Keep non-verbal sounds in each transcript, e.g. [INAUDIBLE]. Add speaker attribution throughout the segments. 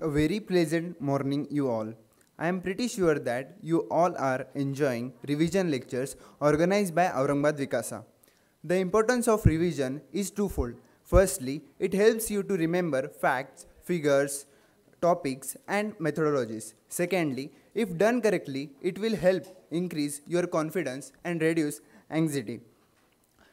Speaker 1: a very pleasant morning, you all. I am pretty sure that you all are enjoying revision lectures organized by Aurangabad Vikasa. The importance of revision is twofold. Firstly, it helps you to remember facts, figures, topics, and methodologies. Secondly, if done correctly, it will help increase your confidence and reduce anxiety.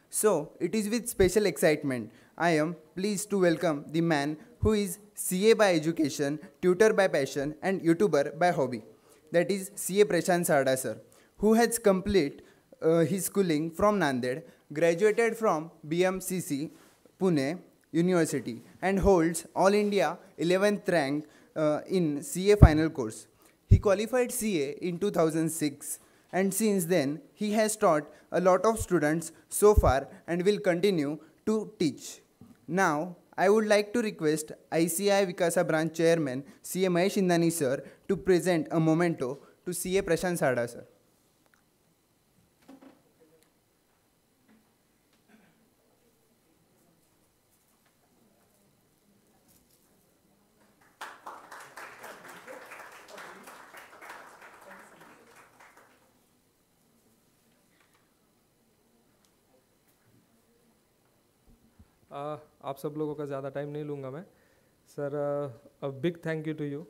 Speaker 1: So, it is with special excitement I am pleased to welcome the man who is CA by education, tutor by passion, and YouTuber by hobby. That is CA Prashant Sarda sir, who has complete uh, his schooling from Nanded, graduated from BMCC Pune University, and holds All India 11th rank uh, in CA final course. He qualified CA in 2006 and since then he has taught a lot of students so far and will continue to teach. Now I would like to request ICI Vikasa branch chairman CA Mahesh Indani sir to present a memento to CA Prashant Sada sir.
Speaker 2: Uh, आप सब लोगों का ज़्यादा time नहीं लूँगा मैं sir big thank you to you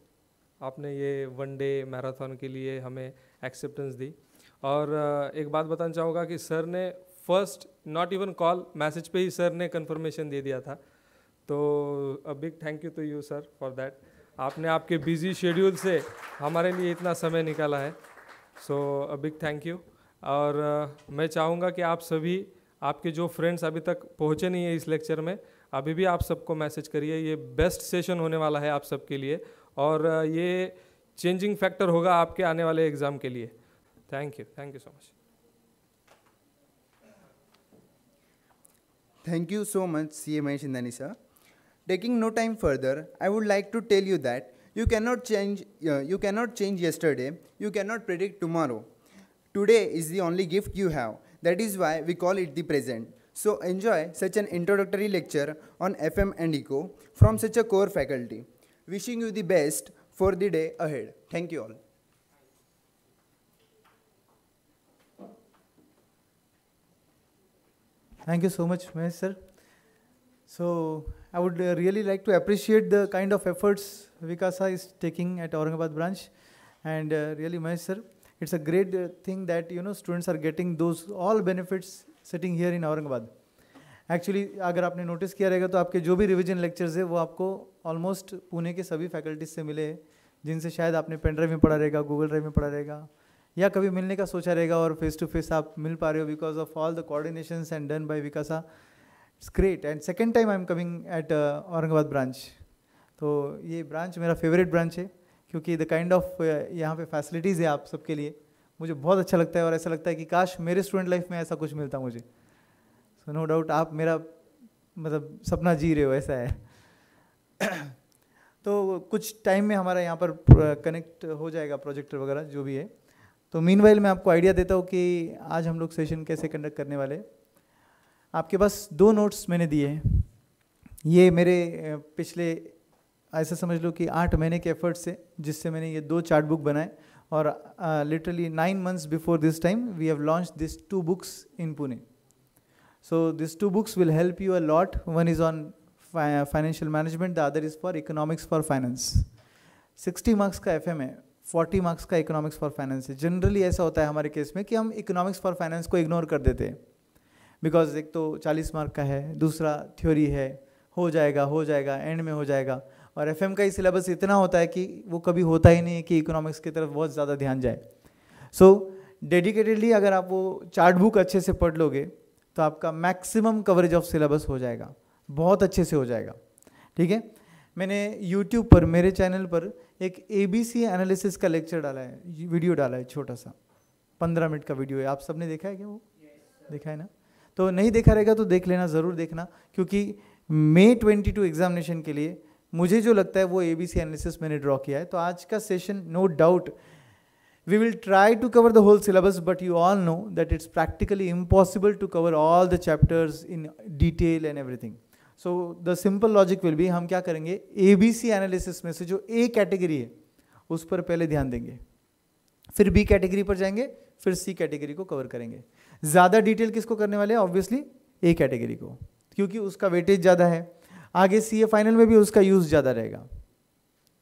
Speaker 2: आपने ये वन डे मैराथन के लिए हमें एक्सेप्टेंस दी और uh, एक बात बताना चाहूँगा कि सर ने first not even call message पे ही सर ने कंफर्मेशन दे दिया था तो a big thank you to you sir for that आपने आपके बिजी शेड्यूल से हमारे लिए इतना समय निकाला है so a big thank you और uh, मैं चाहूँगा कि आप सभी आपके जो फ्रेंड्स अभी तक पहुँचे नहीं है इस लेक्चर में अभी भी आप सबको मैसेज करिए ये बेस्ट सेशन होने वाला है आप सबके लिए और ये चेंजिंग फैक्टर होगा आपके आने वाले एग्जाम के लिए thank you thank you so much
Speaker 1: thank you so much C M H Chandni sir taking no time further I would like to tell you that you can not change you can not change yesterday you can not predict tomorrow today is the only gift you have that is why we call it the present So enjoy such an introductory lecture on FM and Eco from such a core faculty. Wishing you the best for the day ahead. Thank you all.
Speaker 2: Thank you so much, Mahesh sir. So I would uh, really like to appreciate the kind of efforts Vikasa is taking at Aurangabad branch and uh, really Mahesh sir, it's a great uh, thing that you know students are getting those all benefits sitting here in Aurangabad actually अगर आपने notice किया रहेगा तो आपके जो भी revision lectures है वो आपको ऑलमोस्ट पुणे के सभी फैकल्टीज से मिले जिनसे शायद आपने पेन ड्राइव में पढ़ा रहेगा गूगल ड्राइव में पढ़ा रहेगा या कभी मिलने का सोचा रहेगा और फेस टू फेस आप मिल पा रहे हो because of all the coordination and done by Vikasa it's great and second time I am coming at Aurangabad branch तो ये ब्रांच मेरा फेवरेट ब्रांच है क्योंकि द काइंड ऑफ यहाँ पे फैसिलिटीज़ है आप सबके लिए मुझे बहुत अच्छा लगता है और ऐसा लगता है कि काश मेरे स्टूडेंट लाइफ में ऐसा कुछ मिलता मुझे सो नो डाउट आप मेरा मतलब सपना जी रहे हो ऐसा है [CLEARS THROAT] तो कुछ टाइम में हमारा यहाँ पर कनेक्ट हो जाएगा प्रोजेक्टर वगैरह जो भी है तो मीन मैं आपको आइडिया देता हूँ कि आज हम लोग सेशन कैसे कंडक्ट करने वाले आपके पास दो नोट्स मैंने दिए हैं ये मेरे पिछले ऐसा समझ लो कि आठ महीने के एफर्ट से जिससे मैंने ये दो चार्ट बुक बनाए or uh, literally nine months before this time, we have launched these two books in Pune. So these two books will help you a lot. One is on fi financial management, the other is for economics for finance. 60 marks ka F है 40 marks ka economics for finance. Generally, aisa hota hai hamare case mein ki hum economics for finance ko ignore kar dete. देते हैं because एक 40 mark ka hai, dusra theory hai, ho jayega, ho jayega, end mein ho jayega. और F का ही syllabus इतना होता है कि वो कभी होता ही नहीं है कि इकोनॉमिक्स की तरफ बहुत ज़्यादा ध्यान जाए सो so, डेडिकेटेडली अगर आप वो चार्ट बुक अच्छे से पढ़ लोगे तो आपका मैक्सिमम कवरेज ऑफ सिलेबस हो जाएगा बहुत अच्छे से हो जाएगा ठीक है मैंने यूट्यूब पर मेरे चैनल पर एक ए बी सी एनालिसिस का लेक्चर डाला है वीडियो डाला है छोटा सा पंद्रह मिनट का वीडियो है आप सबने देखा है क्या वो देखा है ना तो नहीं देखा रहेगा तो देख लेना ज़रूर देखना क्योंकि मई ट्वेंटी टू एग्जामिनेशन के लिए मुझे जो लगता है वो ए बी सी एनालिसिस मैंने ड्रॉ किया है तो आज का session no doubt we will try to cover the whole syllabus but you all know that it's practically impossible to cover all the chapters in detail and everything so the simple logic will भी हम क्या करेंगे ए B C analysis में से जो A category है उस पर पहले ध्यान देंगे फिर बी कैटेगरी पर जाएंगे फिर सी कैटेगरी को कवर करेंगे ज़्यादा डिटेल किसको करने वाले ऑब्वियसली ए कैटेगरी को क्योंकि उसका वेटेज ज़्यादा है आगे सी फाइनल में भी उसका यूज़ ज़्यादा रहेगा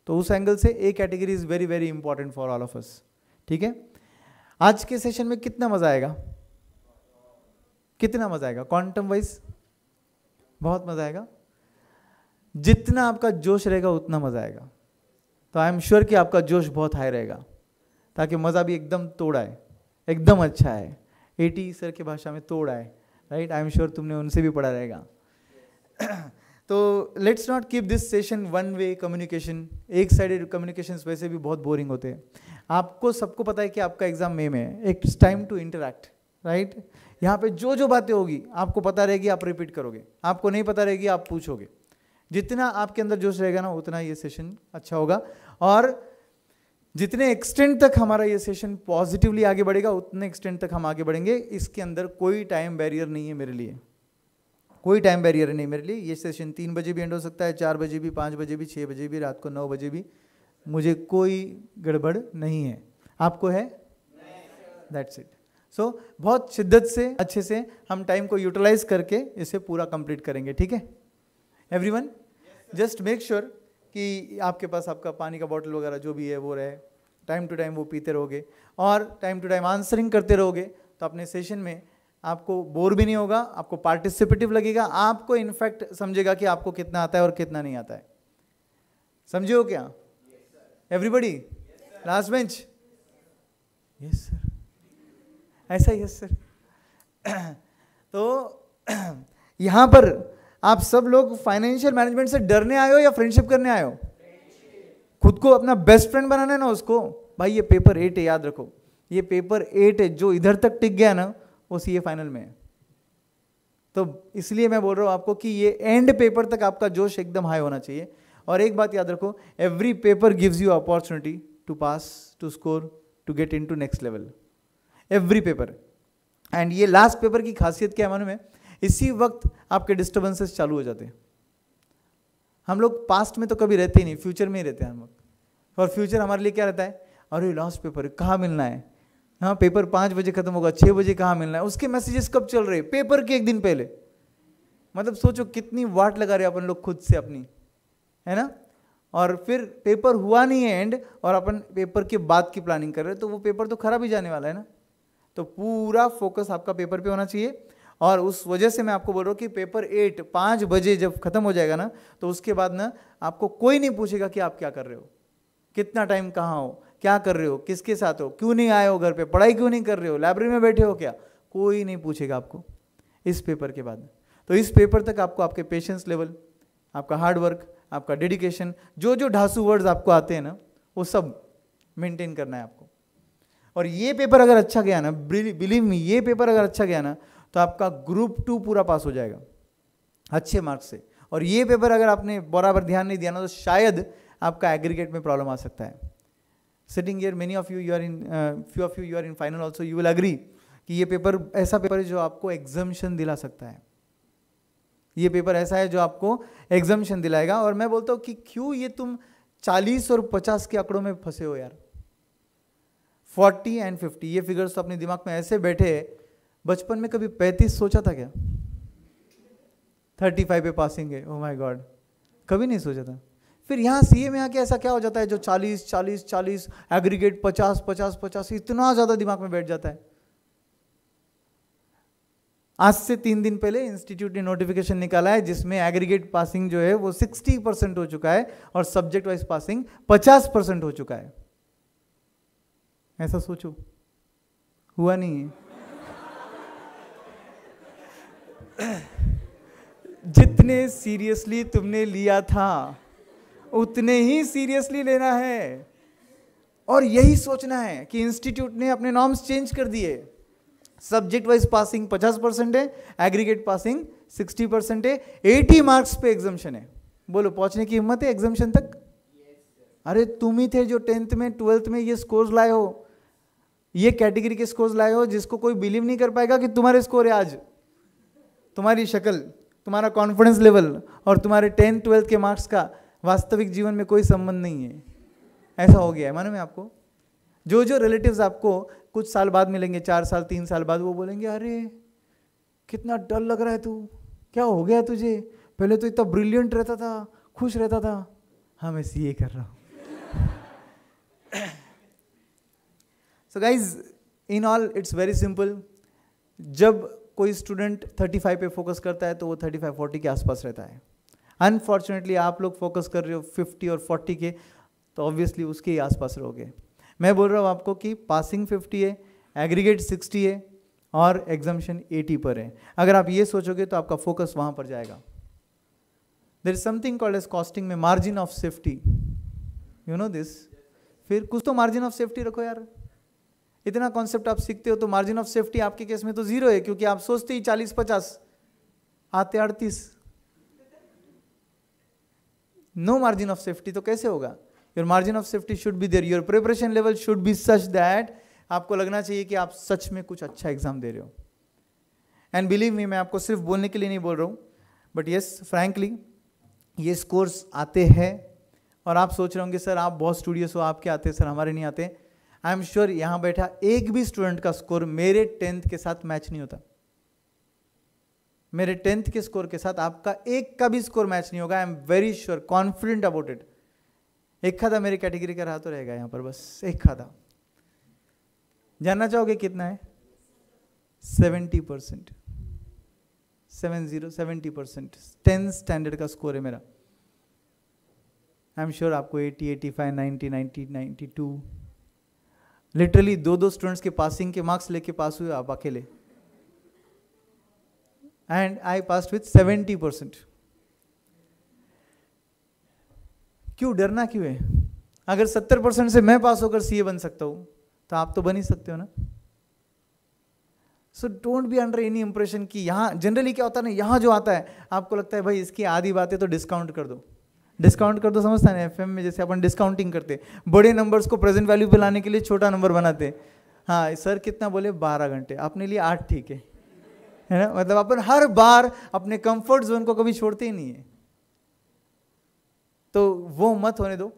Speaker 2: तो उस एंगल से A category is very very important for all of us ठीक है आज के सेशन में कितना मज़ा आएगा कितना मज़ा आएगा क्वांटम वाइज बहुत मज़ा आएगा जितना आपका जोश रहेगा उतना मज़ा आएगा तो आई एम श्योर कि आपका जोश बहुत हाई रहेगा ताकि मज़ा भी एकदम तोड़ा है एकदम अच्छा है एटी सर की भाषा में तोड़ा है राइट आई एम श्योर तुमने उनसे भी पढ़ा रहेगा तो let's not keep this session one way communication एक साइडेड कम्युनिकेशन वैसे भी बहुत बोरिंग होते हैं आपको सबको पता है कि आपका एग्जाम मे में है it's time to interact right यहाँ पे जो जो बातें होगी आपको पता रहेगी आप रिपीट करोगे आपको नहीं पता रहेगी आप पूछोगे जितना आपके अंदर जोश रहेगा ना उतना ये सेशन अच्छा होगा और जितने एक्सटेंड तक हमारा ये सेशन पॉजिटिवली आगे बढ़ेगा उतने एक्सटेंट तक हम आगे बढ़ेंगे इसके अंदर कोई टाइम बैरियर नहीं है मेरे लिए कोई टाइम बैरियर नहीं मेरे लिए ये सेशन तीन बजे भी एंड हो सकता है चार बजे भी पाँच बजे भी छः बजे भी रात को नौ बजे भी मुझे कोई गड़बड़ नहीं है आपको है दैट्स इट सो बहुत शिद्दत से अच्छे से हम टाइम को यूटिलाइज करके इसे पूरा कंप्लीट करेंगे ठीक है everyone just make sure कि आपके पास आपका पानी का बॉटल वगैरह जो भी है वो रहे टाइम टू टाइम वो पीते रहोगे और टाइम टू टाइम आंसरिंग करते रहोगे तो अपने सेशन में आपको बोर भी नहीं होगा आपको पार्टिसिपेटिव लगेगा आपको इनफैक्ट समझेगा कि आपको कितना आता है और कितना नहीं आता है समझे हो क्या everybody last bench yes sir ऐसा यस सर [CLEARS THROAT] तो [CLEARS THROAT] यहां पर आप सब लोग फाइनेंशियल मैनेजमेंट से डरने आए हो या फ्रेंडशिप करने आए हो खुद को अपना बेस्ट फ्रेंड बनाना है ना उसको भाई ये पेपर एट है याद रखो ये पेपर एट है जो इधर तक टिक गया ना वो सी फाइनल में है तो इसलिए मैं बोल रहा हूँ आपको कि ये एंड पेपर तक आपका जोश एकदम हाई होना चाहिए और एक बात याद रखो every paper gives you opportunity to pass to score to get into next level every paper and ये लास्ट पेपर की खासियत क्या है मालूम में इसी वक्त आपके डिस्टर्बेंसेस चालू हो जाते हैं हम लोग पास्ट में तो कभी रहते ही नहीं फ्यूचर में ही रहते हैं हम लोग और फ्यूचर हमारे लिए क्या रहता है अरे लास्ट पेपर कहाँ मिलना है हाँ पेपर पाँच बजे ख़त्म होगा छः बजे कहाँ मिलना है उसके मैसेजेस कब चल रहे पेपर के एक दिन पहले मतलब सोचो कितनी वाट लगा रहे अपन लोग खुद से अपनी है ना और फिर पेपर हुआ नहीं है एंड और अपन पेपर के बाद की प्लानिंग कर रहे तो वो पेपर तो खराब ही जाने वाला है ना तो पूरा फोकस आपका पेपर पे होना चाहिए और उस वजह से मैं आपको बोल रहा हूँ कि पेपर एट पाँच बजे जब ख़त्म हो जाएगा ना तो उसके बाद ना आपको कोई नहीं पूछेगा कि आप क्या कर रहे हो कितना टाइम कहाँ हो क्या कर रहे हो किसके साथ हो क्यों नहीं आए हो घर पे पढ़ाई क्यों नहीं कर रहे हो लाइब्रेरी में बैठे हो क्या कोई नहीं पूछेगा आपको इस पेपर के बाद तो इस पेपर तक आपको आपके पेशेंस लेवल आपका हार्डवर्क आपका डेडिकेशन जो जो ढांसू वर्ड्स आपको आते हैं ना वो सब मेंटेन करना है आपको और ये पेपर अगर अच्छा गया ना बिलीव मी ये पेपर अगर अच्छा गया ना तो आपका ग्रुप टू पूरा पास हो जाएगा अच्छे मार्क्स से और ये पेपर अगर आपने बराबर ध्यान नहीं दिया ना तो शायद आपका एग्रीगेट में प्रॉब्लम आ सकता है sitting year many of you you are in few of you you are in final also you will agree कि ये पेपर ऐसा पेपर है जो आपको एग्जामिशन दिला सकता है ये पेपर ऐसा है जो आपको एग्जामिशन दिलाएगा और मैं बोलता हूँ कि क्यों ये तुम 40 और 50 के आंकड़ों में फंसे हो यार 40 एंड 50 ये फिगर्स तो अपने दिमाग में ऐसे बैठे बचपन में कभी 35 सोचा था क्या 35 पे पासिंग है ओ माय गॉड कभी नहीं सोचा था फिर यहाँ सी ए में आके ऐसा क्या हो जाता है जो 40 40 40 एग्रीगेट 50 50 50 इतना ज़्यादा दिमाग में बैठ जाता है आज से तीन दिन पहले इंस्टीट्यूट ने नोटिफिकेशन निकाला है जिसमें एग्रीगेट पासिंग जो है वो 60 परसेंट हो चुका है और सब्जेक्ट वाइज पासिंग 50 परसेंट हो चुका है ऐसा सोचो हुआ नहीं है [COUGHS] जितने सीरियसली तुमने लिया था उतने ही सीरियसली लेना है और यही सोचना है कि इंस्टीट्यूट ने अपने नॉर्म्स चेंज कर दिए सब्जेक्ट वाइज पासिंग 50 परसेंट है एग्रीगेट पासिंग 60 परसेंट है एटी मार्क्स पे एग्जामेशन है बोलो पहुंचने की हिम्मत है एग्जामेशन तक अरे तुम ही थे जो टेंथ में ट्वेल्थ में ये स्कोर्स लाए हो ये कैटेगरी के स्कोर्स लाए हो जिसको कोई बिलीव नहीं कर पाएगा कि तुम्हारे स्कोर है आज तुम्हारी शक्ल तुम्हारा कॉन्फिडेंस लेवल और तुम्हारे टेंथ ट्वेल्थ के मार्क्स का वास्तविक जीवन में कोई संबंध नहीं है ऐसा हो गया है मानो मैं आपको जो जो रिलेटिव्स आपको कुछ साल बाद मिलेंगे चार साल तीन साल बाद वो बोलेंगे अरे कितना डर लग रहा है तू क्या हो गया तुझे पहले तो इतना ब्रिलियंट रहता था खुश रहता था हाँ मैं सी कर रहा हूँ so guys in all it's very simple जब कोई स्टूडेंट 35 पे फोकस करता है तो वो 35 40 के आसपास रहता है अनफॉर्चुनेटली आप लोग फोकस कर रहे हो फिफ्टी और फोर्टी के तो ऑब्वियसली उसके ही आसपास रहोगे मैं बोल रहा हूँ आपको कि पासिंग फिफ्टी है एग्रीगेट सिक्सटी है और एग्जामेशन एटी पर है अगर आप ये सोचोगे तो आपका फोकस वहाँ पर जाएगा there is something called as costing में margin of safety you know this फिर कुछ तो मार्जिन ऑफ सेफ्टी रखो यार इतना कॉन्सेप्ट आप सीखते हो तो मार्जिन ऑफ सेफ्टी आपके केस में तो जीरो है क्योंकि आप सोचते ही चालीस पचास आते अड़तीस नो मार्जिन ऑफ सेफ्टी तो कैसे होगा your margin of safety should be there your preparation level should be such that आपको लगना चाहिए कि आप सच में कुछ अच्छा एग्जाम दे रहे हो एंड बिलीव मी मैं आपको सिर्फ बोलने के लिए नहीं बोल रहा हूँ बट येस फ्रैंकली ये स्कोर्स आते हैं और आप सोच रहे होंगे सर आप बहुत स्टूडियोस हो आपके आते हैं सर हमारे नहीं आते आई एम श्योर यहाँ बैठा एक भी स्टूडेंट का स्कोर मेरे टेंथ के साथ मैच नहीं होता मेरे टेंथ के स्कोर के साथ आपका एक का भी स्कोर मैच नहीं होगा I am very sure confident about it एक खादा मेरी कैटेगरी का रहा तो रहेगा यहाँ पर बस एक खादा जानना चाहोगे कितना है seventy percent seven zero seventy percent tenth standard का स्कोर है मेरा आई एम श्योर आपको eighty eighty five ninety ninety ninety two literally दो दो स्टूडेंट्स के पासिंग के मार्क्स लेके पास हुए आप अकेले and I pass with seventy percent क्यों डरना क्यों है अगर सत्तर परसेंट से मैं पास होकर सीए बन सकता हूं तो आप तो बन ही सकते हो ना so don't be under any impression कि यहाँ जनरली क्या होता है ना यहाँ जो आता है आपको लगता है भाई इसकी आधी बातें तो डिस्काउंट कर दो डिस्काउंट कर दो समझता है ना एफ में जैसे अपन डिस्काउंटिंग करते बड़े नंबर्स को प्रेजेंट वैल्यू पे लाने के लिए छोटा नंबर बनाते हाँ सर कितना बोले बारह घंटे अपने लिए आठ ठीक है है ना मतलब अपन हर बार अपने कंफर्ट जोन को कभी छोड़ते ही नहीं है तो वो मत होने दो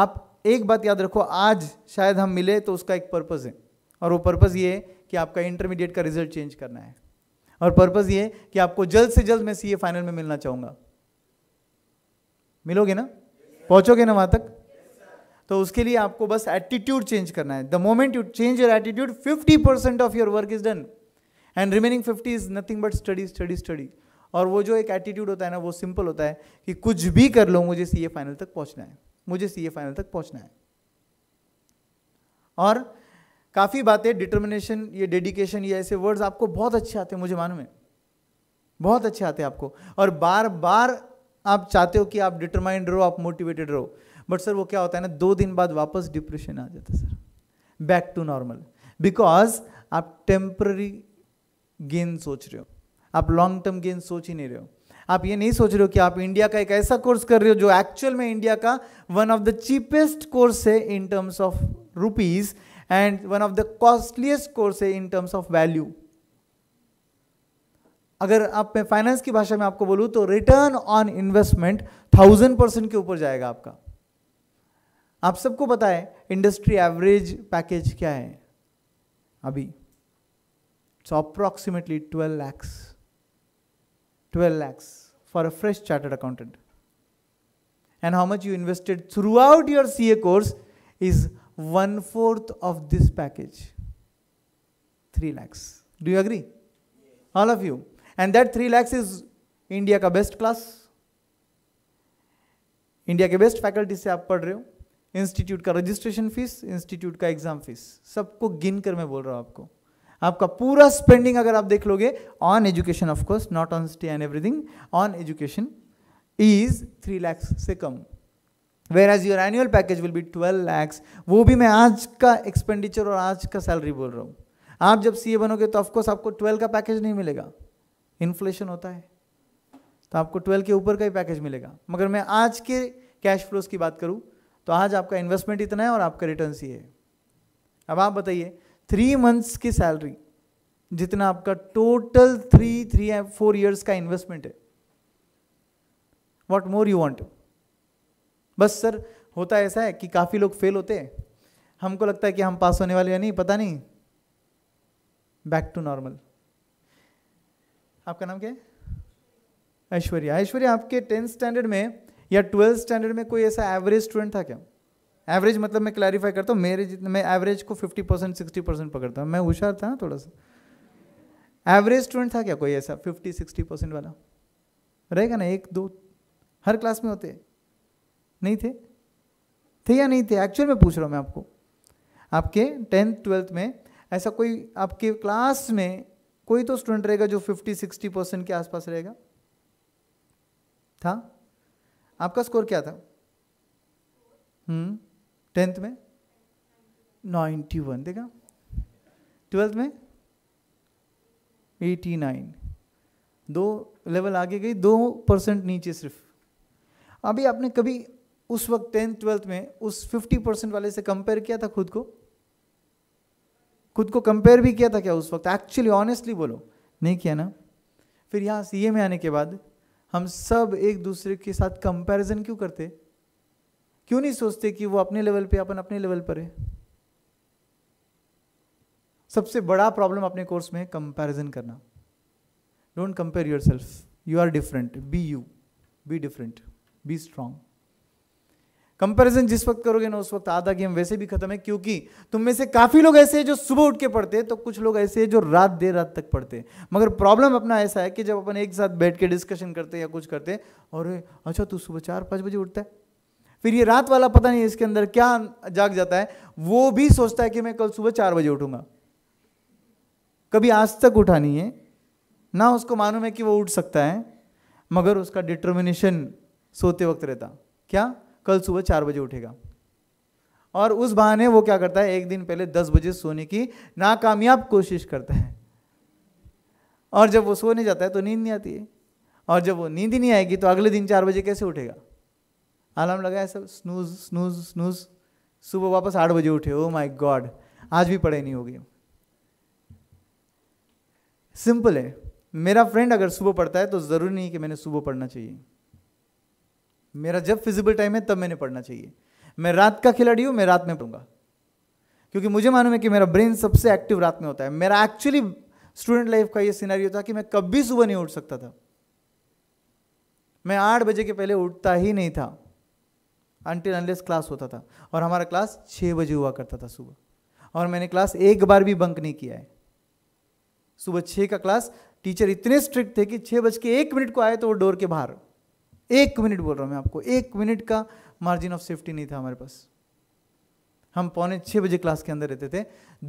Speaker 2: आप एक बात याद रखो आज शायद हम मिले तो उसका एक पर्पज़ है और वो पर्पज़ ये है कि आपका इंटरमीडिएट का रिजल्ट चेंज करना है और पर्पज़ ये है कि आपको जल्द से जल्द मैं सीए फाइनल में मिलना चाहूँगा मिलोगे ना पहुँचोगे ना वहाँ तक तो उसके लिए आपको बस एटीट्यूड चेंज करना है the moment you change your attitude fifty percent of your work is done and remaining fifty is nothing but study study study और वो जो एक एटीट्यूड होता है ना वो सिंपल होता है कि कुछ भी कर लो मुझे सी ए फाइनल तक पहुंचना है मुझे सी ए फाइनल तक पहुंचना है और काफ़ी बातें डिटर्मिनेशन ये डेडिकेशन ये ऐसे वर्ड्स आपको बहुत अच्छे आते हैं मुझे मालूम है बहुत अच्छे आते हैं आपको और बार बार आप चाहते हो कि आप डिटरमाइंड रहो आप मोटिवेटेड रहो बट सर वो क्या होता है ना दो दिन बाद वापस डिप्रेशन आ जाता है sir back to normal because आप टेम्प्ररी गेन सोच रहे हो आप लॉन्ग टर्म गेन सोच ही नहीं रहे हो आप ये नहीं सोच रहे हो कि आप इंडिया का एक ऐसा कोर्स कर रहे हो जो एक्चुअल में इंडिया का one of the cheapest course है in terms of rupees and one of the costliest course है इन टर्म्स ऑफ वैल्यू अगर आप मैं फाइनेंस की भाषा में आपको बोलूं तो return on investment thousand percent के ऊपर जाएगा आपका आप सबको पता है इंडस्ट्री एवरेज पैकेज क्या है अभी So approximately 12 lakhs. 12 lakhs for a fresh chartered accountant. And how much you invested throughout your CA course is one fourth of this package. 3 lakhs. Do you agree? Yes. All of you. And that 3 lakhs is India ka best class. India के best faculty से आप पढ़ रहे Institute ka registration fees, institute ka exam fees. Sab ko gin kar main bol raha हूँ आपका पूरा spending अगर आप देख लोगे on education of course not on stay and everything on education is three lakhs से कम whereas your annual package will be twelve lakhs वो भी मैं आज का एक्सपेंडिचर और आज का सैलरी बोल रहा हूँ आप जब सी ए बनोगे तो ऑफकोर्स आपको ट्वेल्व का पैकेज नहीं मिलेगा इन्फ्लेशन होता है तो आपको ट्वेल्व के ऊपर का ही पैकेज मिलेगा मगर मैं आज के कैश फ्लोज की बात करूँ तो आज आपका इन्वेस्टमेंट इतना है और आपका रिटर्न ये है अब आप बताइए थ्री मंथ्स की सैलरी जितना आपका total three three and four years का इन्वेस्टमेंट है वॉट मोर यू वॉन्ट बस सर होता ऐसा है कि काफ़ी लोग फेल होते हैं हमको लगता है कि हम पास होने वाले या नहीं पता नहीं बैक टू नॉर्मल आपका नाम क्या है ऐश्वर्या ऐश्वर्या आपके टेंथ स्टैंडर्ड में या ट्वेल्थ स्टैंडर्ड में कोई ऐसा एवरेज स्टूडेंट था क्या एवरेज मतलब मैं क्लैरिफाई करता हूँ मेरे जितने मैं एवरेज को फिफ्टी परसेंट सिक्सटी परसेंट पकड़ता हूँ मैं होशियार था थोड़ा सा एवरेज स्टूडेंट था क्या कोई ऐसा फिफ्टी सिक्सटी परसेंट वाला रहेगा ना एक दो हर क्लास में होते नहीं थे थे या नहीं थे एक्चुअल में पूछ रहा हूँ मैं आपको आपके टेंथ ट्वेल्थ में ऐसा कोई आपके क्लास में कोई तो स्टूडेंट रहेगा जो फिफ्टी सिक्सटी परसेंट के आसपास रहेगा था आपका स्कोर क्या था हम्म टेंथ में नाइन्टी वन देखा ट्वेल्थ में एटी नाइन दो लेवल आगे गई दो परसेंट नीचे सिर्फ अभी आपने कभी उस वक्त टेंथ ट्वेल्थ में उस फिफ्टी परसेंट वाले से कंपेयर किया था खुद को खुद को कंपेयर भी किया था क्या उस वक्त एक्चुअली ऑनेस्टली बोलो नहीं किया ना फिर यहाँ सी में आने के बाद हम सब एक दूसरे के साथ कंपैरिजन क्यों करते क्यों नहीं सोचते कि वो अपने लेवल पे अपन अपने लेवल पर है सबसे बड़ा प्रॉब्लम अपने कोर्स में कंपैरिजन करना don't compare yourself you are different be you be different be strong comparison जिस वक्त करोगे ना उस वक्त आधा गेम वैसे भी खत्म है क्योंकि तुम में से काफ़ी लोग ऐसे हैं जो सुबह उठ के पढ़ते हैं तो कुछ लोग ऐसे हैं जो रात देर रात तक पढ़ते हैं मगर प्रॉब्लम अपना ऐसा है कि जब अपन एक साथ बैठ के डिस्कशन करते हैं या कुछ करते हैं और अच्छा तू सुबह चार पाँच बजे उठता है फिर ये रात वाला पता नहीं इसके अंदर क्या जाग जाता है वो भी सोचता है कि मैं कल सुबह चार बजे उठूंगा कभी आज तक उठा नहीं है ना उसको मालूम है कि वो उठ सकता है मगर उसका डिटर्मिनेशन सोते वक्त रहता क्या कल सुबह चार बजे उठेगा और उस बहाने वो क्या करता है एक दिन पहले दस बजे सोने की नाकामयाब कोशिश करता है और जब वो सोने जाता है तो नींद नहीं आती है और जब वो नींद ही नहीं आएगी तो अगले दिन चार बजे कैसे उठेगा अलार्म लगाया सब स्नूज स्नूज स्नूज सुबह वापस आठ बजे उठे ओ माय गॉड आज भी पढ़ाई नहीं होगी सिंपल है मेरा फ्रेंड अगर सुबह पढ़ता है तो ज़रूरी नहीं कि मैंने सुबह पढ़ना चाहिए मेरा जब फिजिबल टाइम है तब मैंने पढ़ना चाहिए मैं रात का खिलाड़ी हूं मैं रात में पढ़ूंगा क्योंकि मुझे मालूम है कि मेरा ब्रेन सबसे एक्टिव रात में होता है मेरा एक्चुअली स्टूडेंट लाइफ का ये सिनेरियो था कि मैं कभी सुबह नहीं उठ सकता था मैं आठ बजे के पहले उठता ही नहीं था अनटिल अनलेस क्लास होता था और हमारा क्लास छः बजे हुआ करता था सुबह और मैंने क्लास एक बार भी बंक नहीं किया है सुबह छः का क्लास टीचर इतने स्ट्रिक्ट थे कि छः बज के एक मिनट को आए तो वो डोर के बाहर एक मिनट बोल रहा हूँ मैं आपको एक मिनट का मार्जिन ऑफ सेफ्टी नहीं था हमारे पास हम पौने छः बजे क्लास के अंदर रहते थे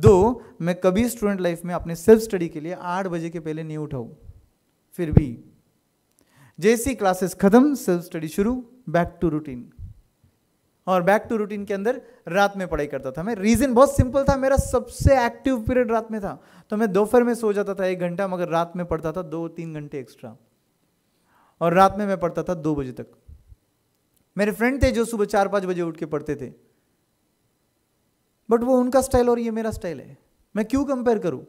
Speaker 2: दो मैं कभी स्टूडेंट लाइफ में अपने सेल्फ स्टडी के लिए आठ बजे के पहले नहीं उठाऊँ फिर भी जैसी क्लासेस खत्म सेल्फ स्टडी शुरू बैक टू रूटीन और बैक टू रूटीन के अंदर रात में पढ़ाई करता था मैं रीज़न बहुत सिंपल था मेरा सबसे एक्टिव पीरियड रात में था तो मैं दोपहर में सो जाता था एक घंटा मगर रात में पढ़ता था दो तीन घंटे एक्स्ट्रा और रात में मैं पढ़ता था दो बजे तक मेरे फ्रेंड थे जो सुबह चार पाँच बजे उठ के पढ़ते थे बट वो उनका स्टाइल और ये मेरा स्टाइल है मैं क्यों कंपेयर करूँ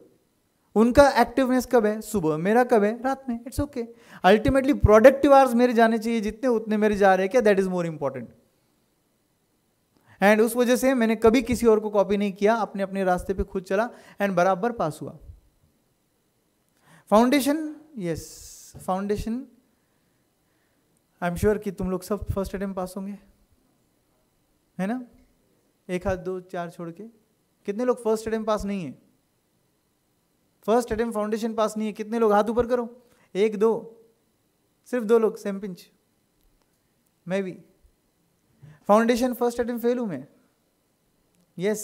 Speaker 2: उनका एक्टिवनेस कब है सुबह मेरा कब है रात में it's okay ultimately productive hours मेरे जाने चाहिए जितने उतने मेरे जा रहे हैं क्या that is more important and उस वजह से मैंने कभी किसी और को कॉपी नहीं किया अपने अपने रास्ते पे खुद चला एंड बराबर पास हुआ foundation yes foundation I am sure कि तुम लोग सब फर्स्ट अटेम्प पास होंगे है ना एक हाथ दो चार छोड़ के कितने लोग फर्स्ट अटेम्प पास नहीं है फर्स्ट अटेम्प फाउंडेशन पास नहीं है कितने लोग हाथ ऊपर करो एक दो सिर्फ दो लोग सेम पिंच मैं भी फाउंडेशन फर्स्ट अटेम्प्ट फेल हूं मैं yes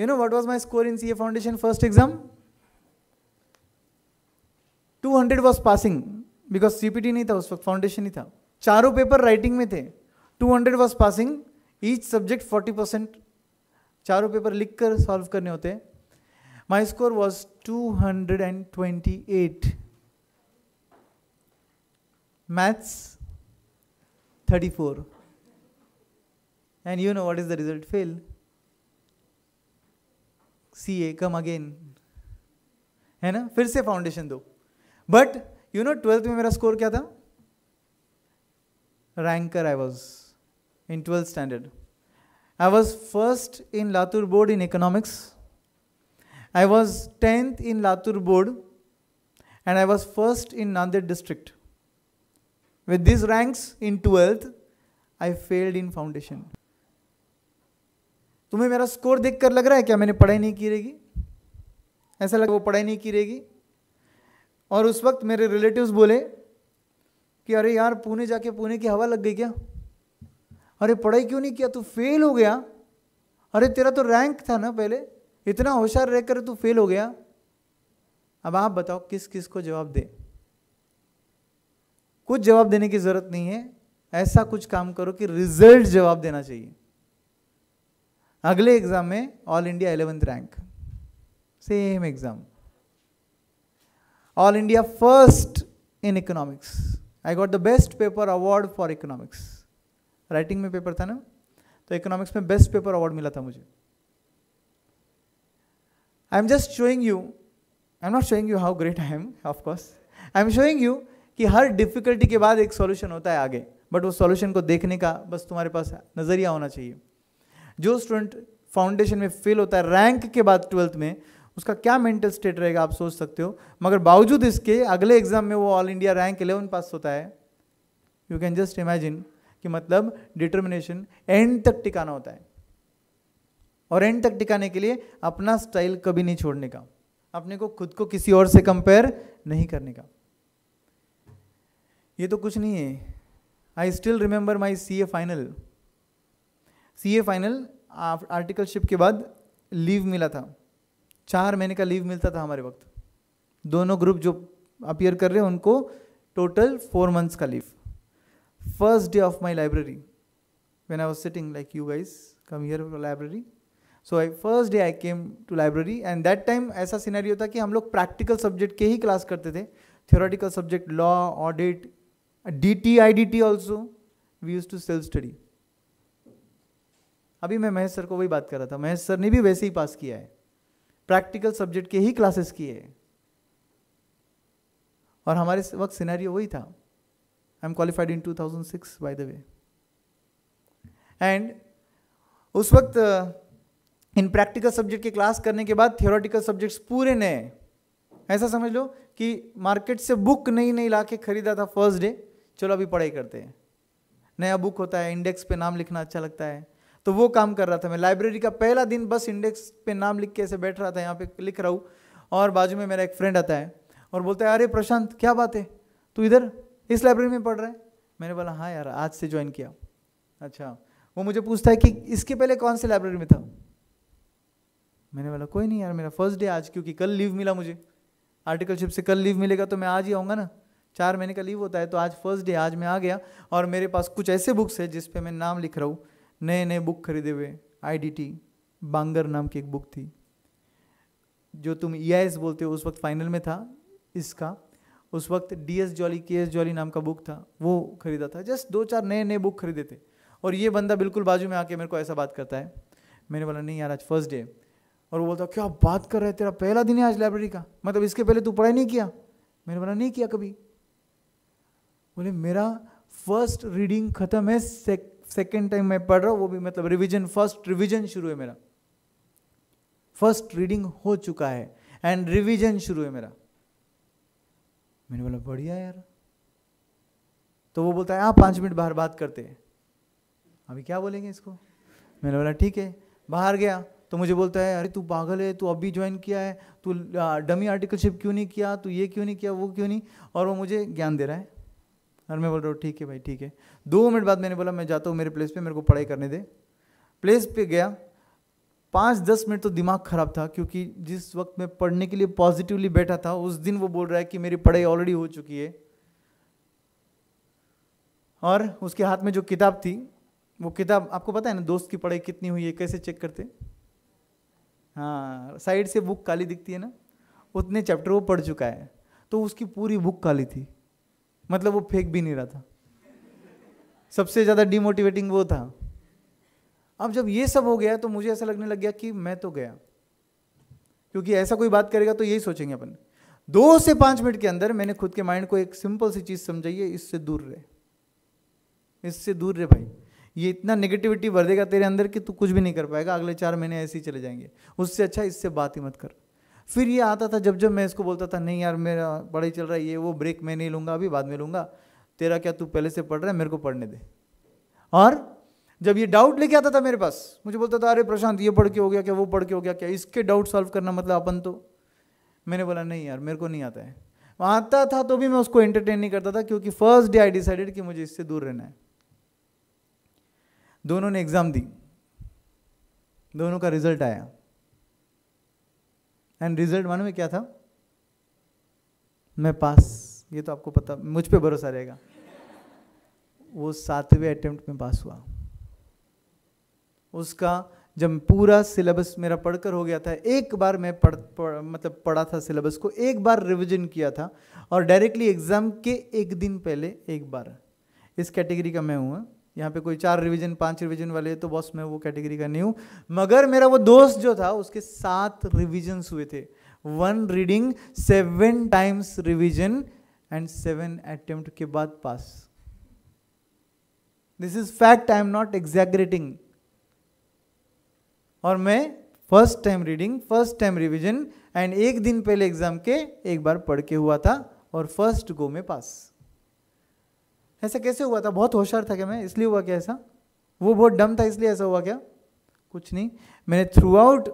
Speaker 2: you know what was my score in CA foundation first exam 200 was passing because CPT नहीं था उस वक्त फाउंडेशन ही था चारों पेपर राइटिंग में थे 200 was passing each subject 40 percent चारों पेपर लिख कर सॉल्व करने होते my score was two hundred and twenty eight maths 34. And you know what is the result? Fail. C A come again है ना फिर से फाउंडेशन दो बट यू नो ट्वेल्थ में मेरा स्कोर क्या था ranker I was in twelfth standard I was first in Latur board in economics I was tenth in Latur board and I was first in Nanded district With these ranks in 12th, I failed in foundation तुम्हें मेरा score देखकर लग रहा है क्या मैंने पढ़ाई नहीं की रहेगी ऐसा लगा वो पढ़ाई नहीं की रहेगी और उस वक्त मेरे रिलेटिव्स बोले कि अरे यार पुणे जाके पुणे की हवा लग गई क्या अरे पढ़ाई क्यों नहीं किया तू फेल हो गया अरे तेरा तो रैंक था ना पहले इतना होशियार रहकर तू फेल हो गया अब आप बताओ किस किस को जवाब दे कुछ जवाब देने की जरूरत नहीं है ऐसा कुछ काम करो कि रिजल्ट जवाब देना चाहिए अगले एग्जाम में all India eleventh rank same exam all India first in economics I got the best paper award for economics writing में पेपर था ना तो इकोनॉमिक्स में बेस्ट पेपर अवार्ड मिला था मुझे I am just showing you I am not showing you how great I am of course I am showing you कि हर डिफ़िकल्टी के बाद एक सॉल्यूशन होता है आगे बट वो सॉल्यूशन को देखने का बस तुम्हारे पास नज़रिया होना चाहिए जो स्टूडेंट फाउंडेशन में फेल होता है रैंक के बाद ट्वेल्थ में उसका क्या मेंटल स्टेट रहेगा आप सोच सकते हो मगर बावजूद इसके अगले एग्जाम में वो all India rank eleven pass होता है यू कैन जस्ट इमेजिन कि मतलब डिटर्मिनेशन एंड तक टिकाना होता है और एंड तक टिकाने के लिए अपना स्टाइल कभी नहीं छोड़ने का अपने को खुद को किसी और से कंपेयर नहीं करने का ये तो कुछ नहीं है I still remember my C A final C A final articleship के बाद लीव मिला था चार महीने का लीव मिलता था हमारे वक्त दोनों ग्रुप जो अपियर कर रहे हैं उनको टोटल फोर मंथ्स का leave first day of my library when I was sitting like you guys come here library so I first day I came to library and that time ऐसा scenery होता कि हम लोग practical subject के ही class करते थे theoretical subject law audit dt idt also we used to self study अभी मैं महेश सर को वही बात कर रहा था महेश सर ने भी वैसे ही पास किया है प्रैक्टिकल सब्जेक्ट के ही क्लासेस किए हैं और हमारे वक्त सिनेरियो वही था I am qualified in 2006 by the way and उस वक्त इन प्रैक्टिकल सब्जेक्ट के क्लास करने के बाद थियोरटिकल सब्जेक्ट्स पूरे नए ऐसा समझ लो कि मार्केट से बुक नई नई ला खरीदा था फर्स्ट डे चलो अभी पढ़ाई करते हैं नया बुक होता है इंडेक्स पे नाम लिखना अच्छा लगता है तो वो काम कर रहा था मैं लाइब्रेरी का पहला दिन बस इंडेक्स पे नाम लिख के ऐसे बैठ रहा था यहाँ पे लिख रहा हूँ और बाजू में मेरा एक फ्रेंड आता है और बोलता है अरे प्रशांत क्या बात है तू इधर इस लाइब्रेरी में पढ़ रहा है मैंने बोला हाँ यार आज से ज्वाइन किया अच्छा वो मुझे पूछता है कि इसके पहले कौन से लाइब्रेरी में था मैंने बोला कोई नहीं यार मेरा फर्स्ट डे आज क्योंकि कल लीव मिला मुझे आर्टिकलशिप से कल लीव मिलेगा तो मैं आज ही आऊँगा ना चार महीने का लीव होता है तो आज फर्स्ट डे आज मैं आ गया और मेरे पास कुछ ऐसे बुक्स है जिस मैं नाम लिख रहा हूँ नए नए बुक खरीदे हुए टी बांगर नाम की एक बुक थी जो तुम ई आई एस बोलते हो उस वक्त फाइनल में था इसका उस वक्त D S Jolly K S Jolly नाम का बुक था वो खरीदा था जस्ट दो चार नए नए बुक खरीदे थे और ये बंदा बिल्कुल बाजू में आके मेरे को ऐसा बात करता है मैंने बोला नहीं यार आज फर्स्ट डे और वो बोलता क्या बात कर रहे तेरा पहला दिन है आज लाइब्रेरी का मतलब इसके पहले तू पढ़ाई नहीं किया मैंने बोला नहीं किया कभी बोले मेरा फर्स्ट रीडिंग खत्म है सेकेंड टाइम मैं पढ़ रहा हूँ वो भी मतलब रिविजन फर्स्ट रिविजन शुरू है मेरा फर्स्ट रीडिंग हो चुका है एंड रिविजन शुरू है मेरा मैंने बोला बढ़िया यार तो वो बोलता है आप पाँच मिनट बाहर बात करते हैं अभी क्या बोलेंगे इसको मैंने बोला ठीक है बाहर गया तो मुझे बोलता है अरे तू पागल है तू अभी ज्वाइन किया है तू डमी आर्टिकलशिप क्यों नहीं किया तू ये क्यों नहीं किया वो क्यों नहीं और वो मुझे ज्ञान दे रहा है और मैं बोल रहा हूँ ठीक है भाई ठीक है दो मिनट बाद मैंने बोला मैं जाता हूँ मेरे प्लेस पे मेरे को पढ़ाई करने दे प्लेस पे गया पाँच दस मिनट तो दिमाग ख़राब था क्योंकि जिस वक्त मैं पढ़ने के लिए पॉजिटिवली बैठा था उस दिन वो बोल रहा है कि मेरी पढ़ाई ऑलरेडी हो चुकी है और उसके हाथ में जो किताब थी वो किताब आपको पता है ना दोस्त की पढ़ाई कितनी हुई है कैसे चेक करते हाँ साइड से बुक काली दिखती है ना उतने चैप्टर वो पढ़ चुका है तो उसकी पूरी बुक काली थी मतलब वो फेंक भी नहीं रहा था सबसे ज़्यादा डिमोटिवेटिंग वो था अब जब ये सब हो गया तो मुझे ऐसा लगने लग गया कि मैं तो गया क्योंकि ऐसा कोई बात करेगा तो यही सोचेंगे अपन दो से पांच मिनट के अंदर मैंने खुद के माइंड को एक सिंपल सी चीज़ समझाइए इससे दूर रहे इससे दूर रहे भाई ये इतना नेगेटिविटी भर देगा तेरे अंदर कि तू कुछ भी नहीं कर पाएगा अगले चार महीने ऐसे ही चले जाएंगे उससे अच्छा इससे बात ही मत कर फिर ये आता था जब जब मैं इसको बोलता था नहीं यार मेरा पढ़ाई चल रहा है ये वो ब्रेक मैं नहीं लूँगा अभी बाद में लूँगा तेरा क्या तू पहले से पढ़ रहा है मेरे को पढ़ने दे और जब ये डाउट लेके आता था मेरे पास मुझे बोलता था अरे प्रशांत ये पढ़ के हो गया क्या वो पढ़ के हो गया क्या इसके डाउट सॉल्व करना मतलब अपन तो मैंने बोला नहीं यार मेरे को नहीं आता है आता था तो भी मैं उसको एंटरटेन नहीं करता था क्योंकि फर्स्ट डे आई डिसाइडेड कि मुझे इससे दूर रहना है दोनों ने एग्ज़ाम दी दोनों का रिजल्ट आया एंड रिजल्ट मानो में क्या था मैं पास ये तो आपको पता मुझ पे भरोसा रहेगा वो सातवें अटेम्प्ट में पास हुआ उसका जब पूरा सिलेबस मेरा पढ़कर हो गया था एक बार मैं पढ़, पढ़ मतलब पढ़ा था सिलेबस को एक बार रिवीजन किया था और डायरेक्टली एग्ज़ाम के एक दिन पहले एक बार इस कैटेगरी का मैं हूँ हाँ। यहाँ पे कोई चार रिवीजन पांच रिवीजन वाले तो बॉस मैं वो कैटेगरी का नहीं हूँ मगर मेरा वो दोस्त जो था उसके सात रिविजन्स हुए थे one reading seven times revision and seven attempt के बाद pass this is fact I am not exaggerating और मैं first time reading first time revision and एक दिन पहले एग्जाम के एक बार पढ़ के हुआ था और फर्स्ट गो में पास ऐसा कैसे हुआ था बहुत होशियार था क्या मैं इसलिए हुआ क्या ऐसा वो बहुत डम था इसलिए ऐसा हुआ क्या कुछ नहीं मैंने थ्रू आउट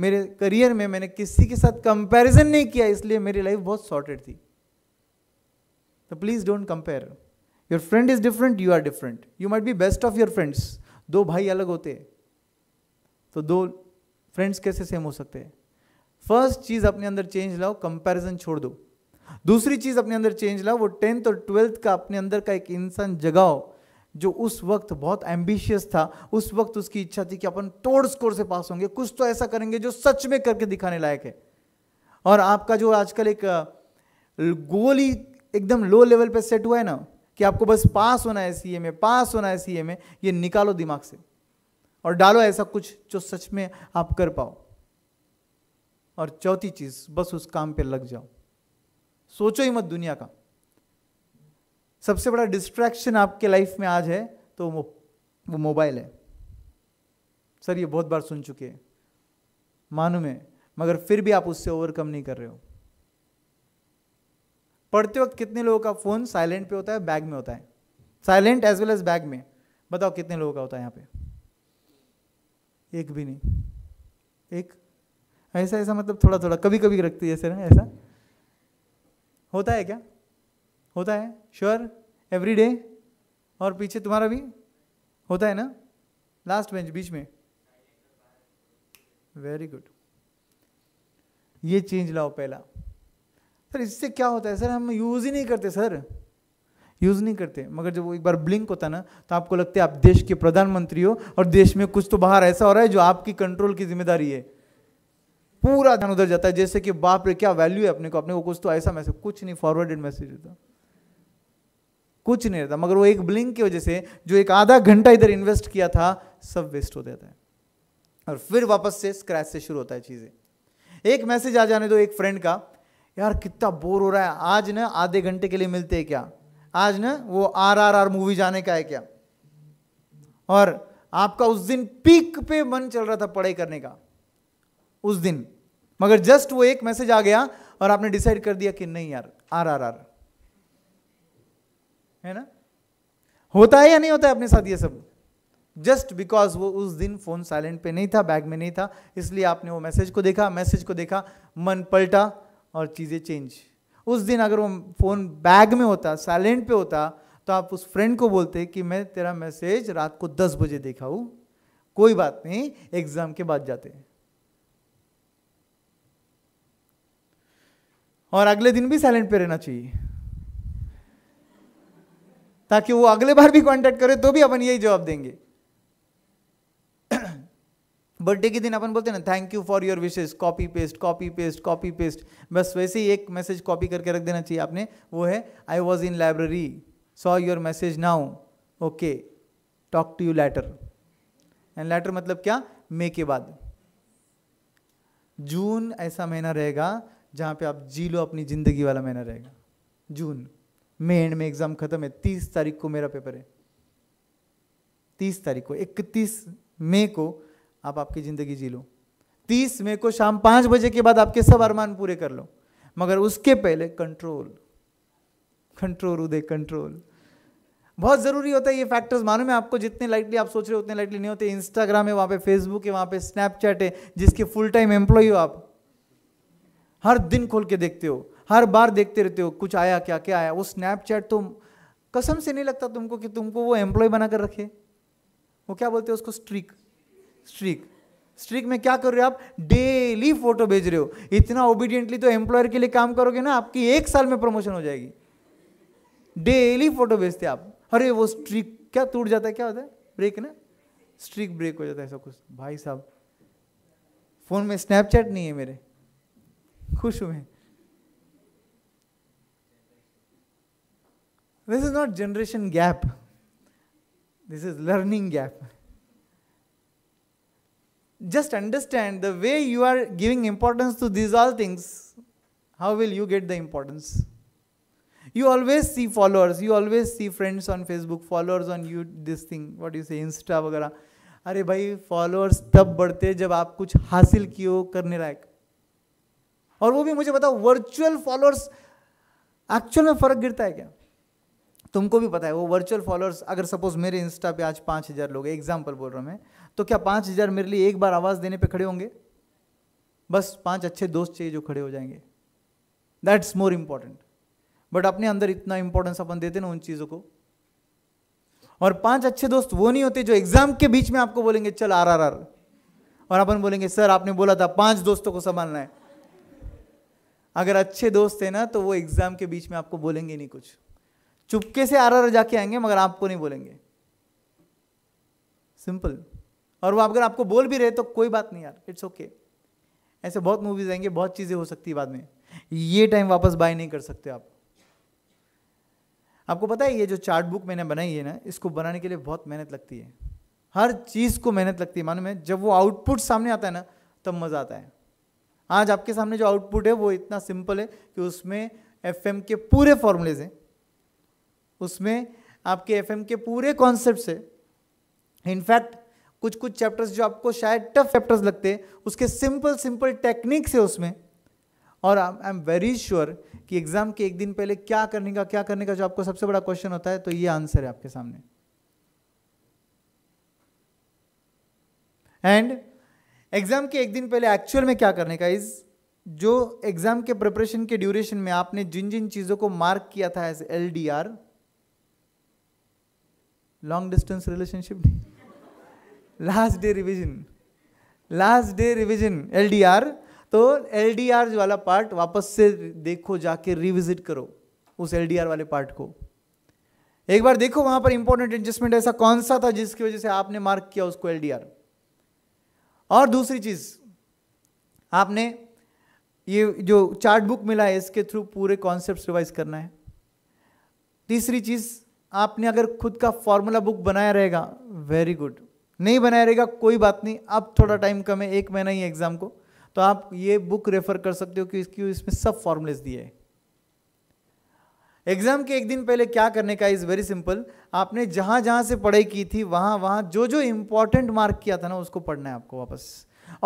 Speaker 2: मेरे करियर में मैंने किसी के साथ कंपैरिजन नहीं किया इसलिए मेरी लाइफ बहुत सॉर्टेड थी तो please don't compare your friend is different you are different you might be best of your friends दो भाई अलग होते हैं तो दो फ्रेंड्स कैसे सेम हो सकते हैं फर्स्ट चीज़ अपने अंदर चेंज लाओ कंपैरिजन छोड़ दो दूसरी चीज़ अपने अंदर चेंज ला वो टेंथ और ट्वेल्थ का अपने अंदर का एक इंसान जगाओ जो उस वक्त बहुत एम्बिशियस था उस वक्त उसकी इच्छा थी कि अपन टोड़ स्कोर से पास होंगे कुछ तो ऐसा करेंगे जो सच में करके दिखाने लायक है और आपका जो आजकल एक गोल ही एकदम लो लेवल पे सेट हुआ है ना कि आपको बस पास होना है सीए में पास होना है सीए में ये निकालो दिमाग से और डालो ऐसा कुछ जो सच में आप कर पाओ और चौथी चीज़ बस उस काम पे लग जाओ सोचो ही मत दुनिया का सबसे बड़ा डिस्ट्रैक्शन आपके लाइफ में आज है तो वो वो मोबाइल है सर ये बहुत बार सुन चुके हैं मानू है मगर फिर भी आप उससे ओवरकम नहीं कर रहे हो पढ़ते वक्त कितने लोगों का फ़ोन साइलेंट पे होता है बैग में होता है silent as well as bag में बताओ कितने लोगों का होता है यहाँ पे एक भी नहीं एक ऐसा ऐसा मतलब थोड़ा थोड़ा कभी कभी रखती है सर ऐसा होता है क्या होता है श्योर एवरी डे और पीछे तुम्हारा भी होता है ना लास्ट बेंच बीच में वेरी गुड ये चेंज लाओ पहला सर इससे क्या होता है सर हम यूज़ ही नहीं करते सर यूज़ नहीं करते मगर जब वो एक बार ब्लिंक होता ना तो आपको लगता है आप देश के प्रधानमंत्री हो और देश में कुछ तो बाहर ऐसा हो रहा है जो आपकी कंट्रोल की जिम्मेदारी है पूरा ध्यान उधर जाता है जैसे कि बाप रे क्या वैल्यू है अपने को अपने को कुछ तो ऐसा मैसेज कुछ नहीं फॉरवर्डेड मैसेज होता कुछ नहीं रहता मगर वो एक ब्लिंक की वजह से जो एक आधा घंटा इधर इन्वेस्ट किया था सब वेस्ट हो जाता है और फिर वापस से स्क्रैच से शुरू होता है चीज़ें एक मैसेज आ जाने दो एक फ्रेंड का यार कितना बोर हो रहा है आज ना आधे घंटे के लिए मिलते हैं क्या आज ना वो आर आर आर मूवी जाने का है क्या और आपका उस दिन पीक पे मन चल रहा था पढ़ाई करने का उस दिन मगर जस्ट वो एक मैसेज आ गया और आपने डिसाइड कर दिया कि नहीं यार आर आर आर है ना होता है या नहीं होता है अपने साथ ये सब जस्ट बिकॉज वो उस दिन फोन साइलेंट पे नहीं था बैग में नहीं था इसलिए आपने वो मैसेज को देखा मैसेज को देखा मन पलटा और चीज़ें चेंज उस दिन अगर वो फ़ोन बैग में होता साइलेंट पे होता तो आप उस फ्रेंड को बोलते कि मैं तेरा मैसेज रात को दस बजे देखा हूं कोई बात नहीं एग्ज़ाम के बाद जाते हैं और अगले दिन भी साइलेंट पे रहना चाहिए ताकि वो अगले बार भी कांटेक्ट करे तो भी अपन यही जवाब देंगे बर्थडे [CLEARS THROAT] के दिन अपन बोलते हैं ना थैंक यू फॉर योर विशेष copy paste copy paste copy paste बस वैसे ही एक मैसेज कॉपी करके रख देना चाहिए आपने वो है I was in library saw your message now okay talk to you later and later मतलब क्या मे के बाद जून ऐसा महीना रहेगा जहाँ पे आप जी लो अपनी ज़िंदगी वाला महीना रहेगा जून मे एंड में एग्ज़ाम ख़त्म है तीस तारीख को मेरा पेपर है तीस तारीख को इकतीस मई को आप आपकी ज़िंदगी जी लो तीस मई को शाम पाँच बजे के बाद आपके सब अरमान पूरे कर लो मगर उसके पहले कंट्रोल कंट्रोल उदय कंट्रोल बहुत ज़रूरी होता है ये फैक्टर्स मालूम है आपको जितने लाइटली आप सोच रहे हो उतने लाइटली नहीं होते इंस्टाग्राम है वहाँ पे फेसबुक है वहाँ पे स्नैपचैट है जिसके फुल टाइम एम्प्लॉय हो आप हर दिन खोल के देखते हो हर बार देखते रहते हो कुछ आया क्या क्या आया वो स्नैपचैट तो कसम से नहीं लगता तुमको कि तुमको वो एम्प्लॉय बना कर रखे वो क्या बोलते हो उसको स्ट्रीक स्ट्रीक स्ट्रीक में क्या कर रहे हो आप डेली फोटो भेज रहे हो इतना ओबीडियंटली तो एम्प्लॉयर के लिए काम करोगे ना आपकी एक साल में प्रमोशन हो जाएगी डेली फोटो भेजते आप अरे वो स्ट्रीक क्या टूट जाता है क्या होता है ब्रेक ना स्ट्रीक ब्रेक हो जाता है ऐसा कुछ भाई साहब फ़ोन में स्नैपचैट नहीं है मेरे खुश हुए this is not generation gap this is learning gap just understand the way you are giving importance to these all things, how will you get the importance? You always see followers, you always see friends on Facebook, followers on you, this thing, what do you say, Insta वगैरह अरे भाई followers तब बढ़ते जब आप कुछ हासिल किए हो करने लायक और वो भी मुझे बताओ वर्चुअल फॉलोअर्स एक्चुअल में फ़र्क गिरता है क्या तुमको भी पता है वो वर्चुअल फॉलोअर्स अगर सपोज मेरे इंस्टा पे आज पाँच हज़ार लोग एग्जाम्पल बोल रहा हूँ मैं तो क्या पाँच हज़ार मेरे लिए एक बार आवाज़ देने पे खड़े होंगे बस पांच अच्छे दोस्त चाहिए जो खड़े हो जाएंगे दैट्स मोर इम्पॉर्टेंट बट अपने अंदर इतना इंपॉर्टेंस अपन देते ना उन चीज़ों को और पांच अच्छे दोस्त वो नहीं होते जो एग्जाम के बीच में आपको बोलेंगे चल आर आर आर और अपन बोलेंगे सर आपने बोला था पांच दोस्तों को संभालना है अगर अच्छे दोस्त हैं ना तो वो एग्ज़ाम के बीच में आपको बोलेंगे नहीं कुछ चुपके से आर आर जाके आएंगे मगर आपको नहीं बोलेंगे सिंपल और वो अगर आपको बोल भी रहे तो कोई बात नहीं यार इट्स ओके ऐसे बहुत मूवीज आएंगे बहुत चीज़ें हो सकती है बाद में ये टाइम वापस बाय नहीं कर सकते आप आपको पता है ये जो चार्ट बुक मैंने बनाई है ना इसको बनाने के लिए बहुत मेहनत लगती है हर चीज़ को मेहनत लगती है मानो मैं जब वो आउटपुट सामने आता है ना तब मज़ा आता है आज आपके सामने जो आउटपुट है वो इतना सिंपल है कि उसमें एफ के पूरे फॉर्मूलेज हैं उसमें आपके एफ के पूरे कॉन्सेप्ट है इनफैक्ट कुछ कुछ चैप्टर्स जो आपको शायद टफ चैप्टर्स लगते हैं उसके सिंपल सिंपल टेक्निक्स है उसमें और आई एम वेरी श्योर कि एग्ज़ाम के एक दिन पहले क्या करने का क्या करने का जो आपको सबसे बड़ा क्वेश्चन होता है तो ये आंसर है आपके सामने एंड एग्ज़ाम के एक दिन पहले एक्चुअल में क्या करने का इज़ जो एग्ज़ाम के प्रिपरेशन के ड्यूरेशन में आपने जिन जिन चीज़ों को मार्क किया था as L D R long distance relationship नहीं last day revision last day revision L D R तो एल डी आर वाला पार्ट वापस से देखो जाके रिविजिट करो उस एल डी आर वाले पार्ट को एक बार देखो वहां पर इंपॉर्टेंट एडजस्टमेंट ऐसा कौन सा था जिसकी वजह से आपने मार्क किया उसको एल डी आर और दूसरी चीज़ आपने ये जो चार्ट बुक मिला है इसके थ्रू पूरे कॉन्सेप्ट रिवाइज करना है तीसरी चीज़ आपने अगर खुद का फॉर्मूला बुक बनाया रहेगा वेरी गुड नहीं बनाया रहेगा कोई बात नहीं अब थोड़ा टाइम कम है एक महीना ही एग्ज़ाम को तो आप ये बुक रेफ़र कर सकते हो कि इसकी इसमें सब फॉर्मूलेस दिए हैं एग्ज़ाम के एक दिन पहले क्या करने का इज़ वेरी सिंपल आपने जहां जहां से पढ़ाई की थी वहां वहां जो जो इंपॉर्टेंट मार्क किया था ना उसको पढ़ना है आपको वापस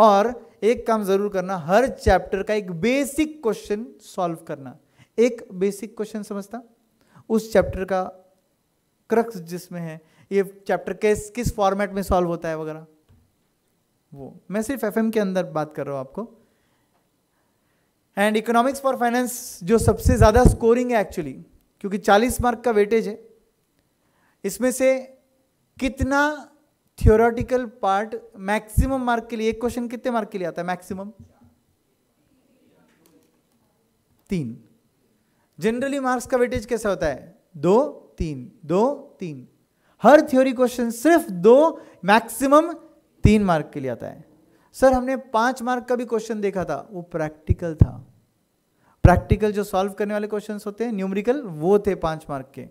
Speaker 2: और एक काम ज़रूर करना हर चैप्टर का एक बेसिक क्वेश्चन सॉल्व करना एक बेसिक क्वेश्चन समझता उस चैप्टर का क्रक्स जिसमें है ये चैप्टर किस किस फॉर्मेट में सॉल्व होता है वगैरह वो मैं सिर्फ एफएम के अंदर बात कर रहा हूं आपको एंड इकोनॉमिक्स फॉर फाइनेंस जो सबसे ज़्यादा स्कोरिंग है एक्चुअली क्योंकि 40 मार्क का वेटेज है इसमें से कितना थियोरटिकल पार्ट मैक्सिमम मार्क के लिए एक क्वेश्चन कितने मार्क के लिए आता है मैक्सिमम तीन जनरली मार्क्स का वेटेज कैसा होता है दो तीन दो तीन हर थ्योरी क्वेश्चन सिर्फ दो मैक्सिमम तीन मार्क के लिए आता है सर हमने पांच मार्क का भी क्वेश्चन देखा था वो प्रैक्टिकल था प्रैक्टिकल जो सॉल्व करने वाले क्वेश्चंस होते हैं न्यूमरिकल वो थे पांच मार्क के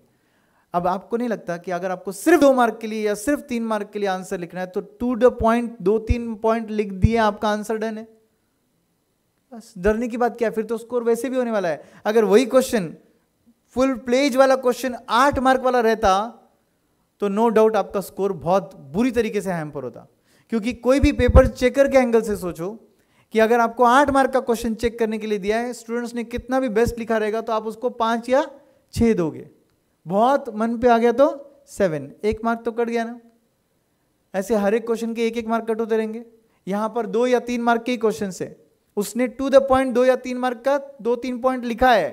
Speaker 2: अब आपको नहीं लगता कि अगर आपको सिर्फ दो मार्क के लिए या सिर्फ तीन मार्क के लिए आंसर लिखना है तो टू द पॉइंट दो तीन पॉइंट लिख दिए आपका आंसर डन है बस डरने की बात क्या फिर तो स्कोर वैसे भी होने वाला है अगर वही क्वेश्चन फुल प्लेज वाला क्वेश्चन आठ मार्क वाला रहता तो नो डाउट आपका स्कोर बहुत बुरी तरीके से हैम्पर होता क्योंकि कोई भी पेपर चेकर के एंगल से सोचो कि अगर आपको आठ मार्क का क्वेश्चन चेक करने के लिए दिया है स्टूडेंट्स ने कितना भी बेस्ट लिखा रहेगा तो आप उसको पाँच या छः दोगे बहुत मन पे आ गया तो सेवन एक मार्क तो कट गया ना ऐसे हर एक क्वेश्चन के एक एक मार्क कट होते रहेंगे यहाँ पर दो या तीन मार्क के ही क्वेश्चन है उसने टू द पॉइंट दो या तीन मार्क का दो तीन पॉइंट लिखा है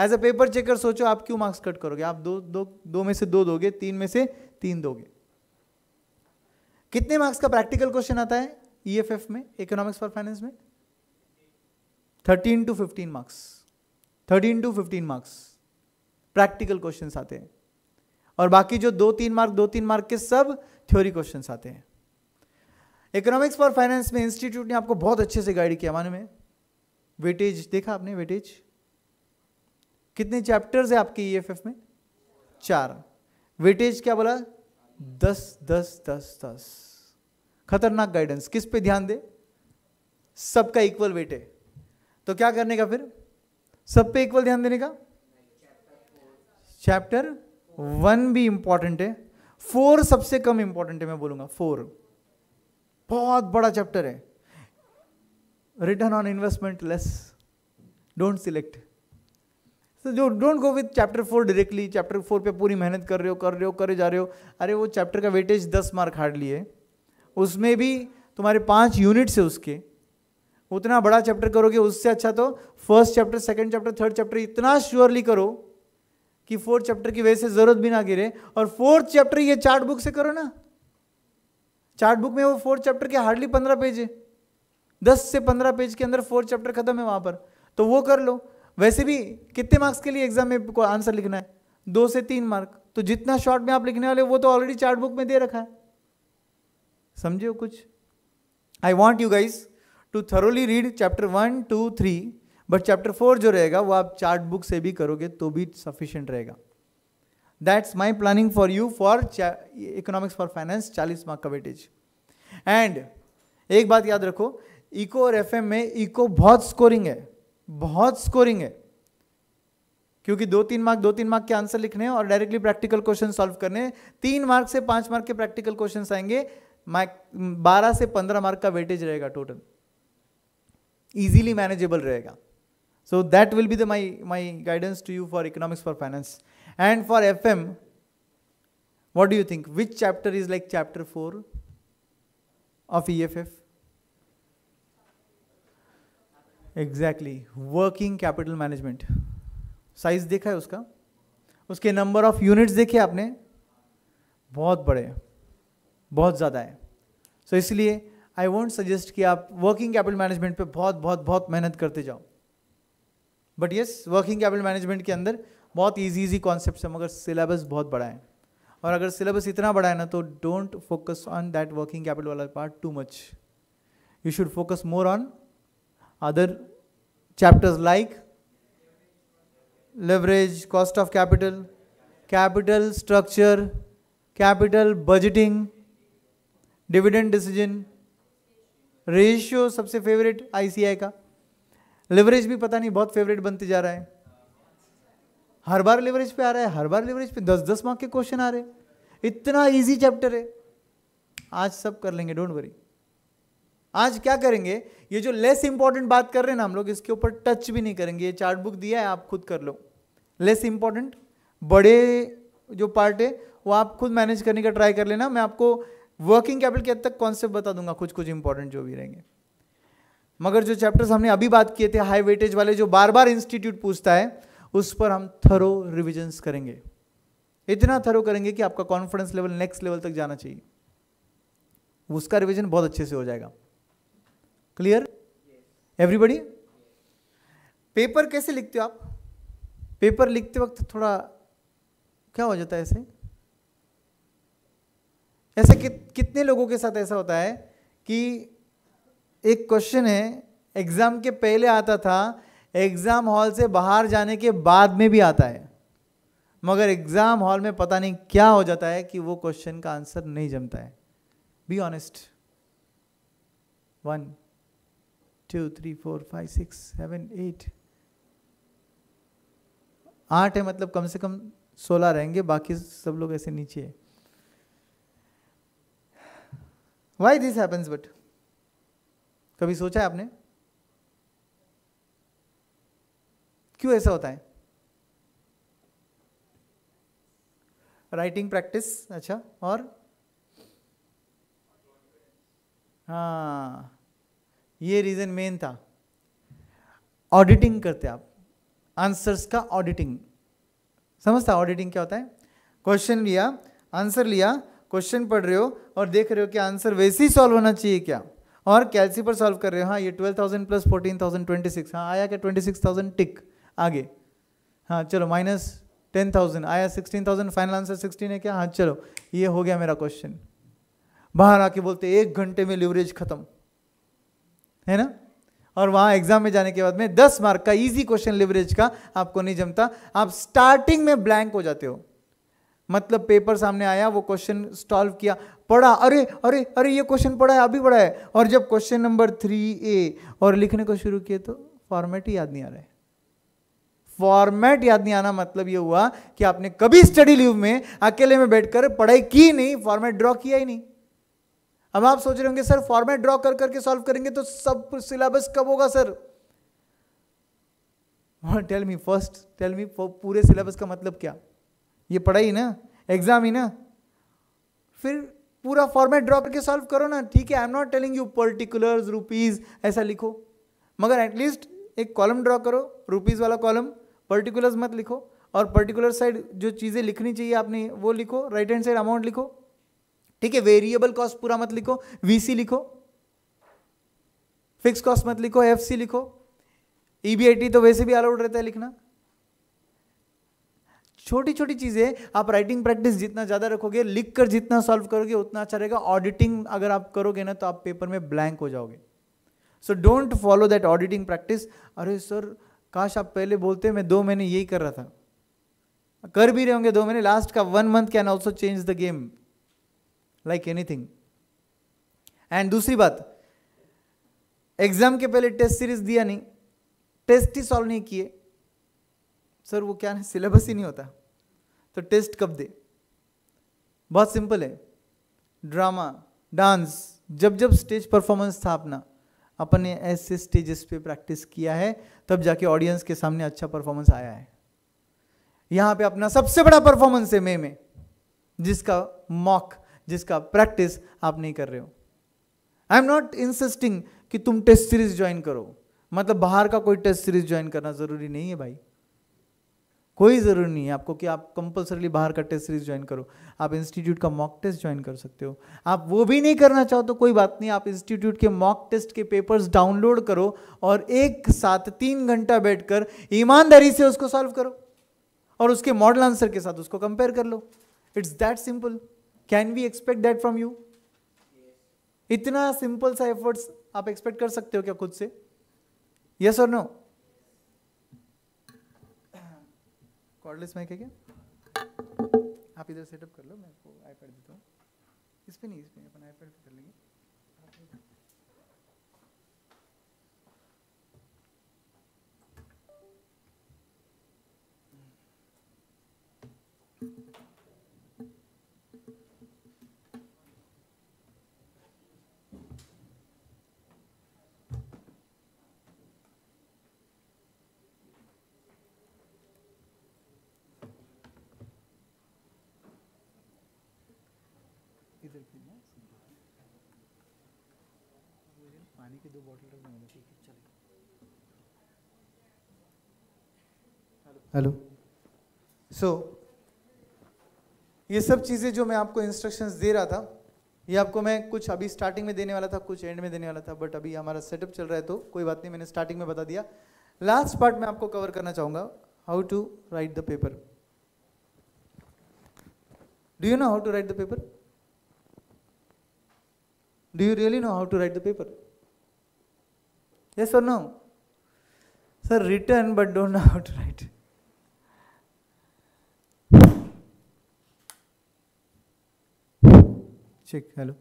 Speaker 2: एज अ पेपर चेकर सोचो आप क्यों मार्क्स कट करोगे आप दो दो दो में से दो दोगे तीन में से तीन दोगे कितने मार्क्स का प्रैक्टिकल क्वेश्चन आता है ईएफएफ e में इकोनॉमिक्स फॉर फाइनेंस में thirteen to fifteen marks thirteen to fifteen marks practical question आते हैं और बाकी जो दो तीन मार्क दो तीन मार्क के सब थ्योरी क्वेश्चन आते हैं इकोनॉमिक्स फॉर फाइनेंस में इंस्टीट्यूट ने आपको बहुत अच्छे से गाइड किया माने में वेटेज देखा आपने वेटेज कितने चैप्टर्स है आपके ई e में चार वेटेज क्या बोला दस दस दस दस खतरनाक गाइडेंस किस पे ध्यान दे सबका इक्वल वेट है तो क्या करने का फिर सब पे इक्वल ध्यान देने का चैप्टर वन भी इंपॉर्टेंट है फोर सबसे कम इंपॉर्टेंट है मैं बोलूंगा फोर बहुत बड़ा चैप्टर है return on investment less don't select so जो don't go with chapter four directly chapter four पे पूरी मेहनत कर रहे हो कर रहे हो करे जा रहे हो अरे वो चैप्टर का वेटेज दस मार्क हार्ड है उसमें भी तुम्हारे पाँच यूनिट्स है उसके उतना बड़ा चैप्टर करोगे उससे अच्छा तो first chapter second chapter third chapter इतना श्योरली करो कि फोर्थ चैप्टर की वजह से ज़रूरत भी ना गिरे और फोर्थ चैप्टर ये चार्ट बुक से करो ना चार्ट बुक में वो फोर्थ चैप्टर के हार्डली पंद्रह पेज है दस से पंद्रह पेज के अंदर फोर्थ चैप्टर खत्म है वहां पर तो वो कर लो वैसे भी कितने मार्क्स के लिए एग्जाम में को आंसर लिखना है दो से तीन मार्क तो जितना शॉर्ट में आप लिखने वाले वो तो ऑलरेडी चार्ट बुक में दे रखा है समझे हो कुछ I want you guys to thoroughly read chapter one two three but chapter four जो रहेगा वो आप चार्ट बुक से भी करोगे तो भी सफिशियंट रहेगा that's my planning for you for economics for finance चालीस मार्क का वेटेज एंड एक बात याद रखो इको और एफ में इको बहुत स्कोरिंग है बहुत स्कोरिंग है क्योंकि दो तीन मार्क दो तीन मार्क के आंसर लिखने हैं और डायरेक्टली प्रैक्टिकल क्वेश्चन सॉल्व करने तीन मार्क से पांच मार्क के प्रैक्टिकल क्वेश्चन आएंगे मार्क बारह से पंद्रह मार्क का वेटेज रहेगा टोटल इजीली मैनेजेबल रहेगा so that will be the my my guidance to you for economics for finance and for F M what do you think which chapter is like chapter four of E F F exactly working capital management size देखा है उसका उसके number of units देखे आपने बहुत बड़े बहुत ज़्यादा है सो so, इसलिए आई वॉन्ट सजेस्ट कि आप वर्किंग कैपिटल मैनेजमेंट पे बहुत बहुत बहुत मेहनत करते जाओ but yes working capital management के अंदर बहुत ईजी ईजी कॉन्सेप्ट है मगर सिलेबस बहुत बड़ा है और अगर सिलेबस इतना बड़ा है ना तो don't focus on that working capital वाला part too much you should focus more on other chapters like leverage, cost of capital, capital structure, capital budgeting, dividend decision, ratio सबसे फेवरेट आईसीआई का leverage भी पता नहीं बहुत favourite बनते जा रहा है हर बार लेवरेज पे आ रहा है हर बार लेवरेज पे दस दस मार्क के क्वेश्चन आ रहे इतना इजी चैप्टर है आज सब कर लेंगे डोंट वरी आज क्या करेंगे ये जो लेस इंपॉर्टेंट बात कर रहे हैं ना हम लोग इसके ऊपर टच भी नहीं करेंगे ये चार्ट बुक दिया है आप खुद कर लो लेस इंपॉर्टेंट बड़े जो पार्ट है वो आप खुद मैनेज करने का ट्राई कर लेना मैं आपको वर्किंग कैपिटल के हद तक कॉन्सेप्ट बता दूंगा कुछ कुछ इंपॉर्टेंट जो भी रहेंगे मगर जो चैप्टर्स हमने अभी बात किए थे हाई वेटेज वाले जो बार बार इंस्टीट्यूट पूछता है उस पर हम थरो रिविजन्स करेंगे इतना थरो करेंगे कि आपका कॉन्फिडेंस लेवल नेक्स्ट लेवल तक जाना चाहिए उसका रिविजन बहुत अच्छे से हो जाएगा क्लियर एवरीबडी पेपर कैसे लिखते हो आप पेपर लिखते वक्त थोड़ा क्या हो जाता है ऐसे ऐसे कि, कितने लोगों के साथ ऐसा होता है कि एक क्वेश्चन है एग्ज़ाम के पहले आता था एग्ज़ाम हॉल से बाहर जाने के बाद में भी आता है मगर एग्ज़ाम हॉल में पता नहीं क्या हो जाता है कि वो क्वेश्चन का आंसर नहीं जमता है be honest one two three four five six seven eight आठ है मतलब कम से कम सोलह रहेंगे बाकी सब लोग ऐसे नीचे है वाई दिस हैपन्स बट कभी सोचा है आपने क्यों ऐसा होता है राइटिंग प्रैक्टिस अच्छा और हाँ ये रीज़न मेन था ऑडिटिंग करते आप आंसर्स का ऑडिटिंग समझता ऑडिटिंग क्या होता है क्वेश्चन लिया आंसर लिया क्वेश्चन पढ़ रहे हो और देख रहे हो कि आंसर वैसे ही सॉल्व होना चाहिए क्या और कैलसी पर सॉल्व कर रहे हो हाँ ये twelve thousand plus fourteen thousand twenty six हाँ आया क्या ट्वेंटी सिक्स थाउजेंड टिक आगे हाँ चलो माइनस टेन थाउजेंड आया sixteen thousand final answer sixteen है क्या हाँ चलो ये हो गया मेरा क्वेश्चन बाहर आके बोलते एक घंटे में लिवरेज खत्म है ना और वहां एग्जाम में जाने के बाद में दस मार्क का इजी क्वेश्चन लिवरेज का आपको नहीं जमता आप स्टार्टिंग में ब्लैंक हो जाते हो मतलब पेपर सामने आया वो क्वेश्चन सॉल्व किया पढ़ा अरे अरे अरे ये क्वेश्चन पढ़ा है अभी पढ़ा है और जब क्वेश्चन नंबर थ्री ए और लिखने को शुरू किए तो फॉर्मेट ही याद नहीं आ रहा है फॉर्मेट याद नहीं आना मतलब ये हुआ कि आपने कभी स्टडी लीव में अकेले में बैठकर पढ़ाई की नहीं फॉर्मेट ड्रॉ किया ही नहीं अब आप सोच रहे होंगे सर फॉर्मेट ड्रॉ कर करके सॉल्व करेंगे तो सब सिलेबस कब होगा sir tell me first tell me पूरे सिलेबस का मतलब क्या ये पढ़ाई ना एग्जाम ही ना फिर पूरा फॉर्मेट ड्रॉ करके सॉल्व करो ना ठीक है I am not telling you particular rupees ऐसा लिखो मगर एटलीस्ट एक कॉलम ड्रॉ करो रुपीज़ वाला कॉलम पर्टिकुलर्स मत लिखो और पर्टिकुलर साइड जो चीज़ें लिखनी चाहिए आपने वो लिखो राइट हैंड साइड अमाउंट लिखो ठीक है वेरिएबल कॉस्ट पूरा मत लिखो वीसी लिखो फिक्स कॉस्ट मत लिखो सी लिखो ईबीआईटी e तो वैसे भी अलाउड रहता है लिखना छोटी छोटी चीज़ें आप राइटिंग प्रैक्टिस जितना ज़्यादा रखोगे लिख कर जितना सॉल्व करोगे उतना अच्छा रहेगा ऑडिटिंग अगर आप करोगे ना तो आप पेपर में ब्लैंक हो जाओगे so don't follow that auditing practice अरे सर काश आप पहले बोलते मैं दो महीने यही कर रहा था कर भी रहे होंगे दो महीने लास्ट का one month can also change the game like anything and दूसरी बात एग्जाम के पहले टेस्ट सीरीज दिया नहीं टेस्ट ही सॉल्व नहीं किए सर वो क्या है सिलेबस ही नहीं होता तो टेस्ट कब दे बहुत सिंपल है ड्रामा डांस जब जब स्टेज परफॉर्मेंस था अपना अपन ने ऐसे स्टेजेस पे प्रैक्टिस किया है तब जाके ऑडियंस के सामने अच्छा परफॉर्मेंस आया है यहाँ पे अपना सबसे बड़ा परफॉर्मेंस है मे में जिसका मॉक जिसका प्रैक्टिस आप नहीं कर रहे हो आई एम नॉट इंसिस्टिंग कि तुम टेस्ट सीरीज ज्वाइन करो मतलब बाहर का कोई टेस्ट सीरीज ज्वाइन करना ज़रूरी नहीं है भाई कोई ज़रूरी नहीं है आपको कि आप कंपलसरली बाहर का टेस्ट सीरीज ज्वाइन करो आप इंस्टीट्यूट का मॉक टेस्ट ज्वाइन कर सकते हो आप वो भी नहीं करना चाहो तो कोई बात नहीं आप इंस्टीट्यूट के मॉक टेस्ट के पेपर्स डाउनलोड करो और एक साथ तीन घंटा बैठकर ईमानदारी से उसको सॉल्व करो और उसके मॉडल आंसर के साथ उसको कंपेयर कर लो it's that simple can we expect that from you इतना सिंपल सा एफर्ट्स आप एक्सपेक्ट कर सकते हो क्या खुद से यस और नो कॉर्डलेस माइक है क्या आप इधर सेटअप कर लो मैं आपको आईपैड देता हूँ इस पर नहीं इस पर अपन आईपैड कर लेंगे दो बॉटल रख दूँगा ठीक है
Speaker 1: चलिए हेलो सो
Speaker 2: ये सब चीज़ें जो मैं आपको इंस्ट्रक्शंस दे रहा था ये आपको मैं कुछ अभी स्टार्टिंग में देने वाला था कुछ एंड में देने वाला था बट अभी हमारा सेटअप चल रहा है तो कोई बात नहीं मैंने स्टार्टिंग में बता दिया लास्ट पार्ट में आपको कवर करना चाहूँगा how to write the paper do you know how to write the paper do you really know how to write the paper Yes or no? Sir, written but don't know how to write. Check, hello.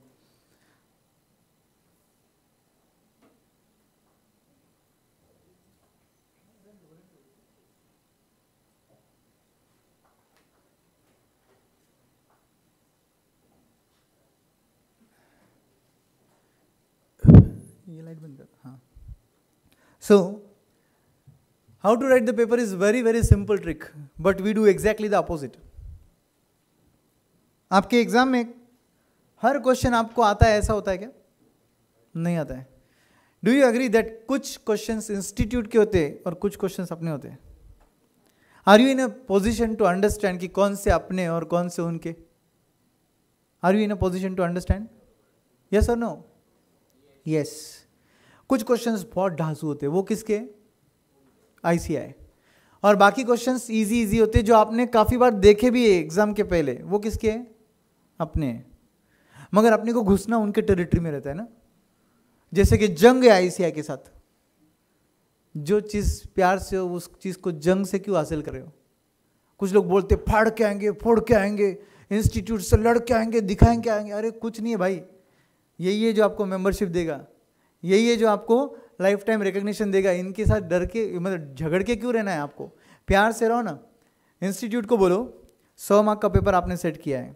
Speaker 2: So, how to write the paper is very very simple trick, but we do exactly the opposite. आपके exam में हर question आपको आता है ऐसा होता है क्या नहीं आता है डू यू एग्री दैट कुछ क्वेश्चन इंस्टीट्यूट के होते हैं और कुछ क्वेश्चन अपने होते हैं are you in a position to understand कि कौन से अपने और कौन से उनके are you in a position to understand yes और नो यस कुछ क्वेश्चंस बहुत ढांसू होते हैं वो किसके आई और बाकी क्वेश्चंस इजी इजी होते हैं जो आपने काफ़ी बार देखे भी है एग्जाम के पहले वो किसके अपने मगर अपने को घुसना उनके टेरिटरी में रहता है ना जैसे कि जंग है आईसीआई के साथ जो चीज़ प्यार से हो उस चीज़ को जंग से क्यों हासिल कर रहे हो कुछ लोग बोलते फाड़ के आएंगे फोड़ के आएंगे इंस्टीट्यूट से लड़ के आएंगे दिखाएंगे आएंगे अरे कुछ नहीं है भाई यही है जो आपको मेंबरशिप देगा यही है जो आपको लाइफ टाइम रिकग्निशन देगा इनके साथ डर के मतलब झगड़ के क्यों रहना है आपको प्यार से रहो ना इंस्टीट्यूट को बोलो सौ मार्क का पेपर आपने सेट किया है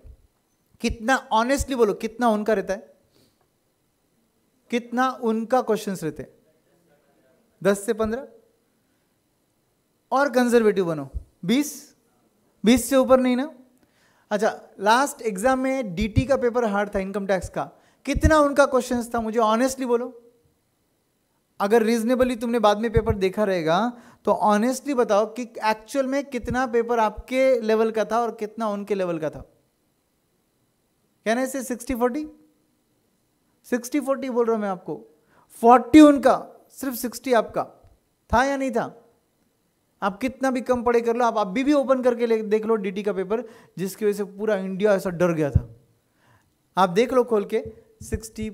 Speaker 2: कितना ऑनेस्टली बोलो कितना उनका रहता है कितना उनका क्वेश्चन रहते हैं दस से पंद्रह और कंजर्वेटिव बनो बीस बीस से ऊपर नहीं ना अच्छा लास्ट एग्जाम में डीटी का पेपर हार्ड था इनकम टैक्स का कितना उनका क्वेश्चंस था मुझे ऑनेस्टली बोलो अगर रीजनेबली तुमने बाद में पेपर देखा रहेगा तो ऑनेस्टली बताओ कि एक्चुअल में कितना पेपर आपके लेवल का था और कितना उनके लेवल का था क्या ना इसे सिक्सटी फोर्टी सिक्सटी फोर्टी बोल रहा हूं मैं आपको फोर्टी उनका सिर्फ सिक्सटी आपका था या नहीं था आप कितना भी कम पढ़े कर लो आप अभी भी ओपन करके देख लो डीटी का पेपर जिसकी वजह से पूरा इंडिया ऐसा डर गया था आप देख लो खोल के सिक्सटी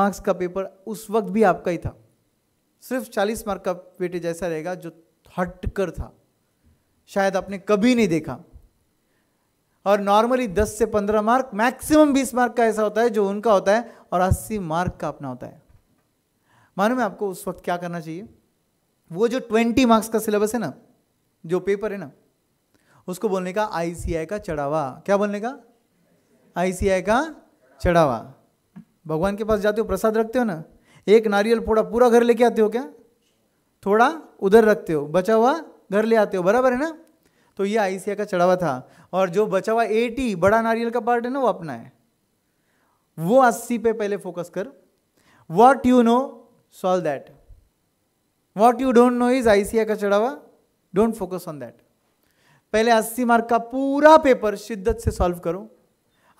Speaker 2: मार्क्स का पेपर उस वक्त भी आपका ही था सिर्फ 40 मार्क का वेटेज ऐसा रहेगा जो हट कर था शायद आपने कभी नहीं देखा और नॉर्मली 10 से 15 मार्क मैक्सिमम 20 मार्क का ऐसा होता है जो उनका होता है और 80 मार्क का अपना होता है मालूम है आपको उस वक्त क्या करना चाहिए वो जो 20 मार्क्स का सिलेबस है ना जो पेपर है ना उसको बोलने का आईसीआई का चढ़ावा क्या बोलने का आईसीआई का चढ़ावा भगवान के पास जाते हो प्रसाद रखते हो ना एक नारियल फोड़ा पूरा घर लेके आते हो क्या थोड़ा उधर रखते हो बचा हुआ घर ले आते हो बराबर है ना तो ये आईसीआई का चढ़ावा था और जो बचा हुआ एटी बड़ा नारियल का पार्ट है ना वो अपना है वो अस्सी पे पहले फोकस कर what you know solve that what you don't know is ICI का चढ़ावा डोंट फोकस ऑन दैट पहले अस्सी मार्क का पूरा पेपर शिद्दत से सॉल्व करो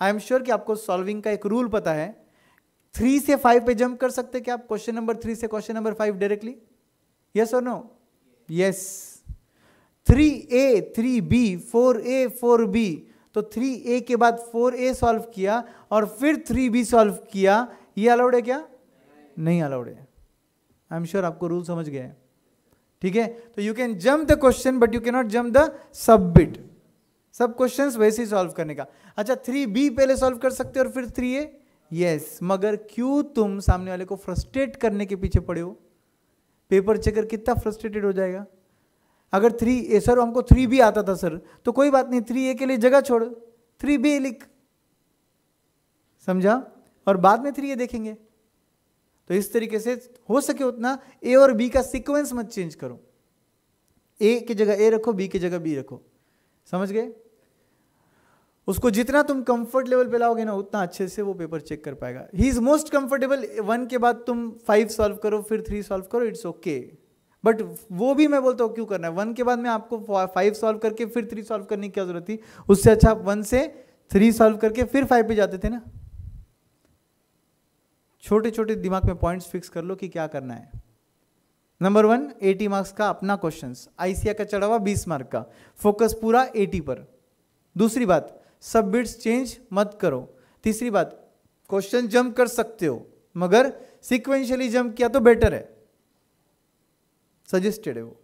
Speaker 2: आई एम श्योर कि आपको सॉल्विंग का एक रूल पता है थ्री से फाइव पे जंप कर सकते क्या आप क्वेश्चन नंबर थ्री से question number five directly yes और no yes three A three B four A four B तो थ्री ए के बाद फोर ए सॉल्व किया और फिर थ्री बी सॉल्व किया ये अलाउड है क्या नहीं अलाउड है आई एम श्योर आपको रूल समझ गया ठीक है तो you can jump the question but you cannot jump the bit sub question वैसे ही सॉल्व करने का अच्छा थ्री बी पहले सॉल्व कर सकते हो और फिर थ्री ए यस मगर क्यों तुम सामने वाले को फ्रस्ट्रेट करने के पीछे पड़े हो पेपर चेकर कितना फ्रस्ट्रेटेड हो जाएगा अगर थ्री ए सर हमको थ्री बी आता था सर तो कोई बात नहीं थ्री ए के लिए जगह छोड़ थ्री बी लिख समझा और बाद में थ्री ए देखेंगे तो इस तरीके से हो सके उतना ए और बी का सीक्वेंस मत चेंज करो ए की जगह ए रखो बी की जगह बी रखो समझ गए उसको जितना तुम कंफर्ट लेवल पे लाओगे ना उतना अच्छे से वो पेपर चेक कर पाएगा he is most comfortable one के बाद तुम फाइव सॉल्व करो फिर थ्री सॉल्व करो इट्स ओके बट वो भी मैं बोलता हूँ क्यों करना है वन के बाद में आपको फाइव सॉल्व करके फिर थ्री सॉल्व करने की क्या जरूरत थी उससे अच्छा आप वन से थ्री सॉल्व करके फिर फाइव पे जाते थे ना छोटे छोटे दिमाग में पॉइंट्स फिक्स कर लो कि क्या करना है नंबर वन एटी मार्क्स का अपना क्वेश्चन आईसीआर का चढ़ावा बीस मार्क का फोकस पूरा एटी पर दूसरी बात सब बिट्स चेंज मत करो तीसरी बात क्वेश्चन जंप कर सकते हो मगर सिक्वेंशियली जंप किया तो बेटर है सजेस्टेड है वो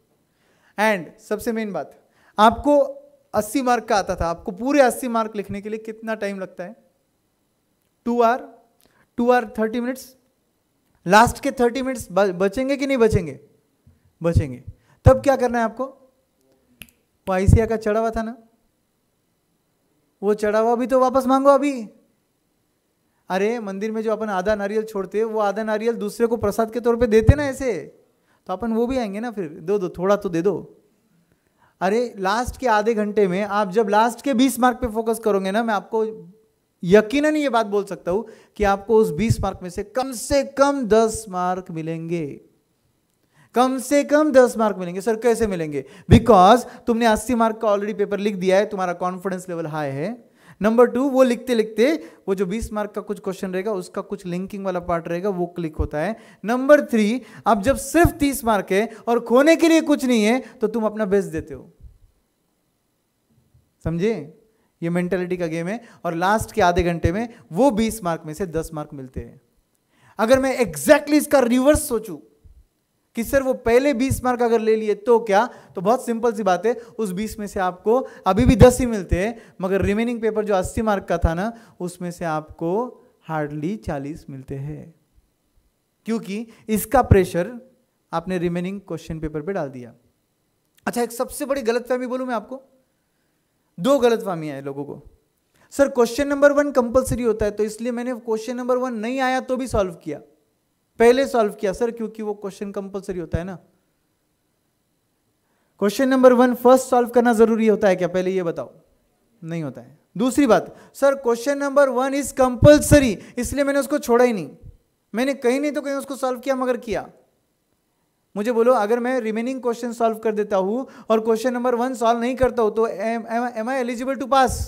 Speaker 2: एंड सबसे मेन बात आपको 80 मार्क का आता था आपको पूरे 80 मार्क लिखने के लिए कितना टाइम लगता है two or two or thirty minutes last के थर्टी मिनट्स बचेंगे कि नहीं बचेंगे बचेंगे तब क्या करना है आपको आईसीआर का चढ़ा हुआ था ना वो चढ़ावा भी तो वापस मांगो अभी अरे मंदिर में जो अपन आधा नारियल छोड़ते हैं वो आधा नारियल दूसरे को प्रसाद के तौर पे देते ना ऐसे तो अपन वो भी आएंगे ना फिर दो दो थोड़ा तो दे दो अरे लास्ट के आधे घंटे में आप जब लास्ट के बीस मार्क पे फोकस करोगे ना मैं आपको यकीनन ये बात बोल सकता हूँ कि आपको उस बीस मार्क में से कम से कम दस मार्क मिलेंगे कम से कम दस मार्क मिलेंगे सर कैसे मिलेंगे बिकॉज तुमने अस्सी मार्क का ऑलरेडी पेपर लिख दिया है तुम्हारा कॉन्फिडेंस लेवल हाई है नंबर टू वो लिखते लिखते वो जो 20 मार्क का कुछ क्वेश्चन रहेगा उसका कुछ लिंकिंग वाला पार्ट रहेगा वो क्लिक होता है नंबर थ्री अब जब सिर्फ 30 मार्क है और खोने के लिए कुछ नहीं है तो तुम अपना बेस्ट देते हो समझे ये मेंटेलिटी का गेम है और लास्ट के आधे घंटे में वो 20 मार्क में से 10 मार्क मिलते हैं अगर मैं एग्जैक्टली exactly इसका रिवर्स सोचूं कि सर वो पहले 20 मार्क अगर ले लिए तो क्या तो बहुत सिंपल सी बात है उस 20 में से आपको अभी भी 10 ही मिलते हैं मगर रिमेनिंग पेपर जो 80 मार्क का था ना उसमें से आपको हार्डली 40 मिलते हैं क्योंकि इसका प्रेशर आपने रिमेनिंग क्वेश्चन पेपर पे डाल दिया अच्छा एक सबसे बड़ी गलतफहमी बोलूँ मैं आपको दो गलतफहमियाँ है लोगों को sir question number one compulsory होता है तो इसलिए मैंने क्वेश्चन नंबर वन नहीं आया तो भी सॉल्व किया पहले सॉल्व किया सर क्योंकि वो क्वेश्चन कंपलसरी होता है ना question number one first solve करना जरूरी होता है क्या पहले ये बताओ नहीं होता है दूसरी बात sir question number one is compulsory इसलिए मैंने उसको छोड़ा ही नहीं मैंने कहीं नहीं तो कहीं उसको सॉल्व किया मगर किया मुझे बोलो अगर मैं रिमेनिंग क्वेश्चन सॉल्व कर देता हूं और क्वेश्चन नंबर वन सॉल्व नहीं करता हूं तो am I eligible to pass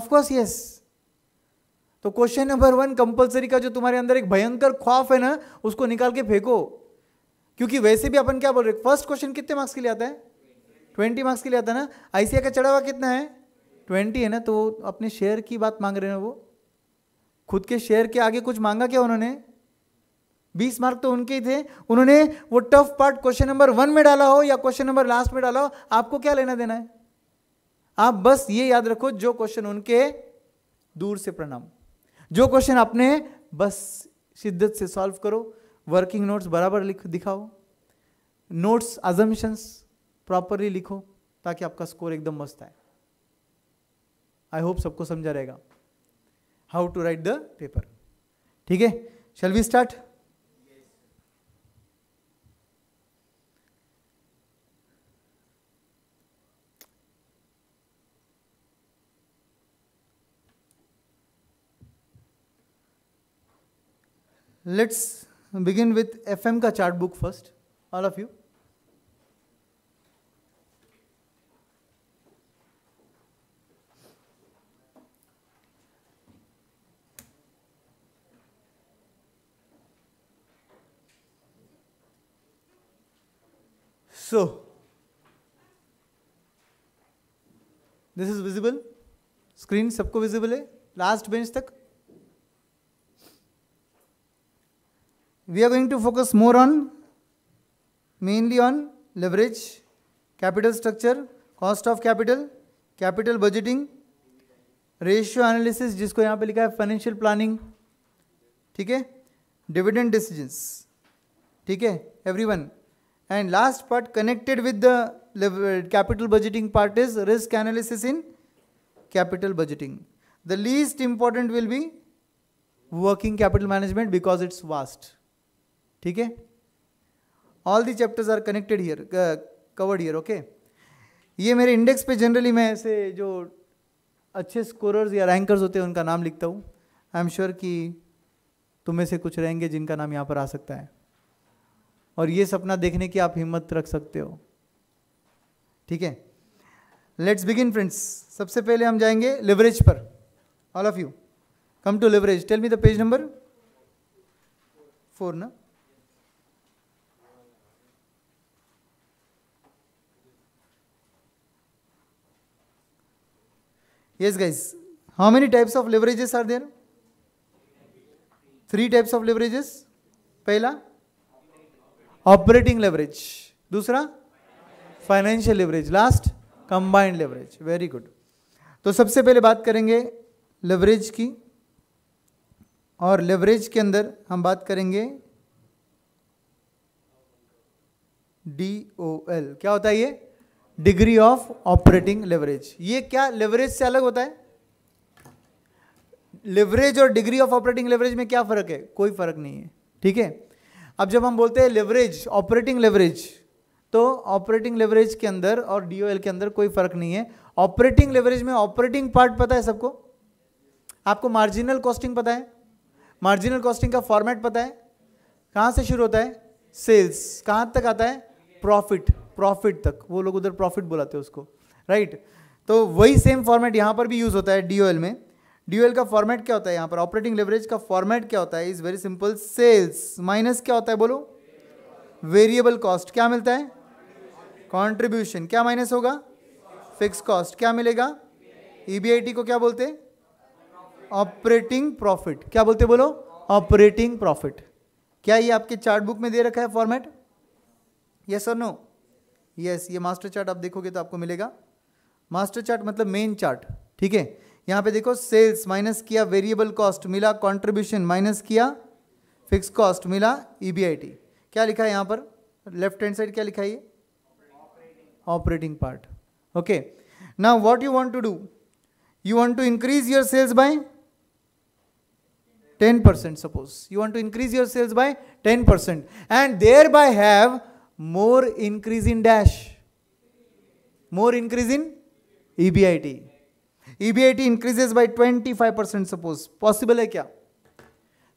Speaker 2: of course yes तो क्वेश्चन नंबर वन कंपलसरी का जो तुम्हारे अंदर एक भयंकर ख्वाफ है ना उसको निकाल के फेंको क्योंकि वैसे भी अपन क्या बोल रहे फर्स्ट क्वेश्चन कितने मार्क्स के लिए आता है ट्वेंटी मार्क्स के लिए आता है ना आईसीआई का चढ़ावा कितना है ट्वेंटी है ना तो अपने शेयर की बात मांग रहे हैं वो खुद के शेयर के आगे कुछ मांगा क्या उन्होंने बीस मार्क तो उनके ही थे उन्होंने वो tough part question number one में डाला हो या क्वेश्चन नंबर लास्ट में डाला हो आपको क्या लेना देना है आप बस ये याद रखो जो क्वेश्चन उनके दूर से प्रणाम जो क्वेश्चन आपने बस शिद्दत से सॉल्व करो वर्किंग नोट्स बराबर लिख दिखाओ नोट्स आजम्पन्स प्रॉपरली लिखो ताकि आपका स्कोर एकदम मस्त आए आई होप सबको समझा रहेगा how to write the paper ठीक है shall we start let's begin with F M का chart book first all of you so this is visible screen सबको विजिबल है लास्ट बेंच तक we are going to focus more on mainly on leverage capital structure cost of capital capital budgeting ratio analysis jisko yahan pe financial planning theek hai dividend decisions theek hai everyone and last part connected with the capital budgeting part is risk analysis in capital budgeting the least important will be working capital management because it's vast ठीक है all the chapters are connected here covered here okay ये मेरे index पे generally मैं ऐसे जो अच्छे scorers या रैंकर्स होते हैं उनका नाम लिखता हूँ आई एम श्योर कि तुम में से कुछ रहेंगे जिनका नाम यहाँ पर आ सकता है और ये सपना देखने की आप हिम्मत रख सकते हो ठीक है लेट्स बिगिन फ्रेंड्स सबसे पहले हम जाएंगे लेवरेज पर all of you come to leverage tell me the page number four ना yes guys how many types of leverages are there three types of leverages pehla operating leverage dusra financial leverage last combined leverage very good to sabse pehle baat karenge leverage ki और leverage के अंदर हम बात करेंगे D O L क्या होता है ये डिग्री ऑफ ऑपरेटिंग लेवरेज ये क्या लेवरेज से अलग होता है लेवरेज और डिग्री ऑफ ऑपरेटिंग लेवरेज में क्या फर्क है कोई फर्क नहीं है ठीक है अब जब हम बोलते हैं लेवरेज ऑपरेटिंग लेवरेज तो ऑपरेटिंग लेवरेज के अंदर और डीओएल के अंदर कोई फर्क नहीं है ऑपरेटिंग लेवरेज में ऑपरेटिंग पार्ट पता है सबको आपको मार्जिनल कॉस्टिंग पता है मार्जिनल कॉस्टिंग का फॉर्मेट पता है कहाँ से शुरू होता है सेल्स कहाँ तक आता है प्रॉफिट प्रॉफिट तक वो लोग उधर प्रॉफिट बुलाते हैं उसको राइट तो वही सेम फॉर्मेट यहाँ पर भी यूज़ होता है डी में डी का फॉर्मेट क्या होता है यहाँ पर ऑपरेटिंग लेवरेज का फॉर्मेट क्या होता है is very simple sales minus क्या होता है बोलो वेरिएबल कॉस्ट क्या मिलता है कॉन्ट्रीब्यूशन क्या माइनस होगा फिक्स कॉस्ट क्या मिलेगा ई e को क्या बोलते ऑपरेटिंग प्रॉफिट क्या बोलते बोलो ऑपरेटिंग प्रॉफिट क्या ये आपके चार्ट बुक में दे रखा है फॉर्मेट यस और नो यस ये मास्टर चार्ट आप देखोगे तो आपको मिलेगा मास्टर चार्ट मतलब मेन चार्ट ठीक है यहाँ पे देखो सेल्स माइनस किया वेरिएबल कॉस्ट मिला कंट्रीब्यूशन माइनस किया फिक्स कॉस्ट मिला ईबीआईटी e क्या लिखा है यहाँ पर लेफ्ट हैंड साइड क्या लिखा है ये ऑपरेटिंग पार्ट ओके ना what you want to do you want to increase your sales by ten percent suppose you want to increase your sales by ten percent and thereby have more increase in dash more increase in EBIT EBIT increases by 25 percent suppose possible है क्या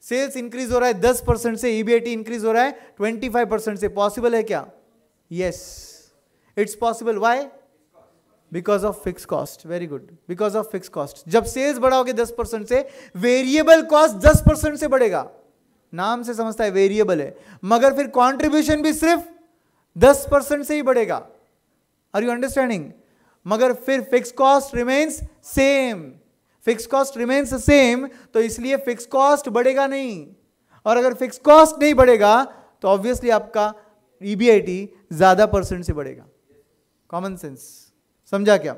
Speaker 2: sales increase हो रहा है 10 percent से EBIT e increase हो रहा है 25 percent से पॉसिबल है क्या yes it's possible why because of fix cost very good because of fix cost जब सेल्स बढ़ाओगे 10 परसेंट से वेरिएबल कॉस्ट 10 परसेंट से बढ़ेगा नाम से समझता है वेरिएबल है मगर फिर कॉन्ट्रीब्यूशन भी सिर्फ दस परसेंट से ही बढ़ेगा आर यू अंडरस्टैंडिंग मगर फिर fix cost remains same fix cost remains same तो इसलिए फिक्स कॉस्ट बढ़ेगा नहीं और अगर फिक्स कॉस्ट नहीं बढ़ेगा तो ऑब्वियसली आपका ईबीआईटी e ज्यादा परसेंट से बढ़ेगा कॉमन सेंस समझा क्या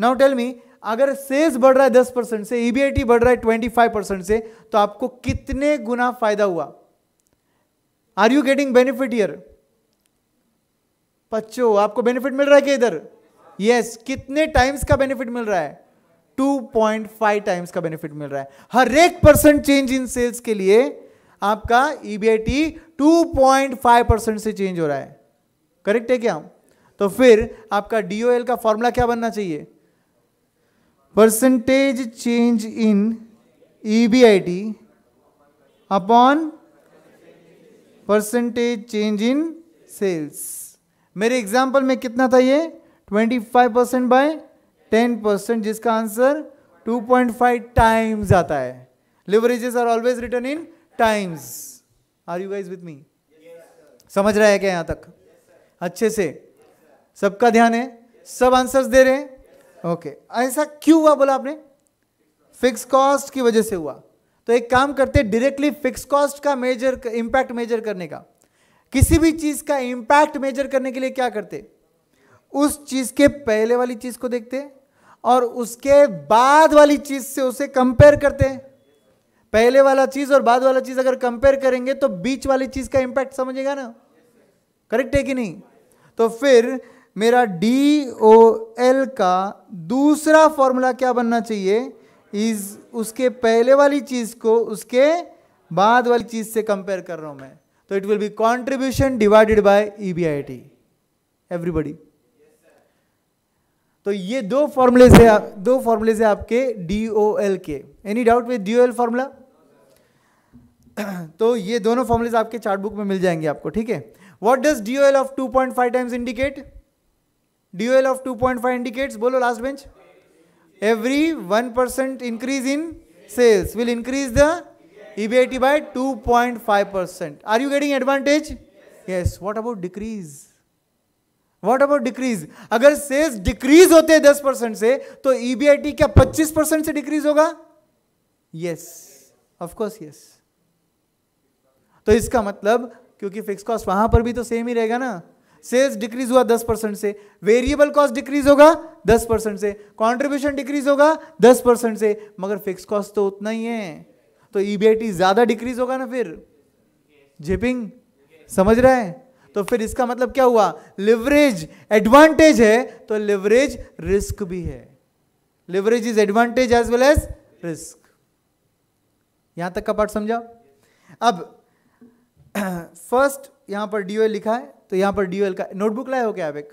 Speaker 2: नाउ टेल मी अगर सेल्स बढ़ रहा है दस परसेंट से ईबीआईटी e बढ़ रहा है ट्वेंटी फाइव परसेंट से तो आपको कितने गुना फायदा हुआ are you getting benefit here बच्चों आपको बेनिफिट मिल रहा है कि इधर यस yes, कितने टाइम्स का बेनिफिट मिल रहा है 2.5 टाइम्स का बेनिफिट मिल रहा है हर एक परसेंट चेंज इन सेल्स के लिए आपका ईबीआईटी 2.5 परसेंट से चेंज हो रहा है करेक्ट है क्या तो फिर आपका डीओएल का फॉर्मूला क्या बनना चाहिए percentage change in EBIT upon percentage change in sales मेरे एग्जाम्पल में कितना था ये 25 परसेंट बाय टेन परसेंट जिसका आंसर 2.5 टाइम्स आता है leverages are always return in times are you guys with me समझ रहा है क्या यहाँ तक yes, अच्छे से yes, सबका ध्यान है yes, सब आंसर्स दे रहे हैं ओके okay. ऐसा क्यों हुआ बोला आपने फिक्स कॉस्ट की वजह से हुआ तो एक काम करते डायरेक्टली फिक्स कॉस्ट का मेजर इंपैक्ट मेजर करने का किसी भी चीज का इंपैक्ट मेजर करने के लिए क्या करते उस चीज के पहले वाली चीज को देखते और उसके बाद वाली चीज से उसे कंपेयर करते हैं पहले वाला चीज और बाद वाला चीज अगर कंपेयर करेंगे तो बीच वाली चीज का इंपैक्ट समझेगा ना करेक्ट है कि नहीं तो फिर मेरा डी ओ एल का दूसरा फॉर्मूला क्या बनना चाहिए इज उसके पहले वाली चीज को उसके बाद वाली चीज से कंपेयर कर रहा हूं मैं तो it will be contribution divided by EBIT everybody तो ये दो फॉर्मूले से दो फॉर्मूले से आपके डी ओ एल के any doubt with D O L formula तो ये दोनों फॉर्मूले आपके चार्ट बुक में मिल जाएंगे आपको ठीक है what does D O L of 2.5 times indicate D O L of 2.5 indicates बोलो last bench every one percent increase in sales will increase the EBIT by 2.5 percent. Are you getting advantage? Yes. yes. What about decrease? What about decrease? अगर sales decrease होते हैं 10 percent से तो EBIT क्या 25 percent से decrease होगा Yes. Of course yes. तो इसका मतलब क्योंकि fixed cost वहाँ पर भी तो same ही रहेगा ना सेल्स डिक्रीज हुआ 10 परसेंट से वेरिएबल कॉस्ट डिक्रीज होगा 10 परसेंट से कॉन्ट्रीब्यूशन डिक्रीज होगा 10 परसेंट से मगर फिक्स कॉस्ट तो उतना ही है तो ई e ज़्यादा डिक्रीज होगा ना फिर जिपिंग समझ रहे हैं तो फिर इसका मतलब क्या हुआ लिवरेज एडवांटेज है तो लिवरेज रिस्क भी है leverage is advantage as well as risk यहां तक का पार्ट समझा अब फर्स्ट [CLEARS THROAT] यहां पर डीओएल लिखा है तो यहां पर डीओएल का नोटबुक लाए हो क्या आप एक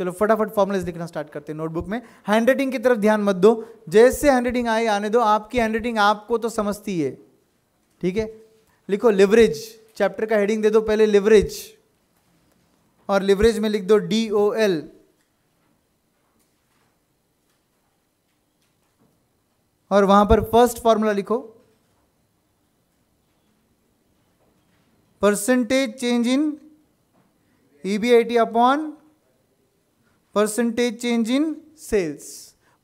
Speaker 2: चलो फटाफट फॉर्मुलेस लिखना स्टार्ट करते हैं नोटबुक में हैंड राइटिंग की तरफ ध्यान मत दो जैसे हैंड राइटिंग आई आने दो आपकी हैंड राइटिंग आपको तो समझती है ठीक है लिखो लिवरेज चैप्टर का हेडिंग दे दो पहले लिवरेज और लिवरेज में लिख दो डी ओ एल और वहां पर फर्स्ट फॉर्मूला लिखो percentage change in EBIT upon percentage change in sales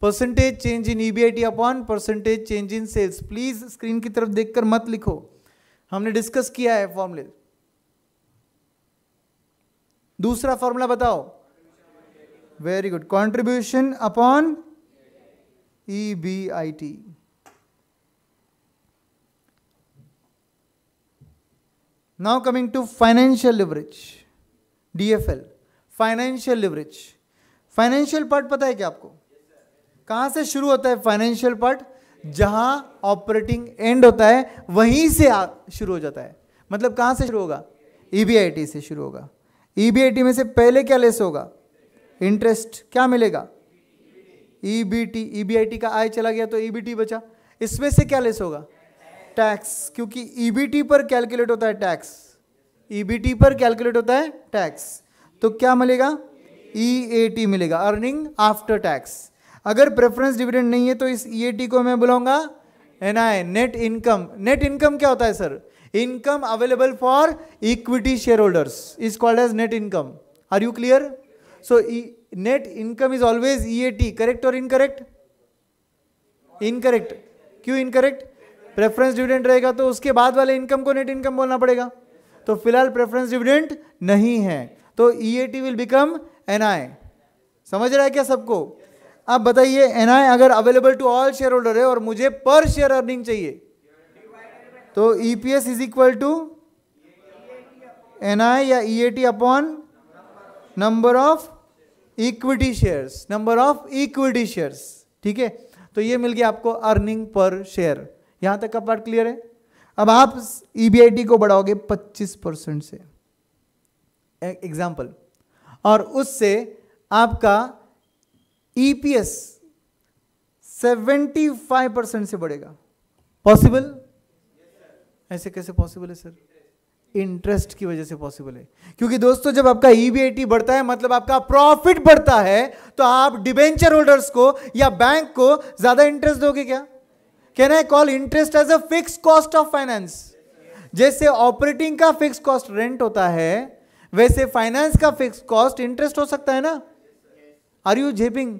Speaker 2: percentage change in EBIT upon percentage change in sales please screen की तरफ देखकर मत लिखो हमने डिस्कस किया है फॉर्मूले दूसरा फॉर्मूला बताओ very good contribution upon E B I T now coming to financial leverage dfl financial leverage financial part पता है क्या आपको कहां से शुरू होता है फाइनेंशियल पार्ट जहां ऑपरेटिंग एंड होता है वहीं से शुरू हो जाता है मतलब कहां से शुरू होगा ई e से शुरू होगा ई e में से पहले क्या लेस होगा इंटरेस्ट क्या मिलेगा EBT EBIT E B I T का आय चला गया तो ईबीटी e बचा इसमें से क्या लेस होगा टैक्स क्योंकि ईबीटी पर कैलकुलेट होता है टैक्स ई बी टी पर कैलकुलेट होता है टैक्स तो क्या मिलेगा ई ए टी मिलेगा अर्निंग आफ्टर टैक्स अगर प्रेफरेंस डिविडेंड नहीं है तो इस ई ए टी को मैं बुलाऊंगा N I net income net income क्या होता है sir income available for equity share holders is called as net income are you clear so net income is always E A T correct और incorrect incorrect क्यों incorrect preference dividend रहेगा तो उसके बाद वाले इनकम को नेट इनकम बोलना पड़ेगा तो फिलहाल प्रेफरेंस डिविडेंड नहीं है तो E A T will become N I समझ रहा है क्या सबको आप बताइए एन आई अगर available to all share holder है और मुझे पर शेयर अर्निंग चाहिए तो E P S is equal to N I या E A T upon number of equity shares number of equity shares ठीक है तो ये मिल गया आपको अर्निंग पर शेयर यहां तक का पार्ट क्लियर है अब आप ई e को बढ़ाओगे 25 परसेंट से एग्जाम्पल e- और उससे आपका ईपीएस 75 परसेंट से बढ़ेगा पॉसिबल ऐसे कैसे पॉसिबल है सर इंटरेस्ट की वजह से पॉसिबल है क्योंकि दोस्तों जब आपका ईबीआईटी e बढ़ता है मतलब आपका प्रॉफिट बढ़ता है तो आप डिबेंचर होल्डर्स को या बैंक को ज्यादा इंटरेस्ट दोगे क्या can I call interest as a fix cost of finance जैसे ऑपरेटिंग का फिक्स कॉस्ट रेंट होता है वैसे फाइनेंस का फिक्स कॉस्ट इंटरेस्ट हो सकता है ना आर यू झेपिंग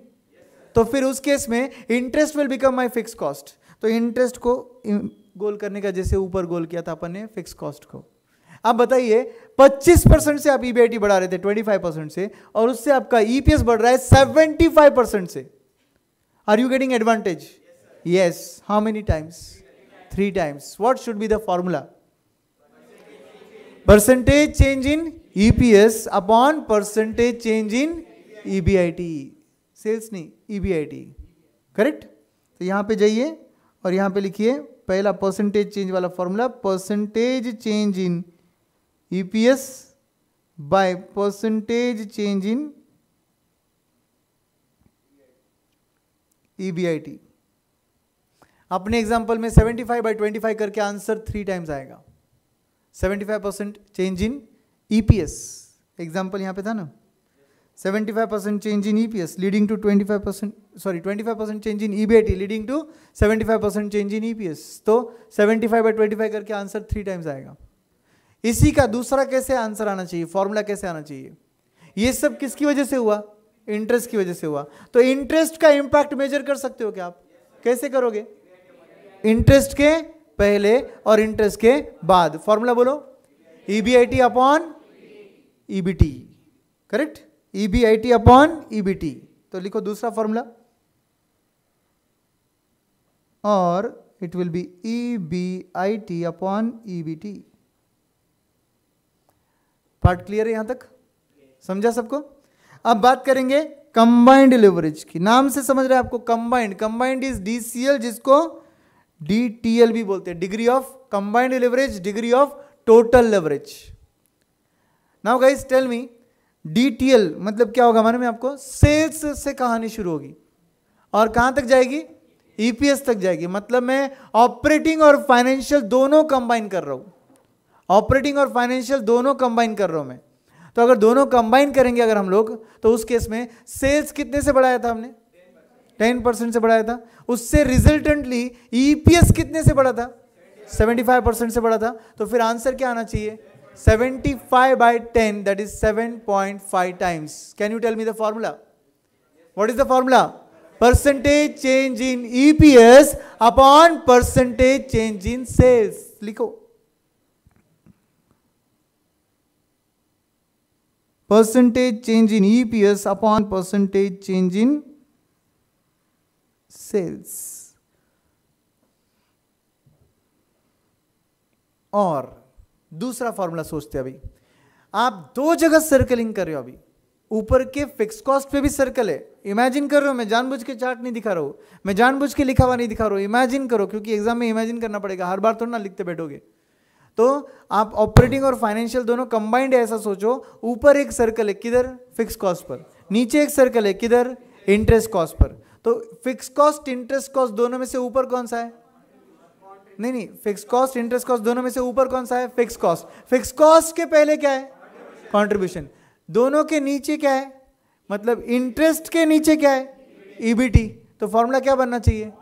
Speaker 2: तो फिर उस केस में interest will become my fix cost तो इंटरेस्ट को गोल करने का जैसे ऊपर गोल किया था अपन ने फिक्स कॉस्ट को आप बताइए 25 परसेंट से आप ई e बढ़ा रहे थे 25 परसेंट से और उससे आपका ईपीएस e बढ़ रहा है 75 परसेंट से are you getting advantage yes how many times three times what should be the formula percentage change in EPS upon percentage change in EBIT sales नहीं ई e करेक्ट तो यहां पे जाइए और यहां पे लिखिए पहला परसेंटेज चेंज वाला formula percentage change in E P S by percentage change in E B I T अपने एग्जाम्पल में 75 बाई 25 करके आंसर थ्री टाइम्स आएगा 75 percent change in E P S example यहाँ पे था ना seventy five percent change in E P S leading to twenty five percent sorry twenty five percent change in E B T leading to seventy five percent change in E P S तो seventy five by twenty five करके answer three times आएगा इसी का दूसरा कैसे answer आना चाहिए formula कैसे आना चाहिए ये सब किसकी वजह से हुआ इंटरेस्ट की वजह से हुआ तो इंटरेस्ट का इंपैक्ट मेजर कर सकते हो क्या आप कैसे करोगे इंटरेस्ट के पहले और इंटरेस्ट के बाद फॉर्मूला बोलो E B I T upon T correct T upon EBT तो लिखो दूसरा फॉर्मूला और it will be E B I T upon E B T part clear है यहां तक समझा सबको अब बात करेंगे कंबाइंड लेवरेज की नाम से समझ रहे हैं आपको कंबाइंड कंबाइंड इज डीसीएल जिसको डी टी एल भी बोलते हैं degree of combined leverage degree of total leverage now guys tell me DTL मतलब क्या होगा हमारे में आपको सेल्स से कहानी शुरू होगी और कहां तक जाएगी ईपीएस e तक जाएगी मतलब मैं ऑपरेटिंग और फाइनेंशियल दोनों कंबाइन कर रहा हूं ऑपरेटिंग और फाइनेंशियल दोनों कंबाइन कर रहा हूं मैं तो अगर दोनों कंबाइन करेंगे अगर हम लोग तो उस केस में सेल्स कितने से बढ़ाया था हमने टेन परसेंट से बढ़ाया था उससे रिजल्टेंटली ईपीएस e कितने से बढ़ा था सेवेंटी फाइव परसेंट से बढ़ा था तो फिर आंसर क्या आना चाहिए 75 by 10, that is 7.5 times. Can you tell me the formula? What is the formula? Percentage change in EPS upon percentage change in sales. Likho. Percentage change in EPS upon percentage change in sales. Or दूसरा formula सोचते अभी आप दो जगह circling कर रहे हो अभी ऊपर के फिक्स कॉस्ट पे भी सर्कल है इमेजिन कर रहे हो मैं जानबूझ के चार्ट नहीं दिखा रहा हूँ मैं जानबूझ के लिखा हुआ नहीं दिखा रहा हूँ इमेजिन करो क्योंकि एग्जाम में इमेजिन करना पड़ेगा हर बार थोड़ा ना लिखते बैठोगे तो आप ऑपरेटिंग और फाइनेंशियल दोनों कंबाइंड ऐसा सोचो ऊपर एक सर्कल है किधर फिक्स कॉस्ट पर नीचे एक सर्कल है किधर इंटरेस्ट कॉस्ट पर तो फिक्स कॉस्ट इंटरेस्ट कॉस्ट दोनों में से ऊपर कौन सा है नहीं नहीं फिक्स कॉस्ट इंटरेस्ट कॉस्ट दोनों में से ऊपर कौन सा है फिक्स कॉस्ट फिक्स कॉस्ट के पहले क्या है कॉन्ट्रीब्यूशन दोनों के नीचे क्या है मतलब इंटरेस्ट के नीचे क्या है ईबीटी e तो फॉर्मूला क्या बनना चाहिए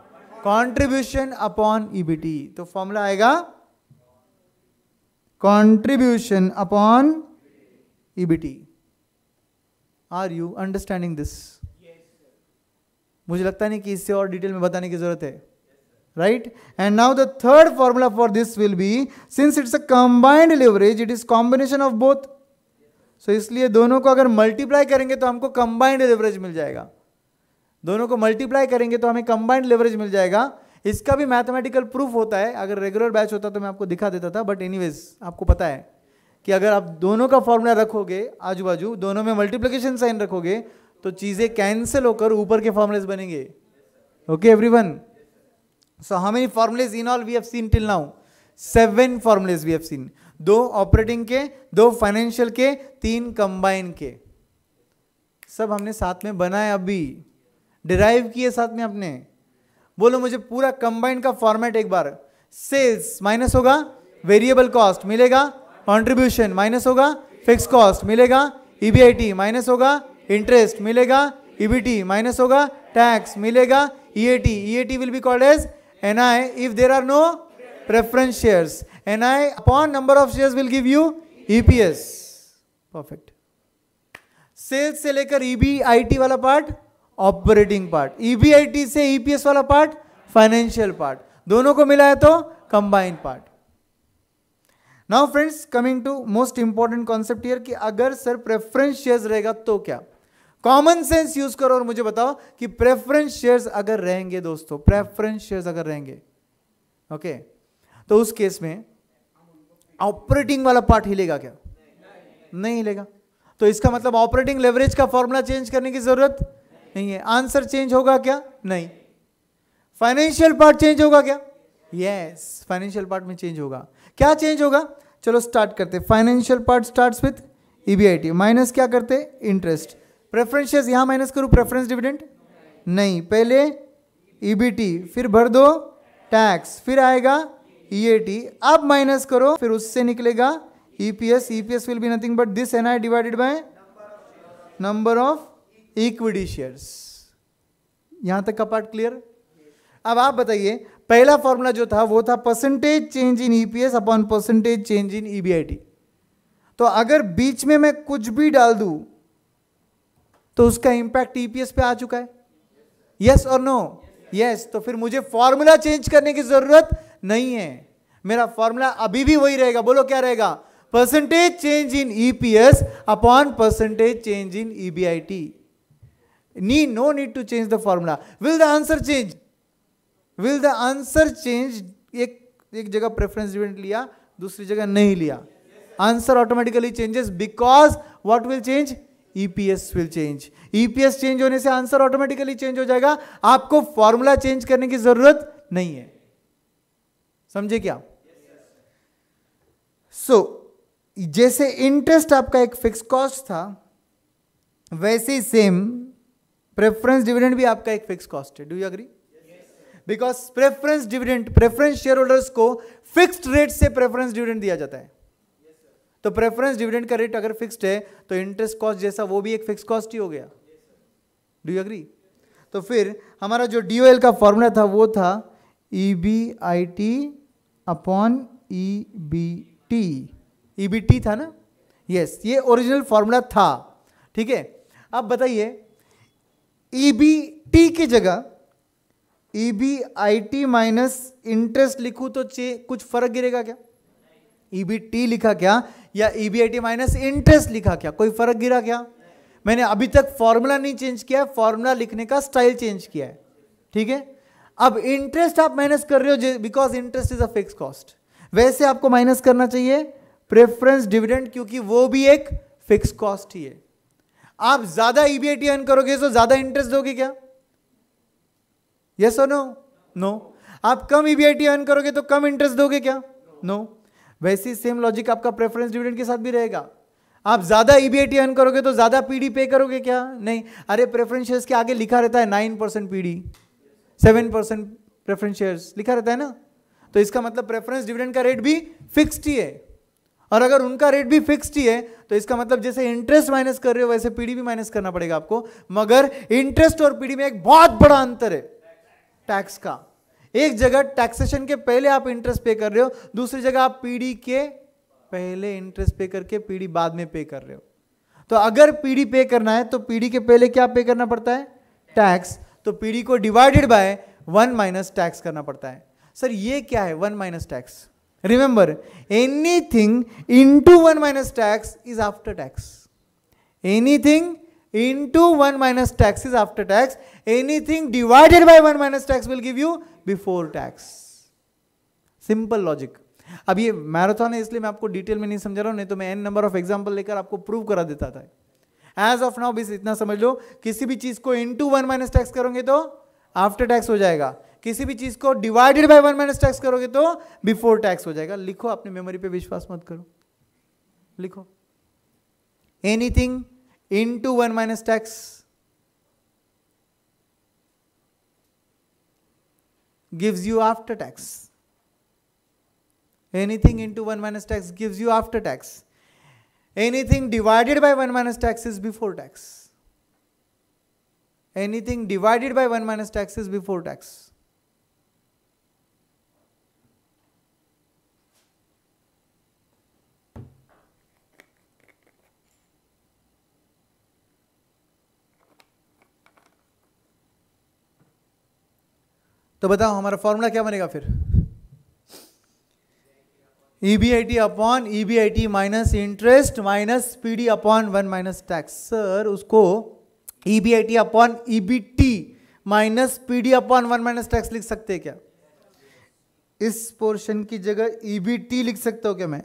Speaker 2: कॉन्ट्रीब्यूशन अपॉन ईबीटी तो फॉर्मूला आएगा contribution upon EBT are you understanding this मुझे लगता नहीं कि इससे और डिटेल में बताने की जरूरत है right and now the third formula for this will be since it's a combined leverage it is combination of both so so, इसलिए दोनों को अगर मल्टीप्लाई करेंगे तो हमको कंबाइंड लेवरेज मिल जाएगा दोनों को मल्टीप्लाई करेंगे तो हमें कंबाइंड लेवरेज मिल जाएगा इसका भी मैथमेटिकल प्रूफ होता है अगर रेगुलर बैच होता तो मैं आपको दिखा देता था बट anyways आपको पता है कि अगर आप दोनों का फॉर्मूला रखोगे आजू बाजू दोनों में मल्टीप्लीकेशन साइन रखोगे तो चीज़ें कैंसिल होकर ऊपर के फॉर्मूलेज बनेंगे okay everyone So how many formulas in all we have seen till now? Seven formulas we have seen. दो ऑपरेटिंग के दो फाइनेंशियल के तीन कंबाइन के सब हमने साथ में बनाए अभी डिराइव किए साथ में हमने बोलो मुझे पूरा कंबाइन का फॉर्मेट एक बार सेल्स माइनस होगा वेरिएबल कॉस्ट मिलेगा कॉन्ट्रीब्यूशन माइनस होगा फिक्स कॉस्ट मिलेगा ईबीआईटी e माइनस होगा इंटरेस्ट मिलेगा ईबीटी e माइनस होगा टैक्स मिलेगा EAT EAT will be called as NI if there are no preference shares. NI upon number of shares will give you EPS. Perfect. Sales से लेकर EBIT e वाला part operating part EBIT से EPS e वाला part financial part दोनों को मिला है तो combined part now friends coming to most important concept कि अगर सर प्रेफरेंस शेयर्स रहेगा तो क्या कॉमन सेंस यूज करो और मुझे बताओ कि प्रेफरेंस शेयर्स अगर रहेंगे दोस्तों प्रेफरेंस शेयर्स अगर रहेंगे ओके तो उस केस में ऑपरेटिंग वाला पार्ट हिलेगा क्या नहीं हिलेगा तो इसका मतलब ऑपरेटिंग लेवरेज का फॉर्मूला चेंज करने की जरूरत नहीं, नहीं है आंसर चेंज होगा क्या नहीं फाइनेंशियल पार्ट चेंज होगा क्या यस फाइनेंशियल पार्ट में चेंज होगा क्या चेंज होगा चलो स्टार्ट करते financial part start with EBIT minus क्या करते इंटरेस्ट प्रेफरेंस शेयर यहां माइनस करूं प्रेफरेंस डिविडेंड नहीं पहले ईबीटी e फिर भर दो टैक्स फिर आएगा ईएटी e अब माइनस करो फिर उससे निकलेगा EPS EPS will be nothing but this NI divided by number of equity shares यहां तक का पार्ट क्लियर अब आप बताइए पहला फॉर्मूला जो था वो था percentage change in EPS upon percentage change in EBIT तो अगर बीच में मैं कुछ भी डाल दूं तो उसका इंपैक्ट ईपीएस e पे आ चुका है यस और नो यस तो फिर मुझे फॉर्मूला चेंज करने की जरूरत नहीं है मेरा फॉर्मूला अभी भी वही रहेगा बोलो क्या रहेगा percentage change in EPS upon percentage change in EBIT नी no need to change the formula will the answer change will the answer change एक एक जगह प्रेफरेंस डिविडेंड लिया दूसरी जगह नहीं लिया answer automatically changes because what will change EPS will change EPS change होने से आंसर ऑटोमेटिकली चेंज हो जाएगा आपको फॉर्मूला चेंज करने की जरूरत नहीं है समझे क्या सो yes, so, जैसे इंटरेस्ट आपका एक फिक्स कॉस्ट था वैसे ही सेम प्रेफरेंस डिविडेंड भी आपका एक फिक्स कॉस्ट है do you agree because preference dividend preference share holders को फिक्स्ड रेट से प्रेफरेंस डिविडेंड दिया जाता है तो प्रेफरेंस डिविडेंड का रेट अगर फिक्स्ड है तो इंटरेस्ट कॉस्ट जैसा वो भी एक फिक्स कॉस्ट ही हो गया डू यू अग्री तो फिर हमारा जो डी का फॉर्मूला था वो था E B I T upon E B T E B T था ना यस yes, ये ओरिजिनल फॉर्मूला था ठीक है अब बताइए ई बी टी की जगह E B I T minus interest लिखूँ तो कुछ फर्क गिरेगा क्या ई बी टी लिखा क्या या E B I T minus interest लिखा क्या कोई फर्क गिरा क्या मैंने अभी तक फॉर्मूला नहीं चेंज किया है फॉर्मूला लिखने का स्टाइल चेंज किया है ठीक है अब इंटरेस्ट आप माइनस कर रहे हो because interest is a fix cost वैसे आपको माइनस करना चाहिए प्रेफरेंस डिविडेंड क्योंकि वो भी एक फिक्स कॉस्ट ही है आप ज्यादा ईबीआईटी e अर्न करोगे तो ज्यादा इंटरेस्ट दोगे क्या यस और नो नो आप कम ईबीआईटी e अर्न करोगे तो कम इंटरेस्ट दोगे क्या नो no. वैसे ही सेम लॉजिक आपका प्रेफरेंस डिविडेंड के साथ भी रहेगा आप ज़्यादा ईबीआईटी e अर्न करोगे तो ज़्यादा पीडी पे करोगे क्या नहीं अरे प्रेफरेंस शेयर्स के आगे लिखा रहता है nine percent P seven percent preference shares लिखा रहता है ना तो इसका मतलब प्रेफरेंस डिविडेंड का रेट भी फिक्स्ड ही है और अगर उनका रेट भी फिक्स्ड ही है तो इसका मतलब जैसे इंटरेस्ट माइनस कर रहे हो वैसे पीडी भी माइनस करना पड़ेगा आपको मगर इंटरेस्ट और पीडी में एक बहुत बड़ा अंतर है टैक्स का एक जगह टैक्सेशन के पहले आप इंटरेस्ट पे कर रहे हो दूसरी जगह आप पीडी के पहले इंटरेस्ट पे करके पीडी बाद में पे कर रहे हो तो अगर पीडी पे करना है तो पीडी के पहले क्या पे करना पड़ता है टैक्स तो पीडी को divided by one minus tax करना पड़ता है सर ये क्या है one minus tax remember any in to one minus tax is after tax anything to one minus tax is after tax anything divided by one minus tax will give you before tax simple logic अब ये marathon है इसलिए मैं आपको detail में नहीं समझा रहा हूं नहीं तो मैं एन नंबर ऑफ एग्जाम्पल लेकर आपको प्रूव करा देता था एज ऑफ नाउ बिस इतना समझ लो किसी भी चीज को इंटू वन माइनस टैक्स करोगे तो आफ्टर टैक्स हो जाएगा किसी भी चीज को divided by one minus tax करोगे तो बिफोर टैक्स हो जाएगा लिखो अपने मेमोरी पे विश्वास मत करो लिखो anything to one minus tax gives you after tax. Anything into 1 minus tax gives you after tax. Anything divided by 1 minus tax is before tax. Anything divided by 1 minus tax is before tax. तो बताओ हमारा formula क्या बनेगा फिर E B I T upon E B I T minus interest minus P D upon one minus tax sir उसको E B I T upon E B T minus P D upon one minus tax लिख सकते हैं क्या इस portion की जगह E B T लिख सकते हो क्या मैं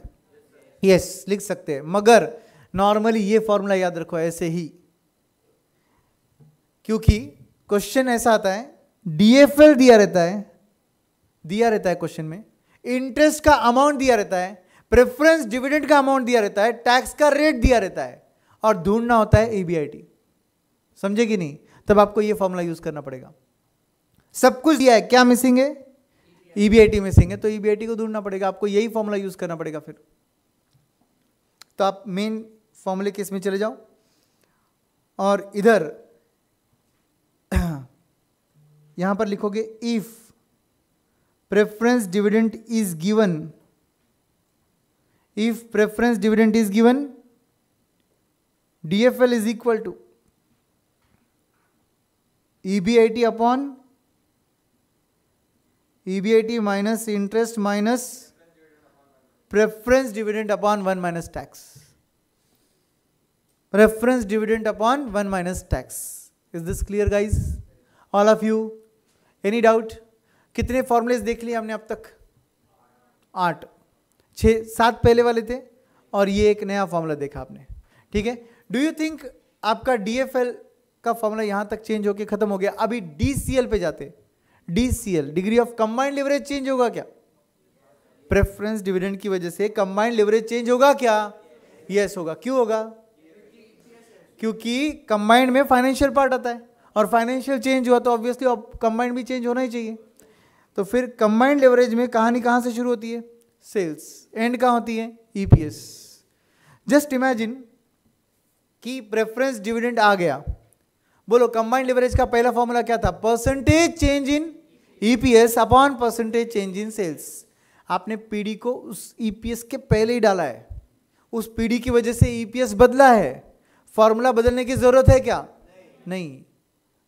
Speaker 2: यस yes, लिख सकते हैं मगर नॉर्मली ये फॉर्मूला याद रखो ऐसे ही क्योंकि क्वेश्चन ऐसा आता है डीएफएल दिया रहता है दिया रहता है क्वेश्चन में इंटरेस्ट का अमाउंट दिया रहता है प्रेफरेंस डिविडेंड का अमाउंट दिया रहता है टैक्स का रेट दिया रहता है और ढूंढना होता है ईबीआईटी समझे कि नहीं तब आपको यह फॉर्मूला यूज करना पड़ेगा सब कुछ दिया है क्या मिसिंग है ईबीआईटी e मिसिंग है तो ईबीआईटी e को ढूंढना पड़ेगा आपको यही फॉर्मूला यूज करना पड़ेगा फिर तो आप मेन फॉर्मूले के इसमें चले जाओ और इधर यहां पर लिखोगे if preference dividend is given if preference dividend is given DFL is equal to EBIT upon EBIT minus interest minus preference dividend upon one minus tax preference dividend upon one minus tax is this clear guys all of you any doubt कितने formulas देख लिए हमने अब तक आठ छः सात पहले वाले थे और ये एक नया फॉर्मूला देखा आपने ठीक है डू यू थिंक आपका डी का फॉर्मूला यहाँ तक चेंज होकर खत्म हो गया अभी डी पे जाते D degree of combined leverage change होगा क्या प्रेफरेंस डिविडेंड की वजह से कंबाइंड लेवरेज चेंज होगा क्या यस yes, होगा क्यों होगा क्योंकि कंबाइंड में फाइनेंशियल पार्ट आता है और फाइनेंशियल चेंज हुआ तो ऑब्वियसली कंबाइंड भी चेंज होना ही चाहिए तो फिर कंबाइंड लेवरेज में कहानी कहाँ से शुरू होती है सेल्स एंड कहाँ होती है ईपीएस जस्ट इमेजिन कि प्रेफरेंस डिविडेंड आ गया बोलो कंबाइंड लेवरेज का पहला फॉर्मूला क्या था percentage change in EPS upon percentage change in sales आपने पीडी को उस ईपीएस e के पहले ही डाला है उस पीढ़ी की वजह से ईपीएस e बदला है फॉर्मूला बदलने की जरूरत है क्या नहीं, नहीं।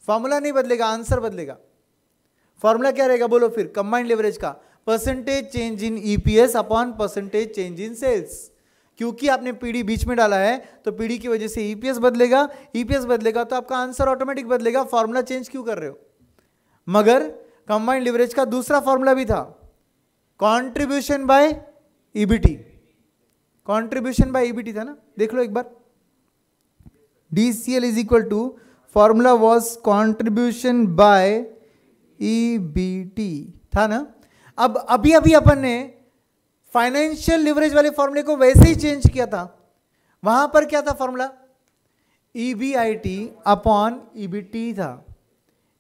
Speaker 2: फॉर्मूला नहीं बदलेगा आंसर बदलेगा फॉर्मूला क्या रहेगा बोलो फिर कंबाइंड लेवरेज का percentage change in EPS upon percentage change in sales क्योंकि आपने पीडी बीच में डाला है तो पीडी की वजह से ईपीएस e बदलेगा ईपीएस e बदलेगा तो आपका आंसर ऑटोमेटिक बदलेगा फॉर्मूला चेंज क्यों कर रहे हो मगर कंबाइंड लिवरेज का दूसरा फॉर्मूला भी था contribution by EBT contribution by EBT था ना देख लो एक बार D C L is equal to formula was contribution by E B T था ना अब अभी अभी अपन ने फाइनेंशियल लिवरेज वाले फॉर्मूले को वैसे ही चेंज किया था वहां पर क्या था formula E B I T upon E B T था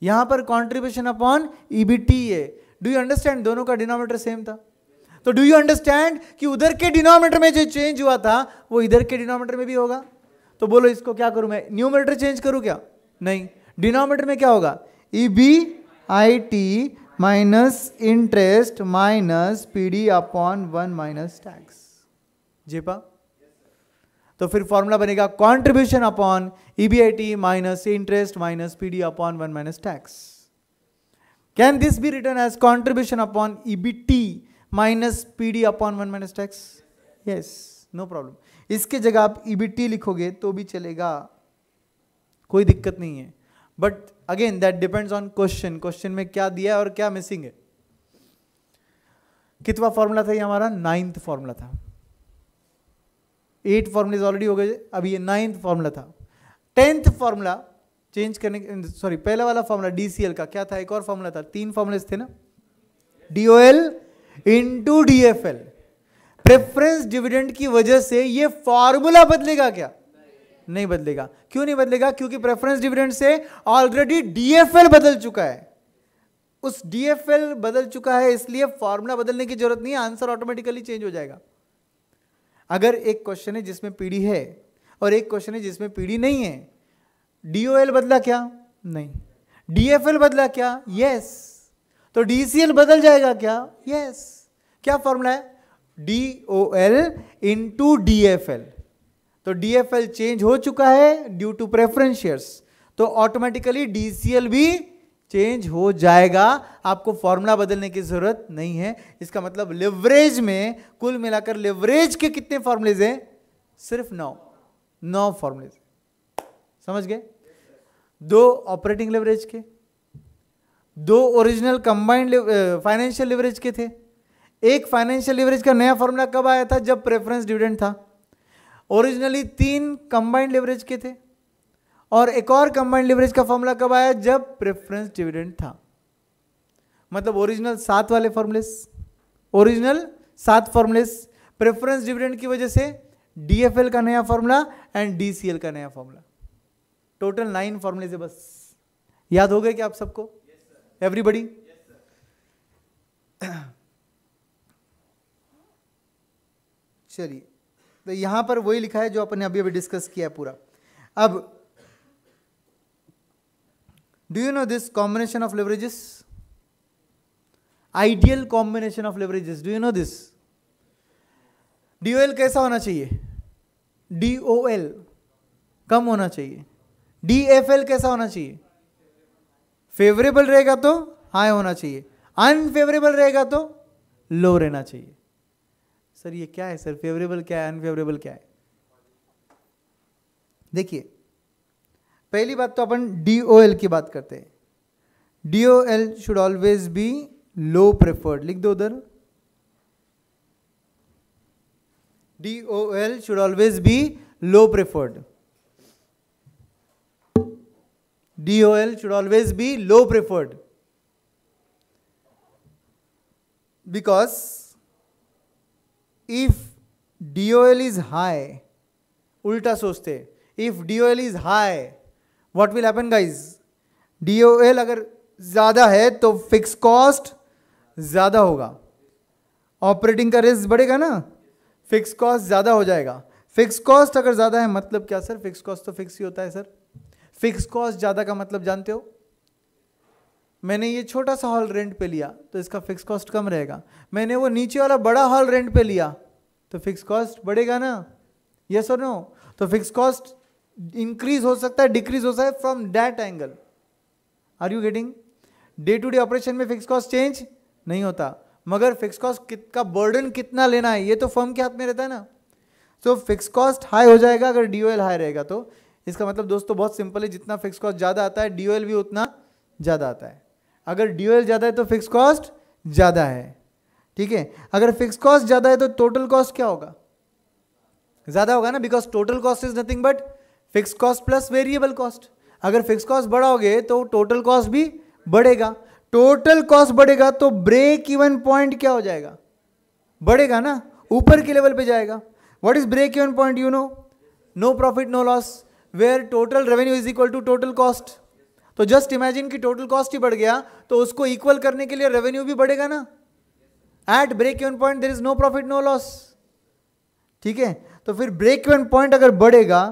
Speaker 2: यहां पर contribution upon E B T है डू यू अंडरस्टैंड दोनों का डिनोमीटर सेम था तो डू यू अंडरस्टैंड कि उधर के डिनोमीटर में जो चेंज हुआ था वो इधर के डिनोमीटर में भी होगा तो बोलो इसको क्या करूं मैं न्यूमीटर चेंज करूं क्या नहीं डिनोमीटर में क्या होगा E B I T minus interest minus P D upon one minus tax जीपा तो फिर फॉर्मूला बनेगा contribution upon E B I T minus interest minus P D upon one minus tax can this be written as contribution upon E B T minus P D upon one minus tax yes no problem इसके जगह आप E B T लिखोगे तो भी चलेगा कोई दिक्कत नहीं है but again that depends on question question में क्या दिया है और क्या मिसिंग है कितवा फॉर्मूला था ये हमारा नाइन्थ फॉर्मूला था एट फॉर्मूलेज ऑलरेडी हो गए अब ये नाइन्थ फॉर्मूला था टेंथ फॉर्मूला चेंज करने सॉरी पहला वाला फॉर्मूला डीसीएल का क्या था एक और फॉर्मूला था तीन फॉर्मूलेज थे ना DOL into DFL preference dividend की वजह से ये फॉर्मूला बदलेगा क्या नहीं बदलेगा क्यों नहीं बदलेगा क्योंकि प्रेफरेंस डिविडेंड से ऑलरेडी डीएफएल बदल चुका है उस डीएफएल बदल चुका है इसलिए फॉर्मूला बदलने की जरूरत नहीं है आंसर ऑटोमेटिकली चेंज हो जाएगा अगर एक क्वेश्चन है जिसमें पीढ़ी है और एक क्वेश्चन है जिसमें पीढ़ी नहीं है डीओएल बदला क्या नहीं डीएफएल बदला क्या यस तो डीसीएल बदल जाएगा क्या यस क्या फॉर्मूला है DO L into D F L तो डीएफएल चेंज हो चुका है ड्यू टू प्रेफरेंस शेयर्स तो ऑटोमेटिकली डीसीएल भी चेंज हो जाएगा आपको फॉर्मूला बदलने की जरूरत नहीं है इसका मतलब लेवरेज में कुल मिलाकर लेवरेज के कितने फॉर्मूलेज हैं सिर्फ नौ नौ फॉर्मूलेज समझ गए दो ऑपरेटिंग लेवरेज के दो ओरिजिनल कंबाइंड फाइनेंशियल लेवरेज के थे एक फाइनेंशियल लेवरेज का नया फॉर्मूला कब आया था जब प्रेफरेंस डिविडेंड था ओरिजिनली तीन कंबाइंड लेवरेज के थे और एक और कंबाइंड लेवरेज का फॉर्मूला कब आया जब प्रेफरेंस डिविडेंड था मतलब ओरिजिनल सात वाले फॉर्मुलेस ओरिजिनल सात फॉर्मुलेस प्रेफरेंस डिविडेंड की वजह से डीएफएल का नया फॉर्मूला एंड डीसीएल का नया फॉर्मूला टोटल नाइन फॉर्मूले से बस याद हो गए क्या आप सबको एवरीबडी yes, [CLEARS THROAT] चलिए तो यहां पर वही लिखा है जो अपने अभी अभी डिस्कस किया है पूरा अब do you know this combination of leverages ideal combination of leverages do you know this DOL कैसा होना चाहिए डीओएल कम होना चाहिए डीएफएल कैसा होना चाहिए फेवरेबल रहेगा तो हाई होना चाहिए अनफेवरेबल रहेगा तो लो रहना चाहिए सर ये क्या है सर फेवरेबल क्या है अनफेवरेबल क्या है देखिए पहली बात तो अपन डी ओ एल की बात करते हैं D O L should always be low preferred लिख दो उधर D O L should always be low preferred D O L should always be low preferred because if D O L is high उल्टा सोचते if D O L is high what will happen guys D O L अगर ज़्यादा है तो fix cost ज़्यादा होगा operating का risk बढ़ेगा ना फिक्स कॉस्ट ज़्यादा हो जाएगा फिक्स कॉस्ट अगर ज़्यादा है मतलब क्या सर फिक्स कॉस्ट तो फिक्स ही होता है सर फिक्स कॉस्ट ज़्यादा का मतलब जानते हो मैंने ये छोटा सा हॉल रेंट पे लिया तो इसका फिक्स कॉस्ट कम रहेगा मैंने वो नीचे वाला बड़ा हॉल रेंट पे लिया तो फिक्स कॉस्ट बढ़ेगा ना यस और नो तो फिक्स कॉस्ट इंक्रीज हो सकता है डिक्रीज हो सकता है from that angle are you getting day to day operation में फिक्स कॉस्ट चेंज नहीं होता मगर फिक्स कॉस्ट कित का बर्डन कितना लेना है ये तो फर्म के हाथ में रहता है ना सो फिक्स कॉस्ट हाई हो जाएगा अगर डी हाई रहेगा तो इसका मतलब दोस्तों बहुत सिंपल है जितना फिक्स कॉस्ट ज़्यादा आता है डी भी उतना ज़्यादा आता है अगर ड्यूएल ज़्यादा है तो फिक्स कॉस्ट ज़्यादा है ठीक है अगर फिक्स कॉस्ट ज़्यादा है तो टोटल कॉस्ट क्या होगा ज़्यादा होगा ना because total cost is nothing but fix cost plus variable cost अगर फिक्स कॉस्ट बढ़ाओगे तो टोटल कॉस्ट भी बढ़ेगा टोटल कॉस्ट बढ़ेगा तो ब्रेक इवन पॉइंट क्या हो जाएगा बढ़ेगा ना ऊपर के लेवल पे जाएगा what is break even point you know no profit no loss where total revenue is equal to total cost तो जस्ट इमेजिन कि टोटल कॉस्ट ही बढ़ गया तो उसको इक्वल करने के लिए रेवेन्यू भी बढ़ेगा ना at break even point there is no profit no loss ठीक है तो फिर ब्रेक इवन पॉइंट अगर बढ़ेगा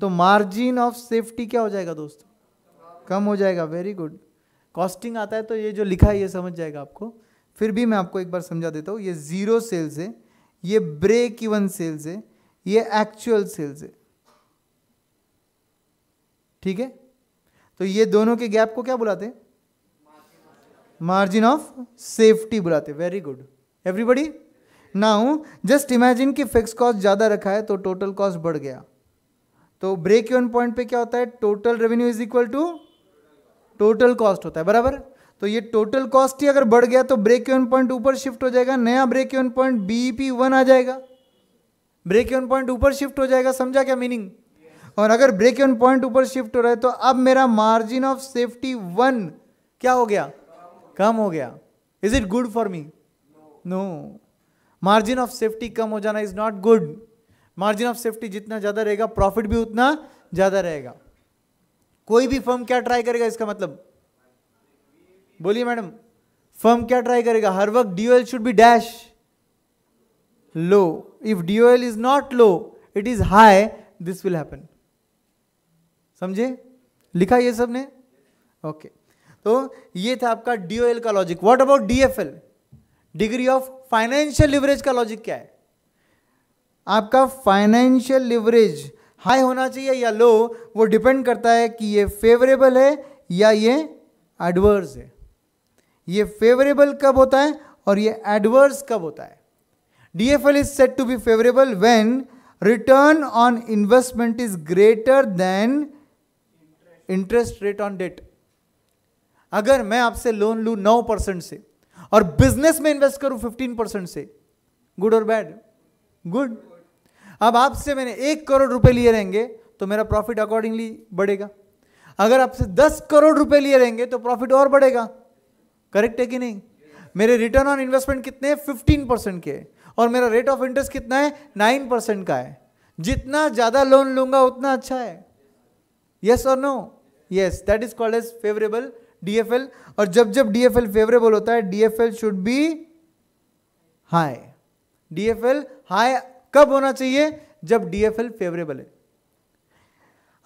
Speaker 2: तो मार्जिन ऑफ सेफ्टी क्या हो जाएगा दोस्तों कम हो जाएगा वेरी गुड कॉस्टिंग आता है तो ये जो लिखा है ये समझ जाएगा आपको फिर भी मैं आपको एक बार समझा देता हूँ ये ज़ीरो सेल्स है ये ब्रेक इवन सेल्स है ये एक्चुअल सेल्स है ठीक है तो ये दोनों के गैप को क्या बुलाते मार्जिन ऑफ सेफ्टी बुलाते very good everybody now just imagine कि फिक्स कॉस्ट ज़्यादा रखा है तो टोटल कॉस्ट बढ़ गया तो ब्रेक इवन पॉइंट पे क्या होता है total revenue is equal to total cost होता है बराबर तो ये टोटल कॉस्ट ही अगर बढ़ गया तो ब्रेक इवन पॉइंट ऊपर शिफ्ट हो जाएगा नया break even point BP one आ जाएगा ब्रेक इवन पॉइंट ऊपर शिफ्ट हो जाएगा समझा क्या मीनिंग और अगर ब्रेक इवन पॉइंट ऊपर शिफ्ट हो रहा है तो अब मेरा मार्जिन ऑफ सेफ्टी वन क्या हो गया कम हो गया is it good for me no margin of safety कम हो जाना is not good margin of safety जितना ज़्यादा रहेगा प्रॉफिट भी उतना ज़्यादा रहेगा कोई भी फर्म क्या ट्राई करेगा इसका मतलब बोलिए मैडम फर्म क्या ट्राई करेगा हर वक्त DOL should be dash low if DOL is not low it is high this will happen समझे लिखा ये सब ने ओके तो ये था आपका डीओएल का logic what about DFL degree of financial leverage का लॉजिक क्या है आपका फाइनेंशियल लिवरेज हाई होना चाहिए या लो वो डिपेंड करता है कि ये फेवरेबल है या ये एडवर्स है ये फेवरेबल कब होता है और ये एडवर्स कब होता है DFL is said to be favourable when return on investment is greater than interest rate on debt अगर मैं आपसे लोन लू नौ परसेंट से और बिजनेस में इन्वेस्ट करूं फिफ्टीन परसेंट से गुड और बैड गुड अब आपसे मैंने एक करोड़ रुपए लिए रहेंगे तो मेरा प्रॉफिट अकॉर्डिंगली बढ़ेगा अगर आपसे दस करोड़ रुपए लिए रहेंगे तो प्रॉफिट और बढ़ेगा करेक्ट है कि नहीं मेरे रिटर्न ऑन इन्वेस्टमेंट कितने फिफ्टीन परसेंट के और मेरा रेट ऑफ इंटरेस्ट कितना है नाइन परसेंट का है जितना ज़्यादा लोन लूंगा उतना अच्छा है यस और no yes that is called as favourable DFL और जब जब डीएफएल फेवरेबल होता है DFL should be high DFL high कब होना चाहिए जब डीएफएल फेवरेबल है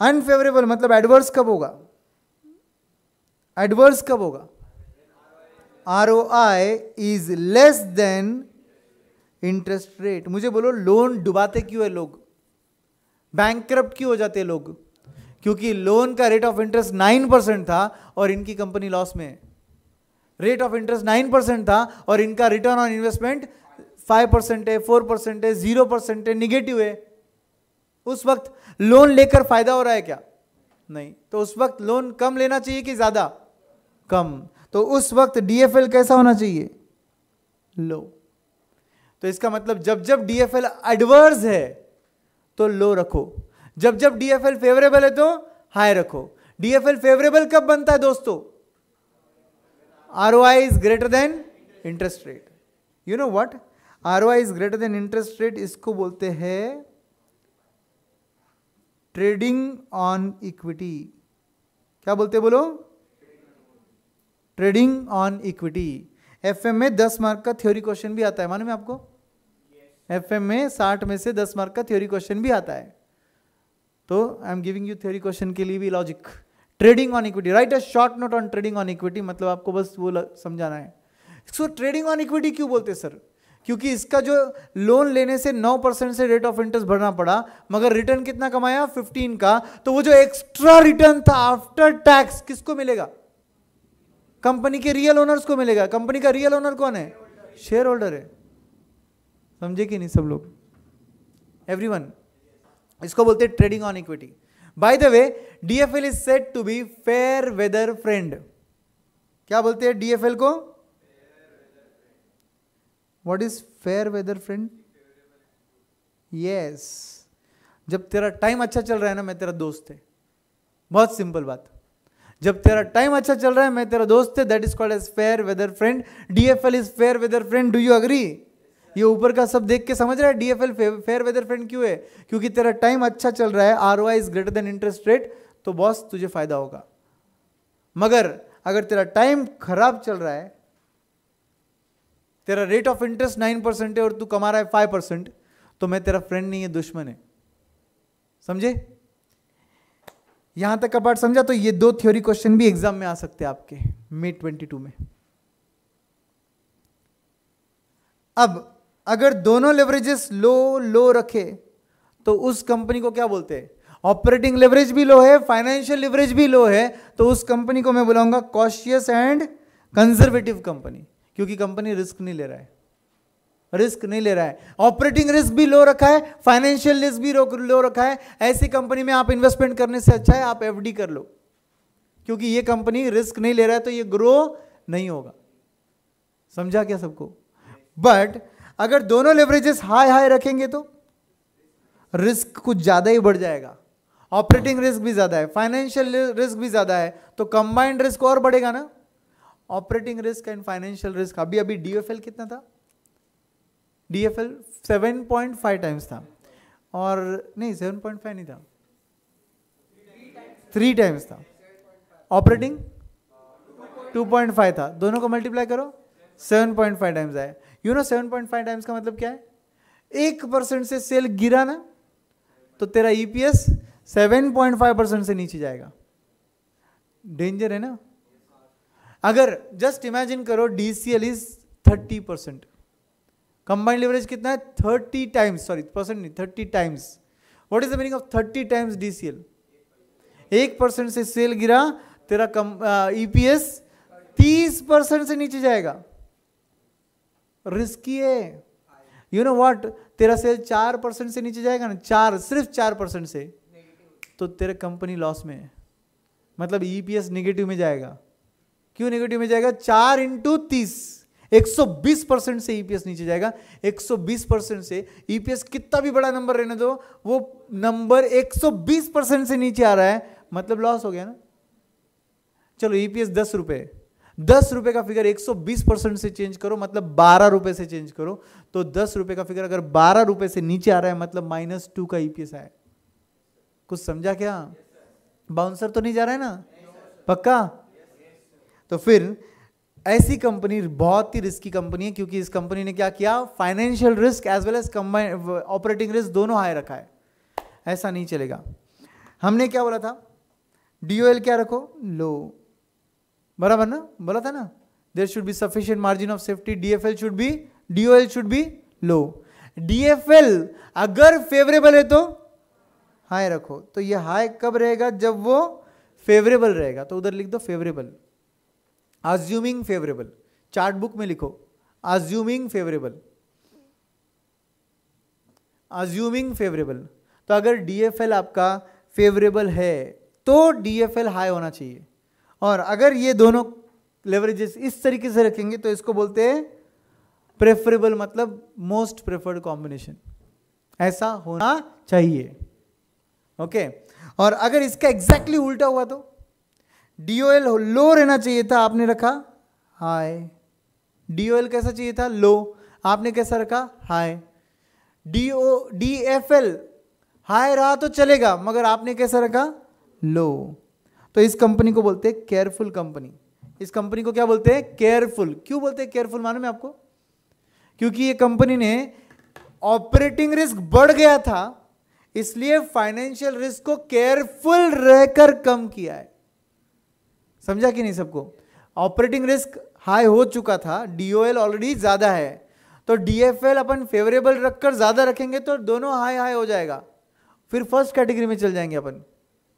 Speaker 2: अनफेवरेबल मतलब एडवर्स कब होगा एडवर्स कब होगा R O I is less than interest rate मुझे बोलो लोन डुबाते क्यों है लोग बैंक क्यों हो जाते हैं लोग क्योंकि लोन का rate of interest nine percent था और इनकी कंपनी लॉस में rate of interest nine percent था और इनका return on investment five percent है फोर परसेंट है जीरो परसेंट है निगेटिव है उस वक्त लोन लेकर फायदा हो रहा है क्या नहीं तो उस वक्त लोन कम लेना चाहिए कि ज्यादा कम तो उस वक्त डीएफएल कैसा होना चाहिए लो तो इसका मतलब जब जब डीएफएल एडवर्स है तो लो रखो जब जब डीएफएल फेवरेबल है तो हाई रखो डीएफएल फेवरेबल कब बनता है दोस्तों R is greater than interest rate you know what R is greater than interest rate इसको बोलते हैं ट्रेडिंग ऑन इक्विटी क्या बोलते बोलो ट्रेडिंग ऑन इक्विटी एफ में दस मार्क का थ्योरी क्वेश्चन भी आता है मालूम है आपको एफ yes. में साठ में से दस मार्क का थ्योरी क्वेश्चन भी आता है तो I am giving you theory question के लिए भी logic trading on equity write a short note on trading on equity मतलब आपको बस वो समझाना है सो ट्रेडिंग ऑन इक्विटी क्यों बोलते सर क्योंकि इसका जो लोन लेने से 9 परसेंट से रेट ऑफ इंटरेस्ट भरना पड़ा मगर रिटर्न कितना कमाया 15 का तो वो जो एक्स्ट्रा रिटर्न था आफ्टर टैक्स किसको मिलेगा कंपनी के रियल ओनर्स को मिलेगा कंपनी का रियल ओनर कौन है शेयर होल्डर है समझे कि नहीं सब लोग एवरीवन इसको बोलते हैं trading on equity by the way DFL is said to be fair weather friend क्या बोलते हैं डीएफएल को what is fair weather friend yes जब तेरा टाइम अच्छा चल रहा है ना मैं तेरा दोस्त है बहुत सिंपल बात जब तेरा टाइम अच्छा चल रहा है मैं तेरा दोस्त है that is called as fair weather friend DFL is fair weather friend do you agree ये ऊपर का सब देख के समझ रहा है D F L fair weather friend क्यों है क्योंकि तेरा टाइम अच्छा चल रहा है R Y is greater than interest rate तो बॉस तुझे फायदा होगा मगर अगर तेरा टाइम खराब चल रहा है तेरा rate of interest nine percent है और तू कमा रहा है फाइव परसेंट तो मैं तेरा फ्रेंड नहीं है दुश्मन है समझे यहां तक का पार्ट समझा तो ये दो थ्योरी क्वेश्चन भी एग्जाम में आ सकते हैं आपके मे ट्वेंटी टू में अब अगर दोनों लेवरेजेस लो लो रखे तो उस कंपनी को क्या बोलते हैं ऑपरेटिंग लेवरेज भी लो है फाइनेंशियल लेवरेज भी लो है तो उस कंपनी को मैं बुलाऊंगा कॉशियस एंड कंजर्वेटिव कंपनी क्योंकि कंपनी रिस्क नहीं ले रहा है रिस्क नहीं ले रहा है ऑपरेटिंग रिस्क भी लो रखा है फाइनेंशियल रिस्क भी लो रखा है ऐसी कंपनी में आप इन्वेस्टमेंट करने से अच्छा है आप एफडी कर लो क्योंकि ये कंपनी रिस्क नहीं ले रहा है तो ये ग्रो नहीं होगा समझा क्या सबको बट अगर दोनों लेवरेजेस हाई हाई रखेंगे तो रिस्क कुछ ज़्यादा ही बढ़ जाएगा ऑपरेटिंग रिस्क भी ज़्यादा है फाइनेंशियल रिस्क भी ज़्यादा है तो कंबाइंड रिस्क और बढ़ेगा ना operating risk and financial risk अभी अभी डीएफएल कितना था DFL 7.5 seven point five times था और नहीं सेवन पॉइंट फाइव नहीं था थ्री टाइम्स था ऑपरेटिंग टू पॉइंट फाइव था दोनों को मल्टीप्लाई करो सेवन पॉइंट फाइव टाइम्स आए you know seven point five times का मतलब क्या है एक परसेंट से सेल गिरा ना तो तेरा EPS seven point five percent से नीचे जाएगा डेंजर है ना अगर जस्ट इमेजिन करो DCL is thirty percent combined leverage कितना है थर्टी टाइम्स सॉरी परसेंट नहीं thirty times what is the meaning of thirty times DCL एक परसेंट से सेल गिरा तेरा कम ईपीएस e तीस परसेंट से नीचे जाएगा रिस्की है यू नो वॉट तेरा सेल चार परसेंट से नीचे जाएगा ना चार सिर्फ चार परसेंट से तो तेरा कंपनी लॉस में है मतलब ईपीएस e नेगेटिव में जाएगा क्यों नेगेटिव में जाएगा चार इंटू तीस एक सौ बीस परसेंट से ईपीएस e नीचे जाएगा एक सौ बीस परसेंट से ईपीएस e कितना भी बड़ा नंबर रहने दो वो नंबर एक सौ बीस परसेंट से नीचे आ रहा है मतलब लॉस हो गया ना चलो ईपीएस दस रुपये दस रुपए का फिगर 120 परसेंट से चेंज करो मतलब बारह रुपए से चेंज करो तो दस रुपए का फिगर अगर बारह रुपए से नीचे आ रहा है मतलब माइनस टू का ईपीएस e आया कुछ समझा क्या बाउंसर तो नहीं जा रहा है ना पक्का तो फिर ऐसी कंपनी बहुत ही रिस्की कंपनी है क्योंकि इस कंपनी ने क्या किया financial risk as well as combine operating risk दोनों हाई रखा है ऐसा नहीं चलेगा हमने क्या बोला था डीओएल क्या रखो लो बराबर ना बोला था ना there should be sufficient margin of safety DFL should be DOL should be low DFL अगर फेवरेबल है तो हाई रखो तो ये हाई कब रहेगा जब वो फेवरेबल रहेगा तो उधर लिख दो favourable assuming favourable chart book में लिखो आज्यूमिंग फेवरेबल आज्यूमिंग फेवरेबल तो अगर डीएफएल आपका फेवरेबल है तो डीएफएल हाई होना चाहिए और अगर ये दोनों लेवरेजेस इस तरीके से रखेंगे तो इसको बोलते हैं प्रेफरेबल मतलब मोस्ट प्रेफर्ड कॉम्बिनेशन ऐसा होना चाहिए ओके okay. और अगर इसका एग्जैक्टली exactly उल्टा हुआ तो डीओएल लो रहना चाहिए था आपने रखा हाय डीओएल कैसा चाहिए था लो आपने कैसा रखा हाय डीओ डीएफएल हाय रहा तो चलेगा मगर आपने कैसा रखा लो तो इस कंपनी को बोलते हैं केयरफुल कंपनी इस कंपनी को क्या बोलते हैं केयरफुल क्यों बोलते हैं केयरफुल मालूम है आपको क्योंकि ये कंपनी ने ऑपरेटिंग रिस्क बढ़ गया था इसलिए फाइनेंशियल रिस्क को केयरफुल रहकर कम किया है समझा कि नहीं सबको ऑपरेटिंग रिस्क हाई हो चुका था डीओएल ऑलरेडी ज्यादा है तो डीएफएल अपन फेवरेबल रखकर ज्यादा रखेंगे तो दोनों हाई हाई हो जाएगा फिर फर्स्ट कैटेगरी में चल जाएंगे अपन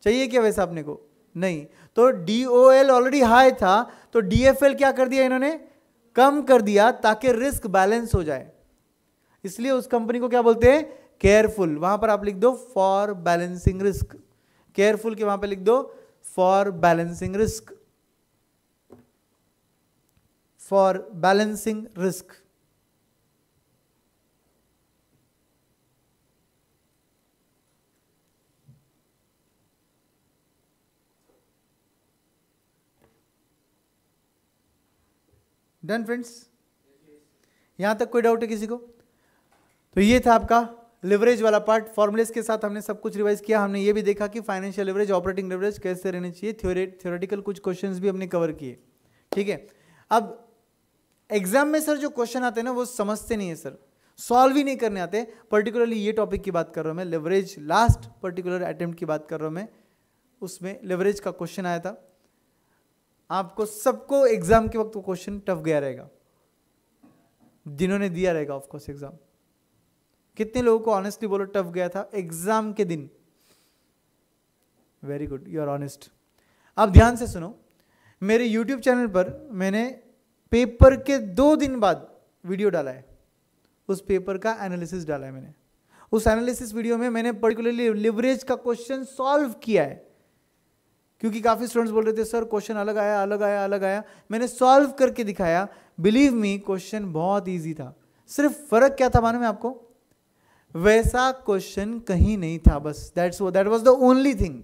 Speaker 2: चाहिए क्या वैसा अपने को नहीं तो D O L already high था तो डी एफ एल क्या कर दिया इन्होंने कम कर दिया ताकि रिस्क बैलेंस हो जाए इसलिए उस कंपनी को क्या बोलते हैं केयरफुल वहां पर आप लिख दो फॉर बैलेंसिंग रिस्क केयरफुल के वहां पर लिख दो for balancing risk for balancing risk done friends यहाँ तक कोई डाउट है किसी को तो ये था आपका लिवरेज वाला पार्ट फॉर्मुलेज के साथ हमने सब कुछ रिवाइज किया हमने ये भी देखा कि फाइनेंशियल लिवरेज ऑपरेटिंग लिवरेज कैसे रहने चाहिए थ्योरे थ्योरेटिकल कुछ क्वेश्चन भी हमने कवर किए ठीक है अब एग्जाम में सर जो क्वेश्चन आते हैं ना वो समझते नहीं है सर सॉल्व ही नहीं करने आते पर्टिकुलरली ये टॉपिक की बात कर रहा हूँ मैं लेवरेज लास्ट पर्टिकुलर अटेम्प्ट की बात कर रहा हूँ मैं उसमें लेवरेज का क्वेश्चन आया था आपको सबको एग्जाम के वक्त वो क्वेश्चन टफ गया रहेगा जिन्होंने दिया रहेगा ऑफकोर्स एग्जाम कितने लोगों को ऑनेस्टली बोलो टफ गया था एग्जाम के दिन very good you are honest आप ध्यान से सुनो मेरे यूट्यूब चैनल पर मैंने पेपर के दो दिन बाद वीडियो डाला है उस पेपर का एनालिसिस डाला है मैंने उस एनालिसिस वीडियो में मैंने पर्टिकुलरली लिवरेज का क्वेश्चन सॉल्व किया है क्योंकि काफ़ी स्टूडेंट्स बोल रहे थे सर क्वेश्चन अलग आया अलग आया अलग आया मैंने सॉल्व करके दिखाया बिलीव मी क्वेश्चन बहुत ईजी था सिर्फ फर्क क्या था मानो मैं आपको वैसा क्वेश्चन कहीं नहीं था बस that's that was the only thing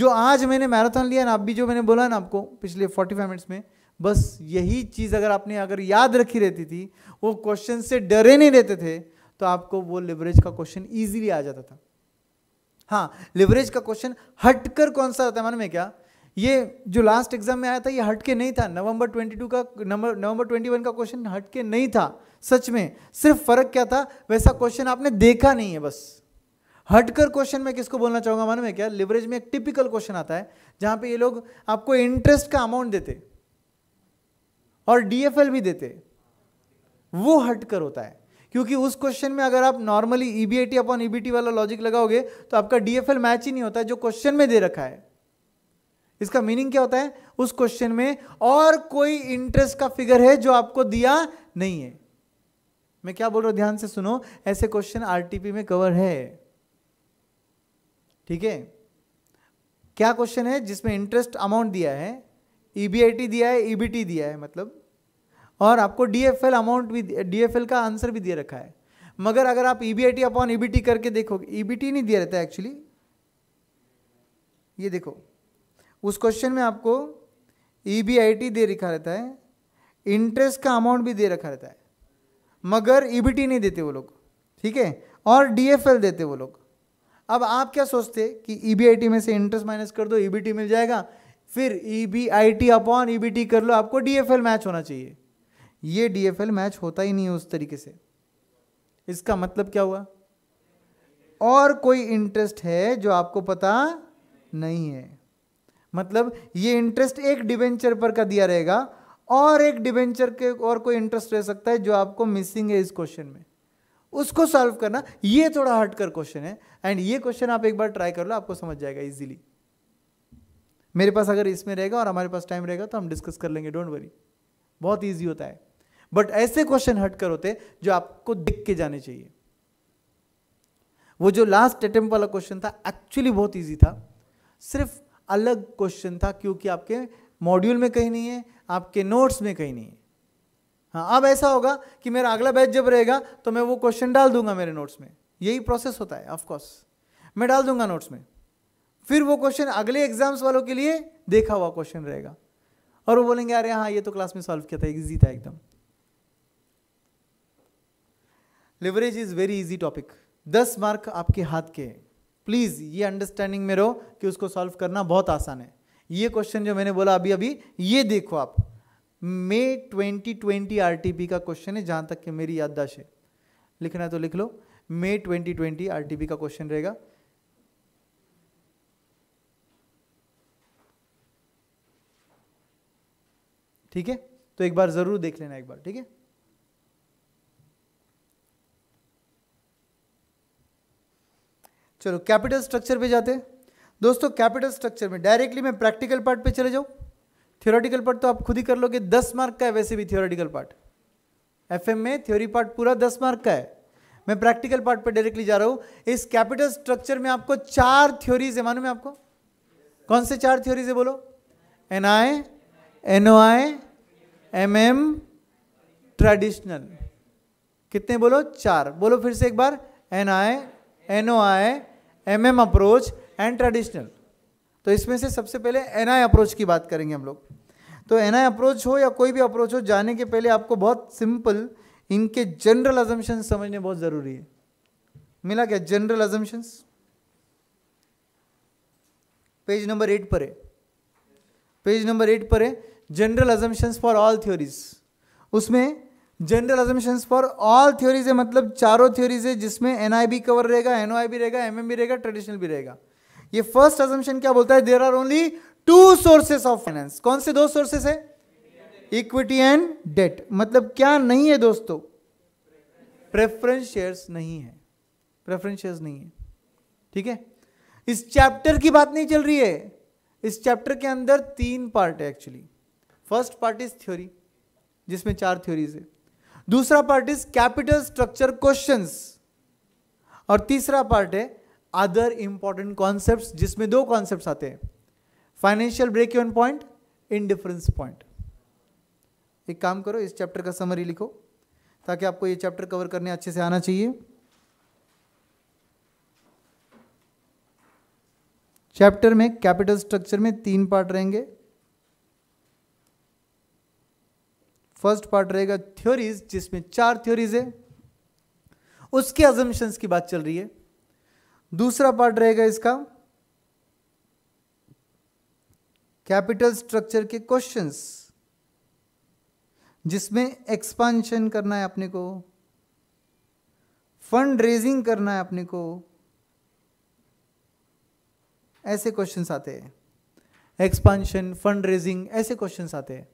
Speaker 2: जो आज मैंने मैराथन लिया ना आप भी जो मैंने बोला ना आपको पिछले 45 मिनट्स में बस यही चीज़ अगर आपने अगर याद रखी रहती थी वो क्वेश्चन से डरे नहीं रहते थे तो आपको वो लिवरेज का क्वेश्चन ईजिली आ जाता था हाँ लिवरेज का क्वेश्चन हटकर कौन सा आता है मन में क्या ये जो लास्ट एग्जाम में आया था ये हटके नहीं था नवंबर 22 का नंबर नवंबर 21 का क्वेश्चन हटके नहीं था सच में सिर्फ फर्क क्या था वैसा क्वेश्चन आपने देखा नहीं है बस हटकर क्वेश्चन में किसको बोलना चाहूंगा मन में क्या लिवरेज में एक टिपिकल क्वेश्चन आता है जहां पे ये लोग आपको इंटरेस्ट का अमाउंट देते और डीएफएल भी देते वो हटकर होता है क्योंकि उस क्वेश्चन में अगर आप normally E B upon E वाला लॉजिक लगाओगे तो आपका डी मैच ही नहीं होता है जो क्वेश्चन में दे रखा है इसका मीनिंग क्या होता है उस क्वेश्चन में और कोई इंटरेस्ट का फिगर है जो आपको दिया नहीं है मैं क्या बोल रहा हूं ध्यान से सुनो ऐसे क्वेश्चन आरटीपी में कवर है ठीक है क्या क्वेश्चन है जिसमें इंटरेस्ट अमाउंट दिया है ईबीआईटी e दिया है ईबीटी e दिया है मतलब और आपको डी एफ एल अमाउंट भी डी एफ एल का आंसर भी दिया रखा है मगर अगर आप E B I T upon E B T करके देखोगे ई बी टी नहीं दिया रहता है एक्चुअली ये देखो उस क्वेश्चन में आपको ई बी आई टी दे रखा रहता है इंटरेस्ट का अमाउंट भी दे रखा रहता है मगर ई बी टी नहीं देते वो लोग ठीक है और डी एफ एल देते वो लोग अब आप क्या सोचते कि ई बी आई टी में से इंटरेस्ट माइनस कर दो ई बी टी मिल जाएगा फिर E B I T upon E B T कर लो आपको डी एफ एल मैच होना चाहिए ये डीएफएल मैच होता ही नहीं है उस तरीके से इसका मतलब क्या हुआ और कोई इंटरेस्ट है जो आपको पता नहीं है मतलब ये इंटरेस्ट एक डिवेंचर पर का दिया रहेगा और एक डिवेंचर के और कोई इंटरेस्ट रह सकता है जो आपको मिसिंग है इस क्वेश्चन में उसको सॉल्व करना ये थोड़ा हटकर क्वेश्चन है एंड ये क्वेश्चन आप एक बार ट्राई कर लो आपको समझ जाएगा इजीली मेरे पास अगर इसमें रहेगा और हमारे पास टाइम रहेगा तो हम डिस्कस कर लेंगे डोंट वरी बहुत ईजी होता है बट ऐसे क्वेश्चन हट कर होते जो आपको दिख के जाने चाहिए वो जो लास्ट अटेम्प वाला क्वेश्चन था एक्चुअली बहुत ईजी था सिर्फ अलग क्वेश्चन था क्योंकि आपके मॉड्यूल में कहीं नहीं है आपके नोट्स में कहीं नहीं है हाँ अब ऐसा होगा कि मेरा अगला बैच जब रहेगा तो मैं वो क्वेश्चन डाल दूंगा मेरे नोट्स में यही प्रोसेस होता है ऑफकोर्स मैं डाल दूंगा नोट्स में फिर वो क्वेश्चन अगले एग्जाम्स वालों के लिए देखा हुआ क्वेश्चन रहेगा और वो बोलेंगे अरे हाँ ये तो क्लास में सॉल्व किया था इजी था एकदम leverage is very easy topic दस मार्क आपके हाथ के हैं प्लीज़ ये अंडरस्टैंडिंग में रहो कि उसको सॉल्व करना बहुत आसान है ये क्वेश्चन जो मैंने बोला अभी अभी ये देखो आप मे ट्वेंटी ट्वेंटी आर का क्वेश्चन है जहाँ तक कि मेरी याददाश्त है लिखना है तो लिख लो मे ट्वेंटी ट्वेंटी आर का क्वेश्चन रहेगा ठीक है तो एक बार ज़रूर देख लेना एक बार ठीक है चलो कैपिटल स्ट्रक्चर पे जाते हैं दोस्तों कैपिटल स्ट्रक्चर में डायरेक्टली मैं प्रैक्टिकल पार्ट पे चले जाऊँ थियोरेटिकल पार्ट तो आप खुद ही कर लोगे दस मार्क का है वैसे भी थियोरेटिकल पार्ट एफ में थ्योरी पार्ट पूरा दस मार्क का है मैं प्रैक्टिकल पार्ट पे डायरेक्टली जा रहा हूँ इस कैपिटल स्ट्रक्चर में आपको चार थ्योरीज है मालूम है आपको कौन से चार थ्योरीज है बोलो N I N O I M M traditional कितने बोलो चार बोलो फिर से एक बार N I N O I M M approach and traditional तो इसमें से सबसे पहले एन आई अप्रोच की बात करेंगे हम लोग तो एन आई अप्रोच हो या कोई भी अप्रोच हो जाने के पहले आपको बहुत सिंपल इनके जनरल अजम्पन समझने बहुत ज़रूरी है मिला क्या general assumptions page number eight पर है पेज नंबर एट पर है general assumptions for all theories उसमें general assumption for all theories है मतलब चारों थ्योरीज है जिसमें एन आई बी कवर रहेगा एन ओ आई भी रहेगा एम एम भी रहेगा ट्रेडिशनल भी रहेगा ये फर्स्ट एजमिशन क्या बोलता है there are only two sources of finance कौन से दो सोर्सेस है इक्विटी एंड डेट मतलब क्या नहीं है दोस्तों प्रेफरेंस शेयर्स नहीं है प्रेफरेंस शेयर्स नहीं है ठीक है इस चैप्टर की बात नहीं चल रही है इस चैप्टर के अंदर तीन पार्ट है actually first part is theory जिसमें चार थ्योरीज है दूसरा part is capital structure questions और तीसरा पार्ट है अदर इंपॉर्टेंट कॉन्सेप्ट जिसमें दो कॉन्सेप्ट आते हैं financial break even point indifference point एक काम करो इस चैप्टर का समरी लिखो ताकि आपको ये चैप्टर कवर करने अच्छे से आना चाहिए चैप्टर में कैपिटल स्ट्रक्चर में तीन पार्ट रहेंगे फर्स्ट पार्ट रहेगा थ्योरीज जिसमें चार थ्योरीज है उसके अजम्पन्स की बात चल रही है दूसरा पार्ट रहेगा इसका कैपिटल स्ट्रक्चर के क्वेश्चंस जिसमें एक्सपांशन करना है अपने को फंड रेजिंग करना है अपने को ऐसे क्वेश्चंस आते हैं एक्सपांशन फंड रेजिंग ऐसे क्वेश्चंस आते हैं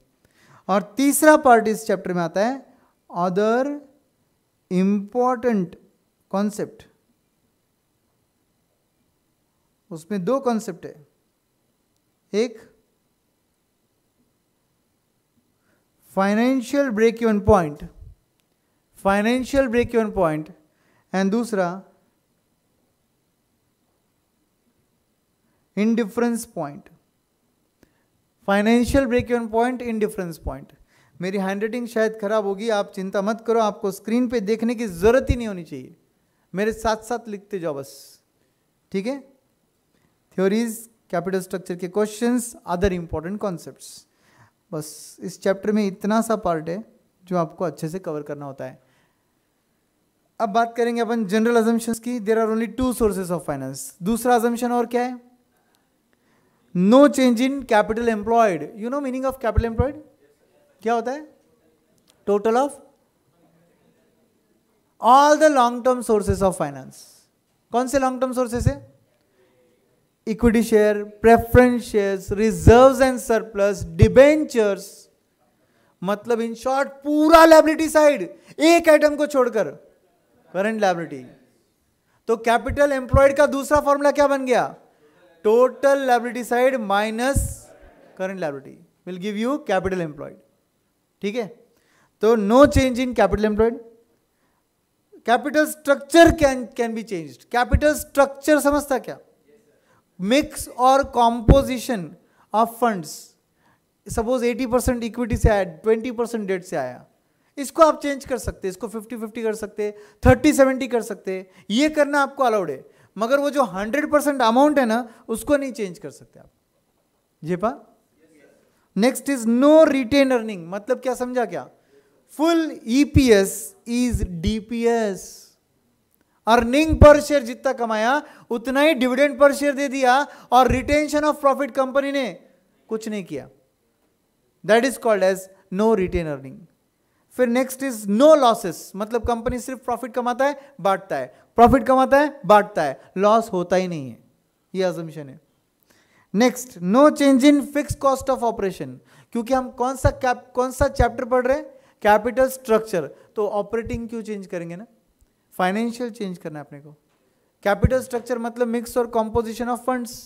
Speaker 2: और तीसरा पार्ट इस चैप्टर में आता है अदर इंपॉर्टेंट कॉन्सेप्ट उसमें दो कॉन्सेप्ट है एक financial break even point financial break even point and दूसरा indifference point financial break even point indifference point मेरी हैंड शायद ख़राब होगी आप चिंता मत करो आपको स्क्रीन पे देखने की ज़रूरत ही नहीं होनी चाहिए मेरे साथ साथ लिखते जाओ बस ठीक है थ्योरीज कैपिटल स्ट्रक्चर के क्वेश्चंस अदर इंपॉर्टेंट कॉन्सेप्ट बस इस चैप्टर में इतना सा पार्ट है जो आपको अच्छे से कवर करना होता है अब बात करेंगे अपन जनरल अजम्पन्स की there are only two sources of finance दूसरा अजम्पन और क्या है no change in capital employed you know meaning of capital employed क्या होता है total of all the long term sources of finance कौन से लॉन्ग टर्म सोर्सेस है equity share preference share reserve and surplus debentures मतलब in short पूरा liability side एक item को छोड़कर करंट लाइबिलिटी तो कैपिटल एम्प्लॉयड का दूसरा फॉर्मूला क्या बन गया total liability side minus current liability will give you capital employed ठीक है तो no change in capital employed capital structure can can be change capital structure समझता क्या मिक्स और composition of funds suppose 80 percent equity से आया 20 percent date से आया इसको आप चेंज कर सकते इसको 50 50 कर सकते 30 70 कर सकते ये करना आपको अलाउड है मगर वो जो हंड्रेड परसेंट अमाउंट है ना उसको नहीं चेंज कर सकते आप ये पा next is no retained earning मतलब क्या समझा क्या full EPS is DPS earning per share जितना कमाया उतना ही डिविडेंड पर शेयर दे दिया और रिटेंशन ऑफ प्रॉफिट कंपनी ने कुछ नहीं किया that is called as no retained earning फिर नेक्स्ट इज नो लॉसेस मतलब कंपनी सिर्फ प्रॉफिट कमाता है बांटता है प्रॉफिट कमाता है बांटता है लॉस होता ही नहीं है ये असम्पशन है next no change in fixed cost of operation क्योंकि हम कौन सा कैप कौन सा चैप्टर पढ़ रहे हैं कैपिटल स्ट्रक्चर तो ऑपरेटिंग क्यों चेंज करेंगे ना फाइनेंशियल चेंज करना है अपने को कैपिटल स्ट्रक्चर मतलब मिक्स और कॉम्पोजिशन ऑफ फंड्स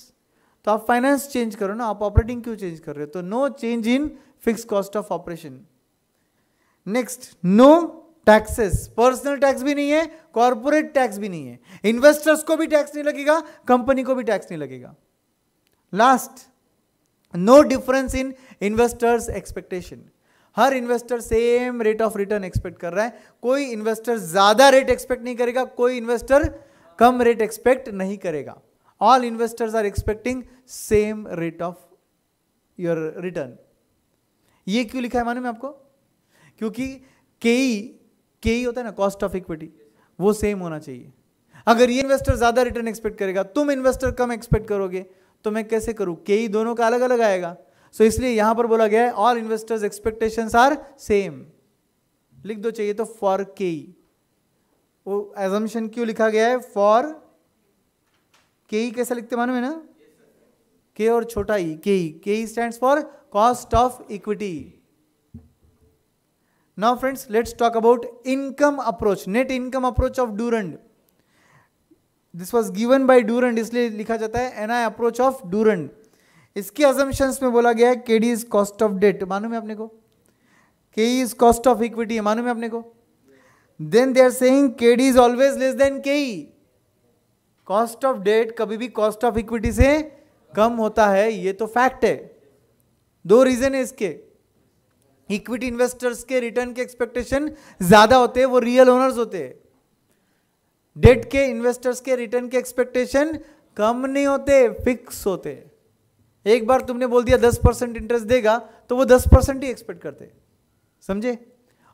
Speaker 2: तो आप फाइनेंस चेंज करो ना आप ऑपरेटिंग क्यों चेंज कर रहे हो तो no change in fixed cost of operation next no taxes personal tax भी नहीं है कॉरपोरेट टैक्स भी नहीं है इन्वेस्टर्स को भी टैक्स नहीं लगेगा कंपनी को भी टैक्स नहीं लगेगा last no difference in investors expectation हर investor same rate of return expect कर रहा है कोई इन्वेस्टर ज्यादा रेट एक्सपेक्ट नहीं करेगा कोई इन्वेस्टर कम रेट एक्सपेक्ट नहीं करेगा all investors are expecting same rate of your return ये क्यों लिखा है मालूम है आपको क्योंकि केई केई e, e होता है ना कॉस्ट ऑफ इक्विटी वो सेम होना चाहिए अगर ये इन्वेस्टर ज़्यादा रिटर्न एक्सपेक्ट करेगा तुम इन्वेस्टर कम एक्सपेक्ट करोगे तो मैं कैसे करूं केई e दोनों का अलग अलग आएगा सो so, इसलिए यहां पर बोला गया है all investors expectation are same लिख दो चाहिए तो फॉर केई वो एजम्पन क्यों लिखा गया है फॉर केई कैसे लिखते मानो है ना के और छोटा ई KE KE K stand for cost of equity now friends let's talk about income approach net income approach of durand this was given by durand इसलिए लिखा जाता है ni approach of durand इसकी assumptions में बोला गया है KD is cost of debt मालूम है को KE is cost of equity मालूम है को then they are saying KD is always less than KE cost of debt कभी भी cost of equity से कम होता है ये तो फैक्ट है दो रीजन है इसके इक्विटी इन्वेस्टर्स के रिटर्न के एक्सपेक्टेशन ज्यादा होते हैं वो रियल ओनर्स होते हैं डेट के इन्वेस्टर्स के रिटर्न के एक्सपेक्टेशन कम नहीं होते फिक्स होते एक बार तुमने बोल दिया दस परसेंट इंटरेस्ट देगा तो वो दस परसेंट ही एक्सपेक्ट करते समझे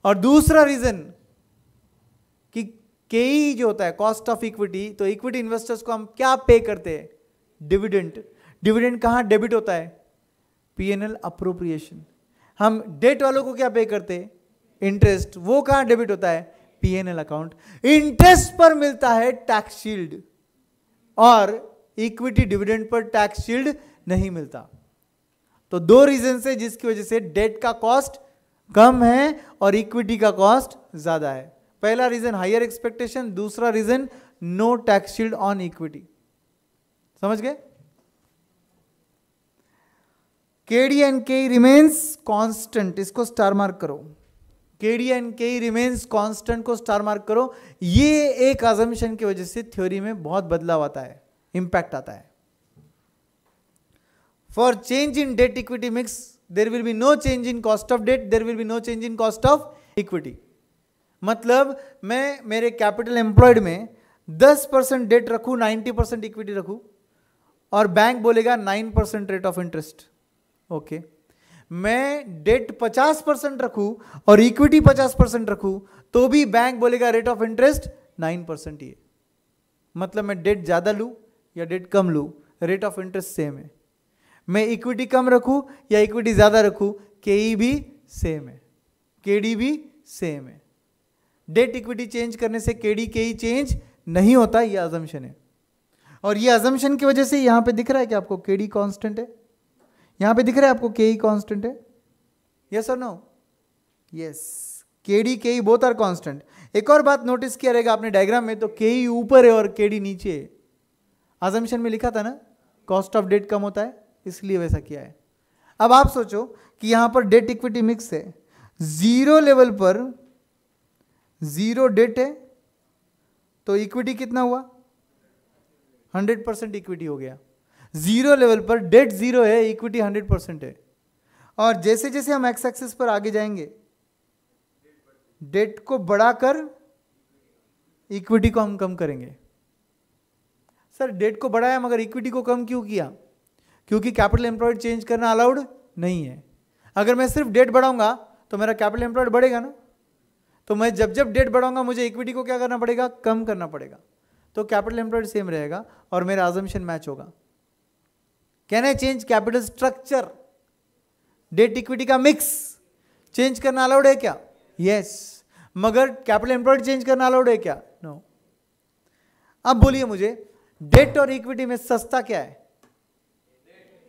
Speaker 2: और दूसरा रीजन कि केई जो होता है कॉस्ट ऑफ इक्विटी तो इक्विटी इन्वेस्टर्स को हम क्या पे करते हैं डिविडेंट डिविडेंट कहाँ डेबिट होता है पीएनएल अप्रोप्रिएशन हम डेट वालों को क्या पे करते इंटरेस्ट वो कहाँ डेबिट होता है पीएनएल अकाउंट इंटरेस्ट पर मिलता है टैक्स शील्ड और इक्विटी डिविडेंड पर टैक्स शील्ड नहीं मिलता तो दो रीजन से जिसकी वजह से डेट का कॉस्ट कम है और इक्विटी का कॉस्ट ज्यादा है पहला रीजन हायर एक्सपेक्टेशन दूसरा reason no tax shield on equity समझ गए K D and K remains constant इसको स्टार मार्क करो K D and K remains constant को स्टार मार्क करो ये एक आजम्पन की वजह से थ्योरी में बहुत बदलाव आता है इंपैक्ट आता है for change in debt equity mix there will be no change in cost of debt there will be no change in cost of equity मतलब मैं मेरे कैपिटल एम्प्लॉयड में 10 परसेंट डेट रखू 90 परसेंट इक्विटी रखू और bank बोलेगा 9 percent rate of interest okay मैं debt पचास परसेंट रखूं और इक्विटी पचास परसेंट रखूं तो भी बैंक बोलेगा rate of interest nine percent ये मतलब मैं डेट ज़्यादा लू या डेट कम लू रेट ऑफ इंटरेस्ट सेम है मैं इक्विटी कम रखू या इक्विटी ज़्यादा रखू के भी सेम है के भी सेम है डेट इक्विटी चेंज करने से के डी के ई चेंज नहीं होता ये अजम्पन है और ये अजम्पन की वजह से यहाँ पे दिख रहा है कि आपको के डी कॉन्स्टेंट है यहां पे दिख रहा है आपको के ई कॉन्स्टेंट है यस और no yes K D K E both are constant एक और बात नोटिस किया रहेगा आपने डायग्राम में तो के ई e ऊपर है और के डी नीचे है आजम्पन में लिखा था ना कॉस्ट ऑफ डेट कम होता है इसलिए वैसा किया है अब आप सोचो कि यहां पर डेट इक्विटी मिक्स है जीरो लेवल पर जीरो डेट है तो इक्विटी कितना हुआ हंड्रेड परसेंट इक्विटी हो गया जीरो लेवल पर डेट जीरो है इक्विटी हंड्रेड परसेंट है और जैसे जैसे हम एक्स एक्सेस पर आगे जाएंगे डेट को बढ़ाकर इक्विटी को हम कम करेंगे सर डेट को बढ़ाया मगर इक्विटी को कम क्यों किया क्योंकि कैपिटल एम्प्लॉयड चेंज करना अलाउड नहीं है अगर मैं सिर्फ डेट बढ़ाऊंगा तो मेरा कैपिटल एम्प्लॉयड बढ़ेगा ना तो मैं जब जब डेट बढ़ाऊंगा मुझे इक्विटी को क्या करना पड़ेगा कम करना पड़ेगा तो कैपिटल एम्प्लॉयड सेम रहेगा और मेरा आजमशन मैच होगा can I change capital structure debt equity का मिक्स चेंज करना अलाउड है क्या यस yes. मगर कैपिटल एम्प्लॉयड चेंज करना अलाउड है क्या नो no. अब बोलिए मुझे डेट और इक्विटी में सस्ता क्या है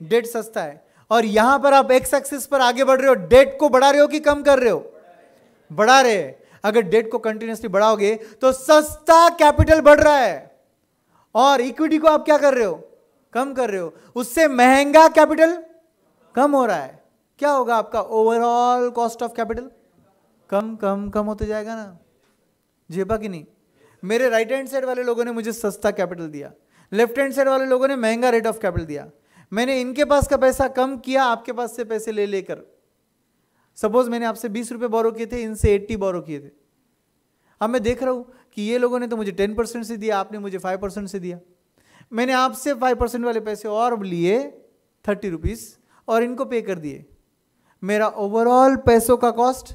Speaker 2: डेट सस्ता है और यहां पर आप एक्स एक्सिस पर आगे बढ़ रहे हो डेट को बढ़ा रहे हो कि कम कर रहे हो बढ़ा रहे अगर डेट को कंटिन्यूसली बढ़ाओगे तो सस्ता कैपिटल बढ़ रहा है और इक्विटी को आप क्या कर रहे हो कम कर रहे हो उससे महंगा कैपिटल कम हो रहा है क्या होगा आपका ओवरऑल कॉस्ट ऑफ कैपिटल कम कम कम होते जाएगा ना झेपा कि नहीं मेरे राइट हैंड साइड वाले लोगों ने मुझे सस्ता कैपिटल दिया लेफ्ट हैंड साइड वाले लोगों ने महंगा रेट ऑफ कैपिटल दिया मैंने इनके पास का पैसा कम किया आपके पास से पैसे ले लेकर सपोज मैंने आपसे बीस रुपये बोरो किए थे इनसे एट्टी बोरो किए थे अब मैं देख रहा हूँ कि ये लोगों ने तो मुझे टेन परसेंट से दिया आपने मुझे फाइव परसेंट से दिया मैंने आपसे फाइव परसेंट वाले पैसे और लिए थर्टी रुपीज़ और इनको पे कर दिए मेरा ओवरऑल पैसों का कॉस्ट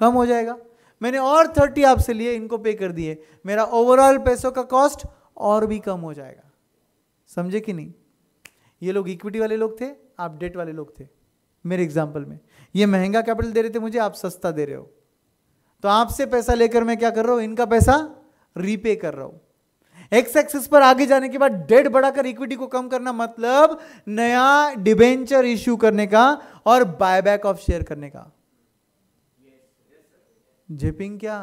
Speaker 2: कम हो जाएगा मैंने और थर्टी आपसे लिए इनको पे कर दिए मेरा ओवरऑल पैसों का कॉस्ट और भी कम हो जाएगा समझे कि नहीं ये लोग इक्विटी वाले लोग थे आप डेट वाले लोग थे मेरे एग्जाम्पल में ये महंगा कैपिटल दे रहे थे मुझे आप सस्ता दे रहे हो तो आपसे पैसा लेकर मैं क्या कर रहा हूँ इनका पैसा रीपे कर रहा हूँ एक्स एक्सिस पर आगे जाने के बाद डेट बढ़ाकर इक्विटी को कम करना मतलब नया डिबेंचर इश्यू करने का और बायबैक ऑफ शेयर करने का जेपिंग क्या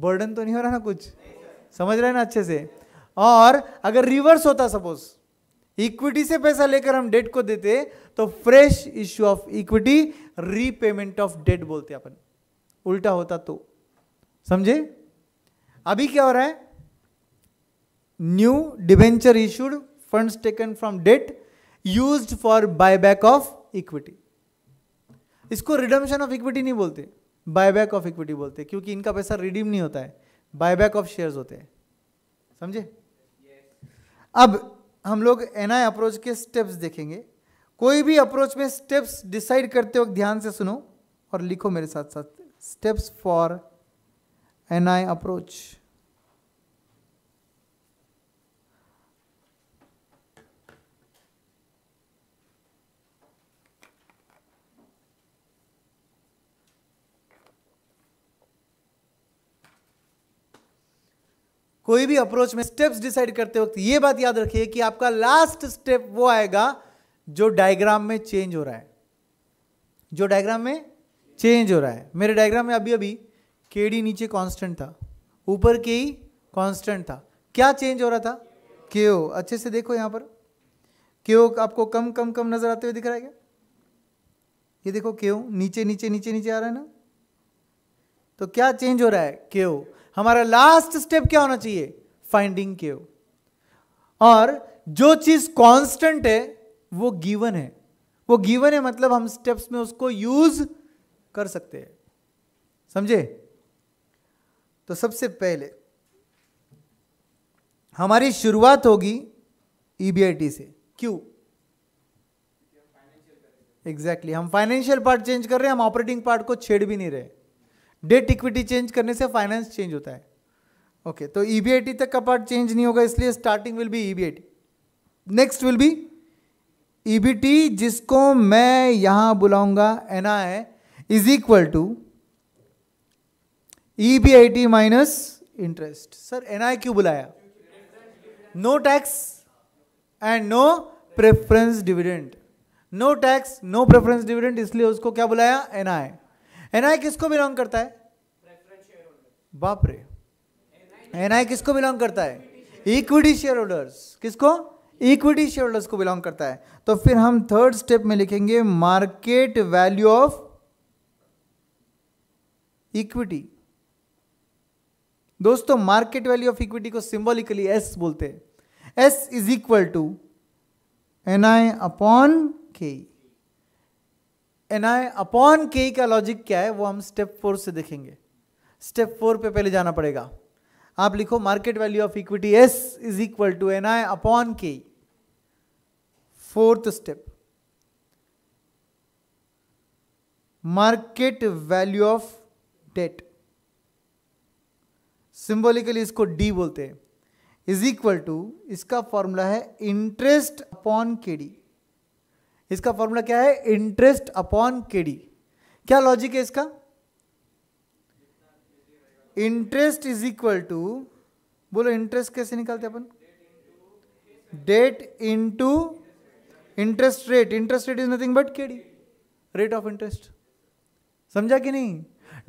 Speaker 2: बर्डन तो नहीं हो रहा ना कुछ समझ रहे ना अच्छे से और अगर रिवर्स होता सपोज इक्विटी से पैसा लेकर हम डेट को देते तो fresh issue of equity repayment of debt बोलते अपन उल्टा होता तो समझे अभी क्या हो रहा है debenture issued fund taken from debt use for buy back of equity इसको रिडम्शन ऑफ इक्विटी नहीं बोलते बायबैक ऑफ इक्विटी बोलते क्योंकि इनका पैसा रिडीम नहीं होता है बायबैक ऑफ शेयर्स होते हैं समझे अब हम लोग एन आई अप्रोच के स्टेप्स देखेंगे कोई भी अप्रोच में स्टेप्स डिसाइड करते वक्त ध्यान से सुनो और लिखो मेरे साथ साथ steps for N I approach कोई भी अप्रोच में स्टेप्स डिसाइड करते वक्त ये बात याद रखिए कि आपका लास्ट स्टेप वो आएगा जो डायग्राम में चेंज हो रहा है जो डायग्राम में चेंज हो रहा है मेरे डायग्राम में अभी अभी के डी नीचे कांस्टेंट था ऊपर के ही कॉन्स्टेंट था क्या चेंज हो रहा था के ओ अच्छे से देखो यहाँ पर के ओ आपको कम कम कम नजर आते हुए दिख रहा है क्या ये देखो के ओ नीचे नीचे नीचे नीचे आ रहा है ना तो क्या चेंज हो रहा है के ओ हमारा लास्ट स्टेप क्या होना चाहिए फाइंडिंग क्यू और जो चीज कांस्टेंट है वो गिवन है वो गिवन है मतलब हम स्टेप्स में उसको यूज कर सकते हैं समझे तो सबसे पहले हमारी शुरुआत होगी ईबीआईटी e से क्यों एग्जैक्टली exactly. हम फाइनेंशियल पार्ट चेंज कर रहे हैं हम ऑपरेटिंग पार्ट को छेड़ भी नहीं रहे डेट इक्विटी चेंज करने से फाइनेंस चेंज होता है ओके okay, तो ई e तक का पार्ट चेंज नहीं होगा इसलिए starting will be E next will be E जिसको मैं यहां बुलाऊंगा N I is equal to E B I T minus interest sir N I क्यों बुलाया no tax and no preference dividend no tax no preference dividend इसलिए उसको क्या बुलाया एन आई एनआई किसको बिलोंग करता है बाप रे एनआई किसको बिलोंग करता है इक्विटी शेयर होल्डर्स किसको इक्विटी शेयर होल्डर्स को बिलोंग करता है तो फिर हम थर्ड स्टेप में लिखेंगे मार्केट वैल्यू ऑफ इक्विटी दोस्तों मार्केट वैल्यू ऑफ इक्विटी को सिंबॉलिकली एस बोलते हैं S is equal to N I upon K N I upon K का लॉजिक क्या है वो हम स्टेप फोर से देखेंगे स्टेप फोर पे पहले जाना पड़ेगा आप लिखो market value of equity S is equal to N I upon K fourth step market value of debt symbolically इसको डी बोलते हैं इज इक्वल टू इसका फॉर्मूला है इंटरेस्ट अपॉन के डी इसका फॉर्मूला क्या है इंटरेस्ट अपॉन के डी क्या logic है इसका इंटरेस्ट इज इक्वल टू बोलो इंटरेस्ट कैसे निकालते अपन debt into interest rate interest rate is nothing but K D rate of interest समझा कि नहीं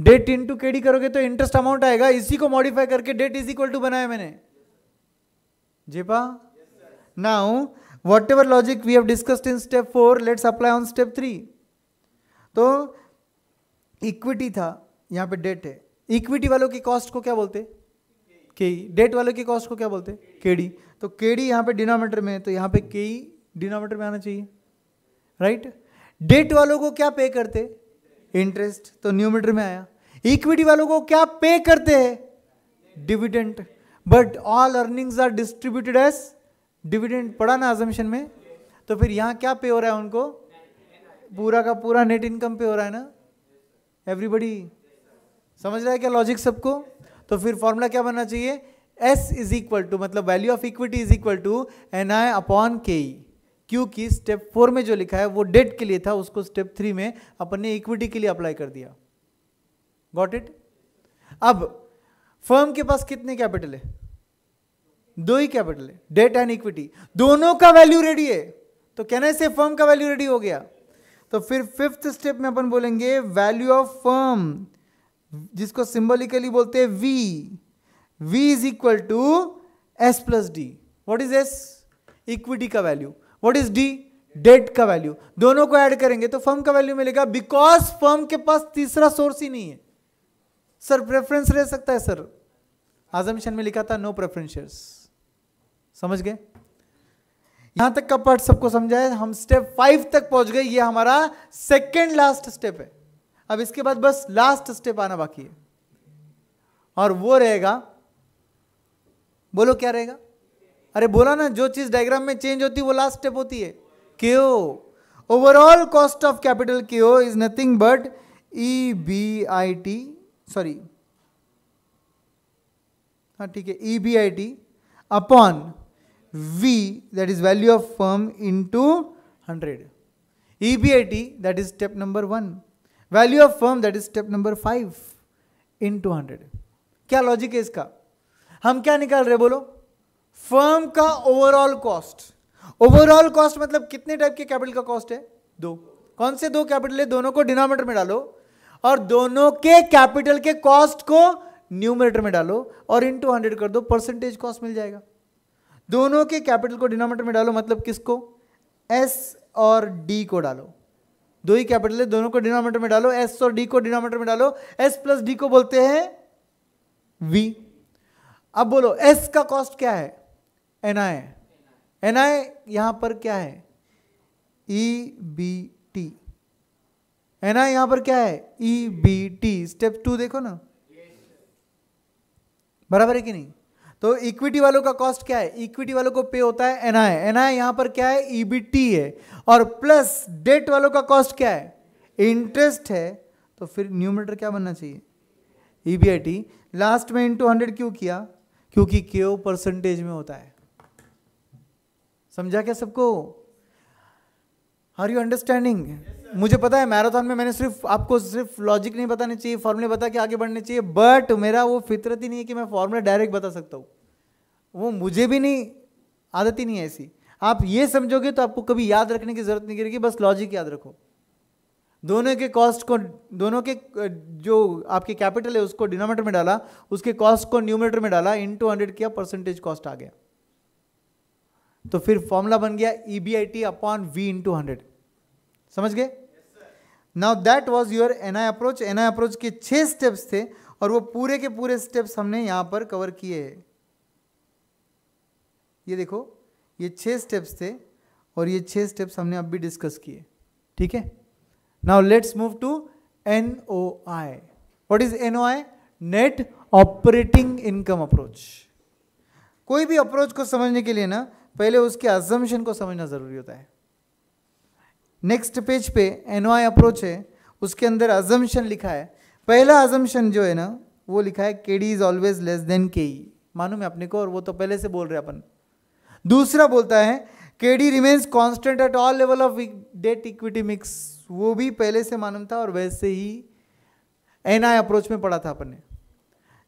Speaker 2: डेट इंटू के डी करोगे तो इंटरेस्ट अमाउंट आएगा इसी को मॉडिफाई करके डेट इज इक्वल टू बनाया मैंने जेपा now whatever logic we have discussed in step four let's apply on step three तो इक्विटी था यहाँ पे डेट है इक्विटी वालों की कॉस्ट को क्या बोलते के डेट e. वालों की कॉस्ट को क्या बोलते केडी e. e. तो केडी यहाँ पे डिनोमीटर में है तो यहाँ पे के डिनोमीटर में आना चाहिए राइट डेट वालों को क्या पे करते इंटरेस्ट तो न्यूमीटर में आया इक्विटी वालों को क्या पे करते हैं dividend but all earnings are distributed as dividend पड़ा ना एजम्पन में तो फिर यहाँ क्या पे हो रहा है उनको पूरा का पूरा नेट इनकम पे हो रहा है ना एवरीबडी समझ रहा है क्या लॉजिक सबको तो फिर फॉर्मूला क्या बनना चाहिए एस इज इक्वल टू मतलब value of equity is equal to N I upon K E क्योंकि स्टेप फोर में जो लिखा है वो डेट के लिए था उसको स्टेप थ्री में अपन ने इक्विटी के लिए अप्लाई कर दिया गॉट इट अब फर्म के पास कितने कैपिटल है दो ही कैपिटल है डेट एंड इक्विटी दोनों का वैल्यू रेडी है तो कहने से फर्म का वैल्यू रेडी हो गया तो फिर फिफ्थ स्टेप में अपन बोलेंगे वैल्यू ऑफ फर्म जिसको सिंबॉलिकली बोलते हैं V V is equal to S plus D what is S equity का value what is D debt का वैल्यू दोनों को ऐड करेंगे तो फर्म का वैल्यू मिलेगा बिकॉज फर्म के पास तीसरा सोर्स ही नहीं है सर प्रेफरेंस रह सकता है सर आजमशन में लिखा था नो प्रेफरेंस समझ गए यहां तक का पार्ट सबको समझाए हम स्टेप फाइव तक पहुंच गए ये हमारा सेकेंड लास्ट स्टेप है अब इसके बाद बस लास्ट स्टेप आना बाकी है और वो रहेगा बोलो क्या रहेगा अरे बोला ना जो चीज डायग्राम में चेंज होती है वो लास्ट स्टेप होती है क्यों ओवरऑल कॉस्ट ऑफ कैपिटल क्यो is nothing but E B I T sorry हाँ ठीक है E B I T upon V that is value of firm into 100. EBIT that is step number 1. Value of firm that is step number five into hundred क्या logic है इसका हम क्या निकाल रहे बोलो फर्म का ओवरऑल कॉस्ट ओवरऑल कॉस्ट मतलब कितने टाइप के कैपिटल का कॉस्ट है दो कौन से दो कैपिटल है दोनों को डिनोमिनेटर में डालो और दोनों के कैपिटल के कॉस्ट को न्यूमरेटर में डालो और इनटू हंड्रेड कर दो परसेंटेज कॉस्ट मिल जाएगा दोनों के कैपिटल को डिनोमीटर में डालो मतलब किसको एस और डी को डालो दो ही कैपिटल है दोनों को डिनोमीटर में डालो एस और डी को डिनोमीटर में डालो एस प्लस डी को बोलते हैं वी अब बोलो एस का कॉस्ट क्या है एन आई एन आई यहां पर क्या है E B T N I यहां पर क्या है E B T step two देखो ना बराबर है कि नहीं तो इक्विटी वालों का कॉस्ट क्या है इक्विटी वालों को पे होता है एनआई एनआई यहां पर क्या है ईबीटी e है और प्लस डेट वालों का कॉस्ट क्या है इंटरेस्ट है तो फिर न्यूमीटर क्या बनना चाहिए ईबीआईटी e लास्ट में इंटू हंड्रेड क्यों किया क्योंकि क्यों परसेंटेज में होता है समझा क्या सबको आर यू अंडरस्टैंडिंग मुझे पता है मैराथन में मैंने सिर्फ आपको सिर्फ लॉजिक नहीं बतानी चाहिए फॉर्मूले बता के आगे बढ़ने चाहिए बट मेरा वो फितरत ही नहीं है कि मैं फॉर्मूला डायरेक्ट बता सकता हूँ वो मुझे भी नहीं आदत ही नहीं है ऐसी आप ये समझोगे तो आपको कभी याद रखने की ज़रूरत नहीं गिरेगी बस लॉजिक याद रखो दोनों के कॉस्ट को दोनों के जो आपके कैपिटल है उसको डिनोमीटर में डाला उसके कॉस्ट को न्यूमेटर में डाला इन टू हंड्रेड किया परसेंटेज कॉस्ट आ गया तो फिर फॉर्मूला बन गया E B I T upon V into hundred समझ गए now that was your N I approach N I approach के छह स्टेप्स थे और वो पूरे के पूरे स्टेप्स हमने यहां पर कवर किए ये देखो ये छह स्टेप्स थे और ये छह स्टेप्स हमने अब भी डिस्कस किए ठीक है now let's move to N O I what is N O I net operating income approach कोई भी अप्रोच को समझने के लिए ना पहले उसके अजम्पन को समझना ज़रूरी होता है नेक्स्ट पेज पे एन अप्रोच है उसके अंदर अजम्पशन लिखा है पहला अजम्पशन जो है ना वो लिखा है K D is always less than K E मानू मैं अपने को और वो तो पहले से बोल रहे अपन दूसरा बोलता है K D remains constant at all level of debt equity mix वो भी पहले से मालूम था और वैसे ही एन आई अप्रोच में पढ़ा था अपन ने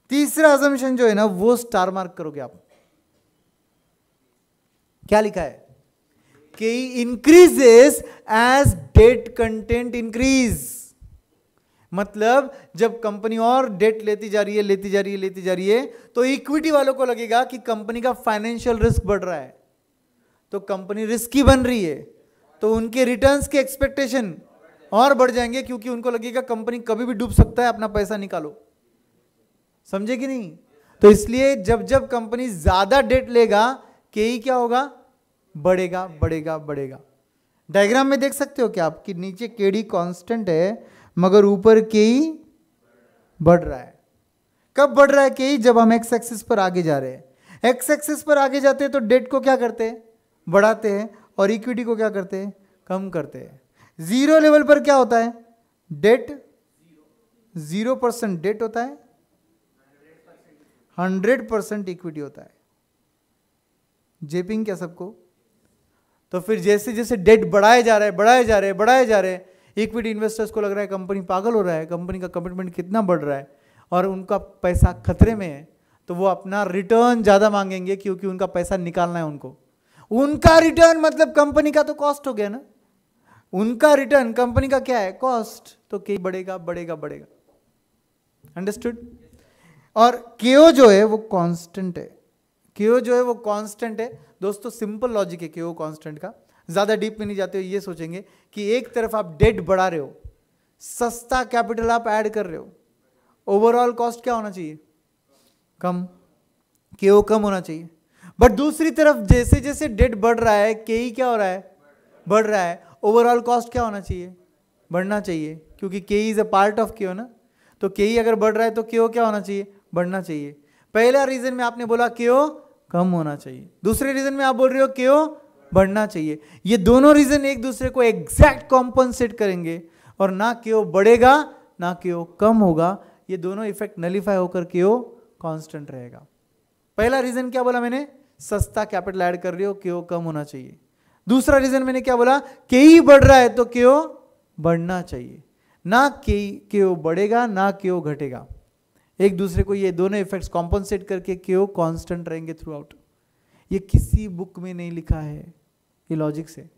Speaker 2: तीसरा अजम्पशन जो है ना वो स्टार मार्क करोगे आप क्या लिखा है K increases as debt content increase मतलब जब कंपनी और डेट लेती जा रही है लेती जा रही है लेती जा रही है तो इक्विटी वालों को लगेगा कि कंपनी का फाइनेंशियल रिस्क बढ़ रहा है तो कंपनी रिस्की बन रही है तो उनके रिटर्न्स के एक्सपेक्टेशन और बढ़ जाएंगे क्योंकि उनको लगेगा कंपनी कभी भी डूब सकता है अपना पैसा निकालो समझे कि नहीं तो इसलिए जब जब कंपनी ज्यादा डेट लेगा के ही क्या होगा बढ़ेगा बढ़ेगा बढ़ेगा डायग्राम में देख सकते हो क्या आप कि नीचे के डी कॉन्स्टेंट है मगर ऊपर के ही बढ़ रहा है कब बढ़ रहा है के ही जब हम एक्स एक्सिस पर आगे जा रहे हैं एक्स एक्सिस पर आगे जाते हैं तो डेट को क्या करते हैं बढ़ाते हैं और इक्विटी को क्या करते हैं कम करते हैं जीरो लेवल पर क्या होता है डेट जीरो परसेंट डेट होता है हंड्रेड परसेंट इक्विटी होता है जेपिंग क्या सबको तो फिर जैसे जैसे डेट बढ़ाए जा रहे हैं बढ़ाए जा रहे हैं बढ़ाए जा रहे हैं इक्विटी इन्वेस्टर्स को लग रहा है कंपनी पागल हो रहा है कंपनी का कमिटमेंट कितना बढ़ रहा है और उनका पैसा खतरे में है तो वो अपना रिटर्न ज़्यादा मांगेंगे क्योंकि उनका पैसा निकालना है उनको उनका रिटर्न मतलब कंपनी का तो कॉस्ट हो गया ना उनका रिटर्न कंपनी का क्या है कॉस्ट तो के बढ़ेगा बढ़ेगा बढ़ेगा अंडरस्टूड और के जो है वो कांस्टेंट है क्यू जो है वो कांस्टेंट है दोस्तों सिंपल लॉजिक है क्यू कांस्टेंट का ज़्यादा डीप में नहीं जाते हो ये सोचेंगे कि एक तरफ आप डेट बढ़ा रहे हो सस्ता कैपिटल आप ऐड कर रहे हो ओवरऑल कॉस्ट क्या होना चाहिए कम के कम होना चाहिए बट दूसरी तरफ जैसे जैसे डेट बढ़ रहा है के क्या हो रहा है बढ़ रहा है ओवरऑल कॉस्ट क्या होना चाहिए बढ़ना चाहिए क्योंकि के इज़ अ पार्ट ऑफ के ना तो के अगर बढ़ रहा है तो के क्या होना चाहिए बढ़ना चाहिए पहला रीज़न में आपने बोला के कम होना चाहिए दूसरे रीजन में आप बोल रहे हो क्यों बढ़ना चाहिए ये दोनों रीजन एक दूसरे को एग्जैक्ट कॉम्पनसेट करेंगे और ना क्यों बढ़ेगा ना क्यों कम होगा ये दोनों इफेक्ट नलीफाई होकर के कांस्टेंट रहेगा पहला रीजन क्या बोला मैंने सस्ता कैपिटल ऐड कर रही हो क्यों कम होना चाहिए दूसरा रीजन मैंने क्या बोला के ही बढ़ रहा है तो क्यों बढ़ना चाहिए ना के क्यों बढ़ेगा ना क्यों घटेगा एक दूसरे को ये दोनों इफेक्ट्स कॉम्पनसेट करके क्यों कांस्टेंट रहेंगे थ्रू आउट ये किसी बुक में नहीं लिखा है ये लॉजिक से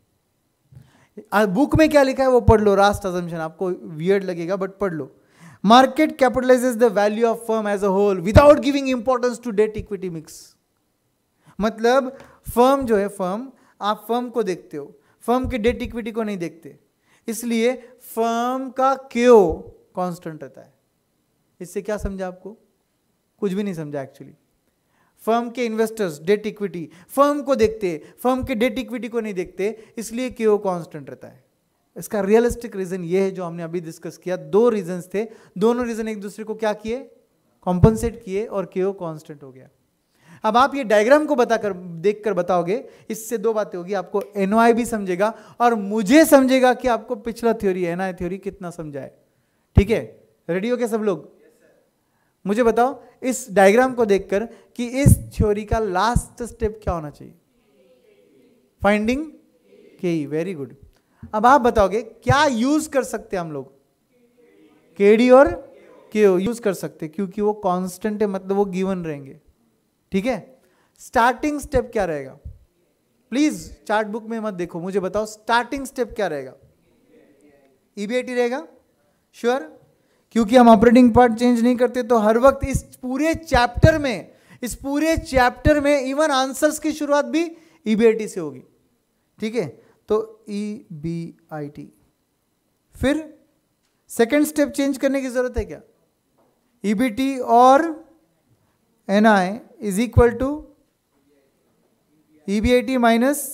Speaker 2: बुक में क्या लिखा है वो पढ़ लो रास्ट अजम्शन आपको वियर्ड लगेगा बट पढ़ लो market capitalize the value of firm as a whole without giving importance to debt equity mix मतलब फर्म जो है फर्म आप फर्म को देखते हो फर्म के डेट इक्विटी को नहीं देखते इसलिए फर्म का क्यों कॉन्स्टेंट रहता है इससे क्या समझा आपको कुछ भी नहीं समझा एक्चुअली फर्म के इन्वेस्टर्स डेट इक्विटी फर्म को देखते फर्म के डेट इक्विटी को नहीं देखते इसलिए के ओ कॉन्स्टेंट रहता है इसका रियलिस्टिक रीज़न ये है जो हमने अभी डिस्कस किया दो रीजंस थे दोनों रीज़न एक दूसरे को क्या किए कॉम्पनसेट किए और के ओ कॉन्स्टेंट हो गया अब आप ये डायग्राम को बताकर देख कर बताओगे इससे दो बातें होगी आपको एन भी समझेगा और मुझे समझेगा कि आपको पिछला थ्योरी एन थ्योरी कितना समझाए ठीक है रेडियो के सब लोग मुझे बताओ इस डायग्राम को देखकर कि इस थ्योरी का लास्ट स्टेप क्या होना चाहिए फाइंडिंग के वेरी गुड अब आप बताओगे क्या यूज कर सकते हम लोग केडी और के यूज कर सकते क्योंकि वो कांस्टेंट है मतलब वो गिवन रहेंगे ठीक है स्टार्टिंग स्टेप क्या रहेगा प्लीज चार्ट बुक में मत देखो मुझे बताओ स्टार्टिंग स्टेप क्या रहेगा ईबीआईटी e रहेगा श्योर sure? क्योंकि हम ऑपरेटिंग पार्ट चेंज नहीं करते तो हर वक्त इस पूरे चैप्टर में इस पूरे चैप्टर में इवन आंसर्स की शुरुआत भी ई बी आई टी से होगी ठीक है तो ई बी आई टी फिर सेकेंड स्टेप चेंज करने की ज़रूरत है क्या ई बी टी और N I is equal to E B I T minus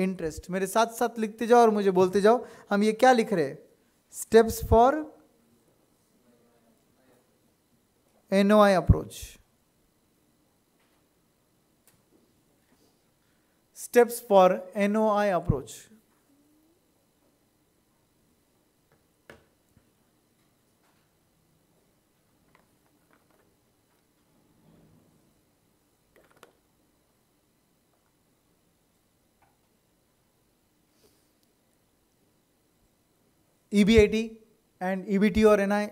Speaker 2: interest मेरे साथ साथ लिखते जाओ और मुझे बोलते जाओ हम ये क्या लिख रहे हैं steps for NOI approach. Steps for NOI approach. EBIT and EBT or NI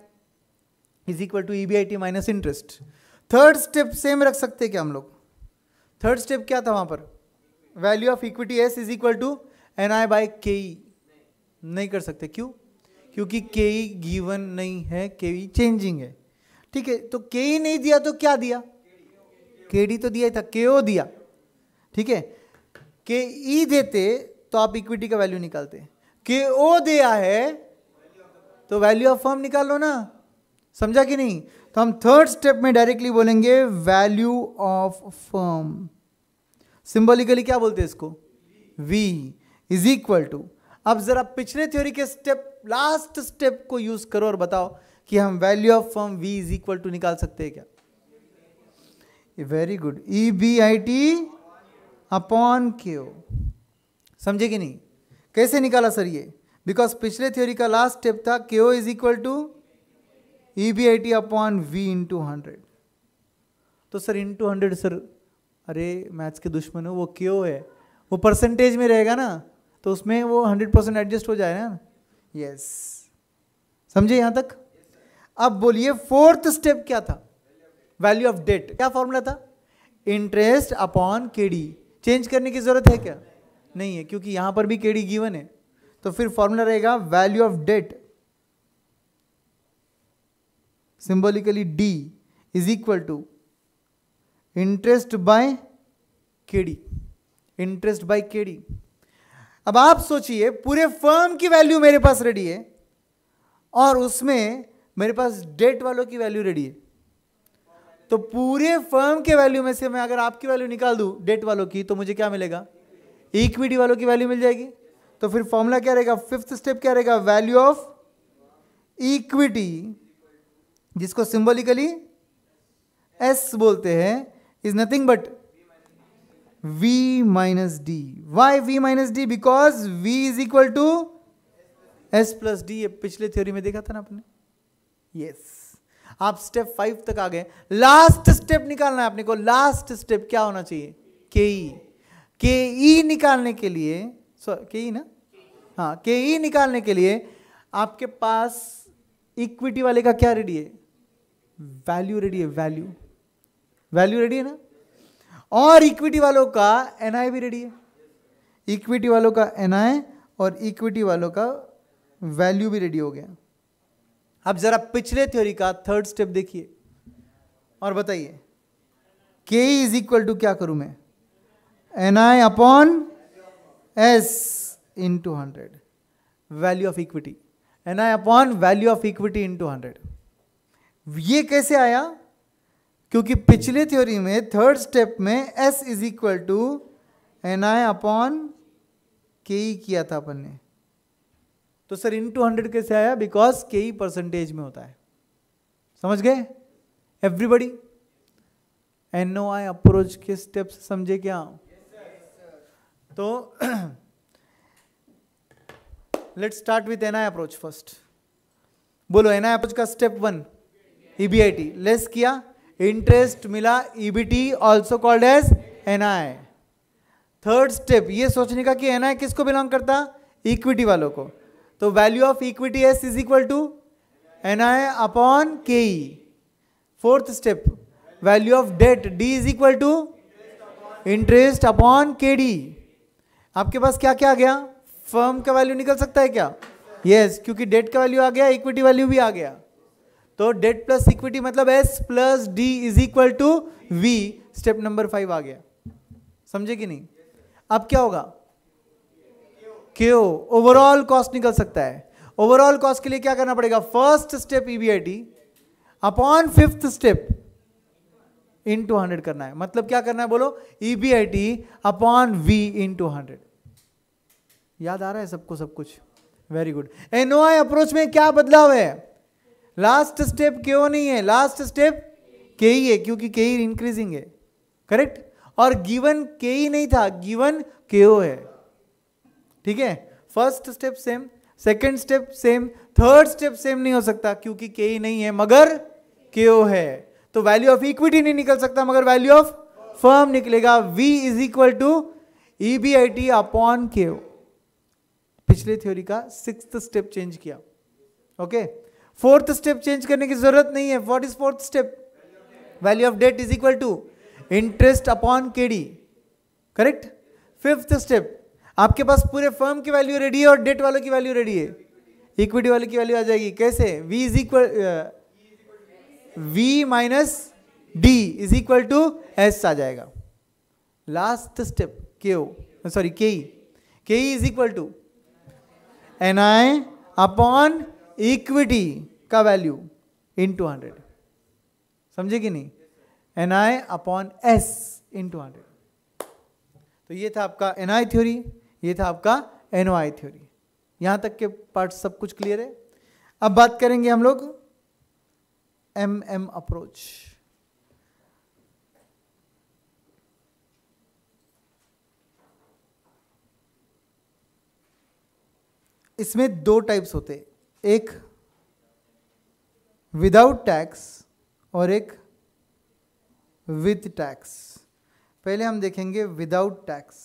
Speaker 2: is equal to E B I T minus interest third step same रख सकते क्या हम लोग थर्ड स्टेप क्या था वहाँ पर value of equity S is equal to N I by K E नहीं कर सकते क्यों क्योंकि के ई गिवन नहीं है के ई चेंजिंग है ठीक है तो के ई e नहीं दिया तो क्या दिया के डी तो दिया ही था के ओ दिया ठीक है के ई e देते तो आप इक्विटी का वैल्यू निकालते के ओ दिया है तो वैल्यू ऑफ फॉर्म निकाल लो ना समझा कि नहीं तो हम थर्ड स्टेप में डायरेक्टली बोलेंगे वैल्यू ऑफ फर्म सिंबॉलिकली क्या बोलते हैं इसको वी इज इक्वल टू अब जरा पिछले थ्योरी के स्टेप लास्ट स्टेप को यूज करो और बताओ कि हम value of firm V is equal to निकाल सकते हैं क्या very good E B I T upon Q समझे कि नहीं कैसे निकाला सर ये बिकॉज पिछले थ्योरी का लास्ट स्टेप था Q is equal to E B I T upon V into hundred तो सर इंटू हंड्रेड सर अरे मैथ्स के दुश्मन हो वो क्यों है वो परसेंटेज में रहेगा ना तो उसमें वो हंड्रेड परसेंट एडजस्ट हो जाए ना यस समझे यहाँ तक अब बोलिए फोर्थ स्टेप क्या था वैल्यू ऑफ डेट क्या फॉर्मूला था interest upon K D change करने की जरूरत है क्या नहीं है क्योंकि यहाँ पर भी के डी गिवन है तो फिर फॉर्मूला रहेगा value of debt symbolically d is equal to interest by KD interest by KD अब आप सोचिए पूरे फर्म की वैल्यू मेरे पास रेडी है और उसमें मेरे पास डेट वालों की वैल्यू रेडी है तो पूरे फर्म के वैल्यू में से मैं अगर आपकी वैल्यू निकाल दूं डेट वालों की तो मुझे क्या मिलेगा इक्विटी वालों की वैल्यू मिल जाएगी तो फिर फॉर्मूला क्या रहेगा फिफ्थ स्टेप क्या रहेगा वैल्यू ऑफ इक्विटी जिसको सिंबॉलिकली एस बोलते हैं is nothing but V minus D why V minus D because V is equal to S plus D ये पिछले थ्योरी में देखा था ना आपने यस yes. आप स्टेप फाइव तक आ गए लास्ट स्टेप निकालना है आपने को लास्ट स्टेप क्या होना चाहिए के ई के ई निकालने के लिए सॉरी के ई ना हाँ के ई निकालने के लिए आपके पास इक्विटी वाले का क्या रेडी है वैल्यू रेडी है वैल्यू वैल्यू रेडी है ना और इक्विटी वालों का एनआई भी रेडी है इक्विटी वालों का एनआई और इक्विटी वालों का वैल्यू भी रेडी हो गया अब जरा पिछले थ्योरी का थर्ड स्टेप देखिए और बताइए के इज इक्वल टू क्या करूं मैं N I upon S into hundred value of equity N I upon value of equity into hundred ये कैसे आया क्योंकि पिछले थ्योरी में थर्ड स्टेप में S is equal to N I upon K E किया था अपन ने तो सर इन टू हंड्रेड कैसे आया बिकॉज के ई परसेंटेज में होता है समझ गए everybody N O I approach के स्टेप समझे क्या yes, तो let's start with N I approach first बोलो एन आई अप्रोच का step one EBIT e less किया इंटरेस्ट मिला EBT also called as NI third step ये सोचने का कि एनआई किसको बिलोंग करता इक्विटी वालों को तो value of equity S is equal to NI upon K E fourth step value of debt D is equal to interest upon K D आपके पास क्या क्या आ गया फर्म का वैल्यू निकल सकता है क्या यस yes, क्योंकि डेट का वैल्यू आ गया इक्विटी वैल्यू भी आ गया तो डेट प्लस इक्विटी मतलब S plus D is equal to V step number five आ गया समझे कि नहीं अब क्या होगा क्यों ओवरऑल कॉस्ट निकल सकता है ओवरऑल कॉस्ट के लिए क्या करना पड़ेगा first step EBIT upon fifth step into hundred करना है मतलब क्या करना है बोलो EBIT upon V into hundred याद आ रहा है सबको सब कुछ वेरी गुड एनओआई अप्रोच में क्या बदलाव है लास्ट स्टेप क्यों नहीं है लास्ट स्टेप के ही है क्योंकि के ही इंक्रीजिंग है करेक्ट और गिवन के ही नहीं था गिवन के ओ है ठीक है first step same second step same third step same नहीं हो सकता क्योंकि के ही नहीं है मगर के ओ है तो वैल्यू ऑफ इक्विटी नहीं निकल सकता मगर वैल्यू ऑफ फर्म निकलेगा V is equal to E B I T upon K O पिछले थ्योरी का सिक्स स्टेप चेंज किया okay okay? Fourth step change करने की जरूरत नहीं है what is fourth step value of debt is equal to interest upon KD correct fifth step आपके पास पूरे फर्म की वैल्यू रेडी है और डेट वालों की वैल्यू रेडी है इक्विटी वालों की वैल्यू आ जाएगी कैसे V is equal V minus D is equal to S आ जाएगा last step K O sorry K E K E is equal to N I upon equity का वैल्यू इन टू हंड्रेड समझे कि नहीं N I upon S into hundred तो ये था आपका एन आई थ्योरी ये था आपका एन ओ आई थ्योरी यहां तक के पार्ट सब कुछ क्लियर है अब बात करेंगे हम लोग एम एम अप्रोच इसमें दो टाइप्स होते एक विदाउट टैक्स और एक विथ टैक्स पहले हम देखेंगे without tax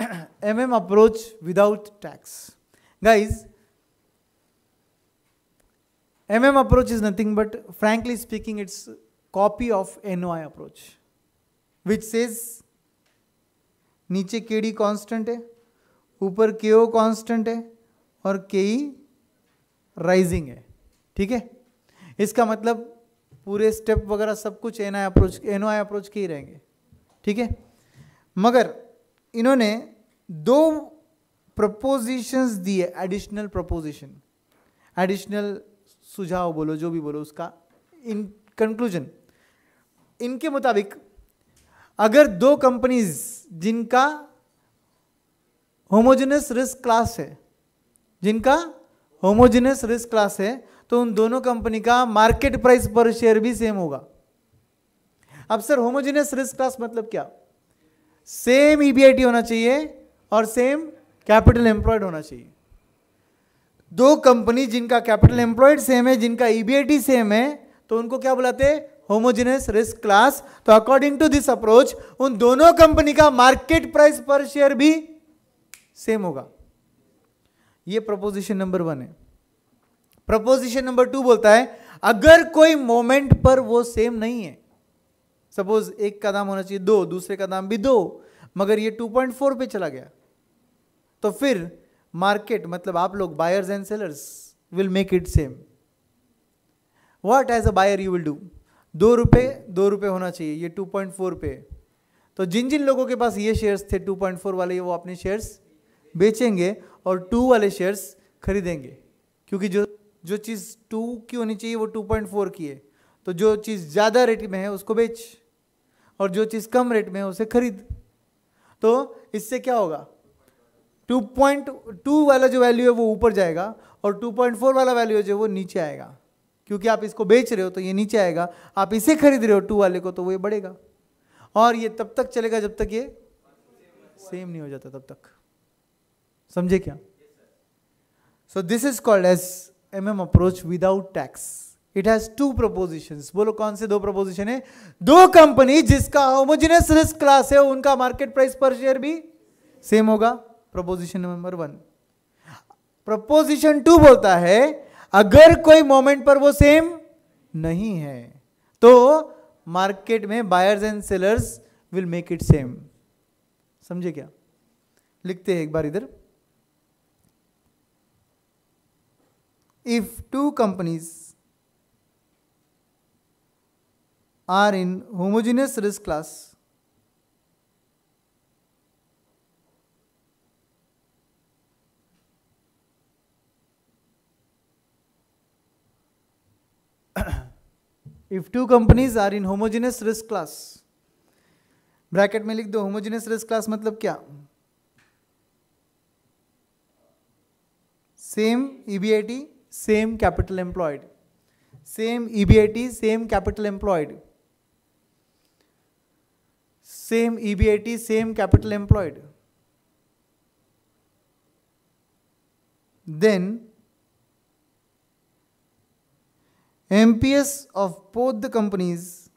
Speaker 2: M M approach without tax guys M M approach is nothing but frankly speaking it's copy of N I approach which says नीचे के डी कॉन्स्टेंट है ऊपर के ओ constant है और के ई e राइजिंग है ठीक है इसका मतलब पूरे स्टेप वगैरह सब कुछ N I approach N I approach के ही रहेंगे ठीक है मगर इन्होंने दो प्रपोजिशंस दिए एडिशनल प्रपोजिशन एडिशनल सुझाव बोलो जो भी बोलो उसका इन कंक्लूजन इनके मुताबिक अगर दो कंपनीज जिनका होमोजेनस रिस्क क्लास है जिनका होमोजिनियस रिस्क क्लास है तो उन दोनों कंपनी का मार्केट प्राइस पर शेयर भी सेम होगा अब सर होमोजीनियस रिस्क क्लास मतलब क्या सेम ईबीआईटी e होना चाहिए और सेम कैपिटल एम्प्लॉयड होना चाहिए दो कंपनी जिनका कैपिटल एम्प्लॉयड सेम है जिनका ईबीआईटी e सेम है तो उनको क्या बुलाते हैं होमोजेनियस रिस्क क्लास तो अकॉर्डिंग टू दिस अप्रोच उन दोनों कंपनी का मार्केट प्राइस पर शेयर भी सेम होगा ये प्रपोजिशन नंबर वन है प्रपोजिशन नंबर टू बोलता है अगर कोई मोमेंट पर वो सेम नहीं है सपोज एक का दाम होना चाहिए दो दूसरे का दाम भी दो मगर ये 2.4 पे चला गया तो फिर मार्केट मतलब आप लोग buyers and sellers will make it same what as a buyer you will do दो रुपये दो रुपये होना चाहिए ये 2.4 पे तो जिन जिन लोगों के पास ये शेयर्स थे 2.4 वाले वो अपने शेयर्स बेचेंगे और टू वाले शेयर्स खरीदेंगे क्योंकि जो जो चीज़ टू की होनी चाहिए वो टू पॉइंट फोर की है तो जो चीज़ ज़्यादा रेट में है उसको बेच और जो चीज़ कम रेट में है उसे खरीद तो इससे क्या होगा टू पॉइंट टू वाला जो वैल्यू है वो ऊपर जाएगा और टू पॉइंट फोर वाला वैल्यू जो है वो नीचे आएगा क्योंकि आप इसको बेच रहे हो तो ये नीचे आएगा आप इसे खरीद रहे हो टू वाले को तो वो ये बढ़ेगा और ये तब तक चलेगा जब तक ये सेम नहीं हो जाता तब तक समझे क्या so this is called as M M approach without tax it has two proposition बोलो कौन से दो प्रोपोजिशन है दो कंपनी जिसका होमोजिनियस रिस्क क्लास है उनका मार्केट प्राइस पर शेयर भी सेम होगा proposition number one proposition two बोलता है अगर कोई मोमेंट पर वो सेम नहीं है तो मार्केट में buyers and sellers will make it same समझे क्या लिखते हैं एक बार इधर if two companies are in homogeneous risk class if two companies are in homogeneous risk class bracket में लिख दो होमोजेनियस रिस्क क्लास मतलब क्या same EBIT same capital employed. Same EBIT, same capital employed. Same EBIT, same capital employed. Then MPS of both the companies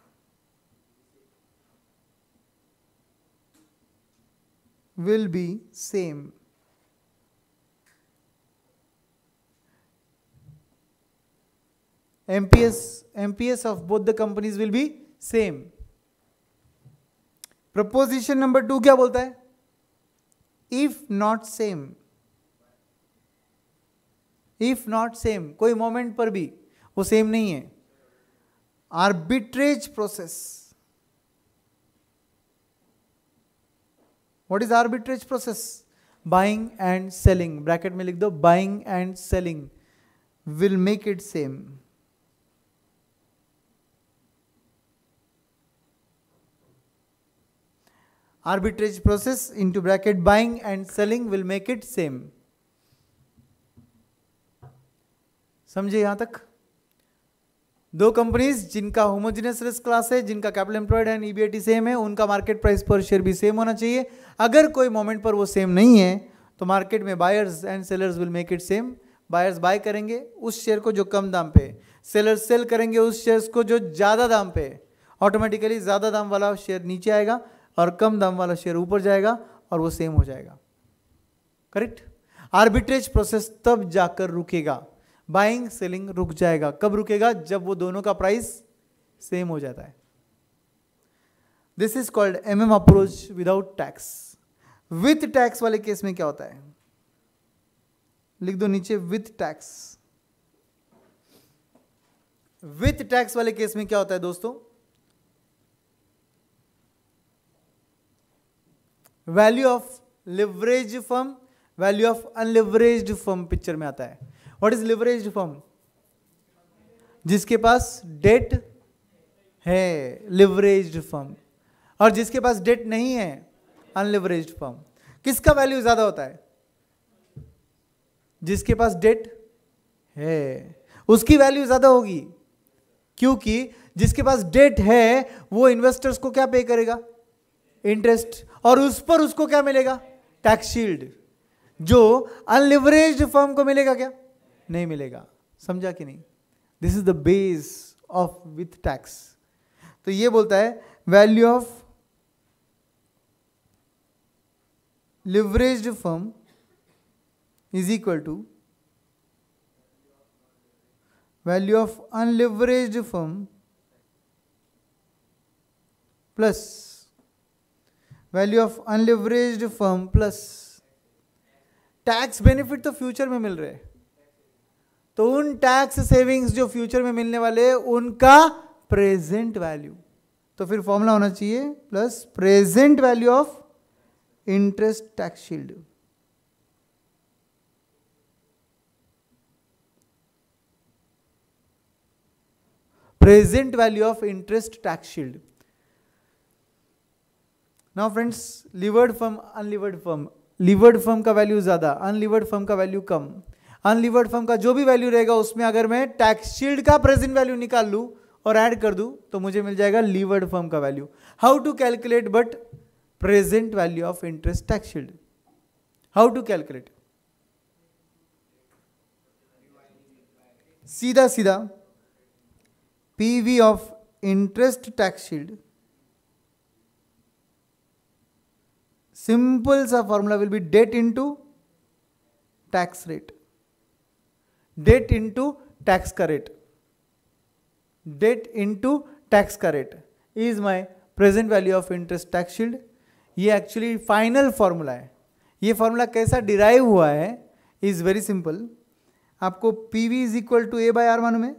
Speaker 2: will be same. MPS, MPS of both the companies will be same. Proposition number two क्या बोलता है if not same if not same कोई moment पर भी वो same नहीं है arbitrage process what is arbitrage process buying and selling bracket में लिख दो buying and selling will make it same arbitrage process into bracket buying and selling will make it same समझे यहां तक दो कंपनीज जिनका होमोजेनियस रिस्क क्लास है जिनका capital employed and EBIT same है उनका मार्केट प्राइस पर शेयर भी सेम होना चाहिए अगर कोई मोमेंट पर वो सेम नहीं है तो मार्केट में buyers and sellers will make it same buyers buy करेंगे उस शेयर को जो कम दाम पे सेलर्स सेल करेंगे उस शेयर्स को जो ज़्यादा दाम पे ऑटोमेटिकली ज़्यादा दाम वाला शेयर नीचे आएगा और कम दाम वाला शेयर ऊपर जाएगा और वो सेम हो जाएगा करेक्ट आर्बिट्रेज प्रोसेस तब जाकर रुकेगा बाइंग सेलिंग रुक जाएगा कब रुकेगा जब वो दोनों का प्राइस सेम हो जाता है this is called M M approach without tax with tax वाले केस में क्या होता है लिख दो नीचे विथ टैक्स विथ टैक्स वाले केस में क्या होता है दोस्तों value of leverage firm value of unleverage firm picture में आता है वॉट इज लिवरेज फर्म जिसके पास डेट है लिवरेज फर्म और जिसके पास डेट नहीं है अनलिवरेज फर्म किसका वैल्यू ज़्यादा होता है जिसके पास डेट है उसकी वैल्यू ज़्यादा होगी क्योंकि जिसके पास डेट है वो इन्वेस्टर्स को क्या पे करेगा इंटरेस्ट और उस पर उसको क्या मिलेगा टैक्स शील्ड जो अनलिवरेज फर्म को मिलेगा क्या नहीं मिलेगा समझा कि नहीं this is the base of with tax तो ये बोलता है value of leverage firm is equal to value of unleverage firm plus value of unleverage firm plus tax benefit तो फ्यूचर में मिल रहे तो उन टैक्स सेविंग्स जो फ्यूचर में मिलने वाले उनका प्रेजेंट वैल्यू तो फिर फॉर्मूला होना चाहिए plus present value of interest tax shield present value of interest tax shield now friends levered firm unlevered firm levered firm का वैल्यू ज़्यादा अनलिवर्ड फर्म का वैल्यू कम अनलिवर्ड फर्म का जो भी वैल्यू रहेगा उसमें अगर मैं टैक्स शील्ड का प्रेजेंट वैल्यू निकाल लूँ और ऐड कर दूँ तो मुझे मिल जाएगा लिवर्ड फर्म का value how to calculate but present value of interest tax shield how to calculate सीधा सीधा PV of interest tax shield simple सा formula will be debt into tax rate debt into tax का rate debt into tax का rate is my present value of interest tax shield ये actually final formula है ये formula कैसा derive हुआ है is very simple आपको P V is equal to A by R मालूम है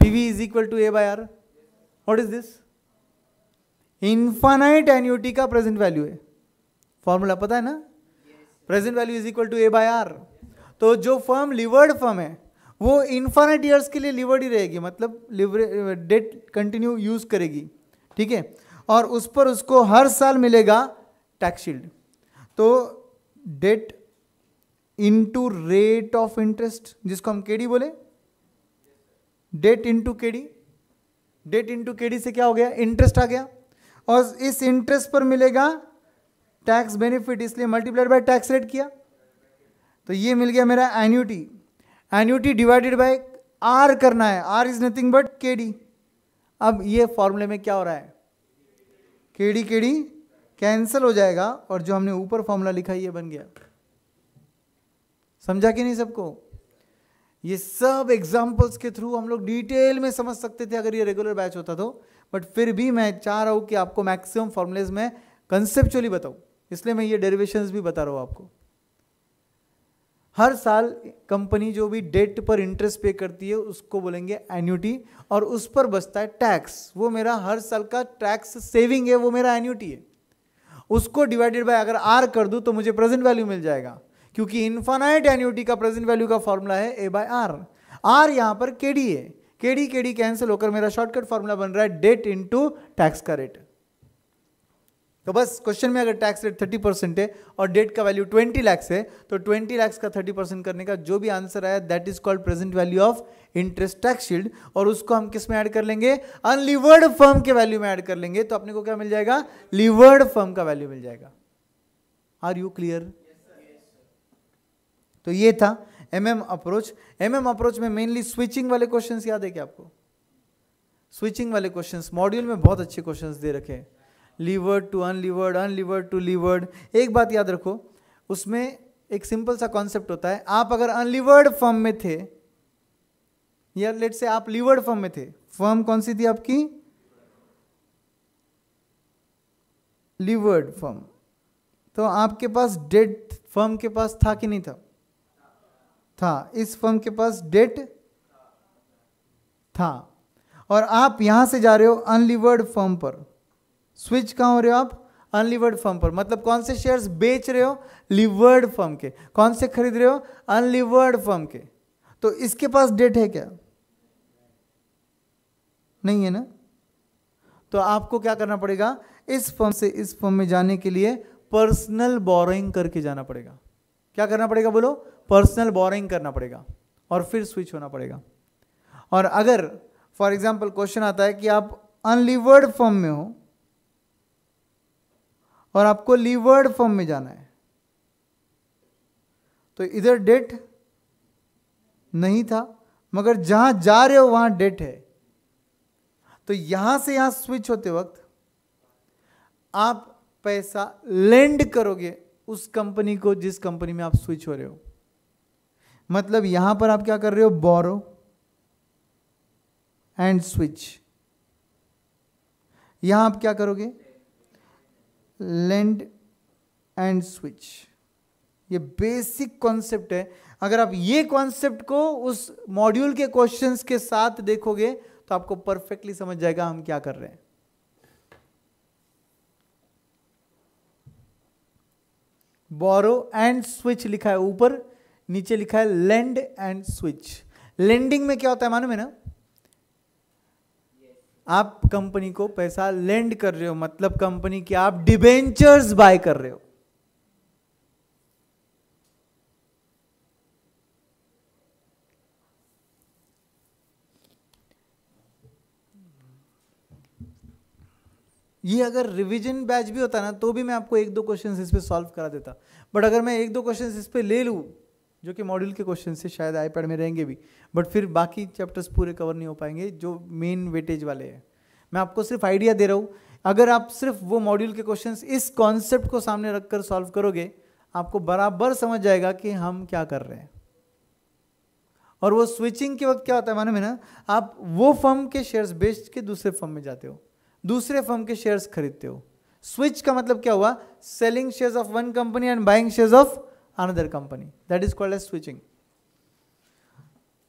Speaker 2: P V is equal to A by R what is this infinite annuity का प्रेजेंट वैल्यू है फॉर्मूला पता है ना present value is equal to A by R तो जो firm levered firm है वो इन्फानाइट ईयर्स के लिए लिवर्ड ही रहेगी मतलब डेट कंटिन्यू यूज करेगी ठीक है और उस पर उसको हर साल मिलेगा टैक्स शील्ड तो debt into rate of interest जिसको हम केडी बोले debt into KD debt into KD से क्या हो गया इंटरेस्ट आ गया और इस इंटरेस्ट पर मिलेगा टैक्स बेनिफिट इसलिए मल्टीप्लाइड बाय टैक्स रेट किया तो ये मिल गया मेरा annuity annuity divided by R करना है R is nothing but K D अब ये फॉर्मूले में क्या हो रहा है के डी के डी कैंसिल हो जाएगा और जो हमने ऊपर फॉर्मूला लिखा ये बन गया समझा कि नहीं सबको ये सब एग्जाम्पल्स के थ्रू हम लोग डिटेल में समझ सकते थे अगर ये रेगुलर बैच होता तो बट फिर भी मैं चाह रहा हूँ कि आपको मैक्सिमम फॉर्मुलेज में कंसेप्चुअली बताऊँ इसलिए मैं ये डेरिवेशन भी बता रहा हूँ आपको हर साल कंपनी जो भी डेट पर इंटरेस्ट पे करती है उसको बोलेंगे एन्यूटी और उस पर बचता है टैक्स वो मेरा हर साल का टैक्स सेविंग है वो मेरा एन्यूटी है उसको डिवाइडेड बाय अगर आर कर दूं तो मुझे प्रेजेंट वैल्यू मिल जाएगा क्योंकि इन्फानाइट एन्यूटी का प्रेजेंट वैल्यू का फॉर्मूला है ए बाय आर आर यहाँ पर के डी है केडी केडी कैंसिल होकर मेरा शॉर्टकट फॉर्मूला बन रहा है डेट इंटू टैक्स का रेट तो बस क्वेश्चन में अगर टैक्स रेट थर्टी परसेंट है और डेट का वैल्यू ट्वेंटी लैक्स है तो ट्वेंटी लैक्स का थर्टी परसेंट करने का जो भी आंसर आया that is called present value of interest tax shield और उसको हम किस में ऐड कर लेंगे अनलिवर्ड फर्म के वैल्यू में ऐड कर लेंगे तो अपने को क्या मिल जाएगा लिवर्ड फर्म का वैल्यू मिल जाएगा आर यू क्लियर तो ये था एमएम अप्रोच एमएम अप्रोच में मेनली स्विचिंग वाले क्वेश्चंस याद है क्या आपको स्विचिंग वाले क्वेश्चंस मॉड्यूल में बहुत अच्छे क्वेश्चंस दे रखे हैं levered to unlevered unlevered to levered एक बात याद रखो उसमें एक सिंपल सा कॉन्सेप्ट होता है आप अगर अनलीवर्ड फॉर्म में थे या लेट से आप लीवर्ड फॉर्म में थे फॉर्म कौन सी थी आपकी लीवर्ड फॉर्म तो आपके पास डेड फॉर्म के पास था कि नहीं था था इस फर्म के पास डेट था और आप यहां से जा रहे हो अनलिवर्ड फर्म पर स्विच कहां हो रहे हो आप अनलिवर्ड फर्म पर मतलब कौन से शेयर्स बेच रहे हो लिवर्ड फर्म के कौन से खरीद रहे हो अनलिवर्ड फर्म के तो इसके पास डेट है क्या नहीं है ना तो आपको क्या करना पड़ेगा इस फर्म से इस फर्म में जाने के लिए पर्सनल बोरोइंग करके जाना पड़ेगा क्या करना पड़ेगा बोलो पर्सनल बोरिंग करना पड़ेगा और फिर स्विच होना पड़ेगा और अगर फॉर एग्जाम्पल क्वेश्चन आता है कि आप अनलिवर्ड फॉर्म में हो और आपको लिवर्ड फॉर्म में जाना है तो इधर डेट नहीं था मगर जहां जा रहे हो वहां डेट है तो यहां से यहां स्विच होते वक्त आप पैसा लेंड करोगे उस कंपनी को जिस कंपनी में आप स्विच हो रहे हो मतलब यहां पर आप क्या कर रहे हो बोरो एंड स्विच यहां आप क्या करोगे लेंड एंड स्विच ये बेसिक कॉन्सेप्ट है अगर आप ये कॉन्सेप्ट को उस मॉड्यूल के क्वेश्चंस के साथ देखोगे तो आपको परफेक्टली समझ जाएगा हम क्या कर रहे हैं बोरो एंड स्विच लिखा है ऊपर नीचे लिखा है लैंड एंड स्विच लेंडिंग में क्या होता है मालूम है ना आप कंपनी को पैसा लेंड कर रहे हो मतलब कंपनी की आप डिबेंचर्स बाय कर रहे हो ये अगर रिवीजन बैच भी होता ना तो भी मैं आपको एक दो क्वेश्चंस इस पर सॉल्व करा देता बट अगर मैं एक दो क्वेश्चंस इस पर ले लूँ जो कि मॉड्यूल के क्वेश्चन से शायद आईपैड में रहेंगे भी बट फिर बाकी चैप्टर्स पूरे कवर नहीं हो पाएंगे जो मेन वेटेज वाले हैं मैं आपको सिर्फ आइडिया दे रहा हूँ अगर आप सिर्फ वो मॉड्यूल के क्वेश्चन इस कॉन्सेप्ट को सामने रख कर सॉल्व करोगे आपको बराबर समझ जाएगा कि हम क्या कर रहे हैं और वो स्विचिंग के वक्त क्या होता है मानो है ना आप वो फर्म के शेयर्स बेच के दूसरे फर्म में जाते हो दूसरे फर्म के शेयर्स खरीदते हो स्विच का मतलब क्या हुआ selling shares of one company and buying shares of another company that is called as switching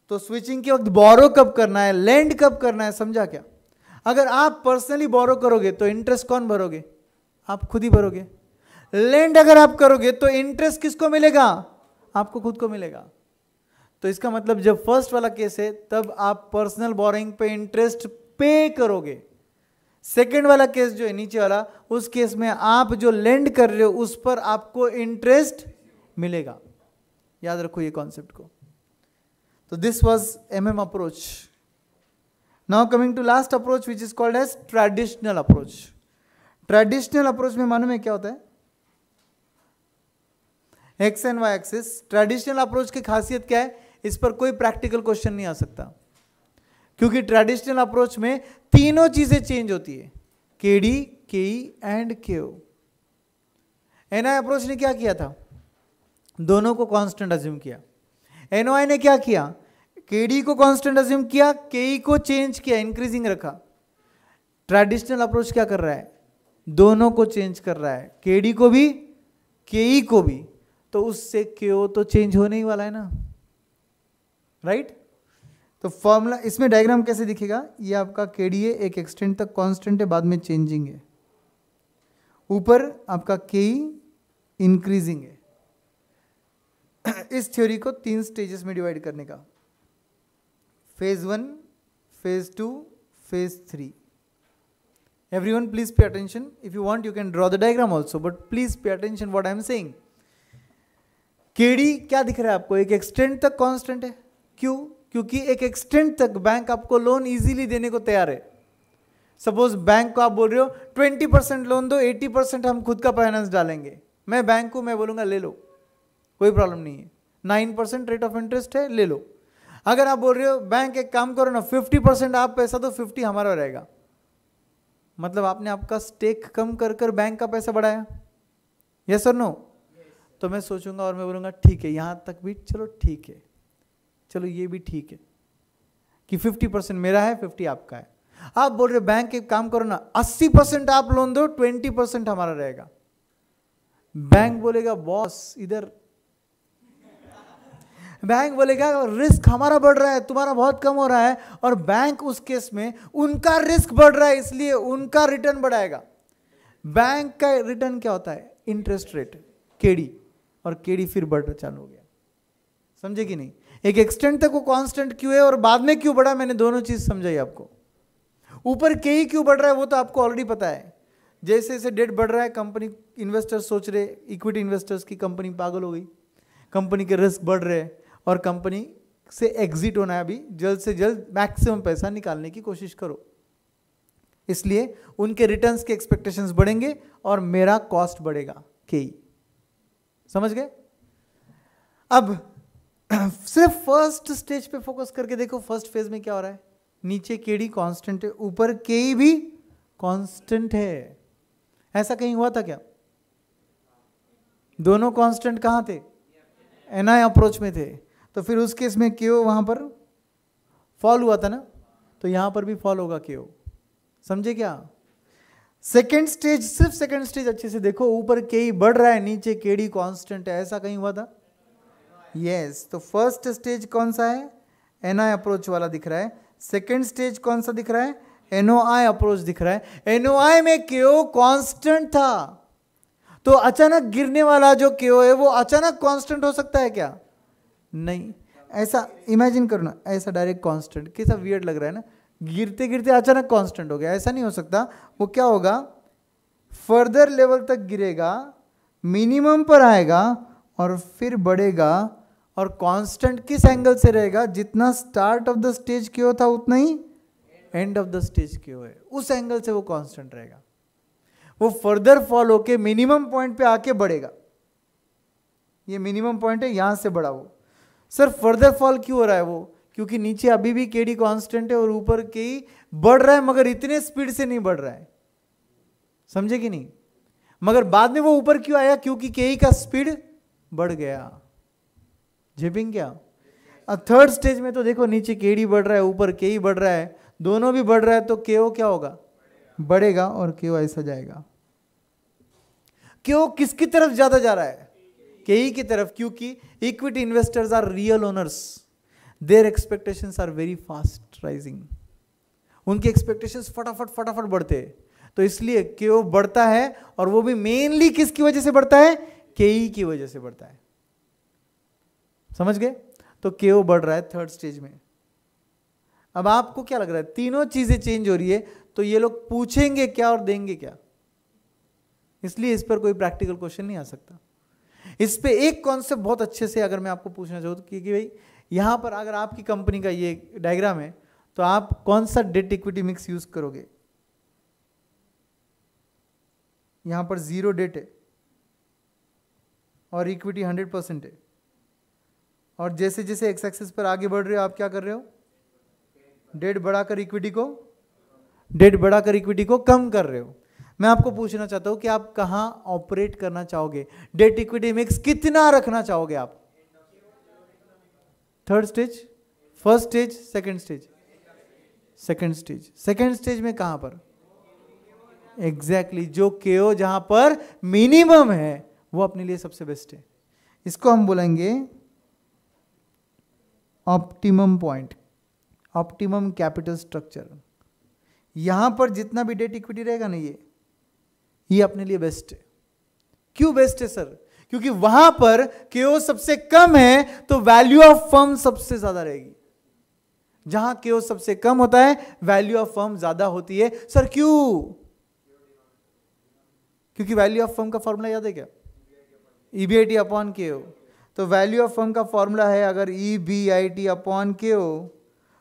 Speaker 2: तो स्विचिंग के वक्त बोरो कब करना है लैंड कब करना है समझा क्या अगर आप पर्सनली बोरो करोगे तो इंटरेस्ट कौन भरोगे आप खुद ही भरोगे लैंड अगर आप करोगे तो इंटरेस्ट किसको मिलेगा आपको खुद को मिलेगा तो इसका मतलब जब फर्स्ट वाला केस है तब आप पर्सनल बोरिंग पे इंटरेस्ट पे करोगे सेकेंड वाला केस जो है नीचे वाला उस केस में आप जो लैंड कर रहे हो उस पर आपको इंटरेस्ट मिलेगा याद रखो ये कॉन्सेप्ट को तो this was M M approach now coming to last approach which is called as traditional approach traditional approach में मालूम में क्या होता है X and Y axis traditional approach की खासियत क्या है इस पर कोई प्रैक्टिकल क्वेश्चन नहीं आ सकता क्योंकि ट्रेडिशनल अप्रोच में तीनों चीजें चेंज होती है K D K E and के ओ एन आई अप्रोच ने क्या किया था दोनों को कांस्टेंट अज्यूम किया एनओआई ने क्या किया केडी को कांस्टेंट अज्यूम किया केई e को चेंज किया इंक्रीजिंग रखा ट्रेडिशनल अप्रोच क्या कर रहा है दोनों को चेंज कर रहा है केडी को भी केई e को भी तो उससे केओ तो चेंज होने ही वाला है ना राइट right? तो फॉर्मूला इसमें डायग्राम कैसे दिखेगा ये आपका के डी ए एक एक्सटेंट तक कांस्टेंट है बाद में चेंजिंग है ऊपर आपका के ई इंक्रीजिंग है [CLEARS THROAT] इस थ्योरी को तीन स्टेजेस में डिवाइड करने का phase one phase two phase three one please pay attention if you want you can draw the diagram also but please pay attention what I am saying KD क्या दिख रहा है आपको एक एक्सटेंट तक कॉन्स्टेंट है क्यों क्योंकि एक एक्सटेंट तक बैंक आपको लोन इजीली देने को तैयार है सपोज बैंक को आप बोल रहे हो 20 परसेंट लोन दो 80 परसेंट हम खुद का फाइनेंस डालेंगे मैं बैंक को मैं बोलूंगा ले लो कोई प्रॉब्लम नहीं है nine percent rate of interest है ले लो अगर आप बोल रहे हो बैंक एक काम करो ना फिफ्टी परसेंट आप पैसा दो फिफ्टी हमारा रहेगा मतलब आपने आपका स्टेक कम कर कर बैंक का पैसा बढ़ाया यस और नो तो मैं सोचूंगा और मैं बोलूँगा ठीक है यहाँ तक भी चलो ठीक है चलो ये भी ठीक है कि फिफ्टी परसेंट मेरा है फिफ्टी आपका है आप बोल रहे बैंक एक काम करो ना अस्सी परसेंट आप लोन दो ट्वेंटी परसेंट हमारा रहेगा बैंक बोलेगा बॉस इधर बैंक बोलेगा रिस्क हमारा बढ़ रहा है तुम्हारा बहुत कम हो रहा है और बैंक उस केस में उनका रिस्क बढ़ रहा है इसलिए उनका रिटर्न बढ़ाएगा बैंक का रिटर्न क्या होता है इंटरेस्ट रेट केडी और केडी फिर बढ़ चालू हो गया समझे कि नहीं एक एक्सटेंट तक वो कांस्टेंट क्यों है और बाद में क्यों बढ़ा मैंने दोनों चीज़ समझाई आपको ऊपर के ही क्यों बढ़ रहा है वो तो आपको ऑलरेडी पता है जैसे जैसे डेट बढ़ रहा है कंपनी इन्वेस्टर्स सोच रहे इक्विटी इन्वेस्टर्स की कंपनी पागल हो गई कंपनी के रिस्क बढ़ रहे हैं और कंपनी से एग्जिट होना है अभी जल्द से जल्द मैक्सिमम पैसा निकालने की कोशिश करो इसलिए उनके रिटर्न्स के एक्सपेक्टेशंस बढ़ेंगे और मेरा कॉस्ट बढ़ेगा के e। समझ गए अब [CLEARS THROAT] सिर्फ फर्स्ट स्टेज पे फोकस करके देखो फर्स्ट फेज में क्या हो रहा है नीचे केड़ी कांस्टेंट कॉन्स्टेंट है ऊपर के e भी कांस्टेंट है ऐसा कहीं हुआ था क्या दोनों कांस्टेंट कहां थे एनआई अप्रोच में थे तो फिर उस केस में क्यों वहाँ पर फॉल हुआ था ना तो यहाँ पर भी फॉल होगा क्यों समझे क्या सेकेंड स्टेज सिर्फ सेकेंड स्टेज अच्छे से देखो ऊपर के ही e बढ़ रहा है नीचे केड़ी कांस्टेंट कॉन्स्टेंट है ऐसा कहीं हुआ था यस yes, तो फर्स्ट स्टेज कौन सा है एन आई अप्रोच वाला दिख रहा है सेकेंड स्टेज कौन सा दिख रहा है एनओ आई अप्रोच दिख रहा है एनओ आई में क्यों कांस्टेंट कॉन्स्टेंट था तो अचानक गिरने वाला जो क्यों है वो अचानक कॉन्स्टेंट हो सकता है क्या नहीं ऐसा इमेजिन करो ना ऐसा डायरेक्ट कांस्टेंट कैसा वियर्ड लग रहा है ना गिरते गिरते अचानक कांस्टेंट हो गया ऐसा नहीं हो सकता वो क्या होगा फर्दर लेवल तक गिरेगा मिनिमम पर आएगा और फिर बढ़ेगा और कांस्टेंट किस एंगल से रहेगा जितना स्टार्ट ऑफ द स्टेज क्यों था उतना ही एंड ऑफ द स्टेज क्यों है उस एंगल से वो कांस्टेंट रहेगा वो फर्दर फॉल के मिनिमम पॉइंट पे आके बढ़ेगा ये मिनिमम पॉइंट है यहां से बढ़ा वो सर फर्दर फॉल क्यों हो रहा है वो क्योंकि नीचे अभी भी के डी कॉन्स्टेंट है और ऊपर के ही e बढ़ रहा है मगर इतने स्पीड से नहीं बढ़ रहा है समझे कि नहीं मगर बाद में वो ऊपर क्यों आया क्योंकि के e का स्पीड बढ़ गया झेपिंग क्या थर्ड स्टेज में तो देखो नीचे के डी बढ़ रहा है ऊपर के ही e बढ़ रहा है दोनों भी बढ़ रहा है तो के ओ क्या होगा बढ़ेगा और के ओ ऐसा जाएगा के ओ किसकी तरफ ज़्यादा जा रहा है के ई की तरफ क्योंकि equity investors are real owners their expectations are very fast rising उनकी एक्सपेक्टेशंस फटाफट फटाफट बढ़ते हैं तो इसलिए के ओ बढ़ता है और वो भी मेनली किसकी वजह से बढ़ता है के ई e की वजह से बढ़ता है समझ गए तो के ओ बढ़ रहा है थर्ड स्टेज में अब आपको क्या लग रहा है तीनों चीजें चेंज हो रही है तो ये लोग पूछेंगे क्या और देंगे क्या इसलिए इस पर कोई प्रैक्टिकल क्वेश्चन नहीं आ सकता इस पर एक कॉन्सेप्ट बहुत अच्छे से अगर मैं आपको पूछना चाहूँ तो कि, कि भाई यहाँ पर अगर आपकी कंपनी का ये डायग्राम है तो आप कौन सा डेट इक्विटी मिक्स यूज़ करोगे यहाँ पर ज़ीरो डेट है और इक्विटी हंड्रेड परसेंट है और जैसे जैसे एक्स एक्सेस पर आगे बढ़ रहे हो आप क्या कर रहे हो डेट बढ़ाकर इक्विटी को डेट बढ़ाकर इक्विटी को कम कर रहे हो मैं आपको पूछना चाहता हूं कि आप कहां ऑपरेट करना चाहोगे डेट इक्विटी मिक्स कितना रखना चाहोगे आप third stage first stage second stage second stage second stage में कहां पर एग्जैक्टली exactly, जो के ओ जहां पर मिनिमम है वो अपने लिए सबसे बेस्ट है इसको हम बोलेंगे optimum point optimum capital structure यहां पर जितना भी डेट इक्विटी रहेगा ना ये ये अपने लिए बेस्ट है क्यों बेस्ट है सर क्योंकि वहां पर ओ सबसे कम है तो वैल्यू ऑफ फर्म सबसे ज्यादा रहेगी जहां ओ सबसे कम होता है वैल्यू ऑफ फर्म ज्यादा होती है सर क्यों क्योंकि वैल्यू ऑफ फर्म का फॉर्मूला याद है क्या ईबीआईटी अपॉन के ओ तो वैल्यू ऑफ फर्म का फॉर्मूला है अगर E B I T upon K O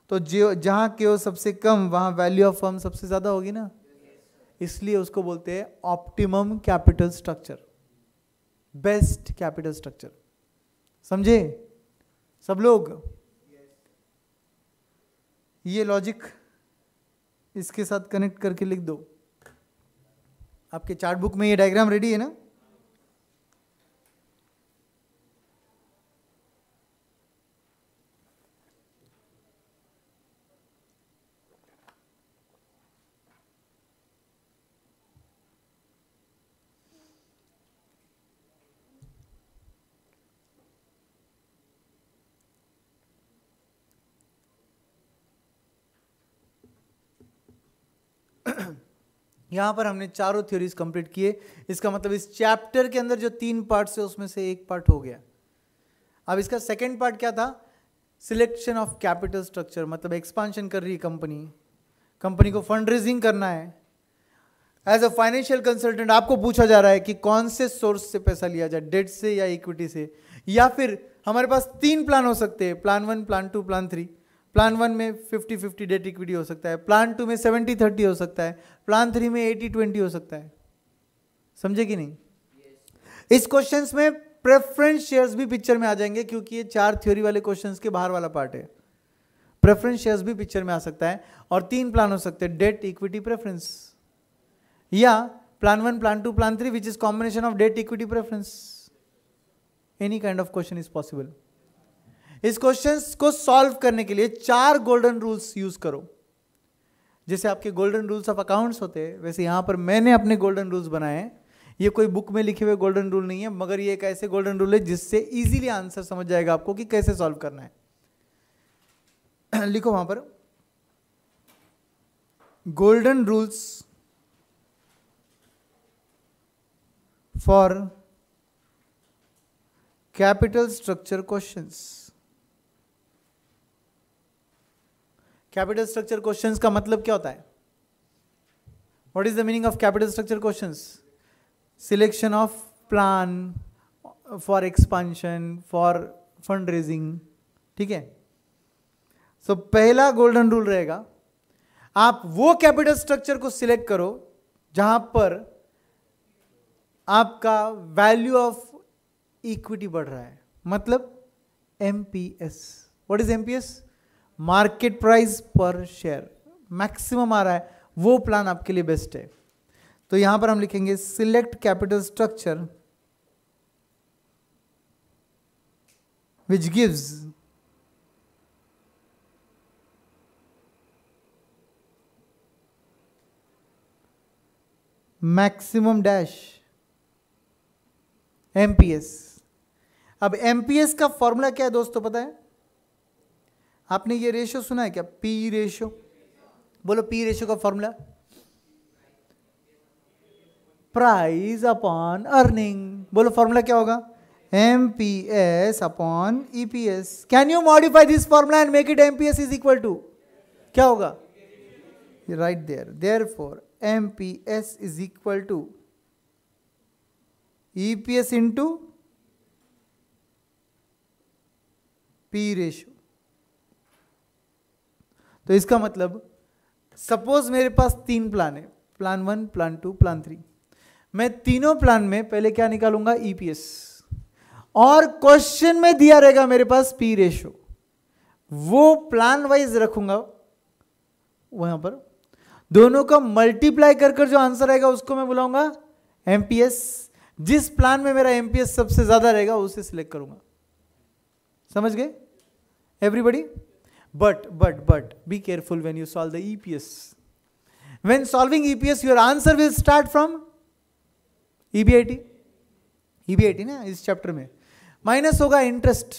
Speaker 2: तो जो जहां के ओ सबसे कम वहां वैल्यू ऑफ फर्म सबसे ज़्यादा होगी ना इसलिए उसको बोलते हैं optimum capital structure best capital structure समझे सब लोग ये लॉजिक इसके साथ कनेक्ट करके लिख दो आपके चार्ट बुक में ये डायग्राम रेडी है ना यहाँ पर हमने चारों थ्योरीज कंप्लीट किए इसका मतलब इस चैप्टर के अंदर जो तीन पार्ट्स है उसमें से एक पार्ट हो गया अब इसका सेकेंड पार्ट क्या था सिलेक्शन ऑफ कैपिटल स्ट्रक्चर मतलब एक्सपांशन कर रही है कंपनी कंपनी को फंड रेजिंग करना है एज अ फाइनेंशियल कंसल्टेंट आपको पूछा जा रहा है कि कौन से सोर्स से पैसा लिया जाए डेट से या इक्विटी से या फिर हमारे पास तीन प्लान हो सकते हैं plan one plan two plan three plan one में फिफ्टी फिफ्टी डेट इक्विटी हो सकता है प्लान टू में सेवेंटी थर्टी हो सकता है प्लान थ्री में एटी ट्वेंटी हो सकता है समझे कि नहीं yes. इस क्वेश्चन में प्रेफरेंस शेयर्स भी पिक्चर में आ जाएंगे क्योंकि ये चार थ्योरी वाले क्वेश्चन के बाहर वाला पार्ट है प्रेफरेंस शेयर्स भी पिक्चर में आ सकता है और तीन प्लान हो सकते हैं डेट इक्विटी प्रेफरेंस या plan one plan two plan three which is combination of debt equity preference any kind of question is possible इस क्वेश्चन को सॉल्व करने के लिए चार गोल्डन रूल्स यूज करो जैसे आपके गोल्डन रूल्स ऑफ अकाउंट्स होते हैं वैसे यहाँ पर मैंने अपने गोल्डन रूल्स बनाए हैं ये कोई बुक में लिखे हुए गोल्डन रूल नहीं है मगर ये एक ऐसे गोल्डन रूल है जिससे इजीली आंसर समझ जाएगा आपको कि कैसे सॉल्व करना है [CLEARS THROAT] लिखो वहां पर golden rules for capital structure questions capital structure question का मतलब क्या होता है what is the meaning of capital structure question selection of plan for expansion for fund raising ठीक है सो so, पहला गोल्डन रूल रहेगा आप वो कैपिटल स्ट्रक्चर को सिलेक्ट करो जहां पर आपका वैल्यू ऑफ इक्विटी बढ़ रहा है मतलब MPS what what is M P S market price per share maximum आ रहा है वो प्लान आपके लिए बेस्ट है तो यहां पर हम लिखेंगे select capital structure which gives maximum dash MPS अब एमपीएस का फॉर्मूला क्या है दोस्तों पता है आपने ये रेशो सुना है क्या पी रेशो बोलो पी रेशो का फॉर्मूला प्राइस अपॉन अर्निंग बोलो फॉर्मूला क्या होगा M P S upon E P S can you modify this formula and make it M P S is equal to क्या होगा right there there for M P S is equal to E P S into P ratio तो इसका मतलब suppose मेरे पास तीन plan है plan one plan two plan three मैं तीनों प्लान में पहले क्या निकालूंगा ईपीएस e और क्वेश्चन में दिया रहेगा मेरे पास पी रेशो वो प्लान वाइज रखूंगा वहां पर दोनों का मल्टीप्लाई कर कर जो आंसर आएगा उसको मैं बुलाऊंगा एमपीएस जिस प्लान में मेरा एमपीएस सबसे ज्यादा रहेगा उसे सिलेक्ट करूंगा समझ गए everybody But, but, but, be careful when you solve the EPS. When solving EPS, your answer will start from EBIT. EBIT ना इस चैप्टर में माइनस होगा इंटरेस्ट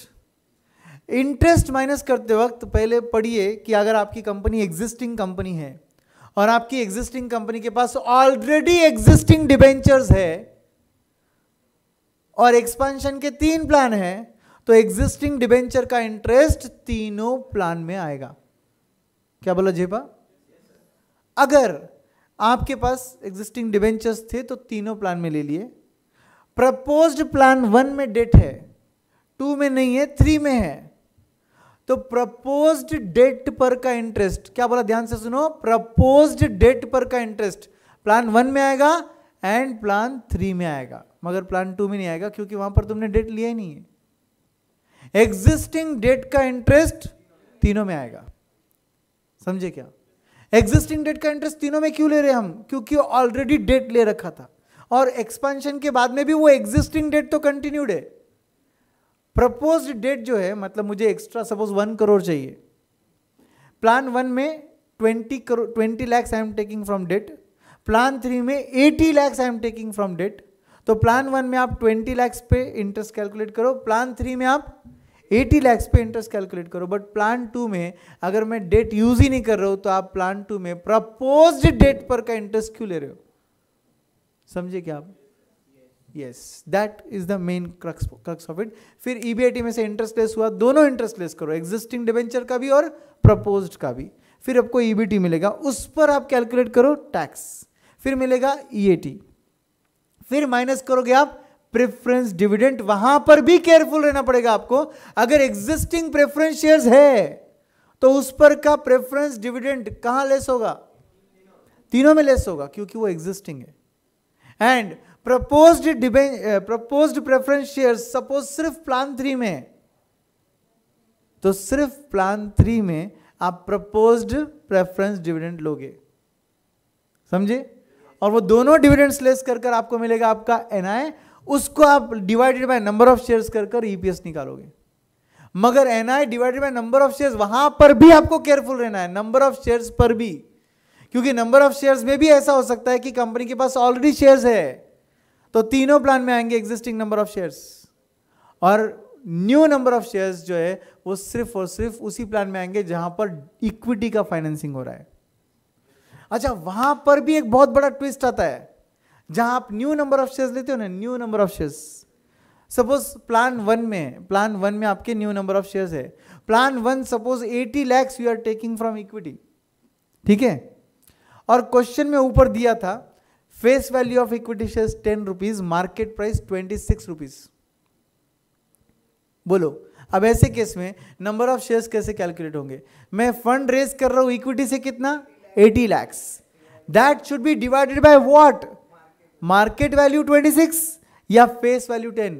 Speaker 2: इंटरेस्ट माइनस करते वक्त पहले पढ़िए कि अगर आपकी कंपनी एग्जिस्टिंग कंपनी है और आपकी एग्जिस्टिंग कंपनी के पास ऑलरेडी एग्जिस्टिंग डिबेंचर्स है और एक्सपांशन के तीन प्लान हैं तो एग्जिस्टिंग डिबेंचर का इंटरेस्ट तीनों प्लान में आएगा क्या बोला जेबा अगर आपके पास एग्जिस्टिंग डिबेंचर्स थे तो तीनों प्लान में ले लिए प्रपोज्ड प्लान वन में डेट है टू में नहीं है थ्री में है तो प्रपोज्ड डेट पर का इंटरेस्ट क्या बोला ध्यान से सुनो प्रपोज्ड डेट पर का इंटरेस्ट प्लान वन में आएगा एंड प्लान थ्री में आएगा मगर प्लान टू में नहीं आएगा क्योंकि वहां पर तुमने डेट लिया ही नहीं है एग्जिस्टिंग डेट का इंटरेस्ट तीनों में आएगा समझे क्या एग्जिस्टिंग डेट का इंटरेस्ट तीनों में क्यों ले रहे हम क्योंकि ऑलरेडी डेट ले रखा था और एक्सपेंशन के बाद में भी वो एग्जिस्टिंग डेट तो कंटिन्यूड है प्रपोज डेट जो है मतलब मुझे एक्स्ट्रा सपोज वन करोड़ चाहिए प्लान वन में twenty crore twenty lakhs I am taking from debt plan three में eighty lakhs I am taking from debt तो प्लान वन में आप ट्वेंटी लैक्स पे इंटरेस्ट कैलकुलेट करो प्लान थ्री में आप एटी लैक्स पे इंटरेस्ट कैलकुलेट करो बट प्लान टू में अगर मैं डेट यूज ही नहीं कर रहा हूं तो आप प्लान टू में प्रपोज डेट पर का इंटरेस्ट क्यों ले रहे हो समझे क्या आप yes that is the main crux crux of it फिर ईबीआईटी e में से इंटरेस्ट लेस हुआ दोनों इंटरेस्ट लेस करो एग्जिस्टिंग डिवेंचर का भी और प्रपोज का भी फिर आपको ईबीटी e मिलेगा उस पर आप कैलकुलेट करो टैक्स फिर मिलेगा ईएटी e फिर माइनस करोगे आप प्रेफरेंस डिविडेंट वहां पर भी केयरफुल रहना पड़ेगा आपको अगर एग्जिस्टिंग प्रेफरेंस शेयर्स है तो उस पर का प्रेफरेंस डिविडेंट कहां लेस होगा तीनों में लेस होगा क्योंकि वो एग्जिस्टिंग है and proposed proposed preference share suppose सिर्फ प्लान थ्री में तो सिर्फ प्लान थ्री में आप प्रपोज्ड प्रेफरेंस डिविडेंड लोगे समझे और वो दोनों डिविडेंड्स लेस कर आपको मिलेगा आपका एनआई उसको आप divided by number of shares कर कर ईपीएस e निकालोगे मगर NI divided by number of shares वहां पर भी आपको केयरफुल रहना है नंबर ऑफ शेयर्स पर भी क्योंकि नंबर ऑफ शेयर्स में भी ऐसा हो सकता है कि कंपनी के पास ऑलरेडी शेयर्स है तो तीनों प्लान में आएंगे एग्जिस्टिंग नंबर ऑफ शेयर्स और न्यू नंबर ऑफ शेयर्स जो है वो सिर्फ और सिर्फ उसी प्लान में आएंगे जहां पर इक्विटी का फाइनेंसिंग हो रहा है अच्छा वहां पर भी एक बहुत बड़ा ट्विस्ट आता है जहां आप न्यू नंबर ऑफ शेयर्स लेते हो ना new number of shares suppose plan one में प्लान वन में आपके न्यू नंबर ऑफ शेयर्स है plan one suppose 80 lakhs you are taking from equity ठीक है और क्वेश्चन में ऊपर दिया था face value of equity shares ten rupees market price twenty six rupees बोलो अब ऐसे केस में नंबर ऑफ शेयर्स कैसे कैलकुलेट होंगे मैं फंड रेज कर रहा हूं इक्विटी से कितना 80 lakhs that should be divided by what market value 26 या फेस वैल्यू 10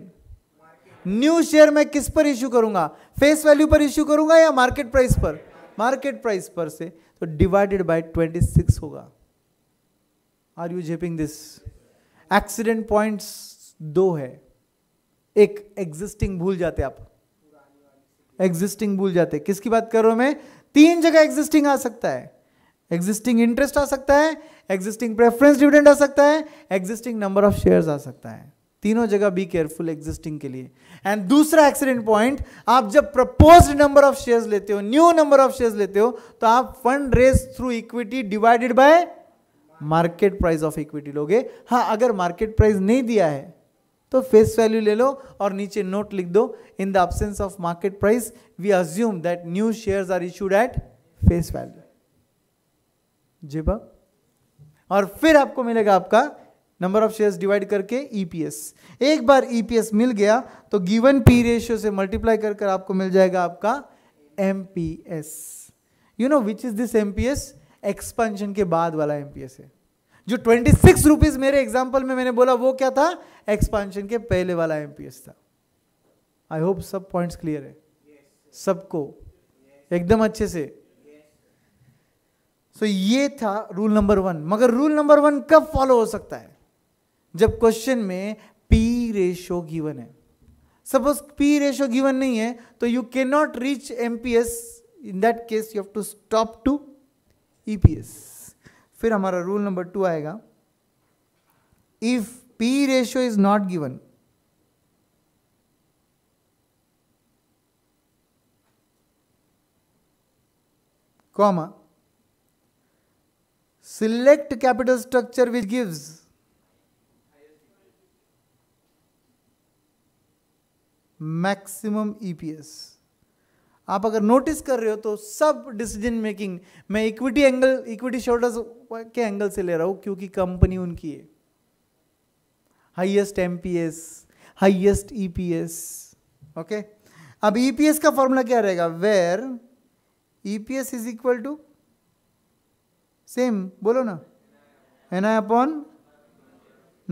Speaker 2: न्यू शेयर मैं किस पर इश्यू करूंगा फेस वैल्यू पर इश्यू करूंगा या मार्केट प्राइस पर मार्केट प्राइस पर से तो डिवाइडेड बाय 26 होगा आर यू जेपिंग दिस एक्सीडेंट पॉइंट्स दो है एक एग्जिस्टिंग भूल जाते आप एग्जिस्टिंग भूल जाते किसकी बात कर रहा हूं मैं तीन जगह एग्जिस्टिंग आ सकता है एग्जिस्टिंग इंटरेस्ट आ सकता है एग्जिस्टिंग प्रेफरेंस डिविडेंड आ सकता है एग्जिस्टिंग नंबर ऑफ शेयर आ सकता है तीनों जगह बी केयरफुल एग्जिस्टिंग के लिए एंड दूसरा एक्सीडेंट पॉइंट आप जब प्रपोज नंबर ऑफ शेयर्स लेते हो न्यू नंबर ऑफ शेयर्स लेते हो तो आप fund raise through equity divided by market price of equity लोगे हाँ अगर मार्केट प्राइस नहीं दिया है तो फेस वैल्यू ले लो और नीचे नोट लिख दो in the absence of market price we assume that new share are issued at face value जी बा और फिर आपको मिलेगा आपका नंबर ऑफ शेयर्स डिवाइड करके ईपीएस e एक बार ईपीएस e मिल गया तो गिवन पी रेशियो से मल्टीप्लाई कर कर आपको मिल जाएगा आपका MPS you know which is this MPS expansion के बाद वाला एमपीएस है जो ट्वेंटी सिक्स रुपीज मेरे एग्जाम्पल में मैंने बोला वो क्या था एक्सपेंशन के पहले वाला एमपीएस था आई होप सब पॉइंट्स क्लियर है सबको एकदम अच्छे से सो so, ये था रूल नंबर वन मगर रूल नंबर वन कब फॉलो हो सकता है जब क्वेश्चन में पी रेशो गिवन है सपोज पी रेशो गिवन नहीं है तो you can not reach M P S in that case you have to stop to E P S फिर हमारा रूल नंबर टू आएगा if P ratio is not given comma select capital structure which gives maximum EPS e आप अगर notice कर रहे हो तो सब डिसीजन मेकिंग मैं इक्विटी एंगल इक्विटी शोल्डर्स के एंगल से ले रहा हूं क्योंकि कंपनी उनकी है highest MPS highest EPS okay अब ईपीएस e का फॉर्मूला क्या रहेगा where EPS is equal to same बोलो ना N I upon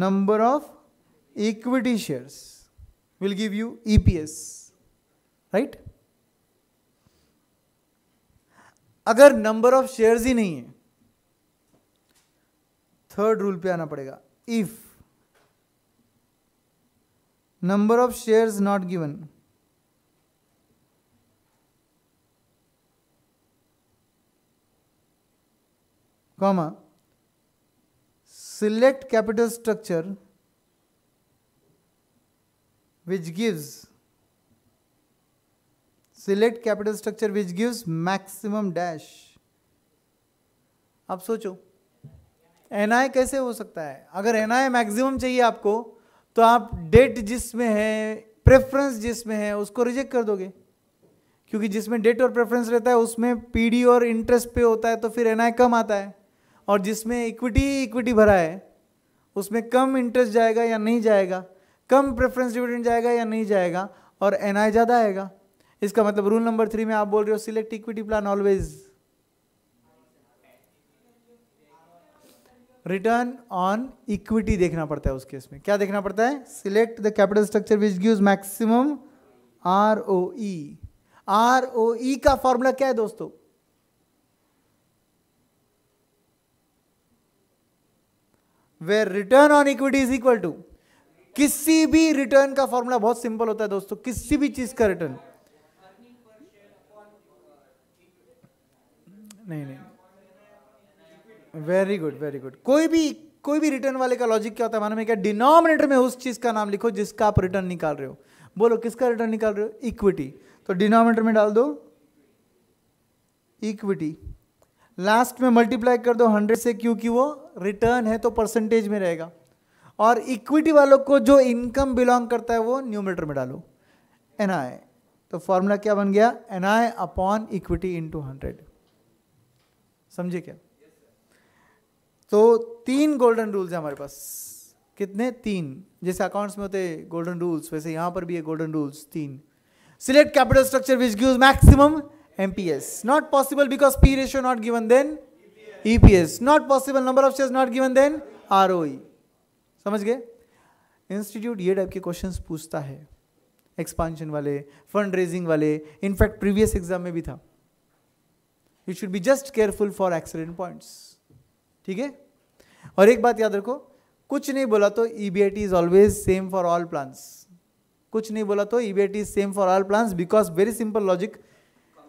Speaker 2: number of equity shares will give you EPS right अगर नंबर ऑफ शेयर्स ही नहीं है थर्ड रूल पे आना पड़ेगा if number of shares not given comma select capital structure which gives select capital structure which gives maximum dash आप सोचो N आई कैसे हो सकता है अगर एन आई मैक्सिमम चाहिए आपको तो आप डेट जिसमें है प्रेफरेंस जिसमें है उसको रिजेक्ट कर दोगे क्योंकि जिसमें डेट और प्रेफरेंस रहता है उसमें पीडी और इंटरेस्ट पे होता है तो फिर एन आई कम आता है और जिसमें इक्विटी इक्विटी भरा है उसमें कम इंटरेस्ट जाएगा या नहीं जाएगा कम प्रेफरेंस डिविडेंड जाएगा या नहीं जाएगा और एन ज़्यादा आएगा इसका मतलब रूल नंबर थ्री में आप बोल रहे हो select equity plan always return on equity देखना पड़ता है उस केस में क्या देखना पड़ता है select the capital structure which give maximum R O E R O E का फॉर्मूला क्या है दोस्तों where return on equity is equal to किसी भी रिटर्न का फॉर्मूला बहुत सिंपल होता है दोस्तों किसी भी चीज का रिटर्न नहीं नहीं वेरी गुड वेरी गुड कोई भी कोई भी रिटर्न वाले का लॉजिक क्या होता है मानो है क्या डिनोमिनेटर में उस चीज का नाम लिखो जिसका आप रिटर्न निकाल रहे हो बोलो किसका रिटर्न निकाल रहे हो इक्विटी तो डिनोमिनेटर में डाल दो इक्विटी लास्ट में मल्टीप्लाई कर दो हंड्रेड से क्योंकि वो रिटर्न है तो परसेंटेज में रहेगा और इक्विटी वालों को जो इनकम बिलोंग करता है वो न्यूमिनेटर में डालो एन तो फॉर्मूला क्या बन गया N upon equity in hundred समझे क्या तो तीन गोल्डन रूल्स हैं हमारे पास कितने तीन जैसे अकाउंट्स में होते गोल्डन रूल्स वैसे यहां पर भी है गोल्डन रूल्स तीन select capital structure which gives maximum MPS. Not possible because P ratio not given then EPS. EPS. Not possible number of shares not given then ROE. समझ गए इंस्टीट्यूट ये type के क्वेश्चंस पूछता है expansion वाले fund raising वाले in fact previous exam में भी था you should be just careful for accident points ठीक है और एक बात याद रखो कुछ नहीं बोला तो E B I is always same for all plans कुछ नहीं बोला तो E is same for all plans because very simple logic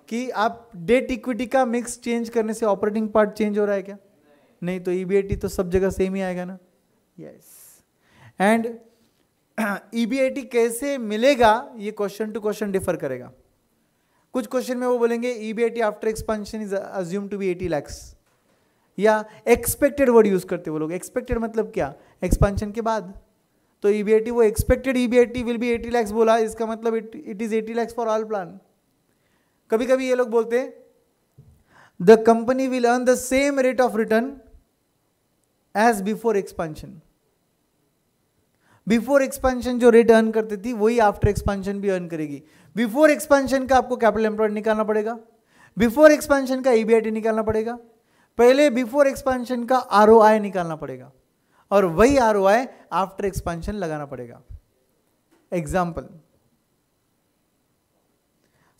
Speaker 2: कि आप डेट इक्विटी का मिक्स चेंज करने से ऑपरेटिंग पार्ट चेंज हो रहा है क्या नहीं, नहीं तो ईबीआईटी e तो सब जगह सेम ही आएगा ना यस एंड ईबीआईटी कैसे मिलेगा ये क्वेश्चन टू क्वेश्चन डिफर करेगा कुछ क्वेश्चन में वो बोलेंगे EBIT after expansion is assume to be eighty lakhs या एक्सपेक्टेड वर्ड यूज करते वो लोग एक्सपेक्टेड मतलब क्या एक्सपेंशन के बाद तो ई e वो expected E will be eighty lakhs बोला इसका मतलब it it is eighty lakhs for all plan कभी कभी ये लोग बोलते the company will earn the same rate of return as before expansion before expansion जो रेट अर्न करती थी वही आफ्टर एक्सपांशन भी अर्न करेगी बिफोर एक्सपांशन का आपको कैपिटल एम्प्लॉयड निकालना पड़ेगा बिफोर एक्सपांशन का ईबीआईटी e निकालना पड़ेगा पहले बिफोर एक्सपांशन का आर निकालना पड़ेगा और वही आर आफ्टर एक्सपांशन लगाना पड़ेगा एग्जाम्पल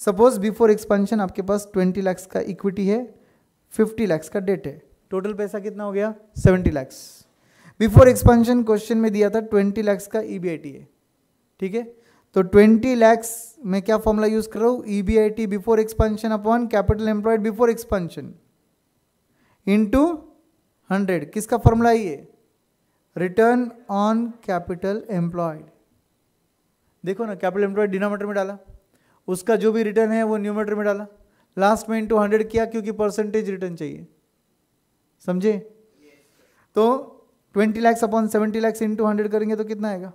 Speaker 2: सपोज बिफोर एक्सपेंशन आपके पास ट्वेंटी लैक्स का इक्विटी है फिफ्टी लैक्स का डेट है टोटल पैसा कितना हो गया seventy lakhs before expansion question में दिया था ट्वेंटी लैक्स का ई e है ठीक है तो ट्वेंटी लैक्स में क्या फॉर्मूला यूज कर रहा हूँ E before expansion upon capital employed before expansion into hundred किसका फॉर्मूला ये रिटर्न ऑन कैपिटल एम्प्लॉयड देखो ना कैपिटल एम्प्लॉयड डिनोमीटर में डाला उसका जो भी रिटर्न है वो न्यूमेटर में डाला लास्ट में इंटू हंड्रेड किया क्योंकि परसेंटेज रिटर्न चाहिए समझे yes, तो twenty lakhs upon seventy lakhs into hundred करेंगे तो कितना आएगा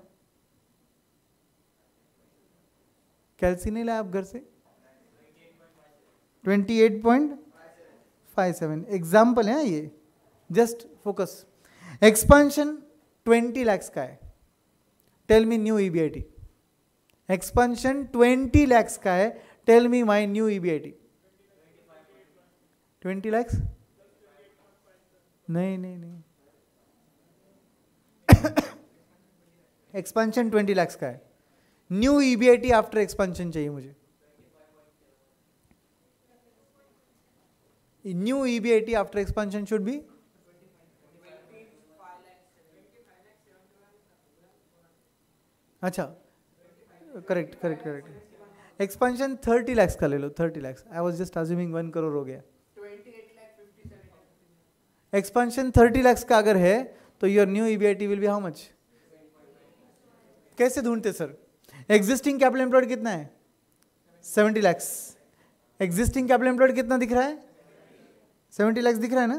Speaker 2: कैलसी नहीं लाया आप घर से twenty eight point five seven example है ये just focus expansion twenty lakhs का है tell me new E B I T expansion 20 lakhs का है tell me my new E 20 twenty lakhs नहीं नहीं नहीं एक्सपेंशन ट्वेंटी लैक्स का है न्यू ई आफ्टर एक्सपेंशन चाहिए मुझे new E after expansion should be अच्छा correct correct correct expansion thirty lakhs का ले लो thirty lakhs I was just assuming one crore हो गया एक्सपेंशन थर्टी लैक्स का अगर है तो your new E will be how much कैसे ढूंढते सर एग्जिस्टिंग कैपिटल एम्प्लॉयड कितना है seventy lakhs existing capital employed कितना दिख रहा है सेवेंटी लैक्स दिख रहा है ना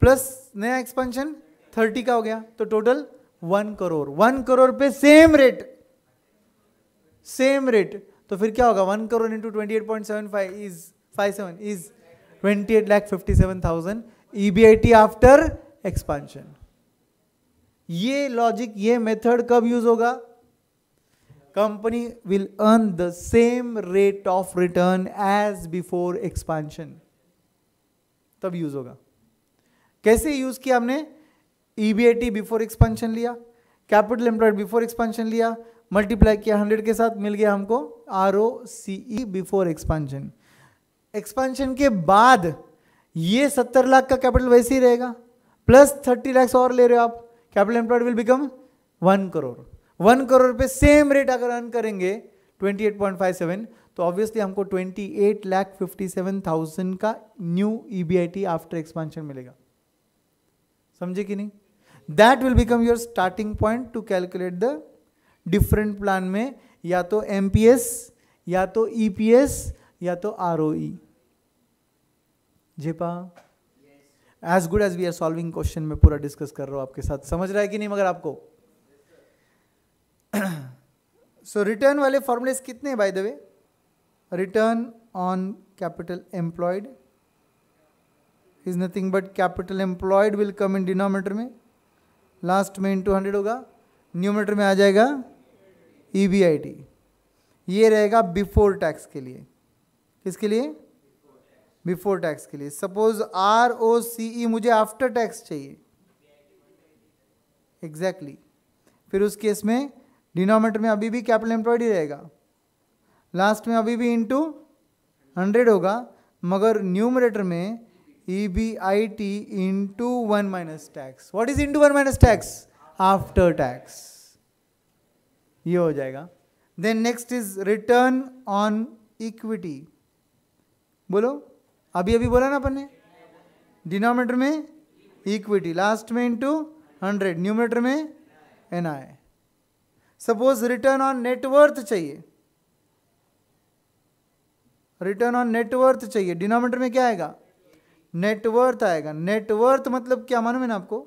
Speaker 2: प्लस नया एक्सपेंशन थर्टी का हो गया तो total one crore one crore पे सेम रेट सेम रेट तो फिर क्या होगा one crore into twenty eight point seven five is five seven is twenty eight lakh fifty seven thousand E B I T after expansion ये लॉजिक ये मेथड कब use होगा company will earn the same rate of return as before expansion तब use होगा कैसे use किया हमने EBIT before expansion लिया कैपिटल एम्प्लॉयड बिफोर एक्सपेंशन लिया मल्टीप्लाई किया हंड्रेड के साथ मिल गया हमको R O C E before expansion expansion के बाद ये सत्तर लाख का कैपिटल वैसे ही रहेगा प्लस थर्टी लैक्स और ले रहे हो आप capital employed will become one crore one crore पे सेम रेट अगर अर्न करेंगे सेवन तो ऑब्वियसली हमको twenty eight lakh fifty seven thousand का new E B I T after expansion मिलेगा समझे कि नहीं that will become your starting point to calculate the different plan में या तो एम या तो ई e या तो आर ओ ई जेपा as good as we are solving question में पूरा डिस्कस कर रहा हूँ आपके साथ समझ रहा है कि नहीं मगर आपको सो [CLEARS THROAT] रिटर्न वाले फॉर्मूलेस कितने by the way return on capital employed is nothing but capital employed will come in denominator में लास्ट में इन टू हंड्रेड होगा न्यूमीटर में आ जाएगा ई बी आई टी ये रहेगा बिफोर टैक्स के लिए किसके लिए बिफोर टैक्स के लिए suppose are O C E मुझे आफ्टर टैक्स चाहिए एग्जैक्टली exactly. फिर उस केस में डिनोमेटर में अभी भी कैपिटल एम्प्लॉयड ही रहेगा लास्ट में अभी भी इंटू हंड्रेड होगा मगर न्यूमरेटर में E B I T into one minus tax what is into one minus tax after tax ये हो जाएगा then next is return on equity बोलो अभी अभी बोला ना अपन ने डिनोमीटर में इक्विटी लास्ट में इंटू हंड्रेड न्यूमीटर में N I suppose return on net worth चाहिए रिटर्न ऑन नेटवर्थ चाहिए डिनोमीटर में क्या आएगा नेटवर्थ आएगा नेटवर्थ मतलब क्या मालूम है ना आपको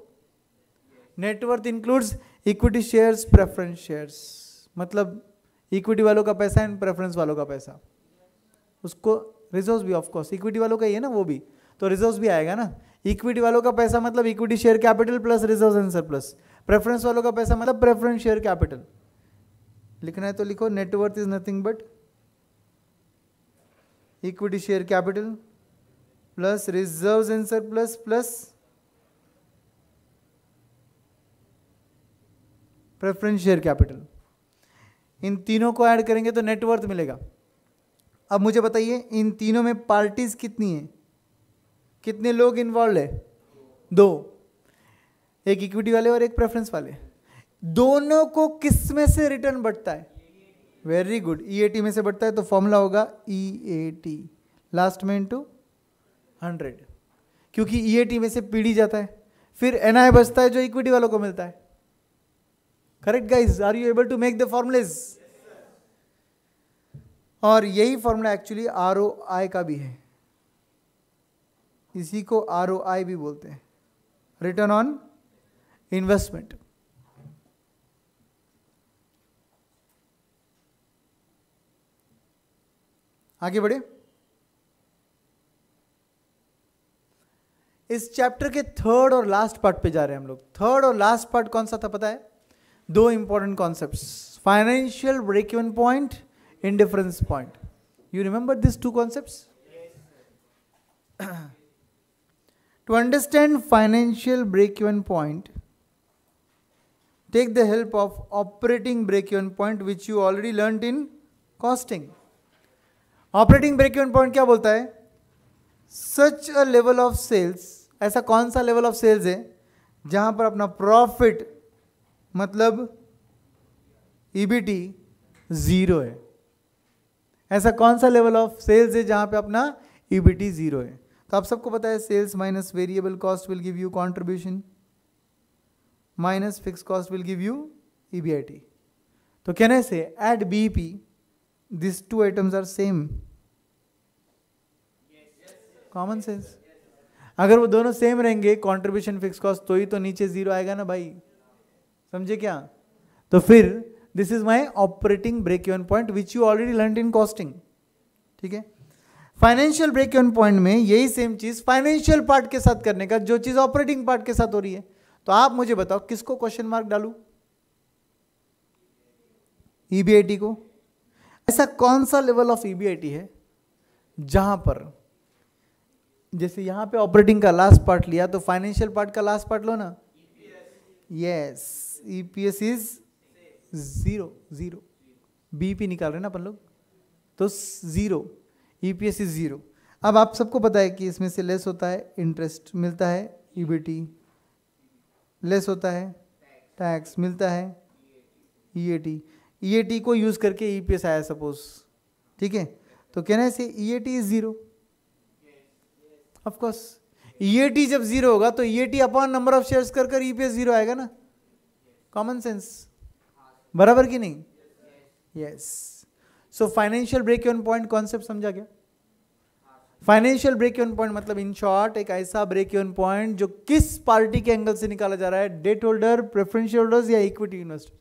Speaker 2: net worth includes equity shares preference shares मतलब इक्विटी वालों का पैसा एंड प्रेफरेंस वालों का पैसा उसको रिजर्व भी ऑफ कोर्स इक्विटी वालों का ही है ना वो भी तो रिजर्व भी आएगा ना इक्विटी वालों का पैसा मतलब equity share capital plus reserve and surplus preference वालों का पैसा मतलब प्रेफरेंस शेयर कैपिटल लिखना है तो लिखो net worth is nothing but equity share capital plus reserve and surplus plus preference share capital इन तीनों को ऐड करेंगे तो नेटवर्थ मिलेगा अब मुझे बताइए इन तीनों में पार्टीज कितनी है कितने लोग इन्वॉल्व है दो एक इक्विटी वाले और एक प्रेफरेंस वाले दोनों को किस में से रिटर्न बढ़ता है वेरी गुड ई में से बढ़ता है तो फॉर्मूला होगा ई ए टी लास्ट में इंटू हंड्रेड क्योंकि ई e में से पीढ़ी जाता है फिर एन बचता है जो इक्विटी वालों को मिलता है correct guys are you able to make the formulas और यही formula actually R O I का भी है इसी को आर ओ आई भी बोलते हैं रिटर्न ऑन इन्वेस्टमेंट आगे बढ़े इस चैप्टर के थर्ड और लास्ट पार्ट पे जा रहे हैं हम लोग थर्ड और लास्ट पार्ट कौन सा था पता है दो important concept financial break even point indifference point you remember this two concept to understand financial break even point take the help of operating break even point which you already learn in costing operating break even point क्या बोलता है such a level of sales ऐसा कौन सा level of sales है जहां पर अपना प्रॉफिट मतलब ईबीटी e ज़ीरो है ऐसा कौन सा लेवल ऑफ सेल्स है जहाँ पे अपना ईबीटी e ज़ीरो है तो आप सबको पता है sales minus variable cost will give you contribution minus fix cost will give you EBIT तो कहने से at P this two items are same common sense अगर वो दोनों सेम रहेंगे कंट्रीब्यूशन फिक्स कॉस्ट तो ही तो नीचे जीरो आएगा ना भाई समझे क्या तो फिर this is my operating break even point which you already learn in costing ठीक है फाइनेंशियल ब्रेक इवन पॉइंट में यही सेम चीज फाइनेंशियल पार्ट के साथ करने का जो चीज ऑपरेटिंग पार्ट के साथ हो रही है तो आप मुझे बताओ किसको क्वेश्चन मार्क डालू ईबीआईटी को ऐसा कौन सा लेवल ऑफ ई है जहां पर जैसे यहां पे ऑपरेटिंग का लास्ट पार्ट लिया तो फाइनेंशियल पार्ट का लास्ट पार्ट लो ना yes yes. E P S is zero zero B P निकाल रहे हैं ना अपन लोग तो zero E P S is zero अब आप सबको पता है कि इसमें से लेस होता है इंटरेस्ट मिलता है ई e लेस होता है टैक्स मिलता है E A T E A T को यूज़ करके ई पी एस आया सपोज ठीक है तो कहना है से E A T is zero of course E A T जब ज़ीरो होगा तो E A T upon number of shares कर कर ई पी एस ज़ीरो आएगा ना कॉमन सेंस बराबर कि नहीं yes so financial break even point concept समझा गया फाइनेंशियल ब्रेक इवन पॉइंट मतलब इन शॉर्ट एक ऐसा ब्रेक इवन पॉइंट जो किस पार्टी के एंगल से निकाला जा रहा है डेट होल्डर प्रेफरेंशियल होल्डर्स या equity investor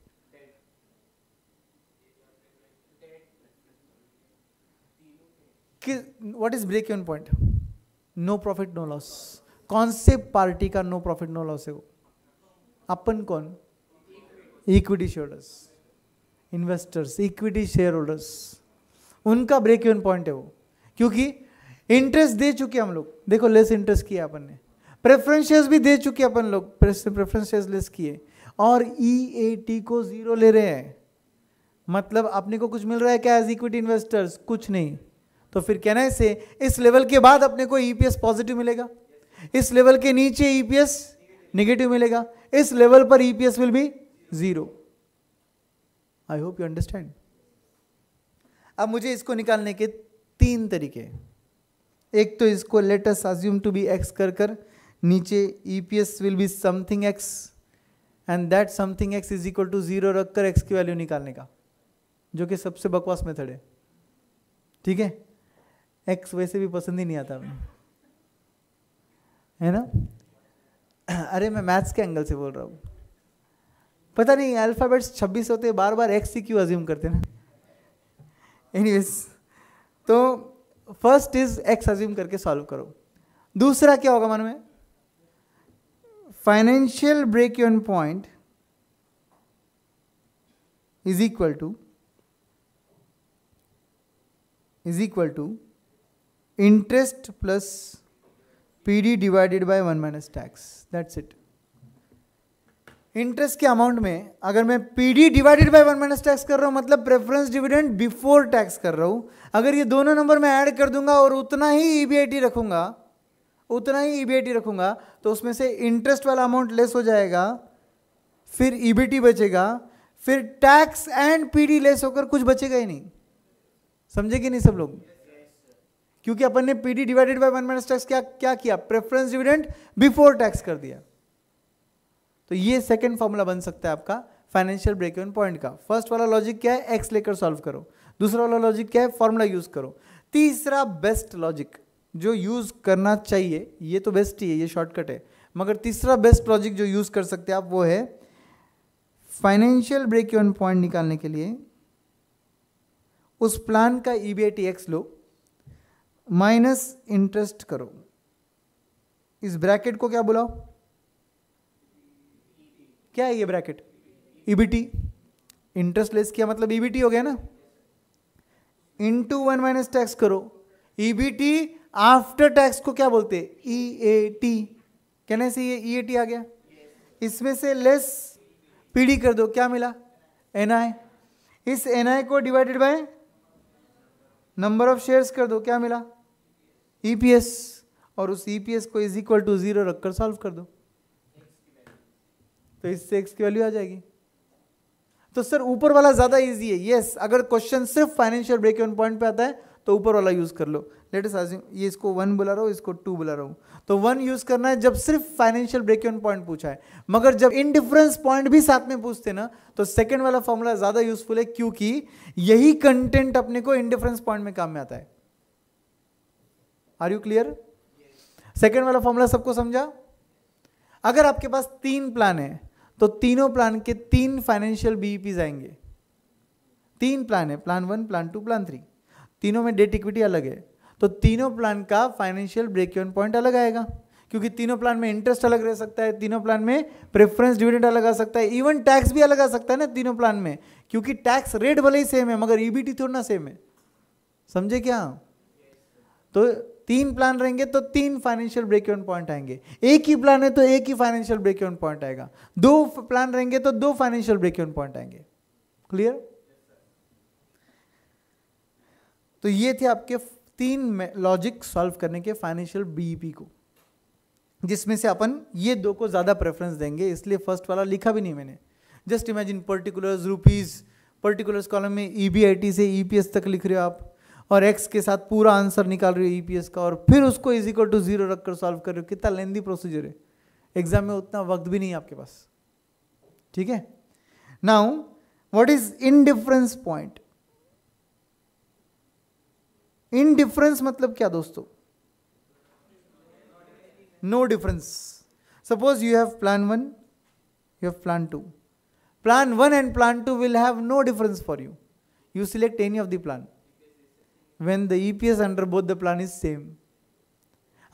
Speaker 2: what is break even point no profit no loss कौन से पार्टी का नो प्रॉफिट नो लॉस है वो अपन कौन equity shares investors equity share holders उनका ब्रेक इवन पॉइंट है वो क्योंकि इंटरेस्ट दे चुके हम लोग देखो लेस इंटरेस्ट किया अपन ने प्रेफरेंस शेयर्स भी दे चुके अपन लोग प्रेफरेंस शेयर्स लेस किए और ई ए टी को जीरो ले रहे हैं मतलब अपने को कुछ मिल रहा है क्या एज इक्विटी इन्वेस्टर्स कुछ नहीं तो फिर कहना है से इस लेवल के बाद अपने को ईपीएस e पॉजिटिव मिलेगा इस लेवल के नीचे ईपीएस e नेगेटिव मिलेगा इस लेवल पर EPS will be zero I hope you understand अब मुझे इसको निकालने के तीन तरीके एक तो इसको let's assume to be X कर कर नीचे E P S will be something X and that something X is equal to zero रख कर एक्स की वैल्यू निकालने का जो कि सबसे बकवास मेथड है ठीक है एक्स वैसे भी पसंद ही नहीं आता है ना अरे मैं मैथ्स के एंगल से बोल रहा हूँ पता नहीं अल्फ़ाबेट्स छब्बीस होते बार बार एक्स ही क्यों अज्यूम करते ना एनीवेज तो फर्स्ट इज एक्स अज्यूम करके सॉल्व करो दूसरा क्या होगा मन में financial break even point is equal to is equal to interest plus P D divided by one minus tax that's it interest के अमाउंट में अगर मैं P D divided by one minus tax कर रहा हूँ मतलब प्रेफरेंस डिविडेंड बिफोर टैक्स कर रहा हूँ अगर ये दोनों नंबर मैं ऐड कर दूंगा और उतना ही ई e रखूंगा उतना ही ई e रखूंगा तो उसमें से इंटरेस्ट वाला अमाउंट लेस हो जाएगा फिर ई e बचेगा फिर टैक्स एंड पीडी लेस होकर कुछ बचेगा ही नहीं समझे कि नहीं सब लोग क्योंकि अपन ने PD divided by one minus tax क्या क्या किया प्रेफरेंस डिविडेंड बिफोर टैक्स कर दिया तो ये सेकेंड फॉर्मूला बन सकता है आपका फाइनेंशियल ब्रेक इवन पॉइंट का फर्स्ट वाला लॉजिक क्या है एक्स लेकर सॉल्व करो दूसरा वाला लॉजिक क्या है फॉर्मूला यूज़ करो तीसरा बेस्ट लॉजिक जो यूज़ करना चाहिए ये तो बेस्ट ही है ये शॉर्टकट है मगर तीसरा बेस्ट लॉजिक जो यूज़ कर सकते हैं आप वो है फाइनेंशियल ब्रेक इवन पॉइंट निकालने के लिए उस प्लान का ई बी एक्स लो माइनस इंटरेस्ट करो इस ब्रैकेट को क्या बुलाओ क्या है ये ब्रैकेट ईबीटी इंटरेस्ट लेस किया मतलब ईबीटी e हो गया ना इंटू वन माइनस टैक्स करो ईबीटी आफ्टर टैक्स को क्या बोलते ई e ए टी कहने से ये ई ए टी आ गया इसमें से लेस पीडी कर दो क्या मिला एन आई इस एन आई को divided by number of shares कर दो क्या मिला ईपीएस e और उस ई पी एस को इज इक्वल टू जीरो रखकर सॉल्व कर दो तो इससे एक्स की वैल्यू आ जाएगी तो सर ऊपर वाला ज़्यादा इजी है यस अगर क्वेश्चन सिर्फ फाइनेंशियल ब्रेक इवन पॉइंट पे आता है तो ऊपर वाला यूज़ कर लो लेटेस्ट आज्यूम ये इसको वन बुला रहा हूँ इसको टू बुला रहा हूँ तो वन यूज़ करना है जब सिर्फ फाइनेंशियल ब्रेक इवन पॉइंट पूछा है मगर जब इन डिफरेंस पॉइंट भी साथ में पूछते ना तो सेकेंड वाला फॉर्मूला ज़्यादा यूजफुल है क्योंकि यही कंटेंट अपने को इन डिफरेंस पॉइंट में काम में आता है आर यू क्लियर सेकेंड वाला फॉर्मूला सबको समझा अगर आपके पास तीन प्लान है तो तीनों प्लान के तीन फाइनेंशियल बीईपीज e आएंगे तीन प्लान है plan one plan two plan three तीनों में डेट इक्विटी अलग है तो तीनों प्लान का फाइनेंशियल ब्रेक इवन पॉइंट अलग आएगा क्योंकि तीनों प्लान में इंटरेस्ट अलग रह सकता है तीनों प्लान में प्रेफरेंस डिविडेंड अलग आ सकता है इवन टैक्स भी अलग आ सकता है ना तीनों प्लान में क्योंकि टैक्स रेट भले ही सेम है मगर ईबीटी e थोड़ा ना सेम है समझे क्या तो तीन प्लान रहेंगे तो तीन फाइनेंशियल ब्रेक इवन पॉइंट आएंगे एक ही प्लान है तो एक ही फाइनेंशियल ब्रेक इवन पॉइंट आएगा दो प्लान रहेंगे तो दो फाइनेंशियल ब्रेक इवन पॉइंट आएंगे क्लियर तो ये थे आपके तीन लॉजिक सॉल्व करने के फाइनेंशियल बीईपी e को जिसमें से अपन ये दो को ज़्यादा प्रेफरेंस देंगे इसलिए फर्स्ट वाला लिखा भी नहीं मैंने just imagine particulars rupees particulars column में ईबीआईटी e से ईपीएस e तक लिख रहे हो आप और एक्स के साथ पूरा आंसर निकाल रहे हो ईपीएस e का और फिर उसको इज इक्वल टू जीरो रखकर सॉल्व कर रहे हो कितना लेंदी प्रोसीजर है एग्जाम में उतना वक्त भी नहीं है आपके पास ठीक है now what is indifference point indifference मतलब क्या दोस्तों no difference suppose you have plan one you have plan two plan one and plan two will have no difference for you you select any of the plan when the EPS under both the plan is same.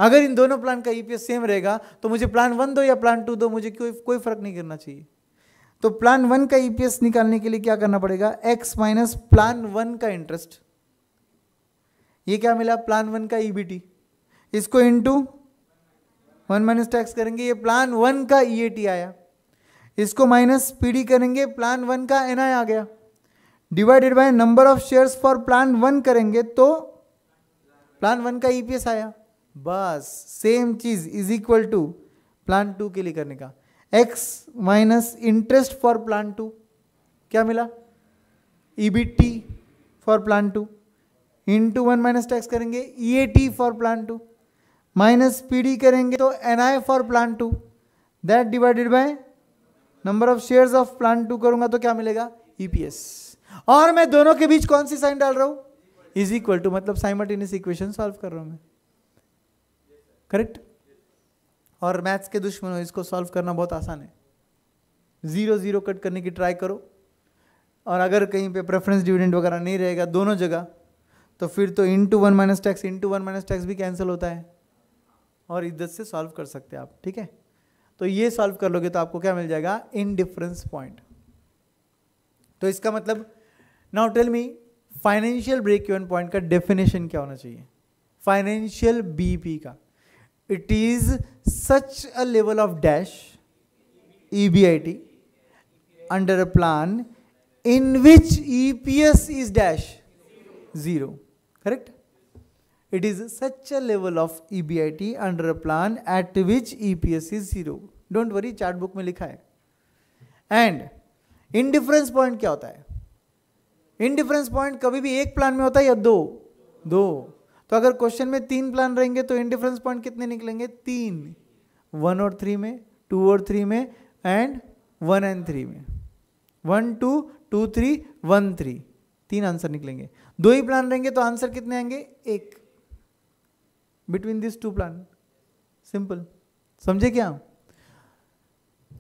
Speaker 2: अगर इन दोनों plan का EPS e same रहेगा तो मुझे plan one दो या plan to दो मुझे कोई कोई फर्क नहीं करना चाहिए तो प्लान वन का ईपीएस e निकालने के लिए क्या करना पड़ेगा एक्स माइनस प्लान वन का इंटरेस्ट ये क्या मिला प्लान वन का ईबीटी e इसको इनटू वन माइनस टैक्स करेंगे ये प्लान वन का ईएटी आया इसको माइनस पीडी करेंगे प्लान वन का एनआई आ गया divided by number of shares for plan one करेंगे तो प्लान वन का ईपीएस e आया बस सेम चीज is equal to plan two के लिए करने का X minus interest for plan two क्या मिला EBT for plan two in to one minus tax करेंगे EAT for plan two minus PD करेंगे तो NI for plan two that divided by number of shares of plan two करूंगा तो क्या मिलेगा EPS e और मैं दोनों के बीच कौन सी साइन डाल रहा हूं इज इक्वल टू मतलब साइमल्टेनियस इक्वेशन सॉल्व कर रहा हूं मैं करेक्ट और मैथ्स के दुश्मनों इसको सॉल्व करना बहुत आसान है ज़ीरो ज़ीरो कट करने की ट्राई करो और अगर कहीं पे प्रेफरेंस डिविडेंड वगैरह नहीं रहेगा दोनों जगह तो फिर तो इन to one minus tax in to one minus tax भी कैंसिल होता है और इधर से सॉल्व कर सकते हैं आप ठीक है तो ये सॉल्व कर लोगे तो आपको क्या मिल जाएगा इन डिफरेंस पॉइंट तो इसका मतलब now tell me financial break even point का डेफिनेशन क्या होना चाहिए फाइनेंशियल बीपी का it is such a level of dash E B I T under a plan in which E P S is dash zero correct it is such of E B I T under a plan at which E P S is zero don't worry chart book में लिखा है and indifference point क्या होता है indifference point कभी भी एक plan में होता है या दो दो तो अगर क्वेश्चन में तीन प्लान रहेंगे तो इनडिफरेंस पॉइंट कितने निकलेंगे तीन वन और थ्री में टू और थ्री में एंड वन एंड थ्री में one two two three one three तीन आंसर निकलेंगे दो ही प्लान रहेंगे तो आंसर कितने आएंगे एक between this two plan simple समझे क्या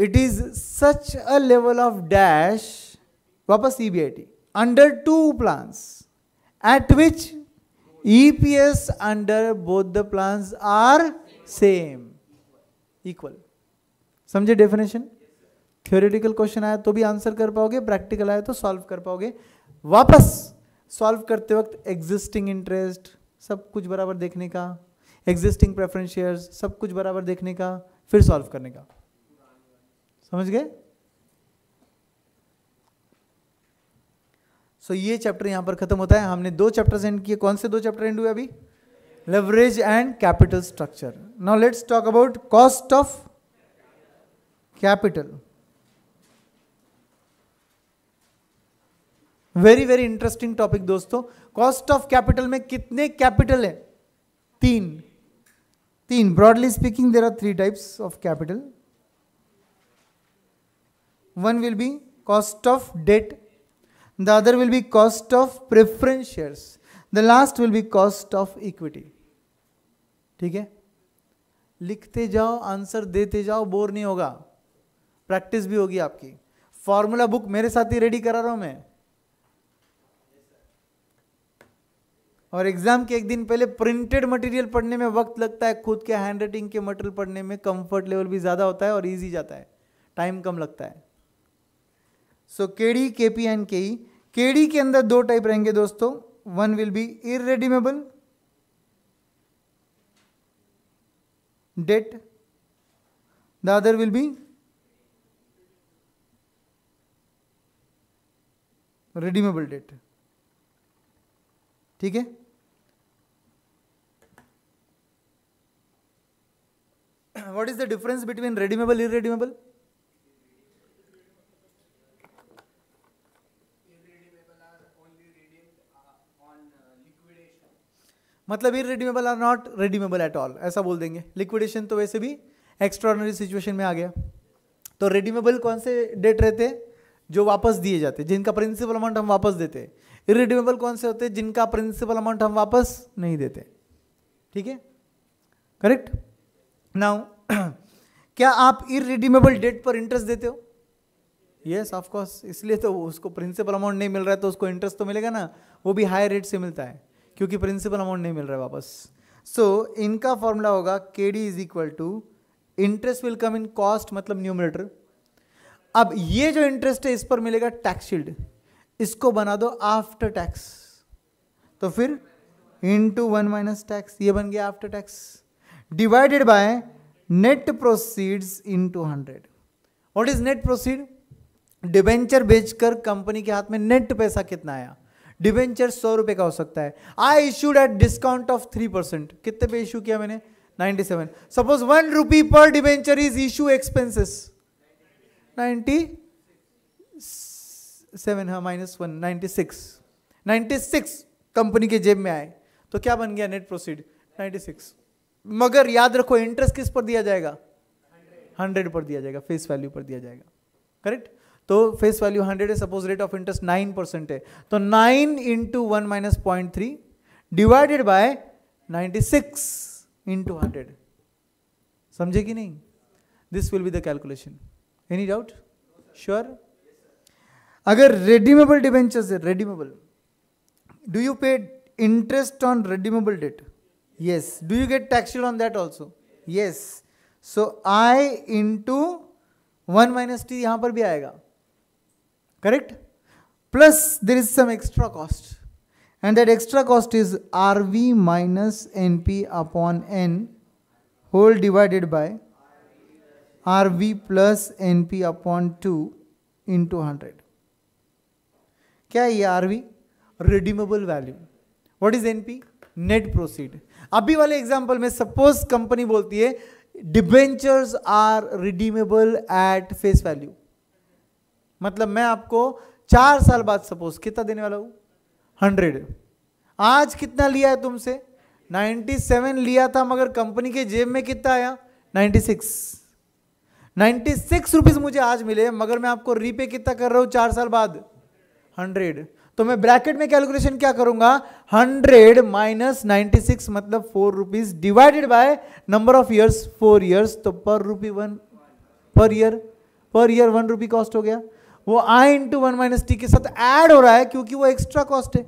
Speaker 2: it is such a level of dash वापस C B I T under two plans at which EPS under both the plans are same, equal. समझे definition theoretical question आया तो भी answer कर पाओगे practical आया तो सॉल्व कर पाओगे वापस सॉल्व करते वक्त एग्जिस्टिंग इंटरेस्ट सब कुछ बराबर देखने का एग्जिस्टिंग प्रेफरेंस शेयर्स सब कुछ बराबर देखने का फिर सॉल्व करने का समझ गए सो ये चैप्टर यहाँ पर खत्म होता है हमने दो चैप्टर्स एंड किए कौन से दो चैप्टर एंड हुए अभी leverage and capital structure now let's talk about cost of capital very very interesting topic दोस्तों कॉस्ट ऑफ कैपिटल में कितने कैपिटल है तीन तीन broadly speaking there are three types of capital one will be cost of debt the other will be cost of preference shares. The last will be cost of equity ठीक है लिखते जाओ answer देते जाओ bore नहीं होगा practice भी होगी आपकी फॉर्मूला बुक मेरे साथ ही रेडी करा रहा हूं मैं और एग्जाम के एक दिन पहले प्रिंटेड मटेरियल पढ़ने में वक्त लगता है खुद के हैंड राइटिंग के मटेरियल पढ़ने में कंफर्ट लेवल भी ज़्यादा होता है और ईजी जाता है टाइम कम लगता है सो के D K P and K E के डी के अंदर दो टाइप रहेंगे दोस्तों one will be irredeemable debt the other will be redeemable debt ठीक है what is the difference between redeemable irredeemable मतलब irredeemable are not redeemable at all ऐसा बोल देंगे लिक्विडेशन तो वैसे भी एक्स्ट्रॉर्डनरी सिचुएशन में आ गया तो रेडिमेबल कौन से डेट रहते जो वापस दिए जाते जिनका प्रिंसिपल अमाउंट हम वापस देते इरेडीमेबल कौन से होते जिनका प्रिंसिपल अमाउंट हम वापस नहीं देते ठीक है करेक्ट नाउ [CLEARS THROAT] क्या आप इरेडीमेबल डेट पर इंटरेस्ट देते हो यस ऑफ कोर्स इसलिए तो उसको प्रिंसिपल अमाउंट नहीं मिल रहा है तो उसको इंटरेस्ट तो मिलेगा ना वो भी हाई रेट से मिलता है क्योंकि प्रिंसिपल अमाउंट नहीं मिल रहा है वापस सो so, इनका फॉर्मूला होगा K D is equal to interest will come in cost मतलब न्यूमिनेटर अब ये जो इंटरेस्ट है इस पर मिलेगा टैक्स शील्ड इसको बना दो आफ्टर टैक्स तो फिर इन टू वन माइनस टैक्स ये बन गया after tax divided by net proceeds into hundred what is net proceed debenture बेचकर कंपनी के हाथ में नेट पैसा कितना आया डिवेंचर सौ रुपये का हो सकता है I issued at discount of three percent कितने पे इशू किया मैंने seven suppose one rupee per debenture is issue expenses seven हाँ माइनस वन 96 सिक्स कंपनी के जेब में आए तो क्या बन गया नेट प्रोसीड सिक्स मगर याद रखो इंटरेस्ट किस पर दिया जाएगा हंड्रेड पर दिया जाएगा फेस वैल्यू पर दिया जाएगा करेक्ट तो फेस वैल्यू हंड्रेड है suppose rate of interest nine percent है तो nine into one minus point three divided by 96 six into hundred समझे कि नहीं this will be the calculation any doubt sure अगर रेडीमेबल डिवेंचर्स है redeemable do you pay interest on redeemable debt yes do you get tax on that also yes so I into one minus T यहां पर भी आएगा correct plus there is some extra cost and that extra cost is rv minus np upon n whole divided by rv plus np upon 2 into 100 kya है rv redeemable value what is np NP net proceed अभी वाले example में suppose company बोलती है debentures are redeemable at face value मतलब मैं आपको चार साल बाद सपोज कितना देने वाला हूँ हंड्रेड आज कितना लिया है तुमसे सेवन लिया था मगर कंपनी के जेब में कितना आया नाइन्टी सिक्स रुपीज मुझे आज मिले मगर मैं आपको रीपे कितना कर रहा हूँ चार साल बाद हंड्रेड तो मैं ब्रैकेट में कैलकुलेशन क्या करूंगा हंड्रेड माइनस सिक्स मतलब four rupees divided by number of years four years तो per rupee one per year per year one rupee cost हो गया वो I into one minus T के साथ ऐड हो रहा है क्योंकि वो एक्स्ट्रा कॉस्ट है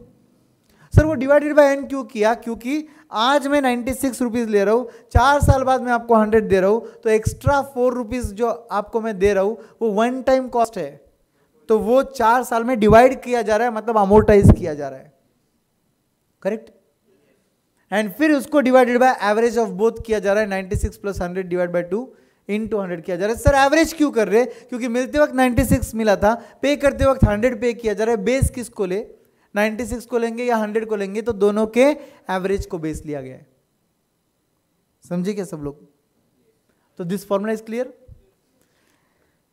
Speaker 2: सर वो डिवाइडेड बाय एन क्यों किया क्योंकि आज मैं नाइन्टी सिक्स रुपीज़ ले रहा हूँ चार साल बाद मैं आपको हंड्रेड दे रहा हूँ तो एक्स्ट्रा फोर रुपीज़ जो आपको मैं दे रहा हूँ वो वन टाइम कॉस्ट है तो वो चार साल में डिवाइड किया जा रहा है मतलब अमोटाइज किया जा रहा है करेक्ट एंड फिर उसको divided by average of both किया जा रहा है 96 six plus hundred divide by two into hundred किया जा रहा है सर एवरेज क्यों कर रहे हैं क्योंकि मिलते वक्त 96 मिला था पे करते वक्त 100 पे किया जा रहा है बेस किस को ले 96 को लेंगे या 100 को लेंगे तो दोनों के एवरेज को बेस लिया गया है समझे क्या सब लोग तो this formula is clear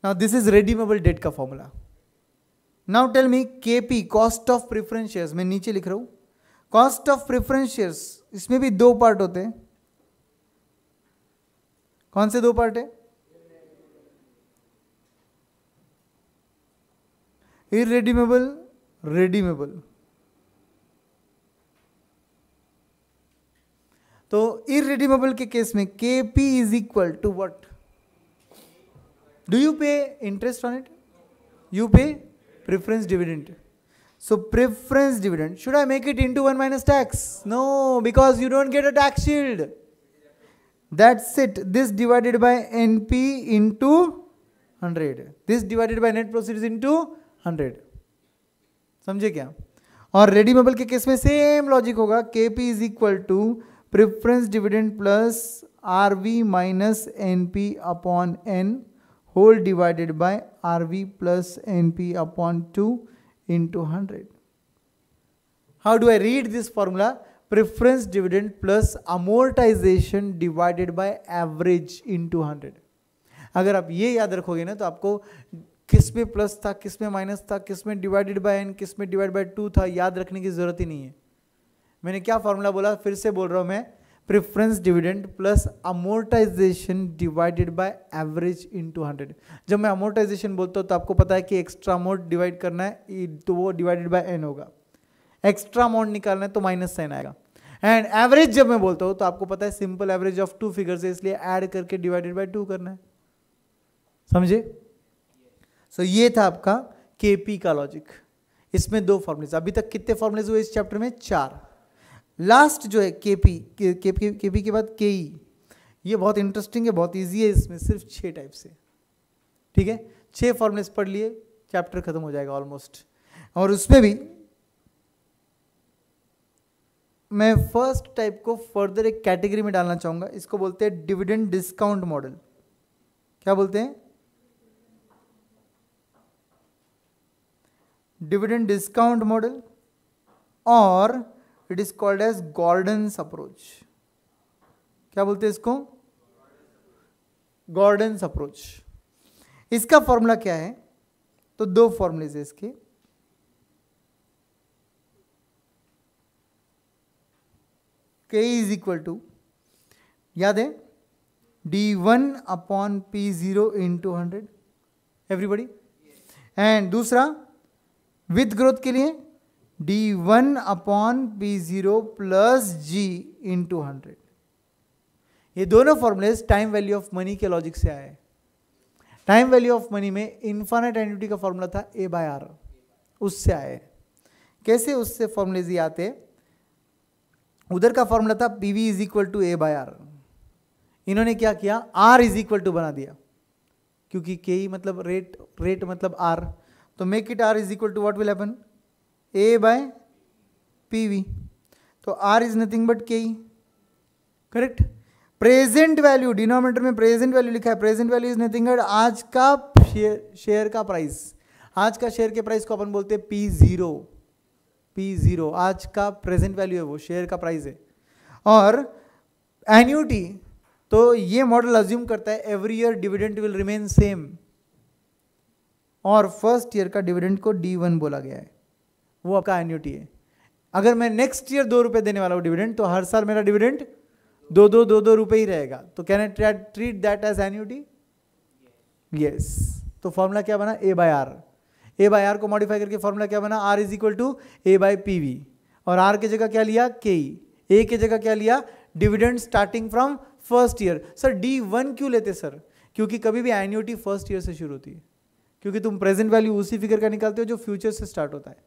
Speaker 2: now this is redeemable debt का formula now tell me K P cost of preference share मैं नीचे लिख रहा हूँ कॉस्ट ऑफ प्रिफरेंस शेयर इसमें भी दो पार्ट होते हैं कौन से दो पार्ट है इरेडीमेबल रेडीमेबल तो इरेडीमेबल के केस में K P is equal to what do you pay interest on it you pay preference dividend So preference dividend. Should I make it into 1 minus tax? No, because you don't get a tax shield. that's it this divided by np into 100 this divided by net proceeds into 100 समझे क्या और redeemable के case में same logic होगा K P is equal to preference dividend plus R V minus N P upon N whole divided by R V plus N P upon two into hundred how do I read this formula preference dividend plus amortisation divided by average into hundred अगर आप ये याद रखोगे ना तो आपको किस में प्लस था किस में माइनस था किस में डिवाइडेड बाय एन किस में डिवाइड बाय टू था याद रखने की ज़रूरत ही नहीं है मैंने क्या फॉर्मूला बोला फिर से बोल रहा हूँ मैं preference dividend plus amortisation divided by average into hundred जब मैं अमोर्टाइजेशन बोलता हूँ तो आपको पता है कि एक्स्ट्रा अमाउंट डिवाइड करना है तो वो डिवाइडेड बाय एन होगा एक्स्ट्रा अमाउंट निकालना है तो माइनस साइन आएगा एंड एवरेज जब मैं बोलता हूँ तो आपको पता है simple average of two figures है इसलिए ऐड करके डिवाइडेड बाय टू करना है समझे सो so, ये था आपका के पी का लॉजिक इसमें दो फॉर्मुलेज अभी तक कितने फॉर्मुलेज हुए इस चैप्टर में चार लास्ट जो है के पी के के पी के, के, के बाद के ई e। ये बहुत इंटरेस्टिंग है बहुत ईजी है इसमें सिर्फ छः टाइप से ठीक है छः फॉर्मुलेज पढ़ लिए चैप्टर खत्म हो जाएगा ऑलमोस्ट और उसमें भी मैं फर्स्ट टाइप को फर्दर एक कैटेगरी में डालना चाहूँगा इसको बोलते हैं डिविडेंड डिस्काउंट मॉडल क्या बोलते हैं डिविडेंड डिस्काउंट मॉडल और it is called as Gordon's approach क्या बोलते हैं इसको गॉर्डन्स अप्रोच इसका फॉर्मूला क्या है तो दो फॉर्मूलेज है इसके के इज इक्वल टू याद है D one upon P zero into hundred everybody and दूसरा विथ ग्रोथ के लिए D one upon P zero plus G into hundred ये दोनों formulae time value of money के लॉजिक से आए टाइम वैल्यू ऑफ मनी में infinite entity का फॉर्मूला था ए बाय आर उससे आए कैसे उससे फॉर्मूलेज ये आते हैं उधर का फॉर्मूला था P V is equal to A by R इन्होंने क्या किया आर इज इक्वल टू बना दिया क्योंकि के ई मतलब रेट रेट मतलब आर तो make it R is equal to what will happen A by P V तो R is nothing but K E correct present value denominator में present value लिखा है present value is nothing but आज का share का price आज का share के प्राइस को अपन बोलते हैं पी जीरो पी ज़ीरो आज का प्रेजेंट वैल्यू है वो शेयर का प्राइस है और एन्यूटी तो ये मॉडल अज्यूम करता है every year dividend will remain same और फर्स्ट ईयर का डिविडेंट को डी वन बोला गया है वो आपका एन्यूटी है अगर मैं नेक्स्ट ईयर दो रुपये देने वाला हूँ डिविडेंट तो हर साल मेरा डिविडेंट दो दो दो दो रुपये ही रहेगा तो can I treat that as annuity yes तो फॉर्मूला क्या बना A by R A by R को मॉडिफाई करके फॉर्मूला क्या बना R is equal to A by P V और आर की जगह क्या लिया के ई ए की जगह क्या लिया dividend starting from first year sir D one क्यों लेते सर क्योंकि कभी भी एन्यूटी फर्स्ट ईयर से शुरू होती है क्योंकि तुम प्रेजेंट वैल्यू उसी फिगर का निकालते हो जो फ्यूचर से स्टार्ट होता है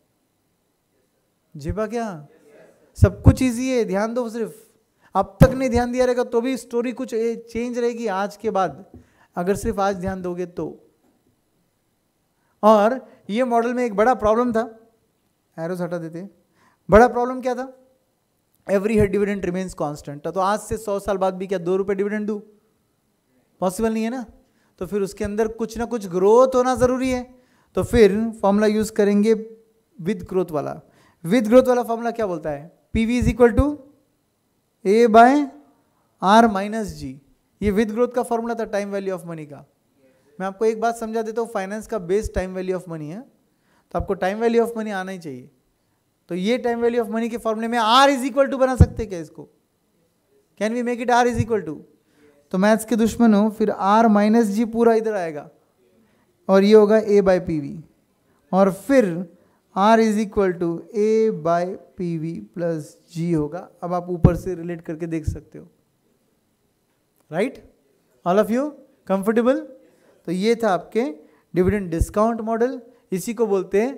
Speaker 2: जीपा क्या सब कुछ ईजी है ध्यान दो सिर्फ अब तक नहीं ध्यान दिया रहेगा तो भी स्टोरी कुछ चेंज रहेगी आज के बाद अगर सिर्फ आज ध्यान दोगे तो और ये मॉडल में एक बड़ा प्रॉब्लम था एरोस हटा देते बड़ा प्रॉब्लम क्या था every head dividend remains constant तो आज से सौ साल बाद भी क्या दो रुपये डिविडेंड दू पॉसिबल नहीं है ना तो फिर उसके अंदर कुछ ना कुछ ग्रोथ होना ज़रूरी है तो फिर फॉर्मूला यूज़ करेंगे विद ग्रोथ वाला विद ग्रोथ वाला फॉर्मूला क्या बोलता है P V is equal to A by R minus G ये विद ग्रोथ का फॉर्मूला था टाइम वैल्यू ऑफ मनी का मैं आपको एक बात समझा देता हूँ फाइनेंस का base time value of money है तो आपको टाइम वैल्यू ऑफ मनी आना ही चाहिए तो ये टाइम वैल्यू ऑफ मनी के फॉर्मूले में आर इज इक्वल टू बना सकते क्या इसको can we make it R is equal to तो मैथ्स के दुश्मन हो फिर आर माइनस जी पूरा इधर आएगा और ये होगा ए बाई पी वी और फिर R is equal to A by P V plus G होगा अब आप ऊपर से रिलेट करके देख सकते हो right all of you comfortable तो ये था आपके डिविडेंड डिस्काउंट मॉडल इसी को बोलते हैं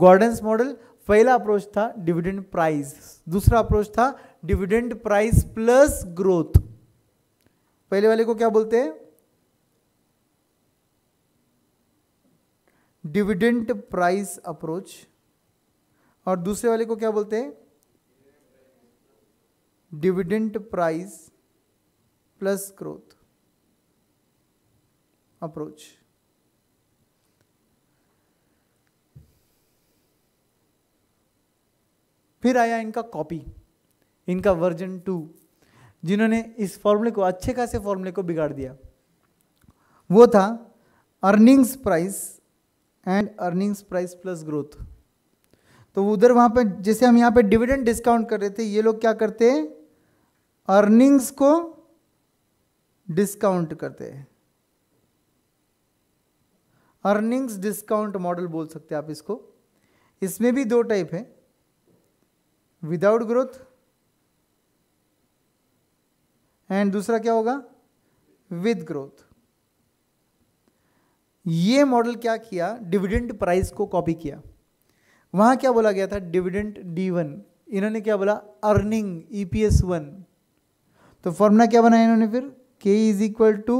Speaker 2: गॉर्डन्स मॉडल पहला अप्रोच था डिविडेंड प्राइस दूसरा अप्रोच था डिविडेंड प्राइस प्लस ग्रोथ पहले वाले को क्या बोलते हैं डिविडेंड प्राइस अप्रोच और दूसरे वाले को क्या बोलते हैं dividend price plus growth approach. फिर आया इनका कॉपी इनका वर्जन टू जिन्होंने इस फॉर्मूले को अच्छे खासे फॉर्मूले को बिगाड़ दिया वो था earnings price and earnings price plus growth तो उधर वहाँ पे जैसे हम यहाँ पे डिविडेंड डिस्काउंट कर रहे थे ये लोग क्या करते हैं अर्निंग्स को डिस्काउंट करते हैं अर्निंग्स डिस्काउंट मॉडल बोल सकते हैं आप इसको इसमें भी दो टाइप है विदाउट ग्रोथ एंड दूसरा क्या होगा विद ग्रोथ ये मॉडल क्या किया डिविडेंड प्राइस को कॉपी किया वहां क्या बोला गया था डिविडेंड डी वन इन्होंने क्या बोला अर्निंग ईपीएस वन तो फॉर्मूला क्या बनाया इन्होंने फिर k is equal to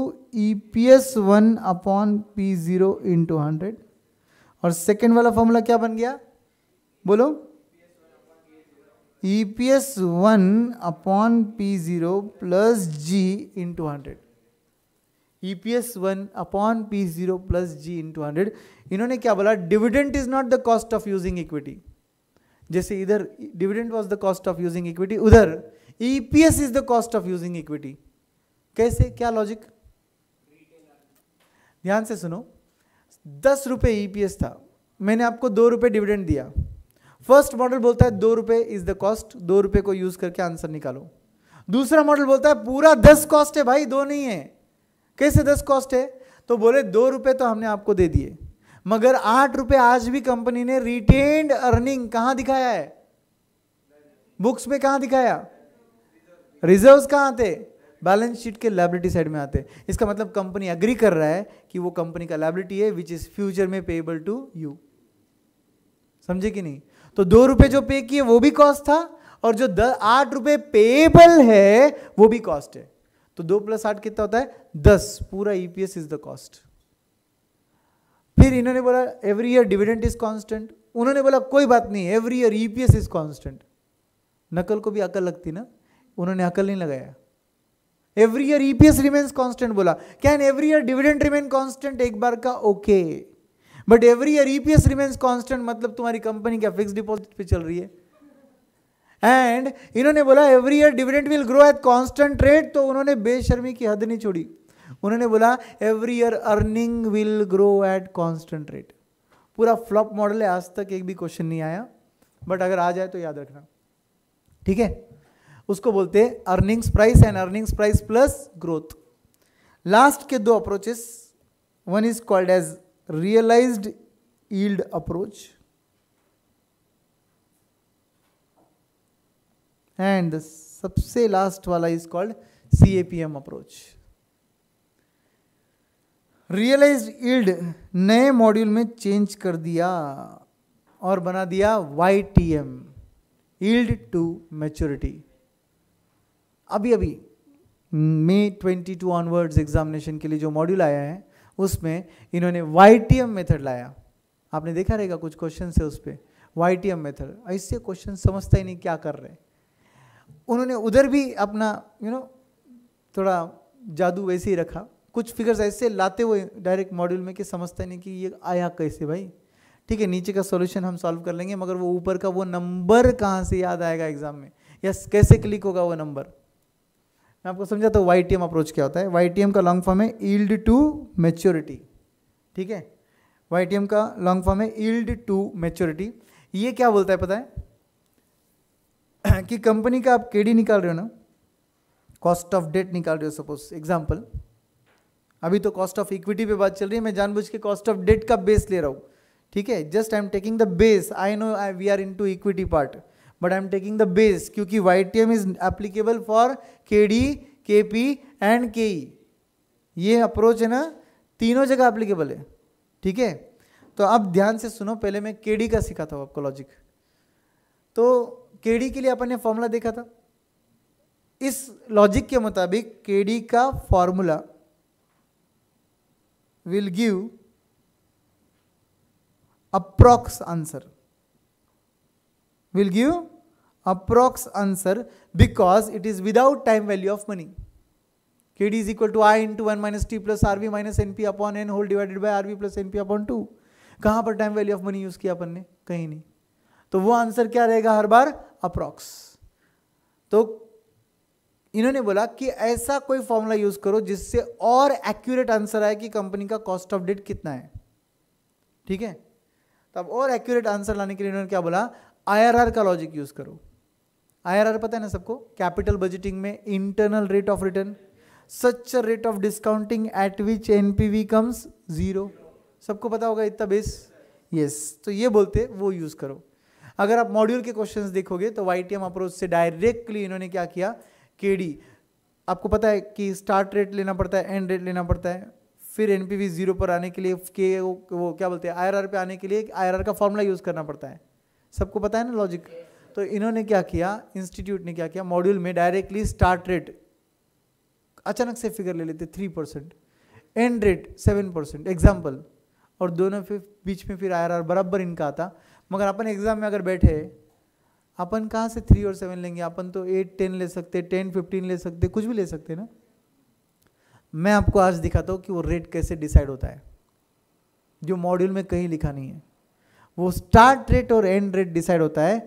Speaker 2: eps one upon P zero into hundred और सेकेंड वाला फॉर्मूला क्या बन गया बोलो E P S one upon P zero plus G into hundred E P S one upon P zero plus G into hundred इन्होंने क्या बोला dividend is not the cost of using equity जैसे इधर dividend was the cost of using equity उधर E P S is the cost of using equity कैसे क्या logic ध्यान से सुनो दस रुपये ई e था मैंने आपको दो रुपये डिविडेंड दिया फर्स्ट मॉडल बोलता है दो रुपये इज द कॉस्ट दो रुपये को यूज करके आंसर निकालो दूसरा मॉडल बोलता है पूरा दस कॉस्ट है भाई दो नहीं है कैसे दस कॉस्ट है तो बोले दो रुपये तो हमने आपको दे दिए मगर आठ रुपये आज भी कंपनी ने रिटेन्ड अर्निंग कहाँ दिखाया है बुक्स में कहाँ दिखाया रिजर्व कहाँ थे बैलेंस शीट के लाइबिलिटी साइड में आते हैं इसका मतलब कंपनी अग्री कर रहा है कि वो कंपनी का लाइबिलिटी है विच इज़ फ्यूचर में पेएबल टू यू समझे कि नहीं तो दो रुपए जो पे किए वो भी कॉस्ट था और जो आठ रुपए पेएबल है वो भी कॉस्ट है तो दो प्लस आठ कितना होता है दस पूरा ईपीएस इज द कॉस्ट फिर इन्होंने बोला every year dividend is constant उन्होंने बोला कोई बात नहीं every year EPS is constant नकल को भी अकल लगती ना उन्होंने अकल नहीं लगाया every year EPS remains constant बोला can every year dividend remain constant एक बार का okay but every year EPS remains constant मतलब तुम्हारी कंपनी क्या फिक्स डिपॉजिट पे चल रही है एंड इन्होंने बोला every year dividend will grow at constant rate तो उन्होंने बेशर्मी की हद नहीं छोड़ी उन्होंने बोला every year earning will grow at constant rate पूरा फ्लॉप मॉडल है आज तक एक भी क्वेश्चन नहीं आया बट अगर आ जाए तो याद रखना ठीक है उसको बोलते हैं earnings price and earnings price plus growth last के दो approaches one is called as realised yield approach and सबसे लास्ट वाला is called CAPM approach realise yield नए मॉड्यूल में चेंज कर दिया और बना दिया Y T M yield to maturity अभी अभी मे 22 ऑनवर्ड्स एग्जामिनेशन के लिए जो मॉड्यूल आया है उसमें इन्होंने वाई मेथड लाया आपने देखा रहेगा कुछ क्वेश्चन है उस पर वाई मेथड ऐसे क्वेश्चन समझता ही नहीं क्या कर रहे उन्होंने उधर भी अपना यू you नो know, थोड़ा जादू वैसे ही रखा कुछ फिगर्स ऐसे लाते हुए डायरेक्ट मॉड्यूल में कि समझता नहीं कि ये आया कैसे भाई ठीक है नीचे का सॉल्यूशन हम सॉल्व कर लेंगे मगर वो ऊपर का वो नंबर कहाँ से याद आएगा एग्जाम में या कैसे क्लिक होगा वो नंबर मैं आपको समझा तो वाई टी एम अप्रोच क्या होता है वाई टी एम का लॉन्ग फॉर्म है ईल्ड टू मेच्योरिटी ठीक है वाई टी एम का लॉन्ग फॉर्म है ईल्ड टू मेच्योरिटी ये क्या बोलता है पता है [CLEARS THROAT] कि कंपनी का आप केडी निकाल रहे हो ना कॉस्ट ऑफ डेट निकाल रहे हो सपोज एग्जाम्पल अभी तो कॉस्ट ऑफ इक्विटी पे बात चल रही है मैं जानबूझ के कॉस्ट ऑफ डेट का बेस ले रहा हूँ ठीक है just I am taking the base I know I we are into equity part but I am taking the base क्योंकि Y T M is applicable for K D K P and K E ये approach है ना तीनों जगह applicable है ठीक है तो आप ध्यान से सुनो पहले मैं के डी का सिखाता हूँ आपको लॉजिक तो के डी के लिए अपन ने फॉर्मूला देखा था इस लॉजिक के मुताबिक के डी का formula will give approx answer will give approx answer because it is without time value of money. Kd is equal to i into 1 minus t plus rv minus np upon n whole divided by rv plus np upon two कहाँ पर time value of money use किया अपन ने कहीं नहीं तो वो answer क्या रहेगा हर बार अप्रॉक्स तो इन्होंने बोला कि ऐसा कोई फॉर्मूला यूज करो जिससे और एक्यूरेट आंसर आए कि कंपनी का कॉस्ट ऑफ डेट कितना है ठीक है तब और एक्यूरेट आंसर लाने के लिए इन्होंने क्या बोला आईआरआर का लॉजिक यूज करो आईआरआर पता है ना सबको कैपिटल बजटिंग में internal rate of return such rate of discounting at which NPV comes zero सबको पता होगा इतना बेस यस तो ये बोलते वो यूज़ करो अगर आप मॉड्यूल के क्वेश्चंस देखोगे तो वाई टी एम अप्रोच से डायरेक्टली इन्होंने क्या किया के डी आपको पता है कि स्टार्ट रेट लेना पड़ता है एंड रेट लेना पड़ता है फिर एन पी वी जीरो पर आने के लिए के वो, क्या बोलते हैं आई आर आर पर आने के लिए आई आर आर का फॉर्मूला यूज़ करना पड़ता है सबको पता है ना लॉजिक तो इन्होंने क्या किया इंस्टीट्यूट ने क्या किया मॉड्यूल में डायरेक्टली स्टार्ट रेट अचानक से फिगर ले लेते three percent end rate seven percent example और दोनों फिर बीच में फिर आर बराबर इनका आता मगर अपन एग्ज़ाम में अगर बैठे अपन कहाँ से थ्री और सेवन लेंगे अपन तो एट टेन ले सकते टेन फिफ्टीन ले सकते कुछ भी ले सकते ना मैं आपको आज दिखाता हूँ कि वो रेट कैसे डिसाइड होता है जो मॉड्यूल में कहीं लिखा नहीं है वो स्टार्ट रेट और एंड रेट डिसाइड होता है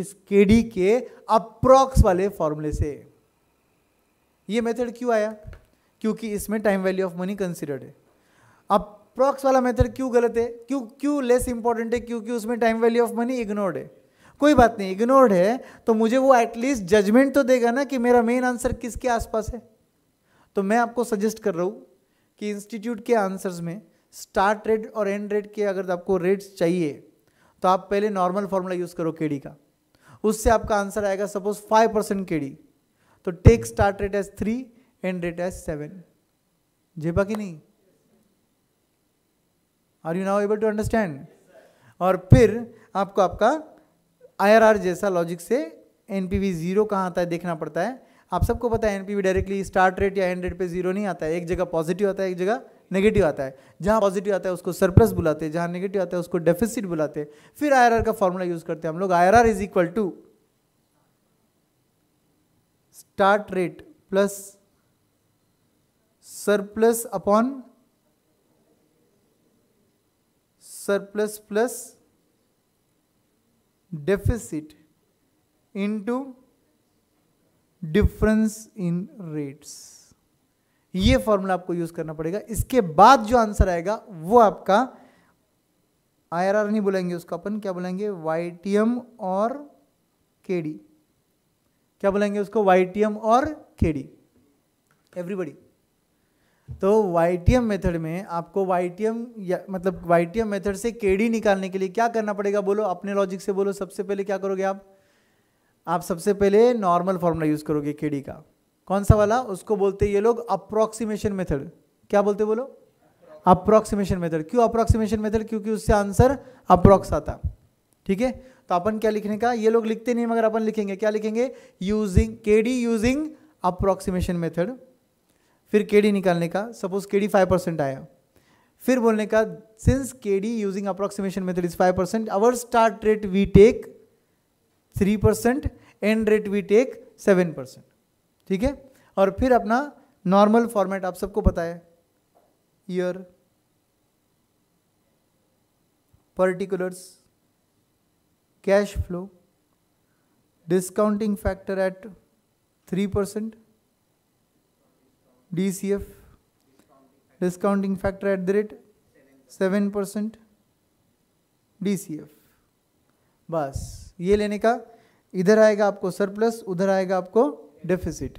Speaker 2: इस के डी के अप्रॉक्स वाले फॉर्मूले से ये मेथड क्यों आया क्योंकि इसमें time value of money considered है अब प्रॉक्स वाला मेथड क्यों गलत है क्यों क्यों लेस इंपॉर्टेंट है क्योंकि उसमें time value of money ignored है कोई बात नहीं इग्नोर्ड है तो मुझे वो एटलीस्ट जजमेंट तो देगा ना कि मेरा मेन आंसर किसके आसपास है तो मैं आपको सजेस्ट कर रहा हूँ कि इंस्टीट्यूट के आंसर्स में स्टार्ट रेट और एंड रेट के अगर आपको रेट्स चाहिए तो आप पहले नॉर्मल फॉर्मूला यूज़ करो केडी का उससे आपका आंसर आएगा suppose five percent K D तो take start rate as three end rate as seven जेबा कि नहीं are you now able to understand और फिर आपको आपका आईआरआर जैसा लॉजिक से एनपीवी जीरो कहाँ आता है देखना पड़ता है आप सबको पता है एनपीवी डायरेक्टली स्टार्ट रेट या एंड रेट पे जीरो नहीं आता है एक जगह पॉजिटिव आता है एक जगह नेगेटिव आता है जहाँ पॉजिटिव आता है उसको सरप्लस बुलाते हैं जहाँ नेगेटिव आता है उसको डेफिसिट बुलाते हैं फिर आई का फॉर्मूला यूज़ करते हैं हम लोग I R is equal to start rate plus surplus upon surplus plus deficit into difference in rates ये फॉर्मूला आपको यूज़ करना पड़ेगा इसके बाद जो आंसर आएगा वो आपका आईआरआर नहीं बोलेंगे उसको अपन क्या बोलेंगे वाईटीएम और केडी क्या बोलेंगे उसको वाईटीएम और केडी एवरीबडी तो वाईटीएम मेथड में आपको वाईटीएम या मतलब वाईटीएम मेथड से केडी निकालने के लिए क्या करना पड़ेगा बोलो अपने लॉजिक से बोलो सबसे पहले क्या करोगे आप आप सबसे पहले नॉर्मल फॉर्मूला यूज़ करोगे केडी का कौन सा वाला उसको बोलते ये लोग अप्रोक्सीमेशन मेथड क्या बोलते बोलो अप्रोक्सीमेशन मेथड क्यों अप्रोक्सीमेशन मेथड क्योंकि उससे आंसर अप्रोक्स आता ठीक है तो अपन क्या लिखने का ये लोग लिखते नहीं मगर अपन लिखेंगे क्या लिखेंगे यूजिंग के डी यूजिंग अप्रोक्सीमेशन मेथड फिर के डी निकालने का सपोज के डी फाइव परसेंट आया फिर बोलने का since K D using approximation method is five percent our start rate we take three percent end rate we take seven percent ठीक है और फिर अपना नॉर्मल फॉर्मेट आप सबको पता है year particulars cash flow discounting factor at three percent D C F discounting factor at the rate seven percent D C F बस ये लेने का इधर आएगा आपको सरप्लस उधर आएगा आपको डेफिसिट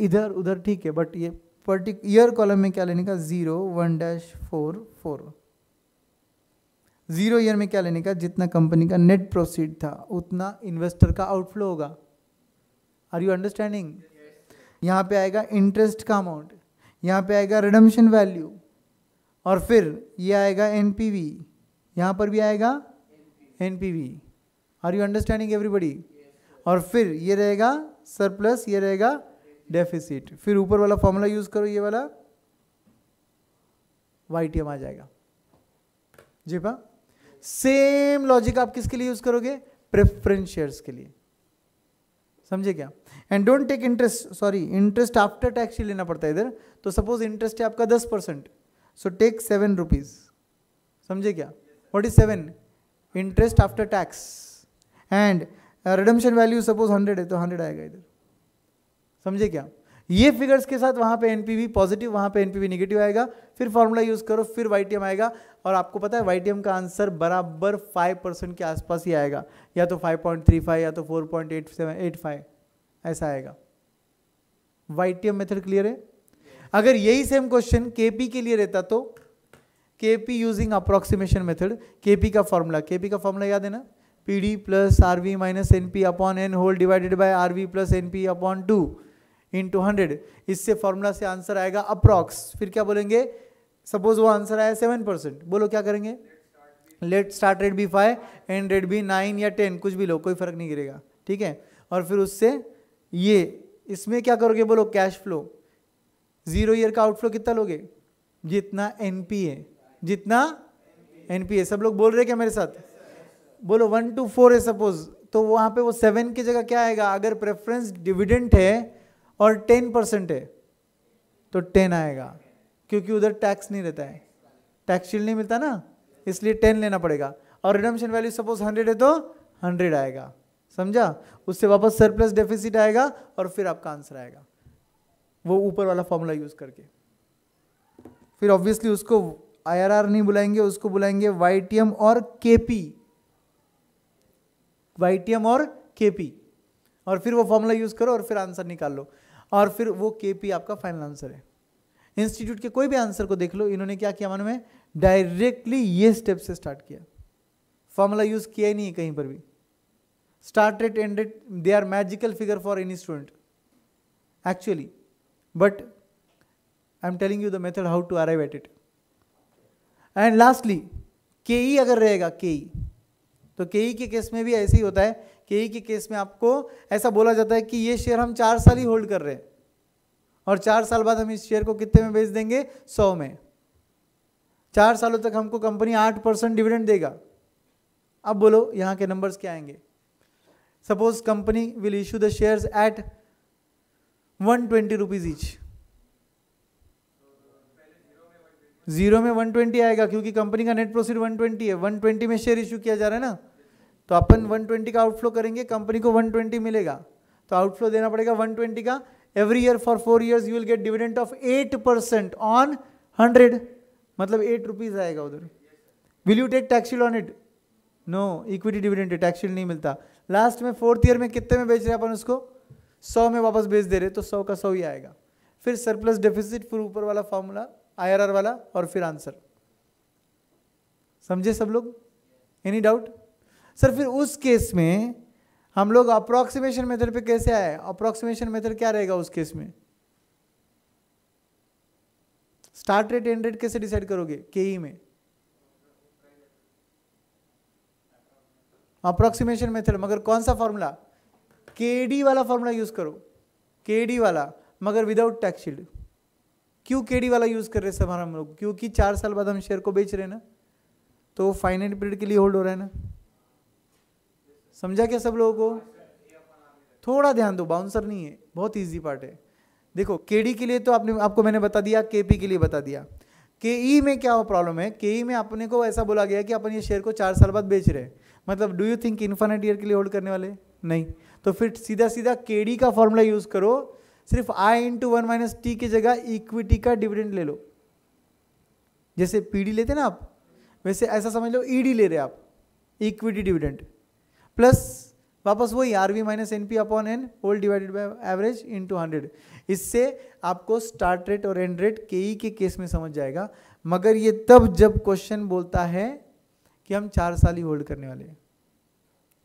Speaker 2: इधर उधर ठीक है बट ये पर्टिक ईयर कॉलम में क्या लेने का zero one dash four four zero year में क्या लेने का जितना कंपनी का नेट प्रोसीड था उतना इन्वेस्टर का आउटफ्लो होगा आर यू अंडरस्टैंडिंग यहाँ पे आएगा इंटरेस्ट का अमाउंट यहाँ पे आएगा रिडम्शन वैल्यू और फिर ये आएगा एन पी वी यहाँ पर भी आएगा N P V are you understanding everybody और फिर ये रहेगा सरप्लस ये रहेगा डेफिसिट फिर ऊपर वाला फॉर्मूला यूज करो ये वाला वाई टी एम आ जाएगा जी पा सेम लॉजिक आप किसके लिए यूज करोगे प्रेफरेंस शेयर्स के लिए समझे क्या and don't take interest sorry interest after tax ही लेना पड़ता है इधर तो सपोज इंटरेस्ट है आपका दस percent so take seven rupees समझे क्या what is seven interest after tax and redemption value suppose hundred है तो हंड्रेड आएगा इधर समझे क्या ये फिगर्स के साथ वहां पे एनपीवी पॉजिटिव वहां पे एनपीवी नेगेटिव आएगा फिर फॉर्मूला यूज़ करो फिर वाई आएगा और आपको पता है वाई का आंसर बराबर फाइव परसेंट के आसपास ही आएगा या तो फाइव पॉइंट थ्री फाइव या तो four point eight seven eight five ऐसा आएगा वाई मेथड क्लियर है अगर यही सेम क्वेश्चन के के लिए रहता तो K P using approximation method K P का फॉर्मूला के पी का फॉर्मूला याद है ना P D plus R V minus N P upon N whole divided by R V plus N P upon two into hundred इससे formula से answer आएगा approx फिर क्या बोलेंगे सपोज वो आंसर आया सेवन परसेंट बोलो क्या करेंगे लेट स्टार्ट रेट भी फाइव एंड रेट भी नाइन या टेन कुछ भी लो कोई फर्क नहीं गिरेगा ठीक है और फिर उससे ये इसमें क्या करोगे बोलो कैश फ्लो जीरो ईयर का आउटफ्लो कितना लोगे जितना एन है जितना एन है सब लोग बोल रहे क्या मेरे साथ बोलो वन टू फोर है सपोज तो वहां पे वो सेवन की जगह क्या आएगा अगर प्रेफरेंस डिविडेंट है और टेन परसेंट है तो टेन आएगा क्योंकि उधर टैक्स नहीं रहता है टैक्स शील्ड नहीं मिलता ना इसलिए टेन लेना पड़ेगा और रिडम्शन वैल्यू सपोज हंड्रेड है तो हंड्रेड आएगा समझा उससे वापस सरप्लस डेफिसिट आएगा और फिर आपका आंसर आएगा वो ऊपर वाला फॉर्मूला यूज़ करके फिर ऑब्वियसली उसको आई नहीं बुलाएंगे उसको बुलाएंगे वाई और केपी एम और केपी और फिर वो फॉर्मूला यूज़ करो और फिर आंसर निकाल लो और फिर वो पी आपका फाइनल आंसर है इंस्टीट्यूट के कोई भी आंसर को देख लो इन्होंने क्या किया मानो है डायरेक्टली ये स्टेप से स्टार्ट किया फॉर्मूला यूज़ किया ही नहीं कहीं पर भी start at and they are magical figure for any student actually but I am telling you the method how to arrive at it and lastly K E अगर रहेगा के ई e। तो e K E के case में भी ऐसे ही होता है e के ई के केस में आपको ऐसा बोला जाता है कि ये शेयर हम चार साल ही होल्ड कर रहे हैं और चार साल बाद हम इस शेयर को कितने में बेच देंगे सौ में चार सालों तक हमको कंपनी आठ परसेंट डिविडेंड देगा अब बोलो यहाँ के नंबर्स क्या आएंगे suppose company will issue the shares at one twenty rupees each zero में 120 आएगा क्योंकि कंपनी का नेट प्रोसिड 120 है 120 में शेयर इशू किया जा रहा है ना तो अपन 120 का आउटफ्लो करेंगे कंपनी को 120 मिलेगा तो आउटफ्लो देना पड़ेगा 120 का every year for four years you will get dividend of eight percent on hundred मतलब एट रुपीज़ आएगा उधर will you take tax shield on it no equity dividend tax shield नहीं मिलता लास्ट में फोर्थ ईयर में कितने में बेच रहे अपन उसको सौ में वापस बेच दे रहे तो सौ का सौ ही आएगा फिर सरप्लस डेफिसिट फिर ऊपर वाला फॉर्मूला आईआरआर वाला और फिर आंसर समझे सब लोग एनी डाउट सर फिर उस केस में हम लोग अप्रोक्सीमेशन मेथड पे कैसे आए अप्रोक्सीमेशन मेथड क्या रहेगा उस केस में स्टार्ट रेट एंड रेट कैसे डिसाइड करोगे के ई e में अप्रोक्सीमेशन मेथड मगर कौन सा फॉर्मूला के डी वाला फॉर्मूला यूज करो के डी e वाला मगर विदाउट टैक्स शील्ड क्यों केडी वाला यूज़ कर रहे सब हम लोग क्योंकि चार साल बाद हम शेयर को बेच रहे हैं ना तो फाइनेंट पीरियड के लिए होल्ड हो रहा है ना समझा क्या सब लोगों को थोड़ा ध्यान दो बाउंसर नहीं है बहुत ईजी पार्ट है देखो केडी के लिए तो आपने आपको मैंने बता दिया केपी के लिए बता दिया के ई में क्या प्रॉब्लम है के ई में अपने को ऐसा बोला गया कि अपन ये शेयर को चार साल बाद बेच रहे हैं मतलब do you think infinite year के लिए होल्ड करने वाले नहीं तो फिर सीधा सीधा के डी का फॉर्मूला यूज़ करो सिर्फ I into one minus T की जगह इक्विटी का डिविडेंड ले लो जैसे पीडी लेते ना आप वैसे ऐसा समझ लो ईडी e ले रहे आप इक्विटी डिविडेंड प्लस वापस वही R V minus N P upon N whole divided by average to hundred इससे आपको स्टार्ट रेट और end rate e K E के केस में समझ जाएगा मगर ये तब जब क्वेश्चन बोलता है कि हम चार साल ही होल्ड करने वाले हैं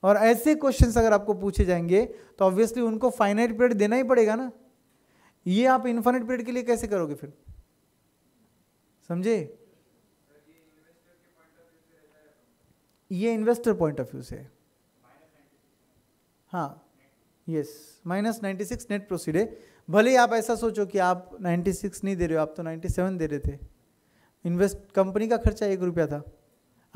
Speaker 2: और ऐसे क्वेश्चंस अगर आपको पूछे जाएंगे तो ऑब्वियसली उनको फाइनाइट पीरियड देना ही पड़ेगा ना ये आप इन्फाइनेट पीरियड के लिए कैसे करोगे फिर समझे ये इन्वेस्टर पॉइंट ऑफ व्यू से हाँ yes minus ninety six net proceed है भले ही आप ऐसा सोचो कि आप नाइन्टी सिक्स नहीं दे रहे हो आप तो नाइन्टी सेवन दे रहे थे इन्वेस्ट कंपनी का खर्चा एक रुपया था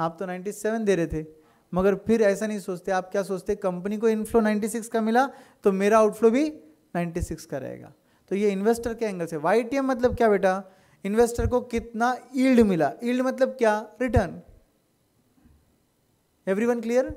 Speaker 2: आप तो नाइन्टी सेवन दे रहे थे मगर फिर ऐसा नहीं सोचते आप क्या सोचते कंपनी को इनफ्लो नाइन्टी सिक्स का मिला तो मेरा आउटफ्लो भी नाइन्टी सिक्स का रहेगा तो ये इन्वेस्टर के एंगल से वाई मतलब क्या बेटा इन्वेस्टर को कितना ईल्ड मिला ईल्ड मतलब क्या रिटर्न एवरी क्लियर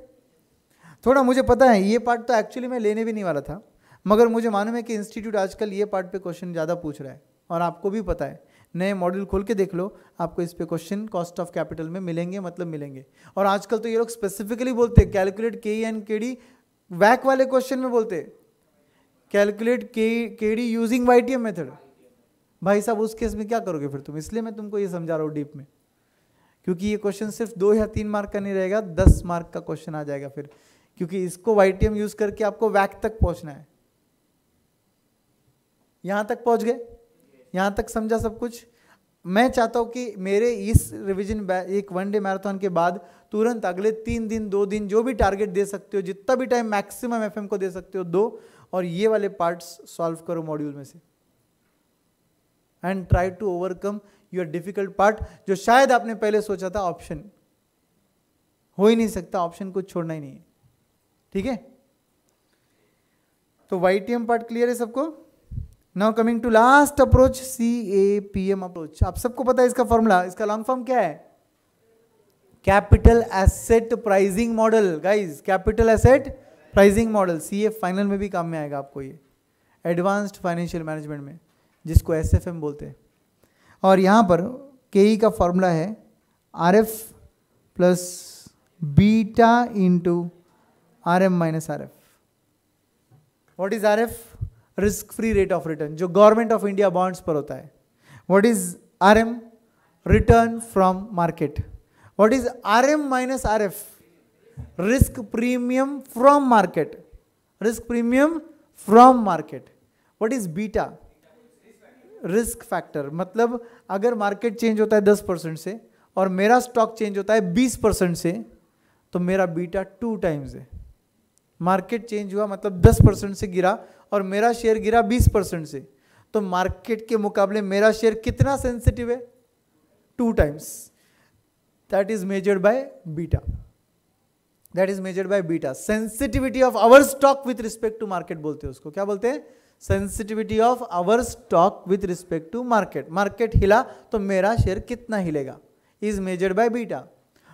Speaker 2: थोड़ा मुझे पता है ये पार्ट तो एक्चुअली मैं लेने भी नहीं वाला था मगर मुझे मालूम है कि इंस्टीट्यूट आजकल ये पार्ट पे क्वेश्चन ज़्यादा पूछ रहा है और आपको भी पता है नए मॉडल खोल के देख लो आपको इस पे क्वेश्चन कॉस्ट ऑफ कैपिटल में मिलेंगे मतलब मिलेंगे और आजकल तो ये लोग स्पेसिफिकली बोलते हैं कैलकुलेट के एंड के डी वैक वाले क्वेश्चन में बोलते calculate K D using Y T method भाई साहब उस केस में क्या करोगे फिर तुम इसलिए मैं तुमको ये समझा रहा हूँ डीप में क्योंकि ये क्वेश्चन सिर्फ दो या तीन मार्क का नहीं रहेगा दस मार्क का क्वेश्चन आ जाएगा फिर क्योंकि इसको वाई टी यूज करके आपको वैक तक पहुँचना है यहां तक पहुंच गए यहाँ तक समझा सब कुछ मैं चाहता हूँ कि मेरे इस रिविजन एक वन डे मैराथन के बाद तुरंत अगले तीन दिन दो दिन जो भी टारगेट दे सकते हो जितना भी टाइम मैक्सिमम एफ को दे सकते हो दो और ये वाले पार्ट्स सॉल्व करो मॉड्यूल में से and try to overcome your difficult part जो शायद आपने पहले सोचा था ऑप्शन हो ही नहीं सकता ऑप्शन को छोड़ना ही नहीं है ठीक है तो वाई पार्ट क्लियर है सबको now coming to last approach C A P M approach आप सबको पता है इसका फॉर्मूला इसका लॉन्ग फॉर्म क्या है capital asset pricing model guys capital asset pricing model C final में भी काम में आएगा आपको ये एडवांस्ड फाइनेंशियल मैनेजमेंट में जिसको एस बोलते हैं और यहाँ पर के e का फॉर्मूला है R F plus beta into R M minus R F what is R F risk free rate of return जो गवर्नमेंट ऑफ इंडिया बॉन्ड्स पर होता है what is R M return from market what is R M minus R F risk premium from market risk premium from market what is beta risk factor मतलब अगर market change होता है दस percent से और मेरा स्टॉक चेंज होता है बीस परसेंट से तो मेरा बीटा टू टाइम्स है मार्केट चेंज हुआ मतलब दस परसेंट से गिरा और मेरा शेयर गिरा बीस परसेंट से तो मार्केट के मुकाबले मेरा शेयर कितना सेंसिटिव है two times that is measured by beta that is measured by beta sensitivity of our stock with respect to market बोलते हैं उसको क्या बोलते हैं sensitivity of our stock with respect to market market हिला तो मेरा शेयर कितना हिलेगा इज मेजर्ड बाय बीटा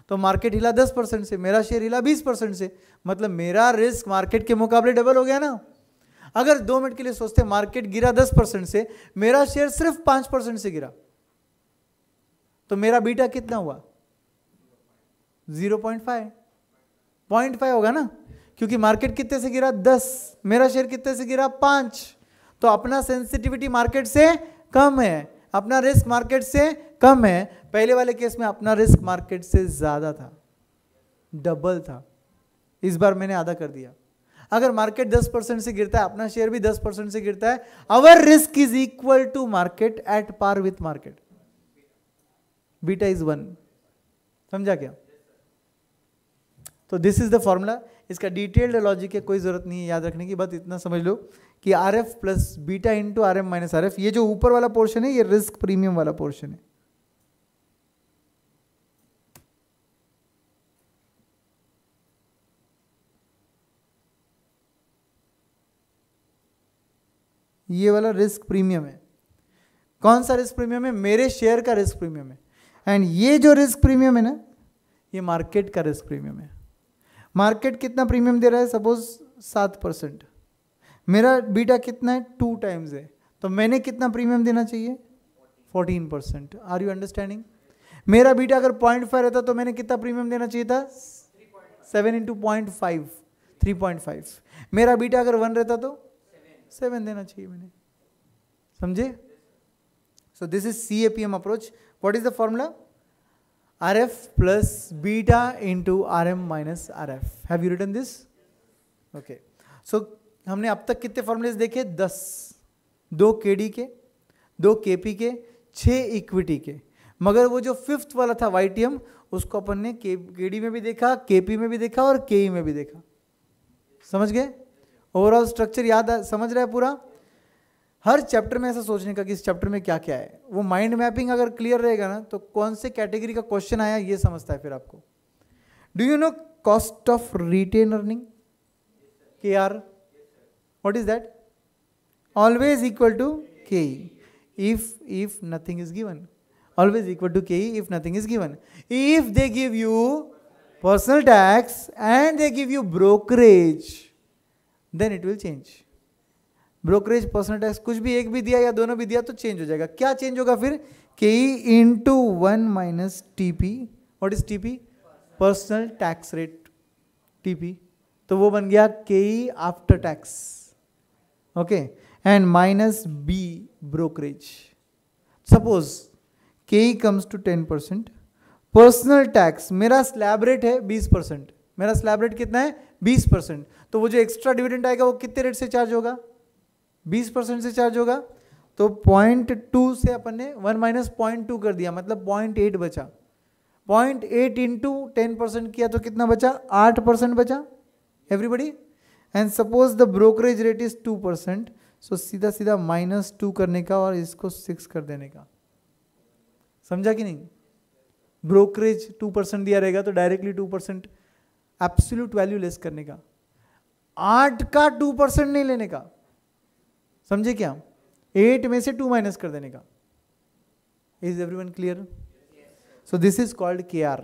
Speaker 2: तो मार्केट हिला 10 परसेंट से मेरा शेयर हिला 20 परसेंट से मतलब मेरा रिस्क मार्केट के मुकाबले डबल हो गया ना अगर दो मिनट के लिए सोचते मार्केट गिरा 10 परसेंट से मेरा शेयर सिर्फ 5 परसेंट से गिरा तो मेरा बीटा कितना हुआ 0.5 पॉइंट फाइव होगा ना क्योंकि मार्केट कितने से गिरा दस मेरा शेयर कितने से गिरा पाँच तो अपना सेंसिटिविटी मार्केट से कम है अपना रिस्क मार्केट से कम है पहले वाले केस में अपना रिस्क मार्केट से ज़्यादा था डबल था इस बार मैंने आधा कर दिया अगर मार्केट 10 परसेंट से गिरता है अपना शेयर भी 10 परसेंट से गिरता है our risk is equal to market at par with market beta is one समझा क्या तो दिस इज़ द फॉर्मूला इसका डिटेल्ड लॉजिक है कोई ज़रूरत नहीं है याद रखने की बस इतना समझ लो कि R F plus beta into R M minus R F ये जो ऊपर वाला पोर्शन है ये रिस्क प्रीमियम वाला पोर्शन है ये वाला रिस्क प्रीमियम है कौन सा रिस्क प्रीमियम है मेरे शेयर का रिस्क प्रीमियम है एंड ये जो रिस्क प्रीमियम है ना ये मार्केट का रिस्क प्रीमियम है मार्केट कितना प्रीमियम दे रहा है सपोज सात परसेंट मेरा बीटा कितना है टू टाइम्स है तो मैंने कितना प्रीमियम देना चाहिए fourteen percent are you understanding मेरा बीटा अगर पॉइंट फाइव रहता तो मैंने कितना प्रीमियम देना चाहिए था seven into point five three point five मेरा बीटा अगर वन रहता तो सेवन देना चाहिए मैंने समझे so this is C A P M approach what is the formula RF plus beta into RM minus RF. Have you written this? Okay. So हमने अब तक कितने फॉर्मूलेज देखे दस दो के डी के दो के पी के छः इक्विटी के मगर वो जो फिफ्थ वाला था वाई टी एम उसको अपन ने के डी में भी देखा के पी में भी देखा और के ई e में भी देखा समझ गए ओवरऑल स्ट्रक्चर याद आ, समझ रहा है पूरा हर चैप्टर में ऐसा सोचने का कि इस चैप्टर में क्या क्या है वो माइंड मैपिंग अगर क्लियर रहेगा ना तो कौन से कैटेगरी का क्वेश्चन आया ये समझता है फिर आपको do you know cost of retained earning K R what is that always equal to K if if nothing is given always equal to K if nothing is given if they give you personal tax and they give you brokerage then it will change brokerage tax कुछ भी एक भी दिया या दोनों भी दिया तो चेंज हो जाएगा क्या चेंज होगा फिर K E in to one minus T P what is T P personal tax rate T P तो वो बन गया K E after tax okay and minus B brokerage suppose K E comes to ten percent personal tax मेरा slab rate है बीस percent मेरा slab rate कितना है बीस परसेंट तो वो जो एक्स्ट्रा डिविडेंट आएगा वो कितने रेट से चार्ज होगा बीस परसेंट से चार्ज होगा तो पॉइंट टू से अपन ने वन माइनस पॉइंट टू कर दिया मतलब पॉइंट एट बचा point eight into ten percent किया तो कितना बचा आठ परसेंट बचा everybody and suppose the brokerage rate is two percent so सीधा सीधा माइनस टू करने का और इसको सिक्स कर देने का समझा कि नहीं ब्रोकरेज टू परसेंट दिया रहेगा तो directly two percent absolute value less करने का आठ का टू परसेंट नहीं लेने का समझे क्या एट में से टू माइनस कर देने का is every one clear so this is called K R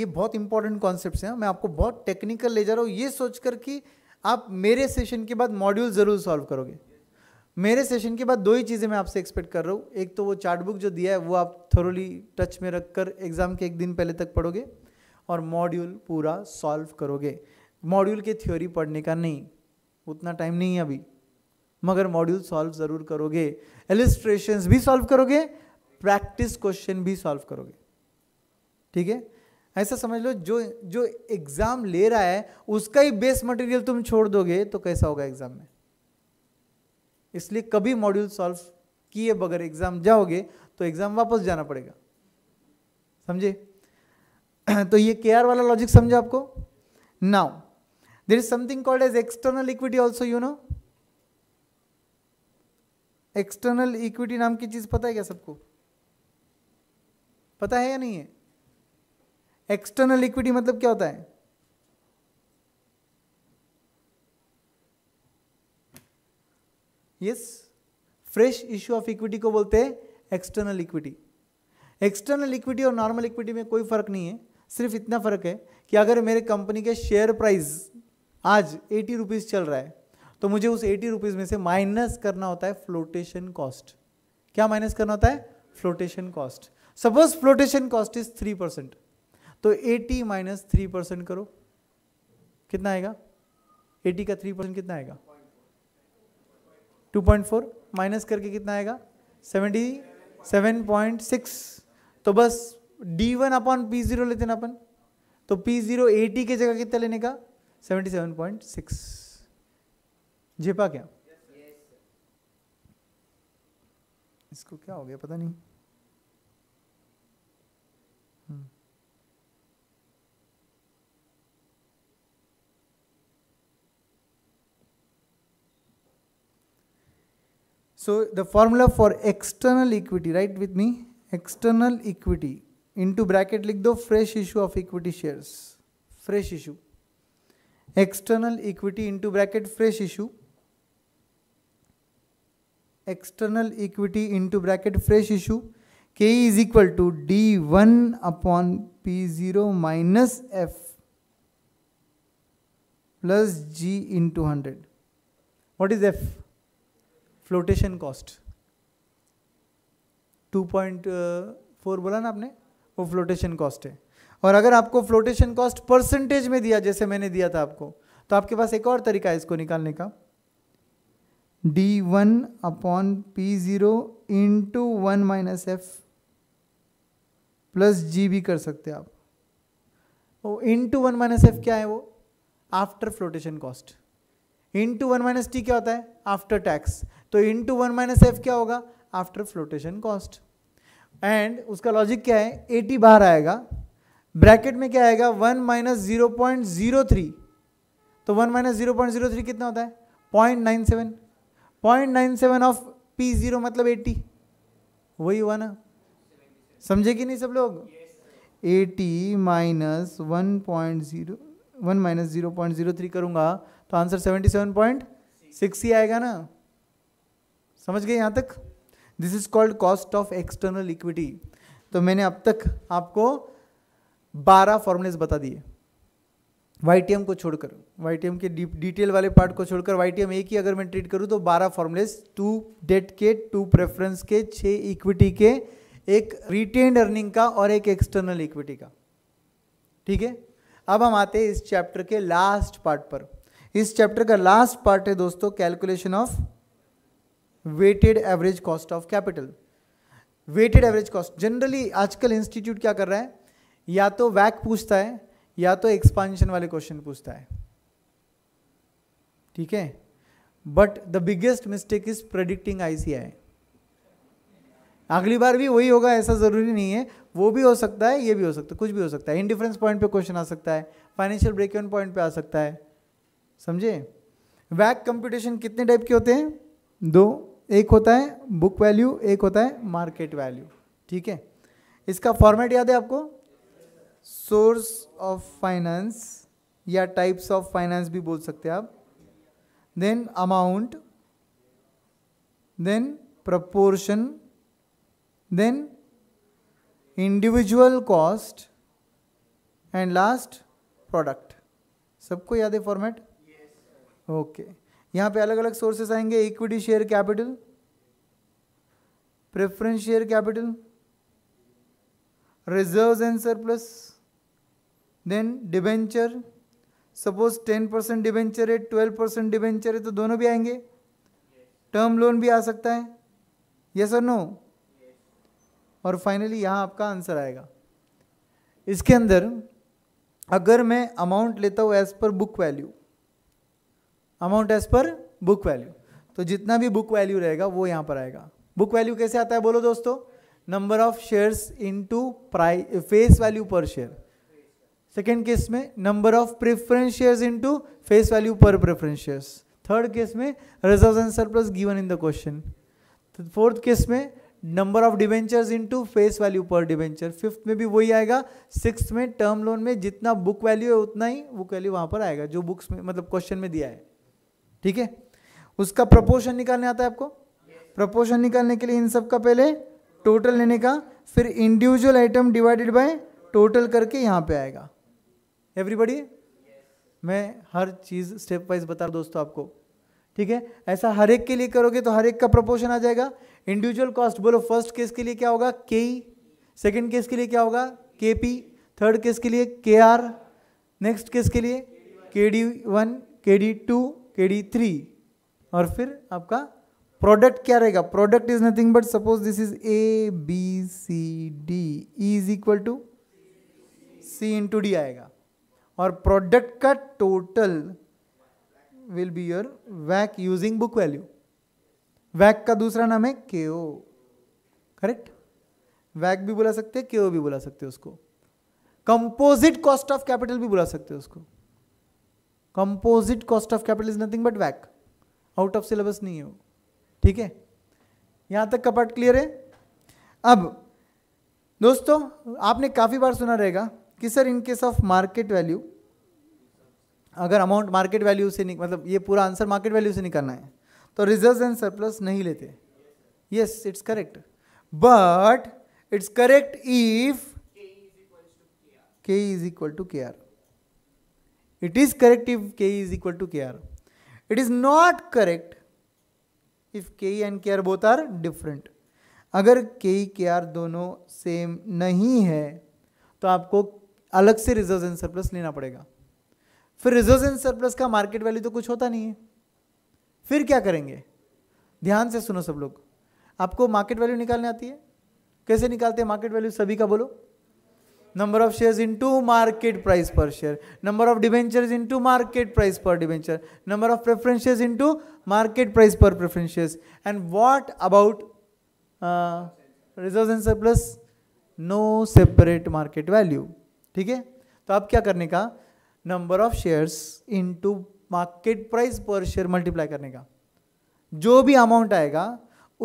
Speaker 2: ये बहुत इंपॉर्टेंट कॉन्सेप्ट हैं मैं आपको बहुत टेक्निकल ले जा रहा हूँ ये सोच कर कि आप मेरे सेशन के बाद मॉड्यूल ज़रूर सॉल्व करोगे मेरे सेशन के बाद दो ही चीज़ें मैं आपसे एक्सपेक्ट कर रहा हूँ एक तो वो चार्ट बुक जो दिया है वो आप थोरोली टच में रख कर एग्ज़ाम के एक दिन पहले तक पढ़ोगे और मॉड्यूल पूरा सॉल्व करोगे मॉड्यूल के थ्योरी पढ़ने का नहीं उतना टाइम नहीं है अभी मगर मॉड्यूल सॉल्व ज़रूर करोगे एलिस्ट्रेशन भी सॉल्व करोगे प्रैक्टिस क्वेश्चन भी सॉल्व करोगे ठीक है ऐसा समझ लो जो जो एग्ज़ाम ले रहा है उसका ही बेस मटेरियल तुम छोड़ दोगे तो कैसा होगा एग्ज़ाम में इसलिए कभी मॉड्यूल सॉल्व किए बगैर एग्ज़ाम जाओगे तो एग्ज़ाम वापस जाना पड़ेगा समझे [CLEARS THROAT] तो ये के वाला लॉजिक समझा आपको now there is something called as external equity also you know external equity नाम की चीज़ पता है क्या सबको पता है या नहीं है एक्सटर्नल इक्विटी मतलब क्या होता है yes fresh issue of equity को बोलते हैं एक्सटर्नल इक्विटी एक्सटर्नल इक्विटी और नॉर्मल इक्विटी में कोई फर्क नहीं है सिर्फ इतना फर्क है कि अगर मेरे कंपनी के शेयर प्राइस आज एटी रुपीज़ चल रहा है तो मुझे उस एटी रुपीज़ में से माइनस करना होता है फ्लोटेशन कॉस्ट क्या माइनस करना होता है flotation cost suppose flotation cost is three percent तो एटी माइनस थ्री परसेंट करो कितना आएगा एटी का थ्री परसेंट कितना आएगा टू पॉइंट फोर माइनस करके कितना आएगा सेवेंटी सेवन पॉइंट सिक्स तो बस D one upon P zero लेते ना अपन तो पी जीरो एटी की जगह कितना लेने का सेवेंटी सेवन पॉइंट सिक्स झिपा क्या
Speaker 1: yes, इसको क्या हो गया
Speaker 2: पता नहीं so the formula for external equity right with me external equity into bracket लिख दो fresh issue of equity shares fresh issue external equity into bracket fresh issue external equity to bracket fresh issue K is equal to D one upon P zero minus F plus G to hundred what is f flotation cost 2.4 uh, बोला ना आपने वो flotation cost है और अगर आपको flotation cost percentage में दिया जैसे मैंने दिया था आपको तो आपके पास एक और तरीका है इसको निकालने का D one upon P zero into one minus F plus G भी कर सकते आप वो टू वन माइनस एफ क्या है वो after flotation cost in to one minus T क्या होता है आफ्टर टैक्स तो इन टू वन माइनस एफ क्या होगा आफ्टर फ्लोटेशन कॉस्ट एंड उसका लॉजिक क्या है एटी बाहर आएगा ब्रैकेट में क्या आएगा one minus zero point zero three तो one minus zero point zero three कितना होता है point nine seven point nine seven of P zero मतलब एटी वही हुआ ना समझे कि नहीं सब लोग eighty minus one point zero one minus zero point zero three करूँगा तो answer seventy seven point six ही आएगा ना समझ गए यहाँ तक this is called cost of external equity तो मैंने अब तक आपको बारह फॉर्मूलेज बता दिए वाई को छोड़कर एम के डिटेल वाले पार्ट को छोड़कर एम एक ही अगर मैं ट्रीट करूँ तो बारह फॉर्मुलेस टू डेट के टू प्रेफरेंस के छः इक्विटी के एक रिटेन्ड अर्निंग का और एक एक्सटर्नल इक्विटी का ठीक है अब हम आते हैं इस चैप्टर के लास्ट पार्ट पर इस चैप्टर का लास्ट पार्ट है दोस्तों calculation of weighted average cost of capital weighted average cost generally आजकल इंस्टीट्यूट क्या कर रहा है या तो वैक पूछता है या तो एक्सपांशन वाले क्वेश्चन पूछता है ठीक है but the biggest mistake is predicting ICI अगली बार भी वही होगा ऐसा ज़रूरी नहीं है वो भी हो सकता है ये भी हो सकता है कुछ भी हो सकता है इनडिफरेंस पॉइंट पे क्वेश्चन आ सकता है फाइनेंशियल ब्रेक इवन पॉइंट पे आ सकता है समझे वैक कंप्यूटेशन कितने टाइप के होते हैं दो एक होता है बुक वैल्यू एक होता है मार्केट वैल्यू ठीक है इसका फॉर्मेट याद है आपको सोर्स ऑफ फाइनेंस या टाइप्स ऑफ फाइनेंस भी बोल सकते हैं आप then amount then proportion then individual cost and last product सबको याद है फॉर्मेट ओके यहाँ पे अलग अलग सोर्सेस आएंगे equity share capital preference share capital reserves and surplus then debenture suppose ten percent debenture है ट्वेल्व परसेंट डिबेंचर है तो दोनों भी आएंगे टर्म लोन भी आ सकता है यस और नो और फाइनली यहाँ आपका आंसर आएगा इसके अंदर अगर मैं अमाउंट लेता हूँ as per book value amount as per book value तो जितना भी बुक वैल्यू रहेगा वो यहाँ पर आएगा बुक वैल्यू कैसे आता है बोलो दोस्तों number of shares into price face value per share second case में number of preference shares into face value per preference shares third case में reserve and surplus given in the question fourth case में number of debentures into face value per debenture fifth में भी वही आएगा six में term loan में जितना book value है उतना ही बुक वैल्यू वहाँ पर आएगा जो बुक्स में मतलब क्वेश्चन में दिया है ठीक है उसका प्रपोर्शन निकालने आता है आपको प्रपोर्शन निकालने के लिए इन सब का पहले टोटल लेने का फिर individual item divided by total करके यहाँ पे आएगा एवरीबडी मैं हर चीज़ स्टेप वाइज बता रहा दोस्तों आपको ठीक है ऐसा हर एक के लिए करोगे तो हर एक का प्रपोर्शन आ जाएगा इंडिविजुअल कॉस्ट बोलो फर्स्ट केस के लिए क्या होगा के ई सेकेंड केस के लिए क्या होगा के पी थर्ड केस के लिए के आर नेक्स्ट केस के लिए के डी वन के डी टू के डी थ्री और फिर आपका प्रोडक्ट क्या रहेगा product is nothing but suppose this is a B C D is equal to C into D आएगा और प्रोडक्ट का total will be your वैक using book value वैक का दूसरा नाम है के ओ करेक्ट वैक भी बुला सकते हैं के ओ भी बुला सकते उसको कंपोजिट कॉस्ट ऑफ कैपिटल भी बुला सकते हैं उसको composite cost of capital is nothing but वैक आउट ऑफ सिलेबस नहीं है वो ठीक है यहां तक का पार्ट क्लियर है अब दोस्तों आपने काफी बार सुना रहेगा कि sir in case of market value अगर अमाउंट मार्केट वैल्यू से नहीं मतलब ये पूरा आंसर मार्केट वैल्यू से निकालना है तो रिजर्व एंड सरप्लस नहीं लेते yes it's correct but it's correct if K is equal to K R correct if K is equal to K R it is not correct if K and K R both are different अगर K are दोनों same नहीं है तो आपको अलग से reserve and surplus लेना पड़ेगा फिर रिजर्व एंड सरप्लस का मार्केट वैल्यू तो कुछ होता नहीं है फिर क्या करेंगे ध्यान से सुनो सब लोग आपको मार्केट वैल्यू निकालने आती है कैसे निकालते हैं मार्केट वैल्यू सभी का बोलो number of shares into market price per share number of debentures into market price per debenture number of preference shares into market price per preference and what about reserve and surplus no separate market value ठीक है तो अब क्या करने का number of shares into market price per share multiply करने का जो भी अमाउंट आएगा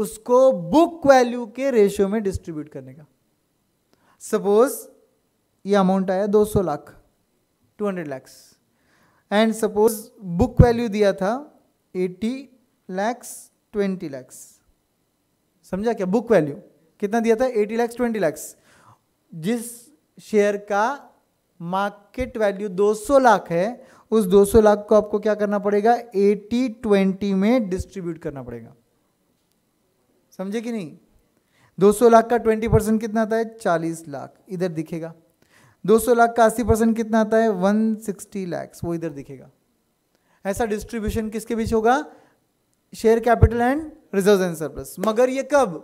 Speaker 2: उसको बुक वैल्यू के रेशियो में डिस्ट्रीब्यूट करने का सपोज ये अमाउंट आया 200 lakh 200 lakhs and suppose book value दिया था 80 लैक्स 20 लैक्स समझा क्या बुक वैल्यू कितना दिया था 80 लैक्स 20 लैक्स जिस शेयर का मार्केट वैल्यू 200 लाख है उस 200 लाख को आपको क्या करना पड़ेगा 80 20 में डिस्ट्रीब्यूट करना पड़ेगा समझे कि नहीं 200 लाख का 20 परसेंट कितना आता है 40 लाख इधर दिखेगा 200 लाख का 80 परसेंट कितना आता है 160 लाख वो इधर दिखेगा ऐसा डिस्ट्रीब्यूशन किसके बीच होगा share capital and reserve and surplus मगर ये कब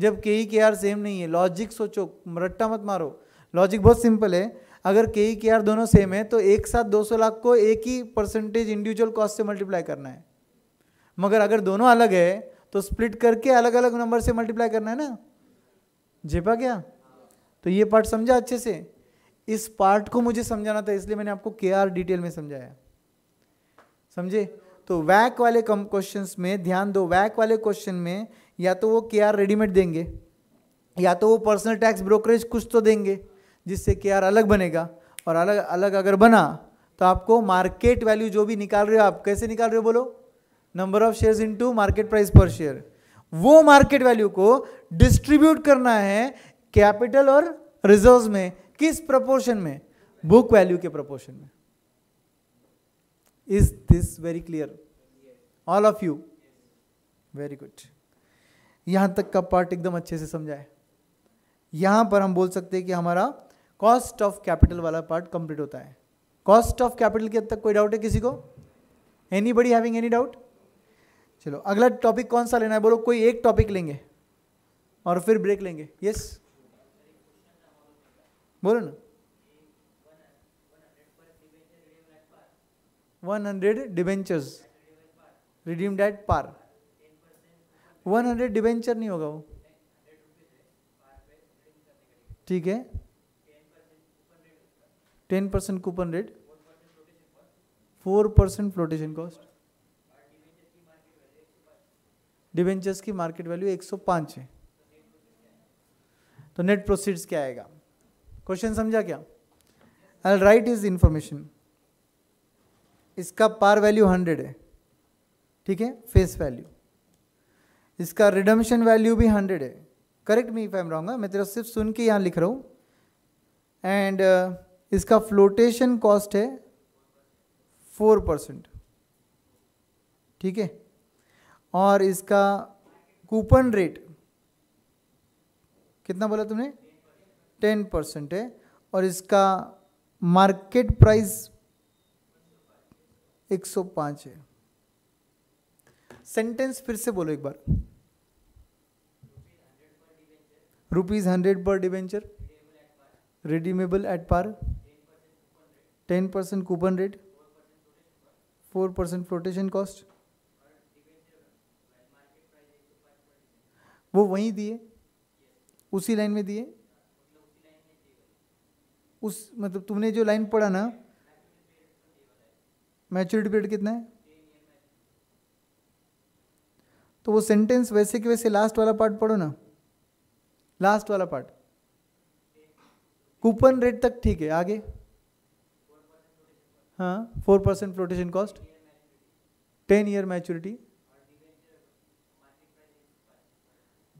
Speaker 2: जब के ई के आर सेम नहीं है लॉजिक सोचो रट्टा मत मारो लॉजिक बहुत सिंपल है अगर के ई के आर दोनों सेम है तो एक साथ 200 लाख को एक ही परसेंटेज इंडिविजुअल कॉस्ट से मल्टीप्लाई करना है मगर अगर दोनों अलग है तो स्प्लिट करके अलग अलग नंबर से मल्टीप्लाई करना है ना जेपा क्या तो ये पार्ट समझा अच्छे से इस पार्ट को मुझे समझाना था इसलिए मैंने आपको के आर डिटेल में समझाया समझे तो वैक वाले कम क्वेश्चन में ध्यान दो वैक वाले क्वेश्चन में या तो वो के आर रेडीमेड देंगे या तो वो पर्सनल टैक्स ब्रोकरेज कुछ तो देंगे जिससे के आर अलग बनेगा और अलग अलग अगर बना तो आपको मार्केट वैल्यू जो भी निकाल रहे हो आप कैसे निकाल रहे हो बोलो number of shares into market price per share वो मार्केट वैल्यू को डिस्ट्रीब्यूट करना है कैपिटल और रिजर्व में किस प्रपोर्शन में बुक वैल्यू के प्रपोर्शन में is this very clear all of you very good यहां तक का पार्ट एकदम अच्छे से समझाए यहां पर हम बोल सकते हैं कि हमारा कॉस्ट ऑफ कैपिटल वाला पार्ट कंप्लीट होता है कॉस्ट ऑफ कैपिटल के तक कोई डाउट है किसी को एनी बड़ी हैविंग एनी डाउट चलो अगला टॉपिक कौन सा लेना है बोलो कोई एक टॉपिक लेंगे और फिर ब्रेक लेंगे यस yes? बोलो ना one hundred debentures redeemed at par one hundred debenture नहीं होगा वो ठीक है ten percent coupon rate four percent flotation cost debentures की मार्केट वैल्यू एक सौ पांच है तो नेट प्रोसीड्स क्या आएगा क्वेश्चन समझा क्या आई राइट इज इंफॉर्मेशन इसका पार वैल्यू हंड्रेड है ठीक है फेस वैल्यू इसका रिडम्शन वैल्यू भी हंड्रेड है correct me if I am wrong मैं तेरा सिर्फ सुन के यहाँ लिख रहा हूँ एंड uh, इसका फ्लोटेशन कॉस्ट है फोर परसेंट ठीक है और इसका कूपन रेट कितना बोला तुमने टेन परसेंट है और इसका मार्केट प्राइस एक सौ पांच है सेंटेंस फिर से बोलो एक बार rupees hundred per debenture redeemable at par ten percent coupon rate four percent flotation cost वो वहीं दिए उसी लाइन में दिए उस मतलब तुमने जो लाइन पढ़ा ना मैच्योरिटी पीरियड कितना है तो वो सेंटेंस वैसे के वैसे लास्ट वाला पार्ट पढ़ो ना लास्ट वाला पार्ट कूपन रेट तक ठीक है आगे हाँ four percent flotation cost ten year maturity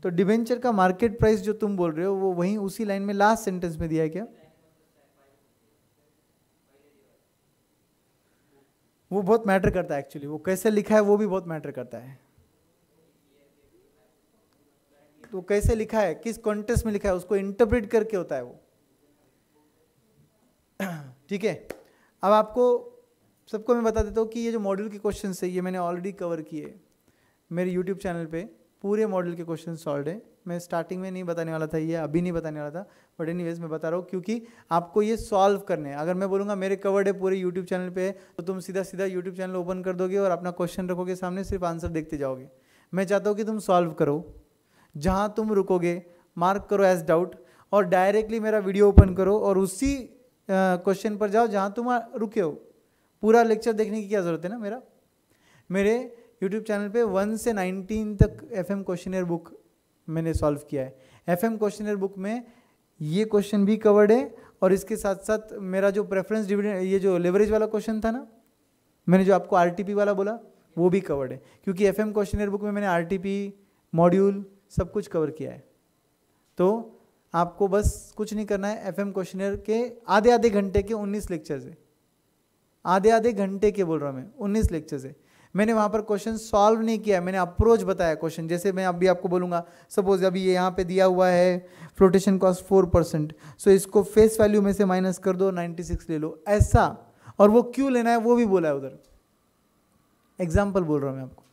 Speaker 2: तो डिबेंचर का मार्केट प्राइस जो तुम बोल रहे हो वो वहीं उसी लाइन में लास्ट सेंटेंस में दिया है क्या वो बहुत मैटर करता है एक्चुअली वो कैसे लिखा है वो भी बहुत मैटर करता है तो कैसे लिखा है किस कॉन्टेस्ट में लिखा है उसको इंटरप्रेट करके होता है वो [CLEARS THROAT] ठीक है अब आपको सबको मैं बता देता हूँ कि ये जो मॉडल के क्वेश्चन है ये मैंने ऑलरेडी कवर किए मेरे यूट्यूब चैनल पे पूरे मॉडल के क्वेश्चन सॉल्व है मैं स्टार्टिंग में नहीं बताने वाला था ये अभी नहीं बताने वाला था बट एनी मैं बता रहा हूँ क्योंकि आपको ये सॉल्व करने हैं अगर मैं बोलूँगा मेरे कवर्ड है पूरे यूट्यूब चैनल पे तो तुम सीधा सीधा यूट्यूब चैनल ओपन कर दोगे और अपना क्वेश्चन रखोगे सामने सिर्फ आंसर देखते जाओगे मैं चाहता हूँ कि तुम सॉल्व करो जहाँ तुम रुकोगे मार्क करो एज डाउट और डायरेक्टली मेरा वीडियो ओपन करो और उसी क्वेश्चन पर जाओ जहाँ तुम रुके हो पूरा लेक्चर देखने की क्या ज़रूरत है ना मेरा मेरे यूट्यूब चैनल पे वन से नाइनटीन तक एफ एम बुक मैंने सॉल्व किया है एफ एम बुक में ये क्वेश्चन भी कवर्ड है और इसके साथ साथ मेरा जो प्रेफरेंस डिविडेंड ये जो लेवरेज वाला क्वेश्चन था ना मैंने जो आपको आर वाला बोला वो भी कवर्ड है क्योंकि एफ एम क्वेश्चन बुक में मैंने आर मॉड्यूल सब कुछ कवर किया है तो आपको बस कुछ नहीं करना है एफ एम क्वेश्चनर के आधे आधे घंटे के उन्नीस लेक्चर्स है आधे आधे घंटे के बोल रहा हूँ मैं उन्नीस लेक्चर्स है मैंने वहाँ पर क्वेश्चन सॉल्व नहीं किया मैंने अप्रोच बताया क्वेश्चन जैसे मैं अभी आपको बोलूँगा सपोज अभी ये यहाँ पे दिया हुआ है flotation cost four percent so इसको फेस वैल्यू में से माइनस कर दो नाइन्टी सिक्स ले लो ऐसा और वो क्यों लेना है वो भी बोला है उधर एग्जाम्पल बोल रहा हूँ मैं आपको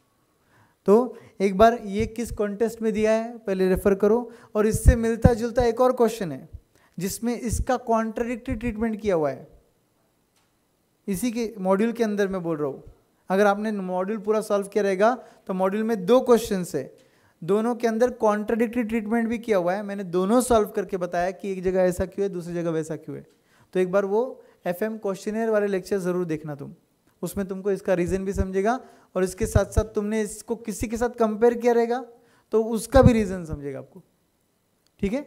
Speaker 2: तो एक बार ये किस कॉन्टेस्ट में दिया है पहले रेफर करो और इससे मिलता जुलता एक और क्वेश्चन है जिसमें इसका कॉन्ट्रडिक्टी ट्रीटमेंट किया हुआ है इसी के मॉड्यूल के अंदर मैं बोल रहा हूँ अगर आपने मॉड्यूल पूरा सॉल्व किया रहेगा तो मॉड्यूल में दो क्वेश्चन है दोनों के अंदर कॉन्ट्रडिक्टी ट्रीटमेंट भी किया हुआ है मैंने दोनों सॉल्व करके बताया कि एक जगह ऐसा क्यों है दूसरी जगह वैसा क्यों है तो एक बार वो एफ एम वाले लेक्चर ज़रूर देखना तुम उसमें तुमको इसका रीज़न भी समझेगा और इसके साथ साथ तुमने इसको किसी के साथ कंपेयर किया रहेगा तो उसका भी रीज़न समझेगा आपको ठीक है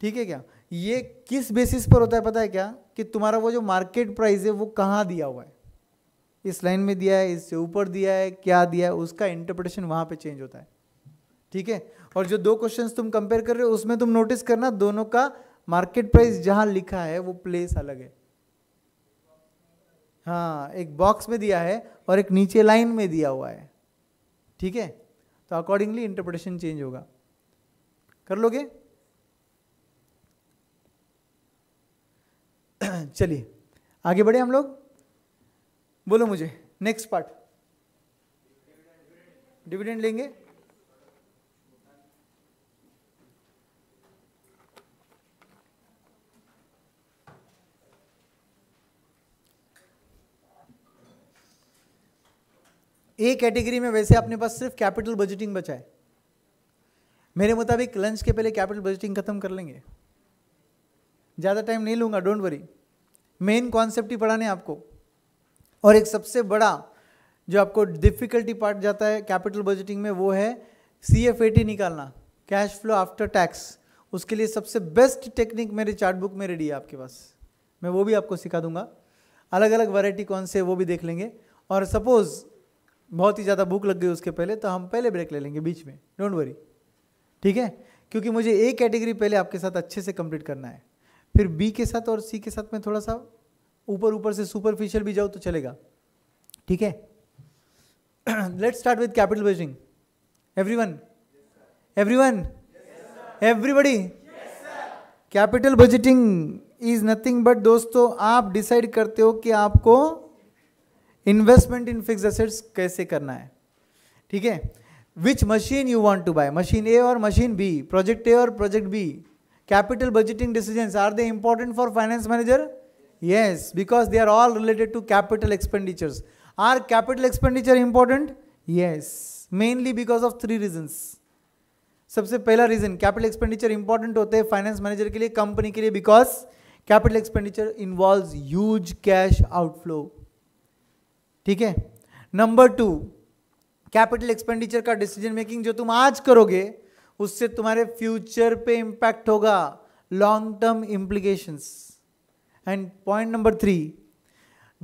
Speaker 2: ठीक है क्या ये किस बेसिस पर होता है पता है क्या कि तुम्हारा वो जो मार्केट प्राइस है वो कहाँ दिया हुआ है इस लाइन में दिया है इससे ऊपर दिया है क्या दिया है उसका इंटरप्रिटेशन वहाँ पे चेंज होता है ठीक है और जो दो क्वेश्चन तुम कंपेयर कर रहे हो उसमें तुम नोटिस करना दोनों का मार्केट प्राइस जहाँ लिखा है वो प्लेस अलग है हाँ एक बॉक्स में दिया है और एक नीचे लाइन में दिया हुआ है ठीक है तो अकॉर्डिंगली इंटरप्रिटेशन चेंज होगा कर लोगे [CLEARS THROAT] चलिए आगे बढ़े हम लोग बोलो मुझे नेक्स्ट पार्ट डिविडेंड लेंगे ए कैटेगरी में वैसे अपने पास सिर्फ कैपिटल बजटिंग बचा है मेरे मुताबिक लंच के पहले कैपिटल बजटिंग खत्म कर लेंगे ज़्यादा टाइम नहीं लूँगा डोंट वरी मेन कॉन्सेप्ट ही पढ़ाने आपको और एक सबसे बड़ा जो आपको डिफिकल्टी पार्ट जाता है कैपिटल बजटिंग में वो है सी एफ ए टी निकालना कैश फ्लो आफ्टर टैक्स उसके लिए सबसे बेस्ट टेक्निक मेरे चार्ट बुक में रेडी है आपके पास मैं वो भी आपको सिखा दूंगा अलग अलग वैरायटी कौन से वो भी देख लेंगे और सपोज़ बहुत ही ज़्यादा भूख लग गई उसके पहले तो हम पहले ब्रेक ले लेंगे बीच में डोंट वरी ठीक है क्योंकि मुझे ए कैटेगरी पहले आपके साथ अच्छे से कंप्लीट करना है फिर बी के साथ और सी के साथ मैं थोड़ा सा ऊपर ऊपर से सुपरफिशियल भी जाऊँ तो चलेगा ठीक है let start with capital budgeting every one every one everybody capital budgeting is nothing but दोस्तों आप डिसाइड करते हो कि आपको इन्वेस्टमेंट इन फिक्स एसेट्स कैसे करना है ठीक है which machine you want to buy machine A और मशीन बी प्रोजेक्ट ए और project B capital budgeting decision are they important for finance manager yes because they are all related to capital expenditures are capital expenditure important yes mainly because of three reasons सबसे पहला reason capital expenditure important होते हैं finance manager के लिए company के लिए because capital expenditure involve huge cash outflow ठीक है नंबर टू कैपिटल एक्सपेंडिचर का डिसीजन मेकिंग जो तुम आज करोगे उससे तुम्हारे फ्यूचर पे इंपैक्ट होगा long term implications and point number three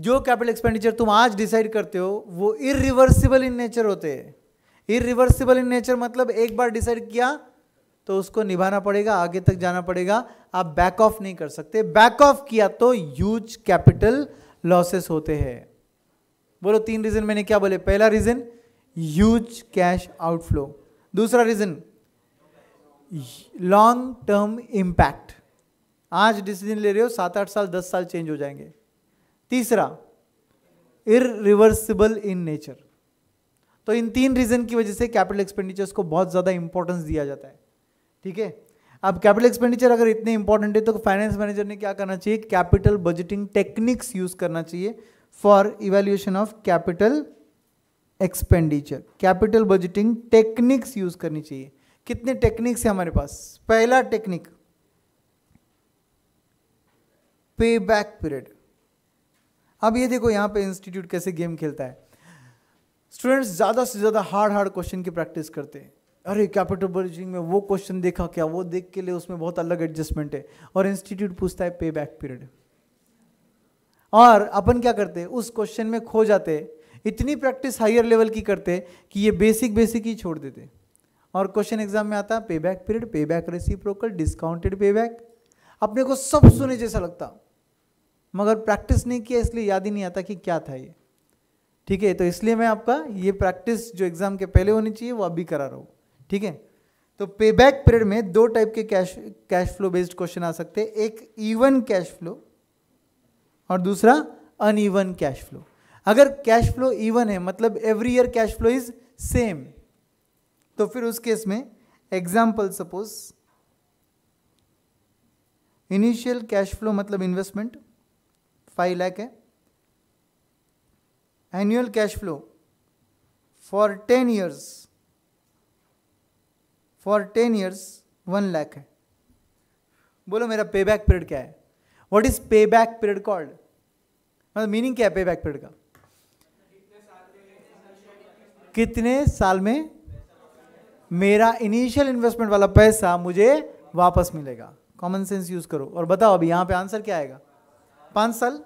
Speaker 2: जो कैपिटल एक्सपेंडिचर तुम आज डिसाइड करते हो वो इरिवर्सिबल इन नेचर होते हैं इरिवर्सिबल इन नेचर मतलब एक बार डिसाइड किया तो उसको निभाना पड़ेगा आगे तक जाना पड़ेगा आप बैक ऑफ नहीं कर सकते बैक ऑफ किया तो ह्यूज कैपिटल लॉसेस होते हैं बोलो तीन रीजन मैंने क्या बोले पहला रीजन ह्यूज कैश आउटफ्लो दूसरा रीजन लॉन्ग टर्म इम्पैक्ट आज डिसीजन ले रहे हो सात आठ साल दस साल चेंज हो जाएंगे तीसरा रिवर्सिबल इन नेचर तो इन तीन रीजन की वजह से कैपिटल एक्सपेंडिचर्स को बहुत ज़्यादा इंपॉर्टेंस दिया जाता है ठीक है अब कैपिटल एक्सपेंडिचर अगर इतने इंपॉर्टेंट है तो फाइनेंस मैनेजर ने क्या करना चाहिए कैपिटल बजटिंग टेक्निक्स यूज करना चाहिए for evaluation of capital expenditure capital budgeting techniques use करनी चाहिए कितने techniques है हमारे पास पहला टेक्निक पे बैक पीरियड अब ये देखो यहाँ पे इंस्टीट्यूट कैसे गेम खेलता है स्टूडेंट्स ज़्यादा से ज़्यादा हार्ड हार्ड क्वेश्चन की प्रैक्टिस करते हैं अरे कैपिटल बजटिंग में वो क्वेश्चन देखा क्या वो देख के लिए उसमें बहुत अलग एडजस्टमेंट है और इंस्टीट्यूट पूछता है पे बैक पीरियड और अपन क्या करते उस क्वेश्चन में खो जाते इतनी प्रैक्टिस हायर लेवल की करते कि ये बेसिक बेसिक ही छोड़ देते और क्वेश्चन एग्जाम में आता payback period payback reciprocal discounted payback अपने को सब सुने जैसा लगता मगर प्रैक्टिस नहीं किया इसलिए याद ही नहीं आता कि क्या था ये ठीक है तो इसलिए मैं आपका ये प्रैक्टिस जो एग्ज़ाम के पहले होनी चाहिए वो अभी करा रहा हूँ ठीक है तो पे बैक पीरियड में दो टाइप के cash cash flow based question आ सकते हैं एक इवन कैश फ्लो और दूसरा ईवन कैश फ्लो अगर कैश फ्लो इवन है मतलब every year cash flow is same तो फिर उस केस में example suppose initial cash flow मतलब इन्वेस्टमेंट फाइव लैख है annual cash flow for ten years for ten years one lakh है बोलो मेरा पे बैक पीरियड क्या है वॉट इज पे बैक पीरियड कॉल्ड मतलब मीनिंग क्या है पे बैक पीरियड का कितने साल में मेरा इनिशियल इन्वेस्टमेंट वाला पैसा मुझे वापस मिलेगा कॉमन सेंस यूज करो और बताओ अभी यहां पे आंसर क्या आएगा पांच साल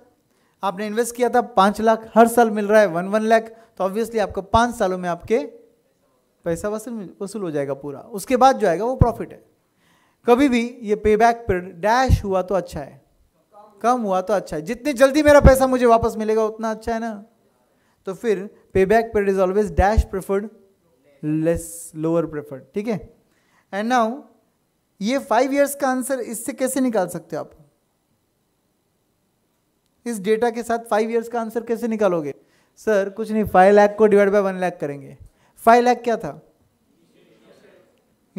Speaker 2: आपने इन्वेस्ट किया था पांच लाख हर साल मिल रहा है वन वन लाख तो ऑब्वियसली आपको पांच सालों में आपके पैसा वसूल वसूल हो जाएगा पूरा उसके बाद जो आएगा वो प्रॉफिट है कभी भी ये पे बैक पीरियड डैश हुआ तो अच्छा है कम हुआ तो अच्छा है जितनी जल्दी मेरा पैसा मुझे वापस मिलेगा उतना अच्छा है ना तो फिर payback period is always dash preferred less lower preferred ठीक है एंड नाउ ये फाइव ईयर्स का आंसर इससे कैसे निकाल सकते हो आप इस डेटा के साथ फाइव ईयर्स का आंसर कैसे निकालोगे सर कुछ नहीं फाइव लाख को डिवाइड बाय वन लाख करेंगे फाइव लाख क्या था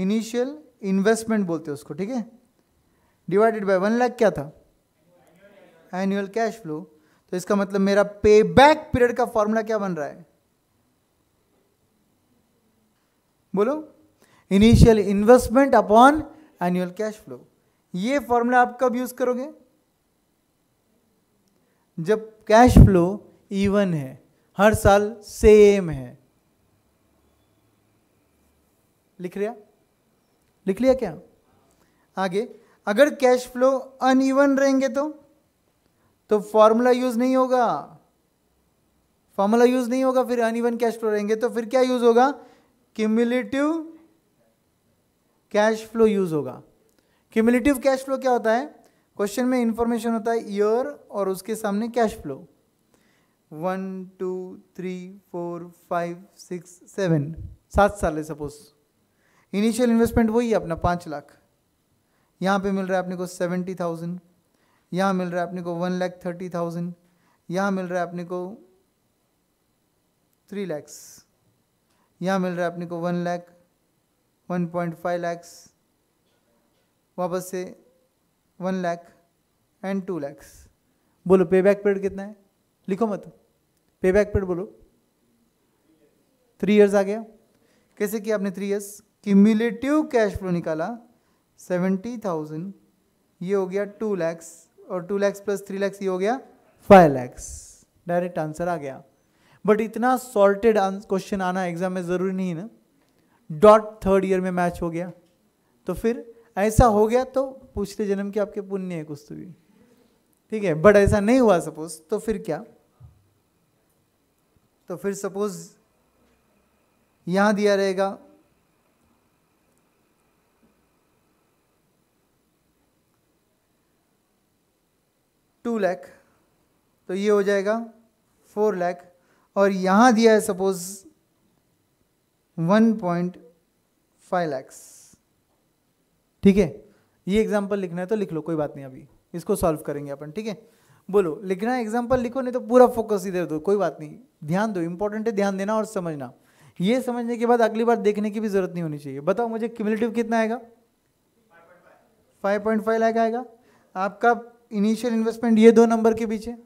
Speaker 2: इनिशियल इन्वेस्टमेंट बोलते हैं उसको ठीक है डिवाइडेड बाय वन लाख क्या था एनुअल कैश फ्लो तो इसका मतलब मेरा पे बैक पीरियड का फॉर्मूला क्या बन रहा है बोलो initial investment upon annual cash flow ये फॉर्मूला आप कब यूज करोगे जब कैश फ्लो इवन है हर साल सेम है लिख लिया लिख लिया क्या आगे अगर कैश फ्लो अनइवन रहेंगे तो तो फॉर्मूला यूज नहीं होगा फॉर्मूला यूज नहीं होगा फिर अनइवन कैश फ्लो रहेंगे तो फिर क्या यूज होगा क्यूमुलेटिव कैश फ्लो यूज होगा क्यूमुलेटिव कैश फ्लो क्या होता है क्वेश्चन में इंफॉर्मेशन होता है ईयर और उसके सामने cash flow one two three four five six seven सात साल है सपोज इनिशियल इन्वेस्टमेंट वही है अपना पाँच लाख यहाँ पे मिल रहा है अपने को सेवेंटी थाउजेंड यहाँ मिल रहा है अपने को वन लैख थर्टी थाउजेंड यहाँ मिल रहा है अपने को थ्री लैक्स यहाँ मिल रहा है अपने को one lakh one point five lakhs वापस से one lakh and two lakhs बोलो पे बैक पीरियड कितना है लिखो मत पे बैक पीरियड बोलो थ्री इयर्स आ गया कैसे किया आपने three years cumulative cash flow निकाला सेवेंटी थाउजेंड ये हो गया टू लैक्स और two lakhs plus three lakhs ये हो गया फाइव लैक्स डायरेक्ट आंसर आ गया बट इतना सॉल्टेड क्वेश्चन आना एग्जाम में ज़रूरी नहीं ना डॉट थर्ड ईयर में मैच हो गया तो फिर ऐसा हो गया तो पूछते जन्म के आपके पुण्य है कुछ तो भी ठीक है बट ऐसा नहीं हुआ सपोज तो फिर क्या तो फिर सपोज यहां दिया रहेगा टू लैख तो ये हो जाएगा फोर लैख और यहाँ दिया है suppose one point five lakhs ठीक है ये एग्जाम्पल लिखना है तो लिख लो कोई बात नहीं अभी इसको सॉल्व करेंगे अपन ठीक है बोलो लिखना है एग्जाम्पल लिखो नहीं तो पूरा फोकस इधर दो कोई बात नहीं ध्यान दो इंपॉर्टेंट है ध्यान देना और समझना ये समझने के बाद अगली बार देखने की भी जरूरत नहीं होनी चाहिए बताओ मुझे क्यूमलेटिव कितना आएगा 5.5 पॉइंट फाइव लाख आएगा आपका इनिशियल इन्वेस्टमेंट ये दो नंबर के बीच है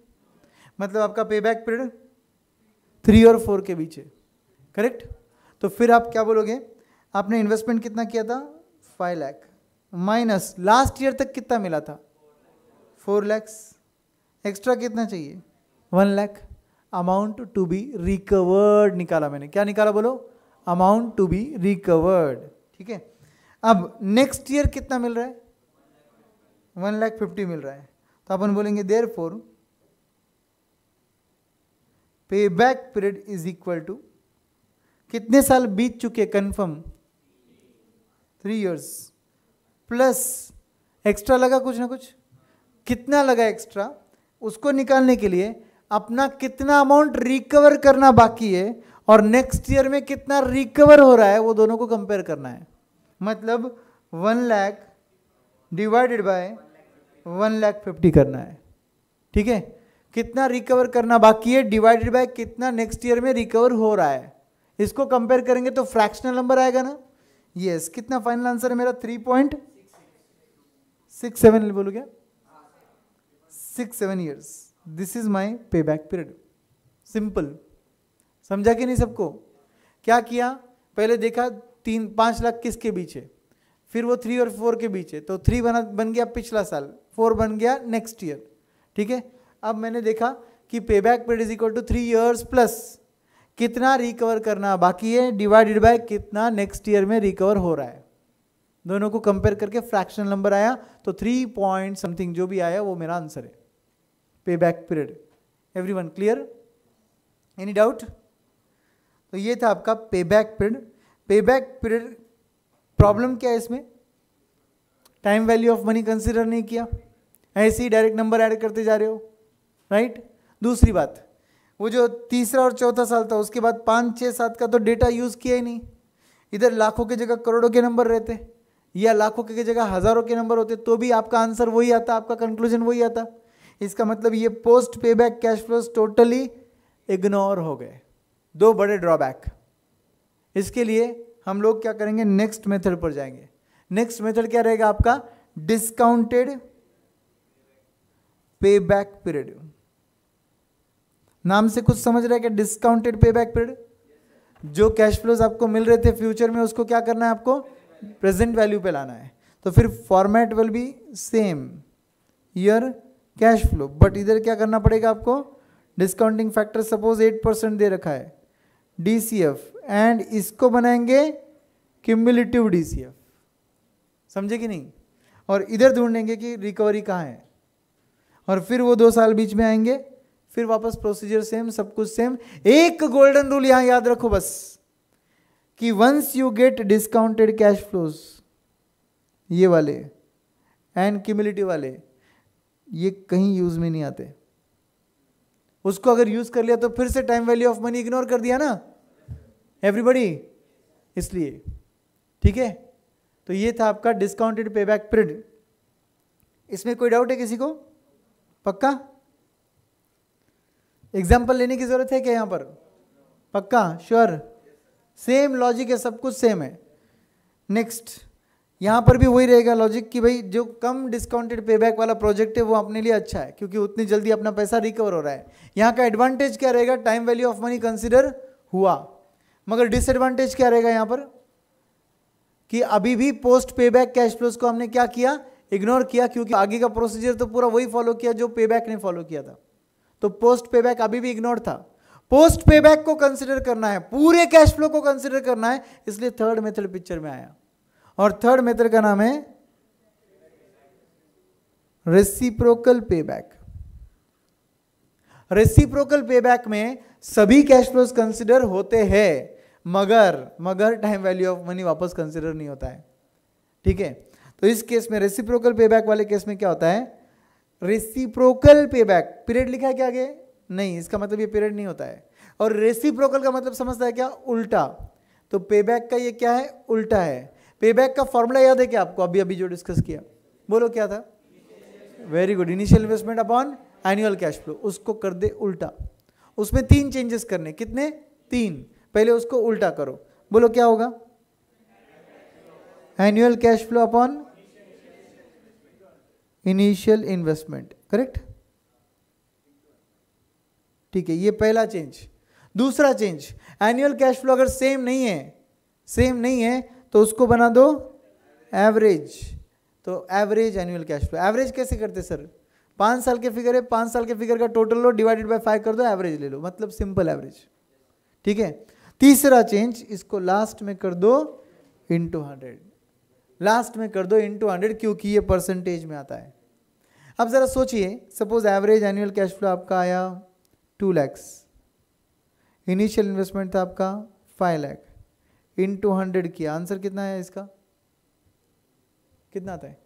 Speaker 2: मतलब आपका पे बैक पीरियड थ्री और फोर के बीच है करेक्ट तो फिर आप क्या बोलोगे आपने इन्वेस्टमेंट कितना किया था five lakh minus last year तक कितना मिला था फोर लैक्स एक्स्ट्रा कितना चाहिए one lakh amount to be recovered निकाला मैंने क्या निकाला बोलो अमाउंट टू बी रिकवर्ड ठीक है अब नेक्स्ट ईयर कितना मिल रहा है वन लैख फिफ्टी मिल रहा है तो अपन बोलेंगे therefore payback period is equal to कितने साल बीत चुके confirm three years plus extra लगा कुछ ना कुछ कितना लगा एक्स्ट्रा उसको निकालने के लिए अपना कितना अमाउंट रिकवर करना बाकी है और नेक्स्ट ईयर में कितना रिकवर हो रहा है वो दोनों को कंपेयर करना है मतलब one lakh divided by one lakh fifty करना है ठीक है कितना रिकवर करना बाकी है डिवाइडेड बाय कितना नेक्स्ट ईयर में रिकवर हो रहा है इसको कंपेयर करेंगे तो फ्रैक्शनल नंबर आएगा ना यस yes. कितना फाइनल आंसर है मेरा थ्री पॉइंट सिक्स सेवन बोलू क्या six seven years this is my payback period simple समझा कि नहीं सबको क्या किया पहले देखा तीन पाँच लाख किसके बीच है फिर वो थ्री और फोर के बीच है तो थ्री बना बन गया पिछला साल फोर बन गया नेक्स्ट ईयर ठीक है अब मैंने देखा कि payback period is equal to three years plus कितना रिकवर करना बाकी है डिवाइडेड बाय कितना नेक्स्ट ईयर में रिकवर हो रहा है दोनों को कंपेयर करके फ्रैक्शन नंबर आया तो थ्री पॉइंट समथिंग जो भी आया वो मेरा आंसर है payback period every one clear any doubt तो ये था आपका payback period payback period problem क्या है इसमें time value of money consider नहीं किया ऐसे ही डायरेक्ट नंबर ऐड करते जा रहे हो राइट दूसरी बात वो जो तीसरा और चौथा साल था उसके बाद पाँच छः सात का तो डेटा यूज़ किया ही नहीं इधर लाखों की जगह करोड़ों के नंबर रहते या लाखों की जगह हज़ारों के नंबर होते तो भी आपका आंसर वही आता आपका कंक्लूजन वही आता इसका मतलब ये post payback cash flows totally ignore हो गए दो बड़े ड्रॉबैक इसके लिए हम लोग क्या करेंगे नेक्स्ट मेथड पर जाएंगे नेक्स्ट मेथड क्या रहेगा आपका डिस्काउंटेड पे बैक पीरियड नाम से कुछ समझ रहा है क्या डिस्काउंटेड पे बैक पीरियड जो कैश फ्लोज आपको मिल रहे थे फ्यूचर में उसको क्या करना है आपको प्रेजेंट वैल्यू पे लाना है तो फिर format will be same year cash flow but इधर क्या करना पड़ेगा आपको discounting factor suppose eight percent दे रखा है डी सी एंड इसको बनाएंगे क्यूमुलेटिव डीसीएफ समझे कि नहीं और इधर ढूंढेंगे कि रिकवरी कहाँ है और फिर वो दो साल बीच में आएंगे फिर वापस प्रोसीजर सेम सब कुछ सेम एक गोल्डन रूल यहां याद रखो बस कि once you get discounted cash flows ये वाले एंड क्यूमिलिटी वाले ये कहीं यूज में नहीं आते उसको अगर यूज कर लिया तो फिर से time value of money ignore कर दिया ना एवरीबडी इसलिए ठीक है तो ये था आपका डिस्काउंटेड पे बैक पीरियड इसमें कोई डाउट है किसी को पक्का एग्जाम्पल लेने की ज़रूरत है क्या यहाँ पर पक्का श्योर सेम लॉजिक है सब कुछ सेम है नेक्स्ट यहाँ पर भी वही रहेगा लॉजिक कि भाई जो कम डिस्काउंटेड पे बैक वाला प्रोजेक्ट है वो अपने लिए अच्छा है क्योंकि उतनी जल्दी अपना पैसा रिकवर हो रहा है यहाँ का एडवांटेज क्या रहेगा time value of money consider हुआ मगर डिसएडवांटेज क्या रहेगा यहां पर कि अभी भी post payback cash flows को हमने क्या किया इग्नोर किया क्योंकि आगे का प्रोसीजर तो पूरा वही फॉलो किया जो पे बैक ने फॉलो किया था तो पोस्ट पे बैक अभी भी इग्नोर था पोस्ट पे बैक को कंसिडर करना है पूरे कैश फ्लो को कंसिडर करना है इसलिए थर्ड मेथड पिक्चर में आया और थर्ड मेथड का नाम है रेसिप्रोकल पे बैक रेसिप्रोकल पे बैक में सभी कैश फ्लोज कंसिडर होते हैं मगर मगर टाइम वैल्यू ऑफ मनी वापस कंसिडर नहीं होता है ठीक है तो इस केस में रेसिप्रोकल पे वाले केस में क्या होता है रेसिप्रोकल पेबैक पीरियड लिखा है क्या आगे नहीं इसका मतलब ये पीरियड नहीं होता है और रेसिप्रोकल का मतलब समझता है क्या उल्टा तो पे का ये क्या है उल्टा है पे का फॉर्मूला याद है क्या आपको अभी अभी जो डिस्कस किया बोलो क्या था very good initial investment upon annual cash flow उसको कर दे उल्टा उसमें तीन चेंजेस करने कितने तीन पहले उसको उल्टा करो बोलो क्या होगा annual cash flow upon initial investment correct ठीक है ये पहला चेंज दूसरा चेंज एनुअल कैश फ्लो अगर सेम नहीं है सेम नहीं है तो उसको बना दो एवरेज तो average annual cash flow average कैसे करते सर पांच साल के फिगर है पांच साल के फिगर का टोटल लो डिवाइडेड बाय फाइव कर दो एवरेज ले लो मतलब सिंपल एवरेज ठीक है तीसरा चेंज इसको लास्ट में कर दो इंटू हंड्रेड लास्ट में कर दो इंटू हंड्रेड क्योंकि ये परसेंटेज में आता है अब ज़रा सोचिए suppose average annual cash flow आपका आया टू लैक्स इनिशियल इन्वेस्टमेंट था आपका five lakh into hundred किया आंसर कितना है इसका कितना आता है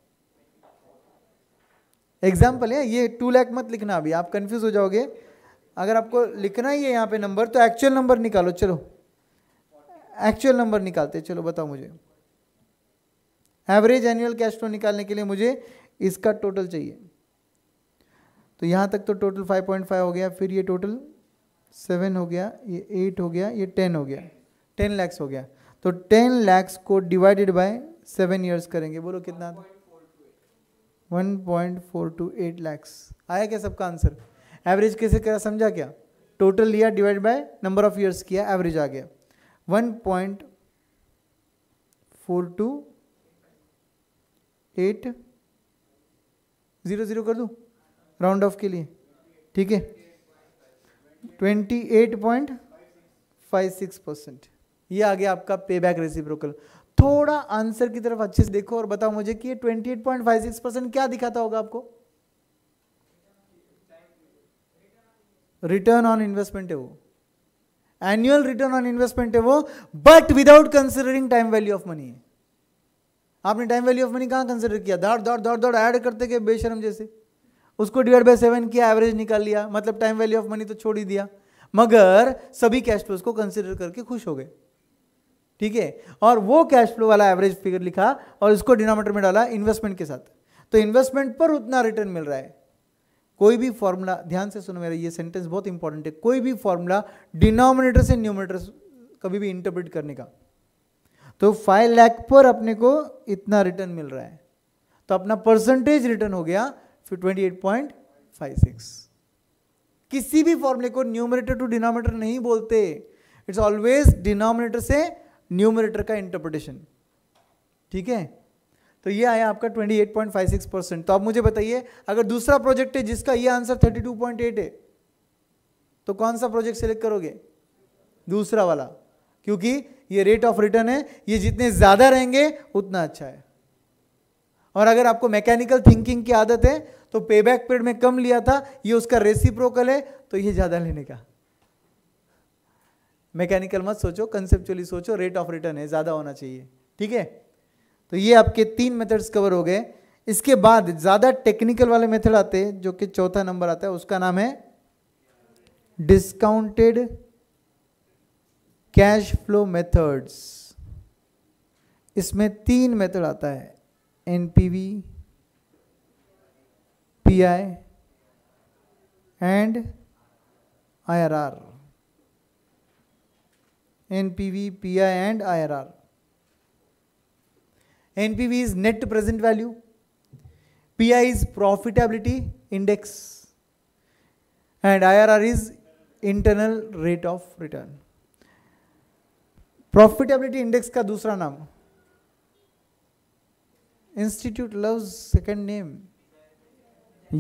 Speaker 2: एग्जाम्पल है ये टू लैख मत लिखना अभी आप कंफ्यूज हो जाओगे अगर आपको लिखना ही है यहाँ पे नंबर तो एक्चुअल नंबर निकालो चलो एक्चुअल नंबर निकालते चलो बताओ मुझे एवरेज एनुअल कैश फ्लो निकालने के लिए मुझे इसका टोटल चाहिए तो यहाँ तक तो टोटल 5.5 हो गया फिर ये टोटल सेवन हो गया ये एट हो गया ये टेन हो गया टेन लैक्स हो गया तो टेन लैक्स को डिवाइडेड बाय सेवन ईयर्स करेंगे बोलो कितना 1.428 पॉइंट लैक्स आया क्या सबका आंसर एवरेज कैसे करा समझा क्या टोटल लिया divide by number of years किया एवरेज आ गया one point four two eight zero zero कर दूँ राउंड ऑफ के लिए ठीक है twenty eight point five six percent ये आ गया आपका पे बैक रेसिप्रोकल थोड़ा आंसर की तरफ अच्छे से देखो और बताओ मुझे कि ये twenty eight point five six percent क्या दिखाता होगा आपको रिटर्न ऑन इन्वेस्टमेंट है वो एनुअल रिटर्न ऑन इन्वेस्टमेंट है वो but without considering time value of money आपने टाइम वैल्यू ऑफ मनी कहाँ कंसिडर किया दौड़ दौड़ दौड़ दौड़ ऐड करते गए बेशरम जैसे उसको डिवाइड बाय सेवन किया एवरेज निकाल लिया मतलब टाइम वैल्यू ऑफ मनी तो छोड़ ही दिया मगर सभी कैश फ्लोज को कंसिडर करके खुश हो गए ठीक है और वो कैश फ्लो वाला एवरेज फिगर लिखा और इसको डिनोमीटर में डाला इन्वेस्टमेंट के साथ तो इन्वेस्टमेंट पर उतना रिटर्न मिल रहा है कोई भी फॉर्मूला ध्यान से सुनो मेरा ये सेंटेंस बहुत इंपॉर्टेंट है कोई भी फॉर्मूला डिनोमिनेटर से न्यूमिनेटर कभी भी इंटरप्रेट करने का तो फाइव लाख पर अपने को इतना रिटर्न मिल रहा है तो अपना परसेंटेज रिटर्न हो गया फिर ट्वेंटी किसी भी फॉर्मूले को न्यूमिनेटर टू डिनोमिनेटर नहीं बोलते इट्स ऑलवेज डिनोमिनेटर से न्यूमिनेटर का इंटरप्रिटेशन ठीक है तो ये आया आपका 28.56 परसेंट तो आप मुझे बताइए अगर दूसरा प्रोजेक्ट है जिसका ये आंसर 32.8 है तो कौन सा प्रोजेक्ट सेलेक्ट करोगे दूसरा वाला क्योंकि ये रेट ऑफ रिटर्न है ये जितने ज़्यादा रहेंगे उतना अच्छा है और अगर आपको मैकेनिकल थिंकिंग की आदत है तो बैक पीरियड में कम लिया था ये उसका रेसिप्रोकल है तो ये ज़्यादा लेने का मैकेनिकल मत सोचो कंसेप्चुअली सोचो रेट ऑफ रिटर्न है ज़्यादा होना चाहिए ठीक है तो ये आपके तीन मेथड्स कवर हो गए इसके बाद ज़्यादा टेक्निकल वाले मेथड आते हैं जो कि चौथा नंबर आता है उसका नाम है डिस्काउंटेड कैश फ्लो मेथड्स इसमें तीन मेथड आता है N P I and I R R N P V P I and I R R NPV is net present value. PI is profitability index. And IRR is internal rate of return. Profitability index का दूसरा नाम institute love second name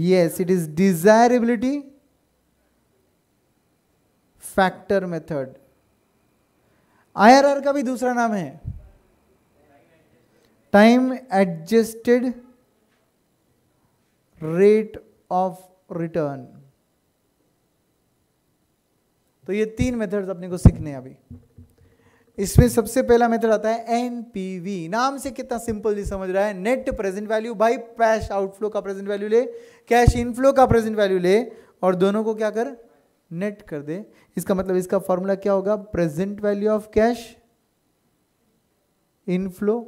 Speaker 2: yes it is desirability factor method irr का भी दूसरा नाम है time adjusted rate of return तो ये तीन मेथड्स अपने को सीखने अभी इसमें सबसे पहला मेथड आता है एनपीवी नाम से कितना सिंपल जी समझ रहा है नेट प्रेजेंट वैल्यू भाई कैश आउटफ्लो का प्रेजेंट वैल्यू ले कैश इनफ्लो का प्रेजेंट वैल्यू ले और दोनों को क्या कर नेट कर दे इसका मतलब इसका फॉर्मूला क्या होगा present value of cash inflow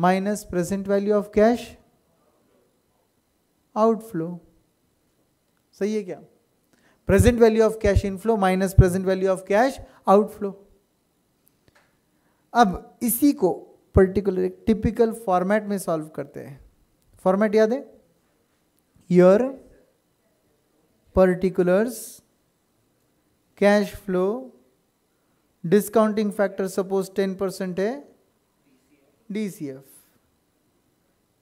Speaker 2: minus present value of cash outflow सही है क्या present value of cash inflow minus present value of cash outflow अब इसी को पर्टिकुलर एक टिपिकल फॉर्मेट में सॉल्व करते हैं फॉर्मेट याद है your particulars cash flow discounting factor suppose ten percent है DCF.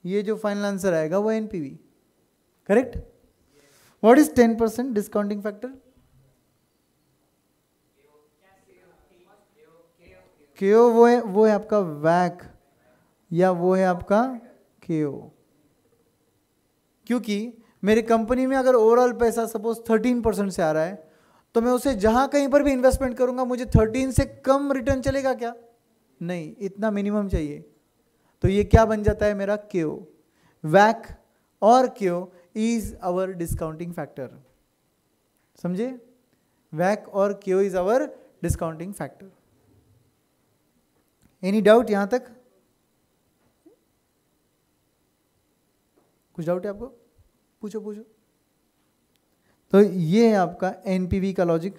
Speaker 2: ये जो फाइनल आंसर आएगा वो NPV correct what is ten percent discounting factor के ओ वो है वो है आपका वैक या वो है आपका के ओ क्योंकि मेरी कंपनी में अगर ओवरऑल पैसा सपोज थर्टीन परसेंट से आ रहा है तो मैं उसे जहां कहीं पर भी इन्वेस्टमेंट करूंगा मुझे थर्टीन से कम रिटर्न चलेगा क्या नहीं इतना मिनिमम चाहिए तो ये क्या बन जाता है मेरा क्यो वैक और क्यो इज आवर डिस्काउंटिंग फैक्टर समझे वैक और Q is our discounting factor any doubt यहां तक कुछ डाउट है आपको पूछो पूछो तो ये है आपका एनपीवी का लॉजिक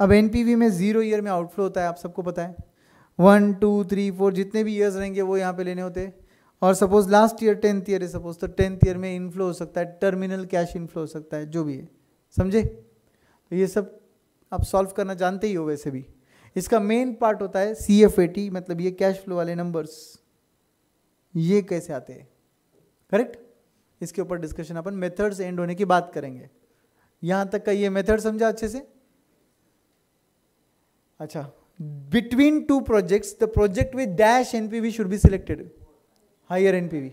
Speaker 2: अब एनपीवी में ज़ीरो ईयर में आउटफ्लो होता है आप सबको पता है वन टू थ्री फोर जितने भी ईयर्स रहेंगे वो यहाँ पे लेने होते हैं और suppose last year tenth year है सपोज तो टेंथ ईयर में इनफ्लो हो सकता है टर्मिनल कैश इनफ्लो हो सकता है जो भी है समझे तो ये सब आप सॉल्व करना जानते ही हो वैसे भी इसका मेन पार्ट होता है सी एफ ए टी मतलब ये कैश फ्लो वाले नंबर्स ये कैसे आते हैं करेक्ट इसके ऊपर डिस्कशन अपन मेथड्स एंड होने की बात करेंगे यहाँ तक का ये मेथड समझा अच्छे से अच्छा between two projects the project with dash npv should be selected higher npv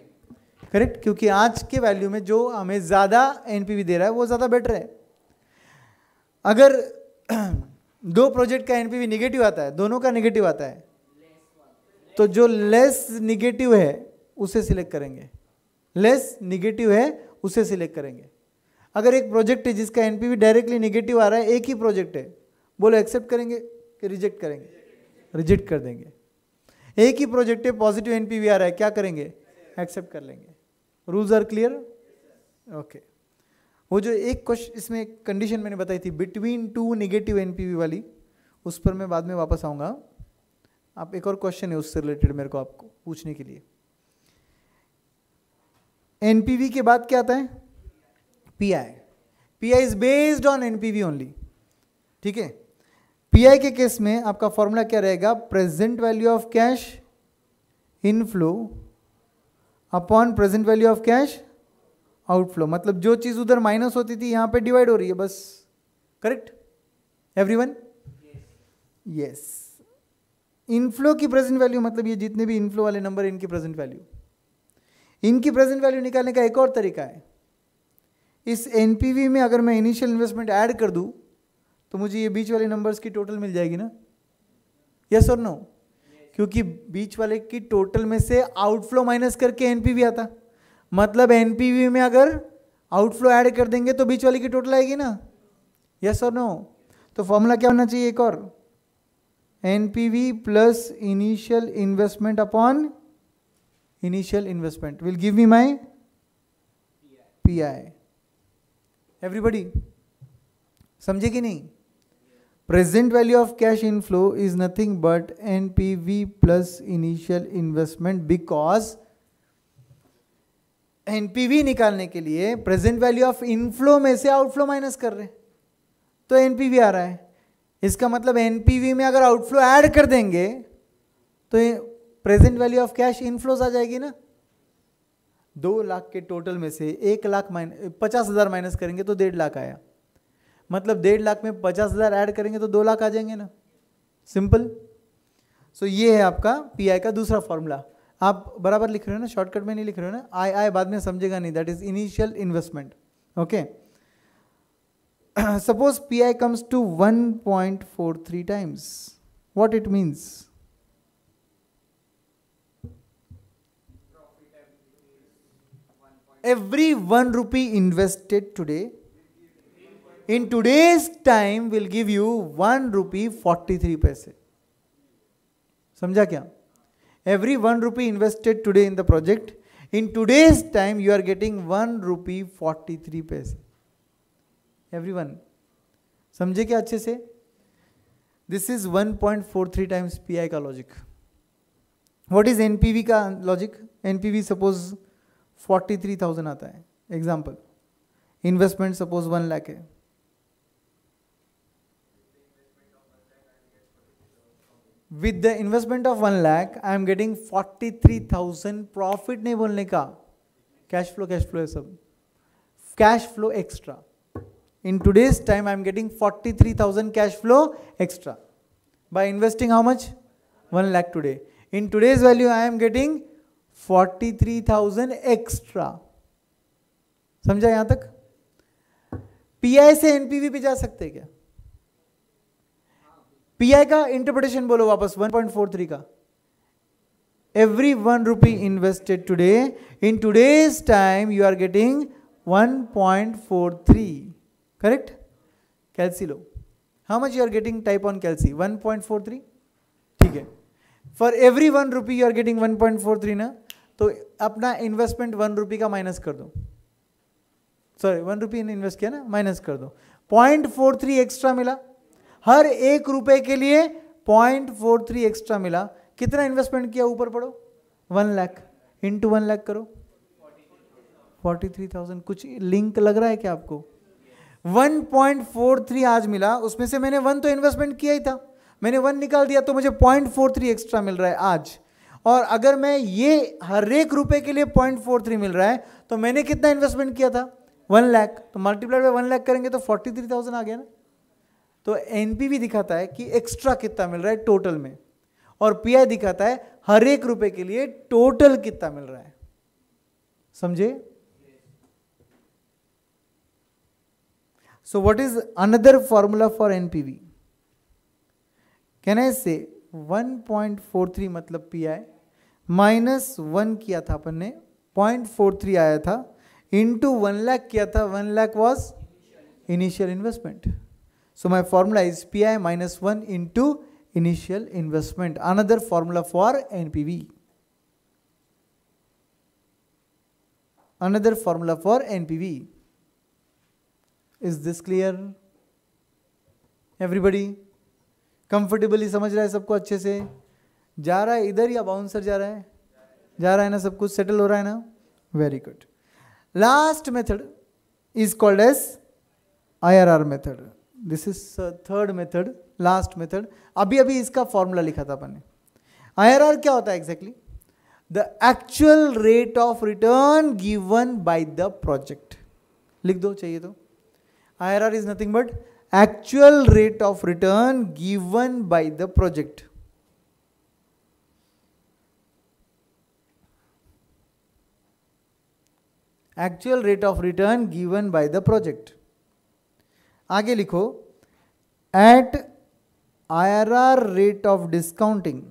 Speaker 2: correct क्योंकि आज के वैल्यू में जो हमें ज़्यादा एनपीवी दे रहा है वो ज़्यादा बेटर है अगर दो प्रोजेक्ट का एनपीवी नेगेटिव आता है दोनों का नेगेटिव आता है तो जो लेस निगेटिव है उसे सिलेक्ट करेंगे लेस निगेटिव है उसे सिलेक्ट करेंगे अगर एक प्रोजेक्ट है जिसका एनपीवी डायरेक्टली निगेटिव आ रहा है एक ही प्रोजेक्ट है बोलो एक्सेप्ट करेंगे कि रिजेक्ट करेंगे रिजेक्ट कर देंगे एक ही प्रोजेक्टिव पॉजिटिव एन पी है क्या करेंगे एक्सेप्ट कर लेंगे रूल्स आर क्लियर ओके वो जो एक क्वेश्चन इसमें कंडीशन मैंने बताई थी बिटवीन टू निगेटिव एन वाली उस पर मैं बाद में वापस आऊँगा आप एक और क्वेश्चन है उससे रिलेटेड मेरे को आपको पूछने के लिए एन के बाद क्या आता है P I P I is based on N only ठीक है पीआई के केस में आपका फॉर्मूला क्या रहेगा present value of cash inflow upon present value of cash outflow मतलब जो चीज़ उधर माइनस होती थी यहां पे डिवाइड हो रही है बस करेक्ट एवरीवन यस इनफ्लो की प्रेजेंट वैल्यू मतलब ये जितने भी इनफ्लो वाले नंबर इनकी प्रेजेंट वैल्यू इनकी प्रेजेंट वैल्यू निकालने का एक और तरीका है इस एनपीवी में अगर मैं इनिशियल इन्वेस्टमेंट ऐड कर दूं तो मुझे ये बीच वाले नंबर्स की टोटल मिल जाएगी ना यस और नो क्योंकि बीच वाले की टोटल में से आउटफ्लो माइनस करके एनपीवी आता मतलब एनपीवी में अगर आउटफ्लो ऐड कर देंगे तो बीच वाले की टोटल आएगी ना यस और नो तो फॉर्मूला क्या होना चाहिए एक और N P V plus initial investment upon initial investment will give me my P I everybody समझे कि नहीं present value of cash inflow is nothing but N P V plus initial investment because NPV निकालने के लिए present value of inflow में से outflow minus कर रहे हैं तो एनपीवी आ रहा है इसका मतलब एनपीवी में अगर आउटफ्लो ऐड कर देंगे तो present value of cash inflows आ जाएगी ना दो लाख के टोटल में से एक लाख माइनस पचास हज़ार माइनस करेंगे तो डेढ़ लाख आया मतलब डेढ़ लाख में पचास हज़ार ऐड करेंगे तो दो लाख आ जाएंगे ना सिंपल सो so, ये है आपका पीआई का दूसरा फॉर्मूला आप बराबर लिख रहे हो ना शॉर्टकट में नहीं लिख रहे हो ना आई आई बाद में समझेगा नहीं that is initial investment okay suppose P I comes to one point four three times what it means every one rupee invested today in today's time will give you one rupee forty three paise समझा क्या every one rupee invested today in the project in today's time you are getting one rupee forty three paise every one समझे क्या अच्छे से this is one point four three times P I का logic what is N P V का logic N P V suppose forty three thousand आता है example investment suppose one lakh है with the investment of one lakh I am getting forty three thousand profit नहीं बोलने का cash flow cash flow है सब cash flow extra in today's time I am getting forty three thousand cash flow extra by investing how much one lack today in today's value I am getting forty three thousand extra समझा यहां तक P I से N P we पे जा सकते क्या pi का interpretation बोलो वापस 1.43 का every one rupee invested today in today's time you are getting 1.43 correct calci लो how much you are getting type on calci 1.43 ठीक है for every one rupee you are getting 1.43 ना तो अपना इन्वेस्टमेंट वन रुपी का minus कर दो sorry one rupee invest किया ना माइनस कर दो पॉइंट फोर थ्री एक्स्ट्रा मिला हर एक रुपए के लिए पॉइंट फोर थ्री एक्स्ट्रा मिला कितना इन्वेस्टमेंट किया ऊपर पढ़ो one lakh into one lakh करो फोर्टी थ्री थाउजेंड कुछ लिंक लग रहा है क्या आपको वन पॉइंट फोर थ्री आज मिला उसमें से मैंने वन तो इन्वेस्टमेंट किया ही था मैंने वन निकाल दिया तो मुझे पॉइंट फोर थ्री एक्स्ट्रा मिल रहा है आज और अगर मैं ये हर एक रुपए के लिए पॉइंट फोर थ्री मिल रहा है तो मैंने कितना इन्वेस्टमेंट किया था वन लाख तो मल्टीप्लाई बाय वन लाख करेंगे तो फोर्टी थ्री थाउजेंड आ गया ना तो एनपीवी दिखाता है कि एक्स्ट्रा कितना मिल रहा है टोटल में और पीआई दिखाता है हर एक रुपए के लिए टोटल कितना मिल रहा है समझे so what is another formula for से वन पॉइंट फोर 1.43 मतलब पी आई माइनस वन किया था अपन ने पॉइंट फोर थ्री आया था इंटू वन लाख किया था one lakh was initial investment So my formula is PI minus 1 into initial investment. Another formula for NPV. Another formula for NPV. Is this clear? Everybody? Comfortably समझ रहा है सबको अच्छे से जा रहा है इधर या बाउंसर जा रहा है जा रहा है ना सब कुछ सेटल हो रहा है ना very good last method is called S I R R method this is third method last method अभी अभी इसका फॉर्मूला लिखा था अपन ने आई क्या होता है exactly the actual rate of return given by the project लिख दो चाहिए तो I R R is nothing but actual rate of return given by the project actual rate of return given by the project आगे लिखो at IRR rate of discounting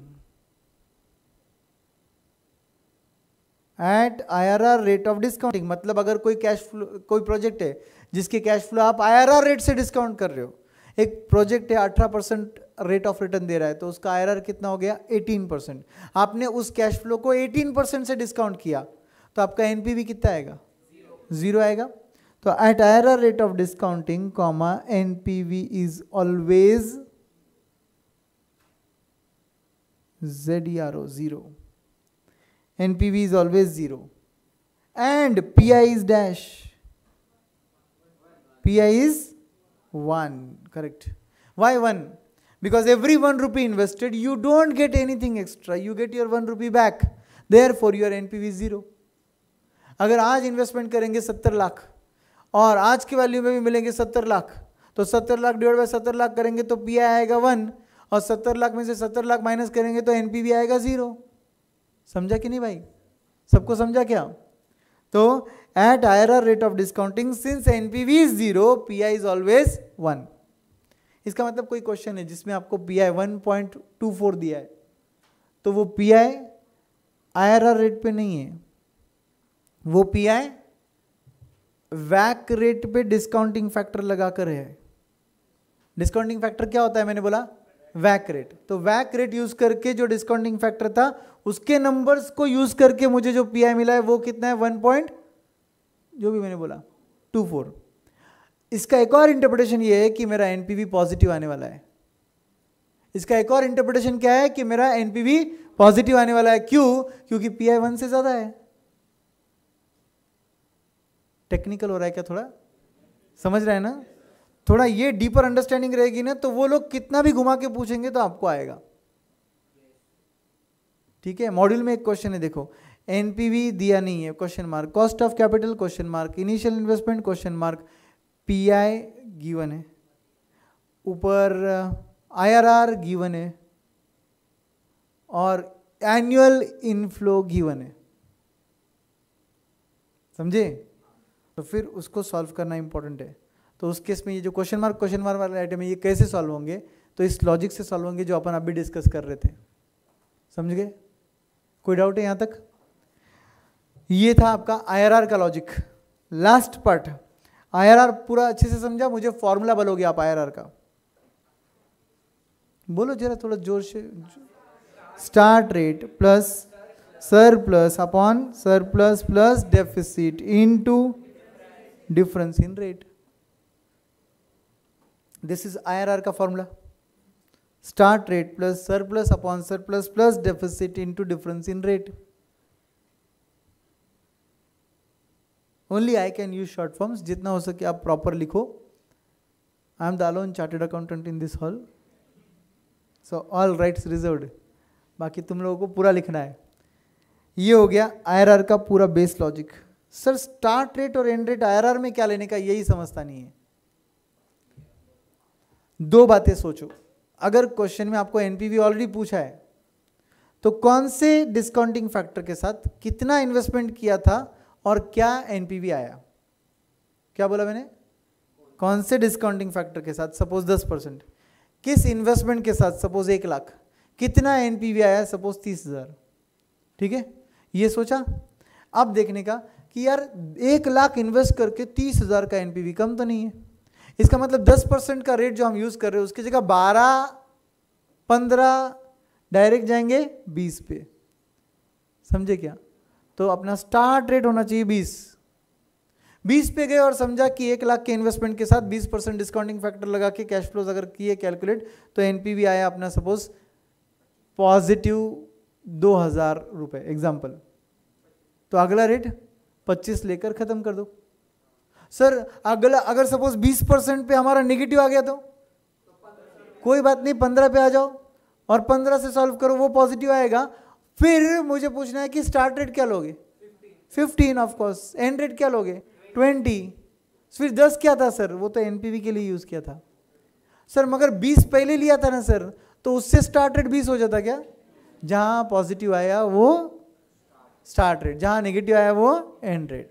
Speaker 2: at IRR rate of discounting मतलब अगर कोई cash flow कोई project है जिसके cash flow आप IRR rate से डिस्काउंट कर रहे हो एक प्रोजेक्ट है अठारह परसेंट रेट ऑफ रिटर्न दे रहा है तो उसका आईआरआर कितना हो गया एटीन परसेंट आपने उस कैश फ्लो को एटीन परसेंट से डिस्काउंट किया तो आपका एनपीवी कितना आएगा जीरो आएगा So at error rate of discounting, NPV is always zero. NPV is always zero, and PI is dash. PI is one. Correct. Why one? Because every one rupee invested, you don't get anything extra. You get your one rupee back. Therefore, your NPV is zero. अगर आज investment करेंगे सत्तर lakh. और आज की value में भी मिलेंगे सत्तर लाख तो सत्तर लाख डिवाइड बाई सत्तर लाख करेंगे तो पी आएगा वन और सत्तर लाख में से सत्तर लाख माइनस करेंगे तो एन आएगा ज़ीरो समझा कि नहीं भाई सबको समझा क्या तो at IRR rate of discounting since N P V is zero P I is always one इसका मतलब कोई क्वेश्चन है जिसमें आपको P I one point two four दिया है तो वो P I I R R rate पे नहीं है वो पी आई वैक रेट पे डिस्काउंटिंग फैक्टर लगाकर है डिस्काउंटिंग फैक्टर क्या होता है मैंने बोला वैक रेट तो वैक रेट यूज करके जो डिस्काउंटिंग फैक्टर था उसके नंबर्स को यूज करके मुझे जो पीआई मिला है वो कितना है वन पॉइंट जो भी मैंने बोला टू फोर इसका एक और इंटरप्रिटेशन ये है कि मेरा एनपीवी पॉजिटिव आने वाला है इसका एक और इंटरप्रिटेशन क्या है कि मेरा एनपीवी पॉजिटिव आने वाला है क्यों क्योंकि पीआई वन से ज्यादा है टेक्निकल हो रहा है क्या थोड़ा समझ रहे हैं ना थोड़ा ये डीपर अंडरस्टैंडिंग रहेगी ना तो वो लोग कितना भी घुमा के पूछेंगे तो आपको आएगा ठीक है मॉड्यूल में एक क्वेश्चन है देखो एनपीवी दिया नहीं है question mark cost of capital question mark initial investment question mark PI given है ऊपर आईआरआर uh, गिवन है और एनुअल इनफ्लो गिवन है समझे तो फिर उसको सॉल्व करना इंपॉर्टेंट है तो उस केस में ये जो क्वेश्चन मार्क क्वेश्चन मार्क वाले आइटम है ये कैसे सॉल्व होंगे तो इस लॉजिक से सॉल्व होंगे जो अपन अभी डिस्कस कर रहे थे समझ गए कोई डाउट है यहाँ तक ये था आपका आईआरआर का लॉजिक लास्ट पार्ट आईआरआर पूरा अच्छे से समझा मुझे फॉर्मूला बलोगे आप आईआरआर का बोलो जरा थोड़ा जोर से start rate plus surplus upon surplus plus deficit into difference in rate this is I R R का formula start rate plus surplus upon surplus plus deficit into difference in rate only I can use short forms जितना हो सके आप proper लिखो I am the alone chartered accountant in this hall so all rights reserved बाकी तुम लोगों को पूरा लिखना है ये हो गया आई आर आर का पूरा base logic sir start rate और एंड रेट आईआरआर में क्या लेने का यही समझता नहीं है दो बातें सोचो अगर क्वेश्चन में आपको एनपीवी ऑलरेडी पूछा है तो कौन से डिस्काउंटिंग फैक्टर के साथ कितना इन्वेस्टमेंट किया था और क्या एनपीवी आया क्या बोला मैंने कौन से डिस्काउंटिंग फैक्टर के साथ सपोज दस परसेंट किस इन्वेस्टमेंट के साथ सपोज एक लाख कितना एनपीवी आया सपोज तीस हज़ार ठीक है ये सोचा अब देखने का कि यार एक लाख इन्वेस्ट करके तीस हज़ार का एनपीवी कम तो नहीं है इसका मतलब दस परसेंट का रेट जो हम यूज़ कर रहे हैं उसकी जगह बारह पंद्रह डायरेक्ट जाएंगे बीस पे समझे क्या तो अपना स्टार्ट रेट होना चाहिए बीस बीस पे गए और समझा कि एक लाख के इन्वेस्टमेंट के साथ बीस परसेंट डिस्काउंटिंग फैक्टर लगा के कैश फ्लोज अगर किए कैलकुलेट तो एनपीवी आया अपना सपोज पॉजिटिव दो हज़ार रुपए एग्जाम्पल तो अगला रेट 25 लेकर ख़त्म कर दो सर अगला अगर सपोज 20 परसेंट पे हमारा नेगेटिव आ गया तो कोई बात नहीं 15 पे आ जाओ और 15 से सॉल्व करो वो पॉजिटिव आएगा फिर मुझे पूछना है कि स्टार्ट रेट क्या लोगे 15 ऑफ कोर्स एंड रेट क्या लोगे 20 फिर 10 क्या था सर वो तो एन के लिए यूज़ किया था सर मगर बीस पहले लिया था ना सर तो उससे स्टार्ट रेट बीस हो जाता क्या जहाँ पॉजिटिव आया वो स्टार्ट रेट जहाँ नेगेटिव आया वो एंड रेट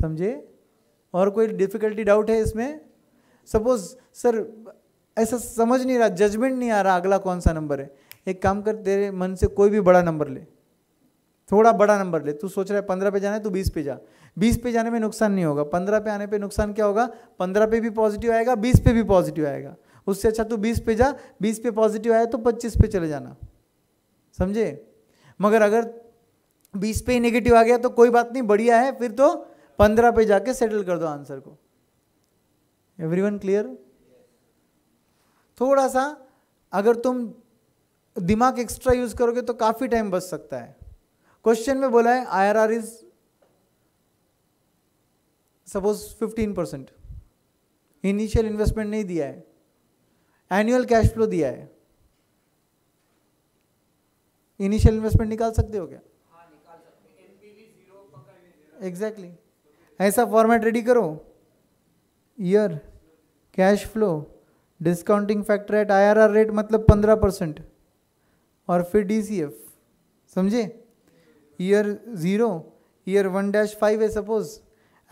Speaker 2: समझे और कोई डिफिकल्टी डाउट है इसमें सपोज सर ऐसा समझ नहीं रहा जजमेंट नहीं आ रहा अगला कौन सा नंबर है एक काम कर तेरे मन से कोई भी बड़ा नंबर ले थोड़ा बड़ा नंबर ले तू सोच रहा है पंद्रह पे जाना है तो बीस पे जा बीस पे जाने में नुकसान नहीं होगा पंद्रह पे आने पे नुकसान क्या होगा पंद्रह पे भी पॉजिटिव आएगा बीस पे भी पॉजिटिव आएगा उससे अच्छा तू बीस पे जा बीस पे पॉजिटिव आया तो पच्चीस पे चले जाना समझे मगर अगर बीस पे ही नेगेटिव आ गया तो कोई बात नहीं बढ़िया है फिर तो पंद्रह पे जाके सेटल कर दो आंसर को एवरीवन क्लियर थोड़ा सा अगर तुम दिमाग एक्स्ट्रा यूज करोगे तो काफी टाइम बच सकता है क्वेश्चन में बोला है I R R is suppose fifteen percent initial investment नहीं दिया है एनुअल कैश फ्लो दिया है इनिशियल इन्वेस्टमेंट निकाल सकते हो क्या एग्जैक्टली ऐसा फॉर्मेट रेडी करो year cash flow discounting factor at IRR rate मतलब पंद्रह परसेंट और फिर डीसीएफ समझे year zero year one dash five है सपोज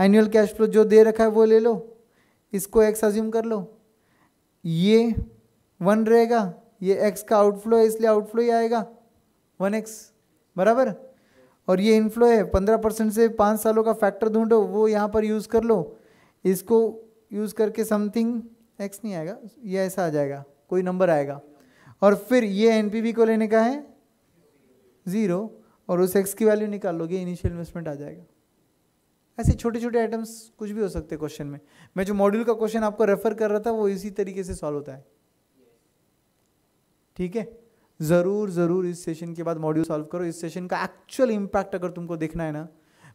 Speaker 2: एनुअल कैश फ्लो जो दे रखा है वो ले लो इसको एक्स अज्यूम कर लो ये वन रहेगा ये एक्स का आउटफ्लो है इसलिए आउटफ्लो ही आएगा वन एक्स बराबर और ये इनफ्लो है पंद्रह परसेंट से पाँच सालों का फैक्टर ढूंढो वो यहाँ पर यूज़ कर लो इसको यूज़ करके समथिंग एक्स नहीं आएगा ये ऐसा आ जाएगा कोई नंबर आएगा और फिर ये एन को लेने का है ज़ीरो और उस एक्स की वैल्यू निकाल लोगे इनिशियल इन्वेस्टमेंट आ जाएगा ऐसे छोटे छोटे आइटम्स कुछ भी हो सकते हैं क्वेश्चन में मैं जो मॉड्यूल का क्वेश्चन आपको रेफर कर रहा था वो इसी तरीके से सॉल्व होता है ठीक है ज़रूर ज़रूर इस सेशन के बाद मॉड्यूल सॉल्व करो इस सेशन का एक्चुअल इम्पैक्ट अगर तुमको देखना है ना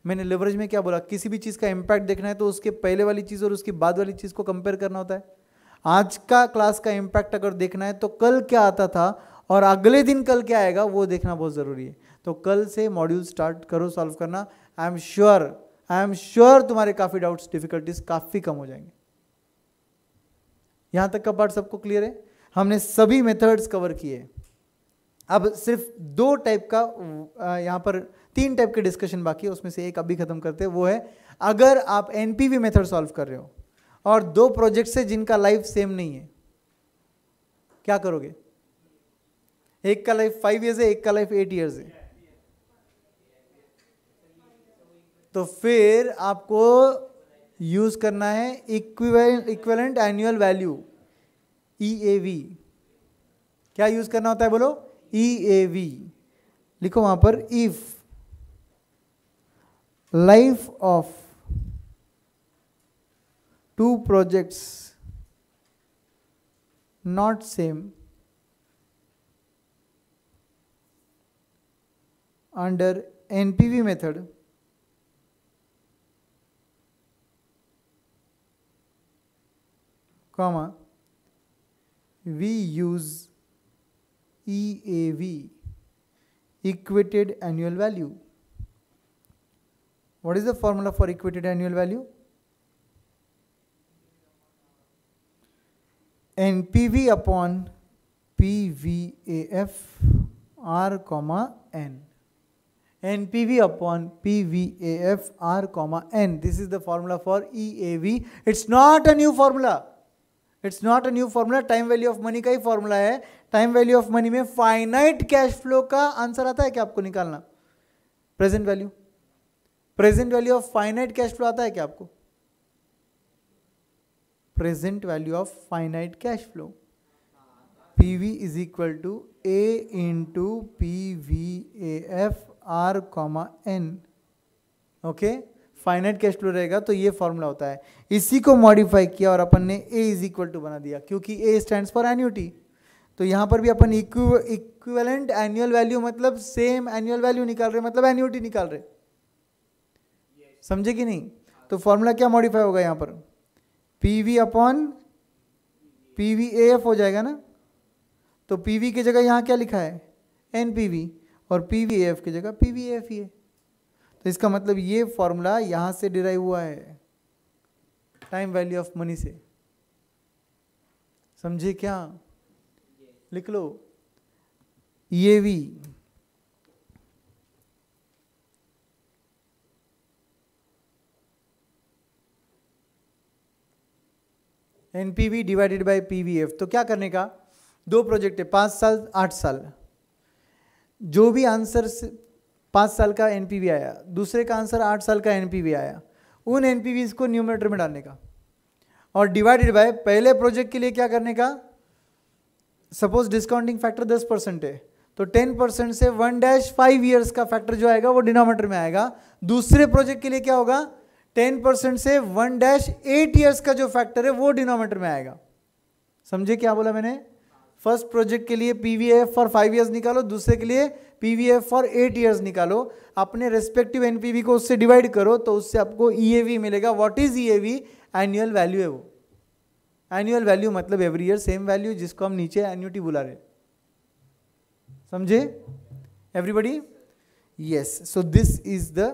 Speaker 2: मैंने लेवरेज में क्या बोला किसी भी चीज़ का इम्पैक्ट देखना है तो उसके पहले वाली चीज़ और उसके बाद वाली चीज़ को कंपेयर करना होता है आज का क्लास का इम्पैक्ट अगर देखना है तो कल क्या आता था और अगले दिन कल क्या आएगा वो देखना बहुत ज़रूरी है तो कल से मॉड्यूल स्टार्ट करो सॉल्व करना I am sure I am sure तुम्हारे काफ़ी डाउट्स डिफिकल्टीज काफ़ी कम हो जाएंगे यहाँ तक का पार्ट सबको क्लियर है हमने सभी मेथड्स कवर किए अब सिर्फ दो टाइप का यहाँ पर तीन टाइप के डिस्कशन बाकी है उसमें से एक अभी ख़त्म करते हैं वो है अगर आप एन मेथड सॉल्व कर रहे हो और दो प्रोजेक्ट्स है जिनका लाइफ सेम नहीं है क्या करोगे एक का लाइफ फाइव ईयर्स है एक का लाइफ एट ईयर्स है तो फिर आपको यूज करना है equivalent annual value E A V क्या यूज करना होता है बोलो ई ए वी लिखो वहां पर if life of two projects not same under NPV method comma we use EAV, equated annual value. What is the formula for equated annual value? NPV upon PVAF R comma N. NPV upon PVAF R comma N. This is the formula for EAV. It's not a new formula. It's not a new formula. Time value of money का ही formula है time value of money में finite cash flow का answer आता है क्या आपको निकालना present value present value of finite cash flow आता है क्या आपको present value of finite cash flow P V is equal to A into P V A F R comma N okay finite cash flow रहेगा तो ये formula होता है इसी को मॉडिफाई किया और अपन ने ए इज इक्वल टू बना दिया क्योंकि ए स्टैंड फॉर एन्यूटी तो यहाँ पर भी अपन इक्विवेलेंट एनुअल वैल्यू मतलब सेम एनुअल वैल्यू निकाल रहे मतलब एन्यूटी निकाल रहे yes. समझे कि नहीं तो फॉर्मूला क्या मॉडिफाई होगा यहाँ पर P V upon P V A F हो जाएगा ना तो पी वी की जगह यहाँ क्या लिखा है एन पी वी और पी वी एफ की जगह पी वी एफ ही है तो इसका मतलब ये फॉर्मूला यहाँ से डिराइव हुआ है टाइम वैल्यू ऑफ मनी से समझे क्या लिख लो ये V NPV divided by PVF तो क्या करने का दो प्रोजेक्ट है पांच साल आठ साल जो भी आंसर पांच साल का एनपीवी आया दूसरे का आंसर आठ साल का एनपीवी आया उन एनपीवी को न्यूमरेटर में डालने का और डिवाइडेड बाय पहले प्रोजेक्ट के लिए क्या करने का सपोज डिस्काउंटिंग फैक्टर दस परसेंट है तो टेन परसेंट से वन डैश फाइव ईयर्स का फैक्टर जो आएगा वो डिनोमीटर में आएगा दूसरे प्रोजेक्ट के लिए क्या होगा टेन परसेंट से वन डैश एट ईयर्स का जो फैक्टर है वो डिनोमीटर में आएगा समझे क्या बोला मैंने फर्स्ट प्रोजेक्ट के लिए पीवीएफ फॉर फाइव ईयर्स निकालो दूसरे के लिए पीवीएफ फॉर एट ईयर्स निकालो अपने रेस्पेक्टिव एनपीवी को उससे डिवाइड करो तो उससे आपको ईएवी e मिलेगा what is EAV annual value है वो एनुअल वैल्यू मतलब एवरी ईयर सेम वैल्यू जिसको हम नीचे एन्यूटी बुला रहे समझे everybody yes so this is the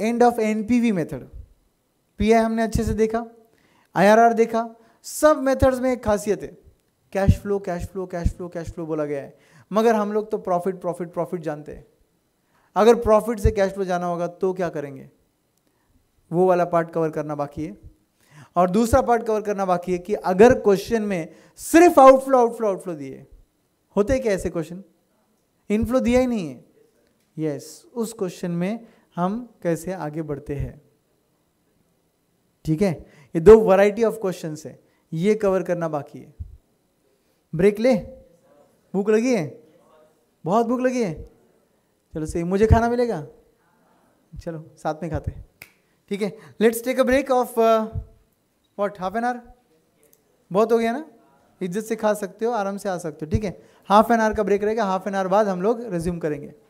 Speaker 2: end of NPV method PI हमने अच्छे से देखा आईआरआर देखा सब मेथड्स में एक खासियत है cash flow cash flow cash flow cash flow बोला गया है मगर हम लोग तो प्रॉफिट प्रॉफिट प्रॉफिट जानते हैं अगर प्रॉफिट से कैश फ्लो जाना होगा तो क्या करेंगे वो वाला पार्ट कवर करना बाकी है और दूसरा पार्ट कवर करना बाकी है कि अगर क्वेश्चन में सिर्फ आउटफ्लो आउटफ्लो आउटफ्लो दिए होते क्या ऐसे क्वेश्चन इनफ्लो दिया ही नहीं है यस yes, उस क्वेश्चन में हम कैसे आगे बढ़ते हैं ठीक है ये दो वैरायटी ऑफ क्वेश्चन है ये कवर करना बाकी है ब्रेक ले भूख लगी है बहुत भूख लगी है चलो सही मुझे खाना मिलेगा चलो साथ में खाते ठीक है let's take a break of what half an hour बहुत हो गया ना इज्जत से खा सकते हो आराम से आ सकते हो ठीक है हाफ एन आवर का ब्रेक रहेगा हाफ एन आवर बाद हम लोग रिज्यूम करेंगे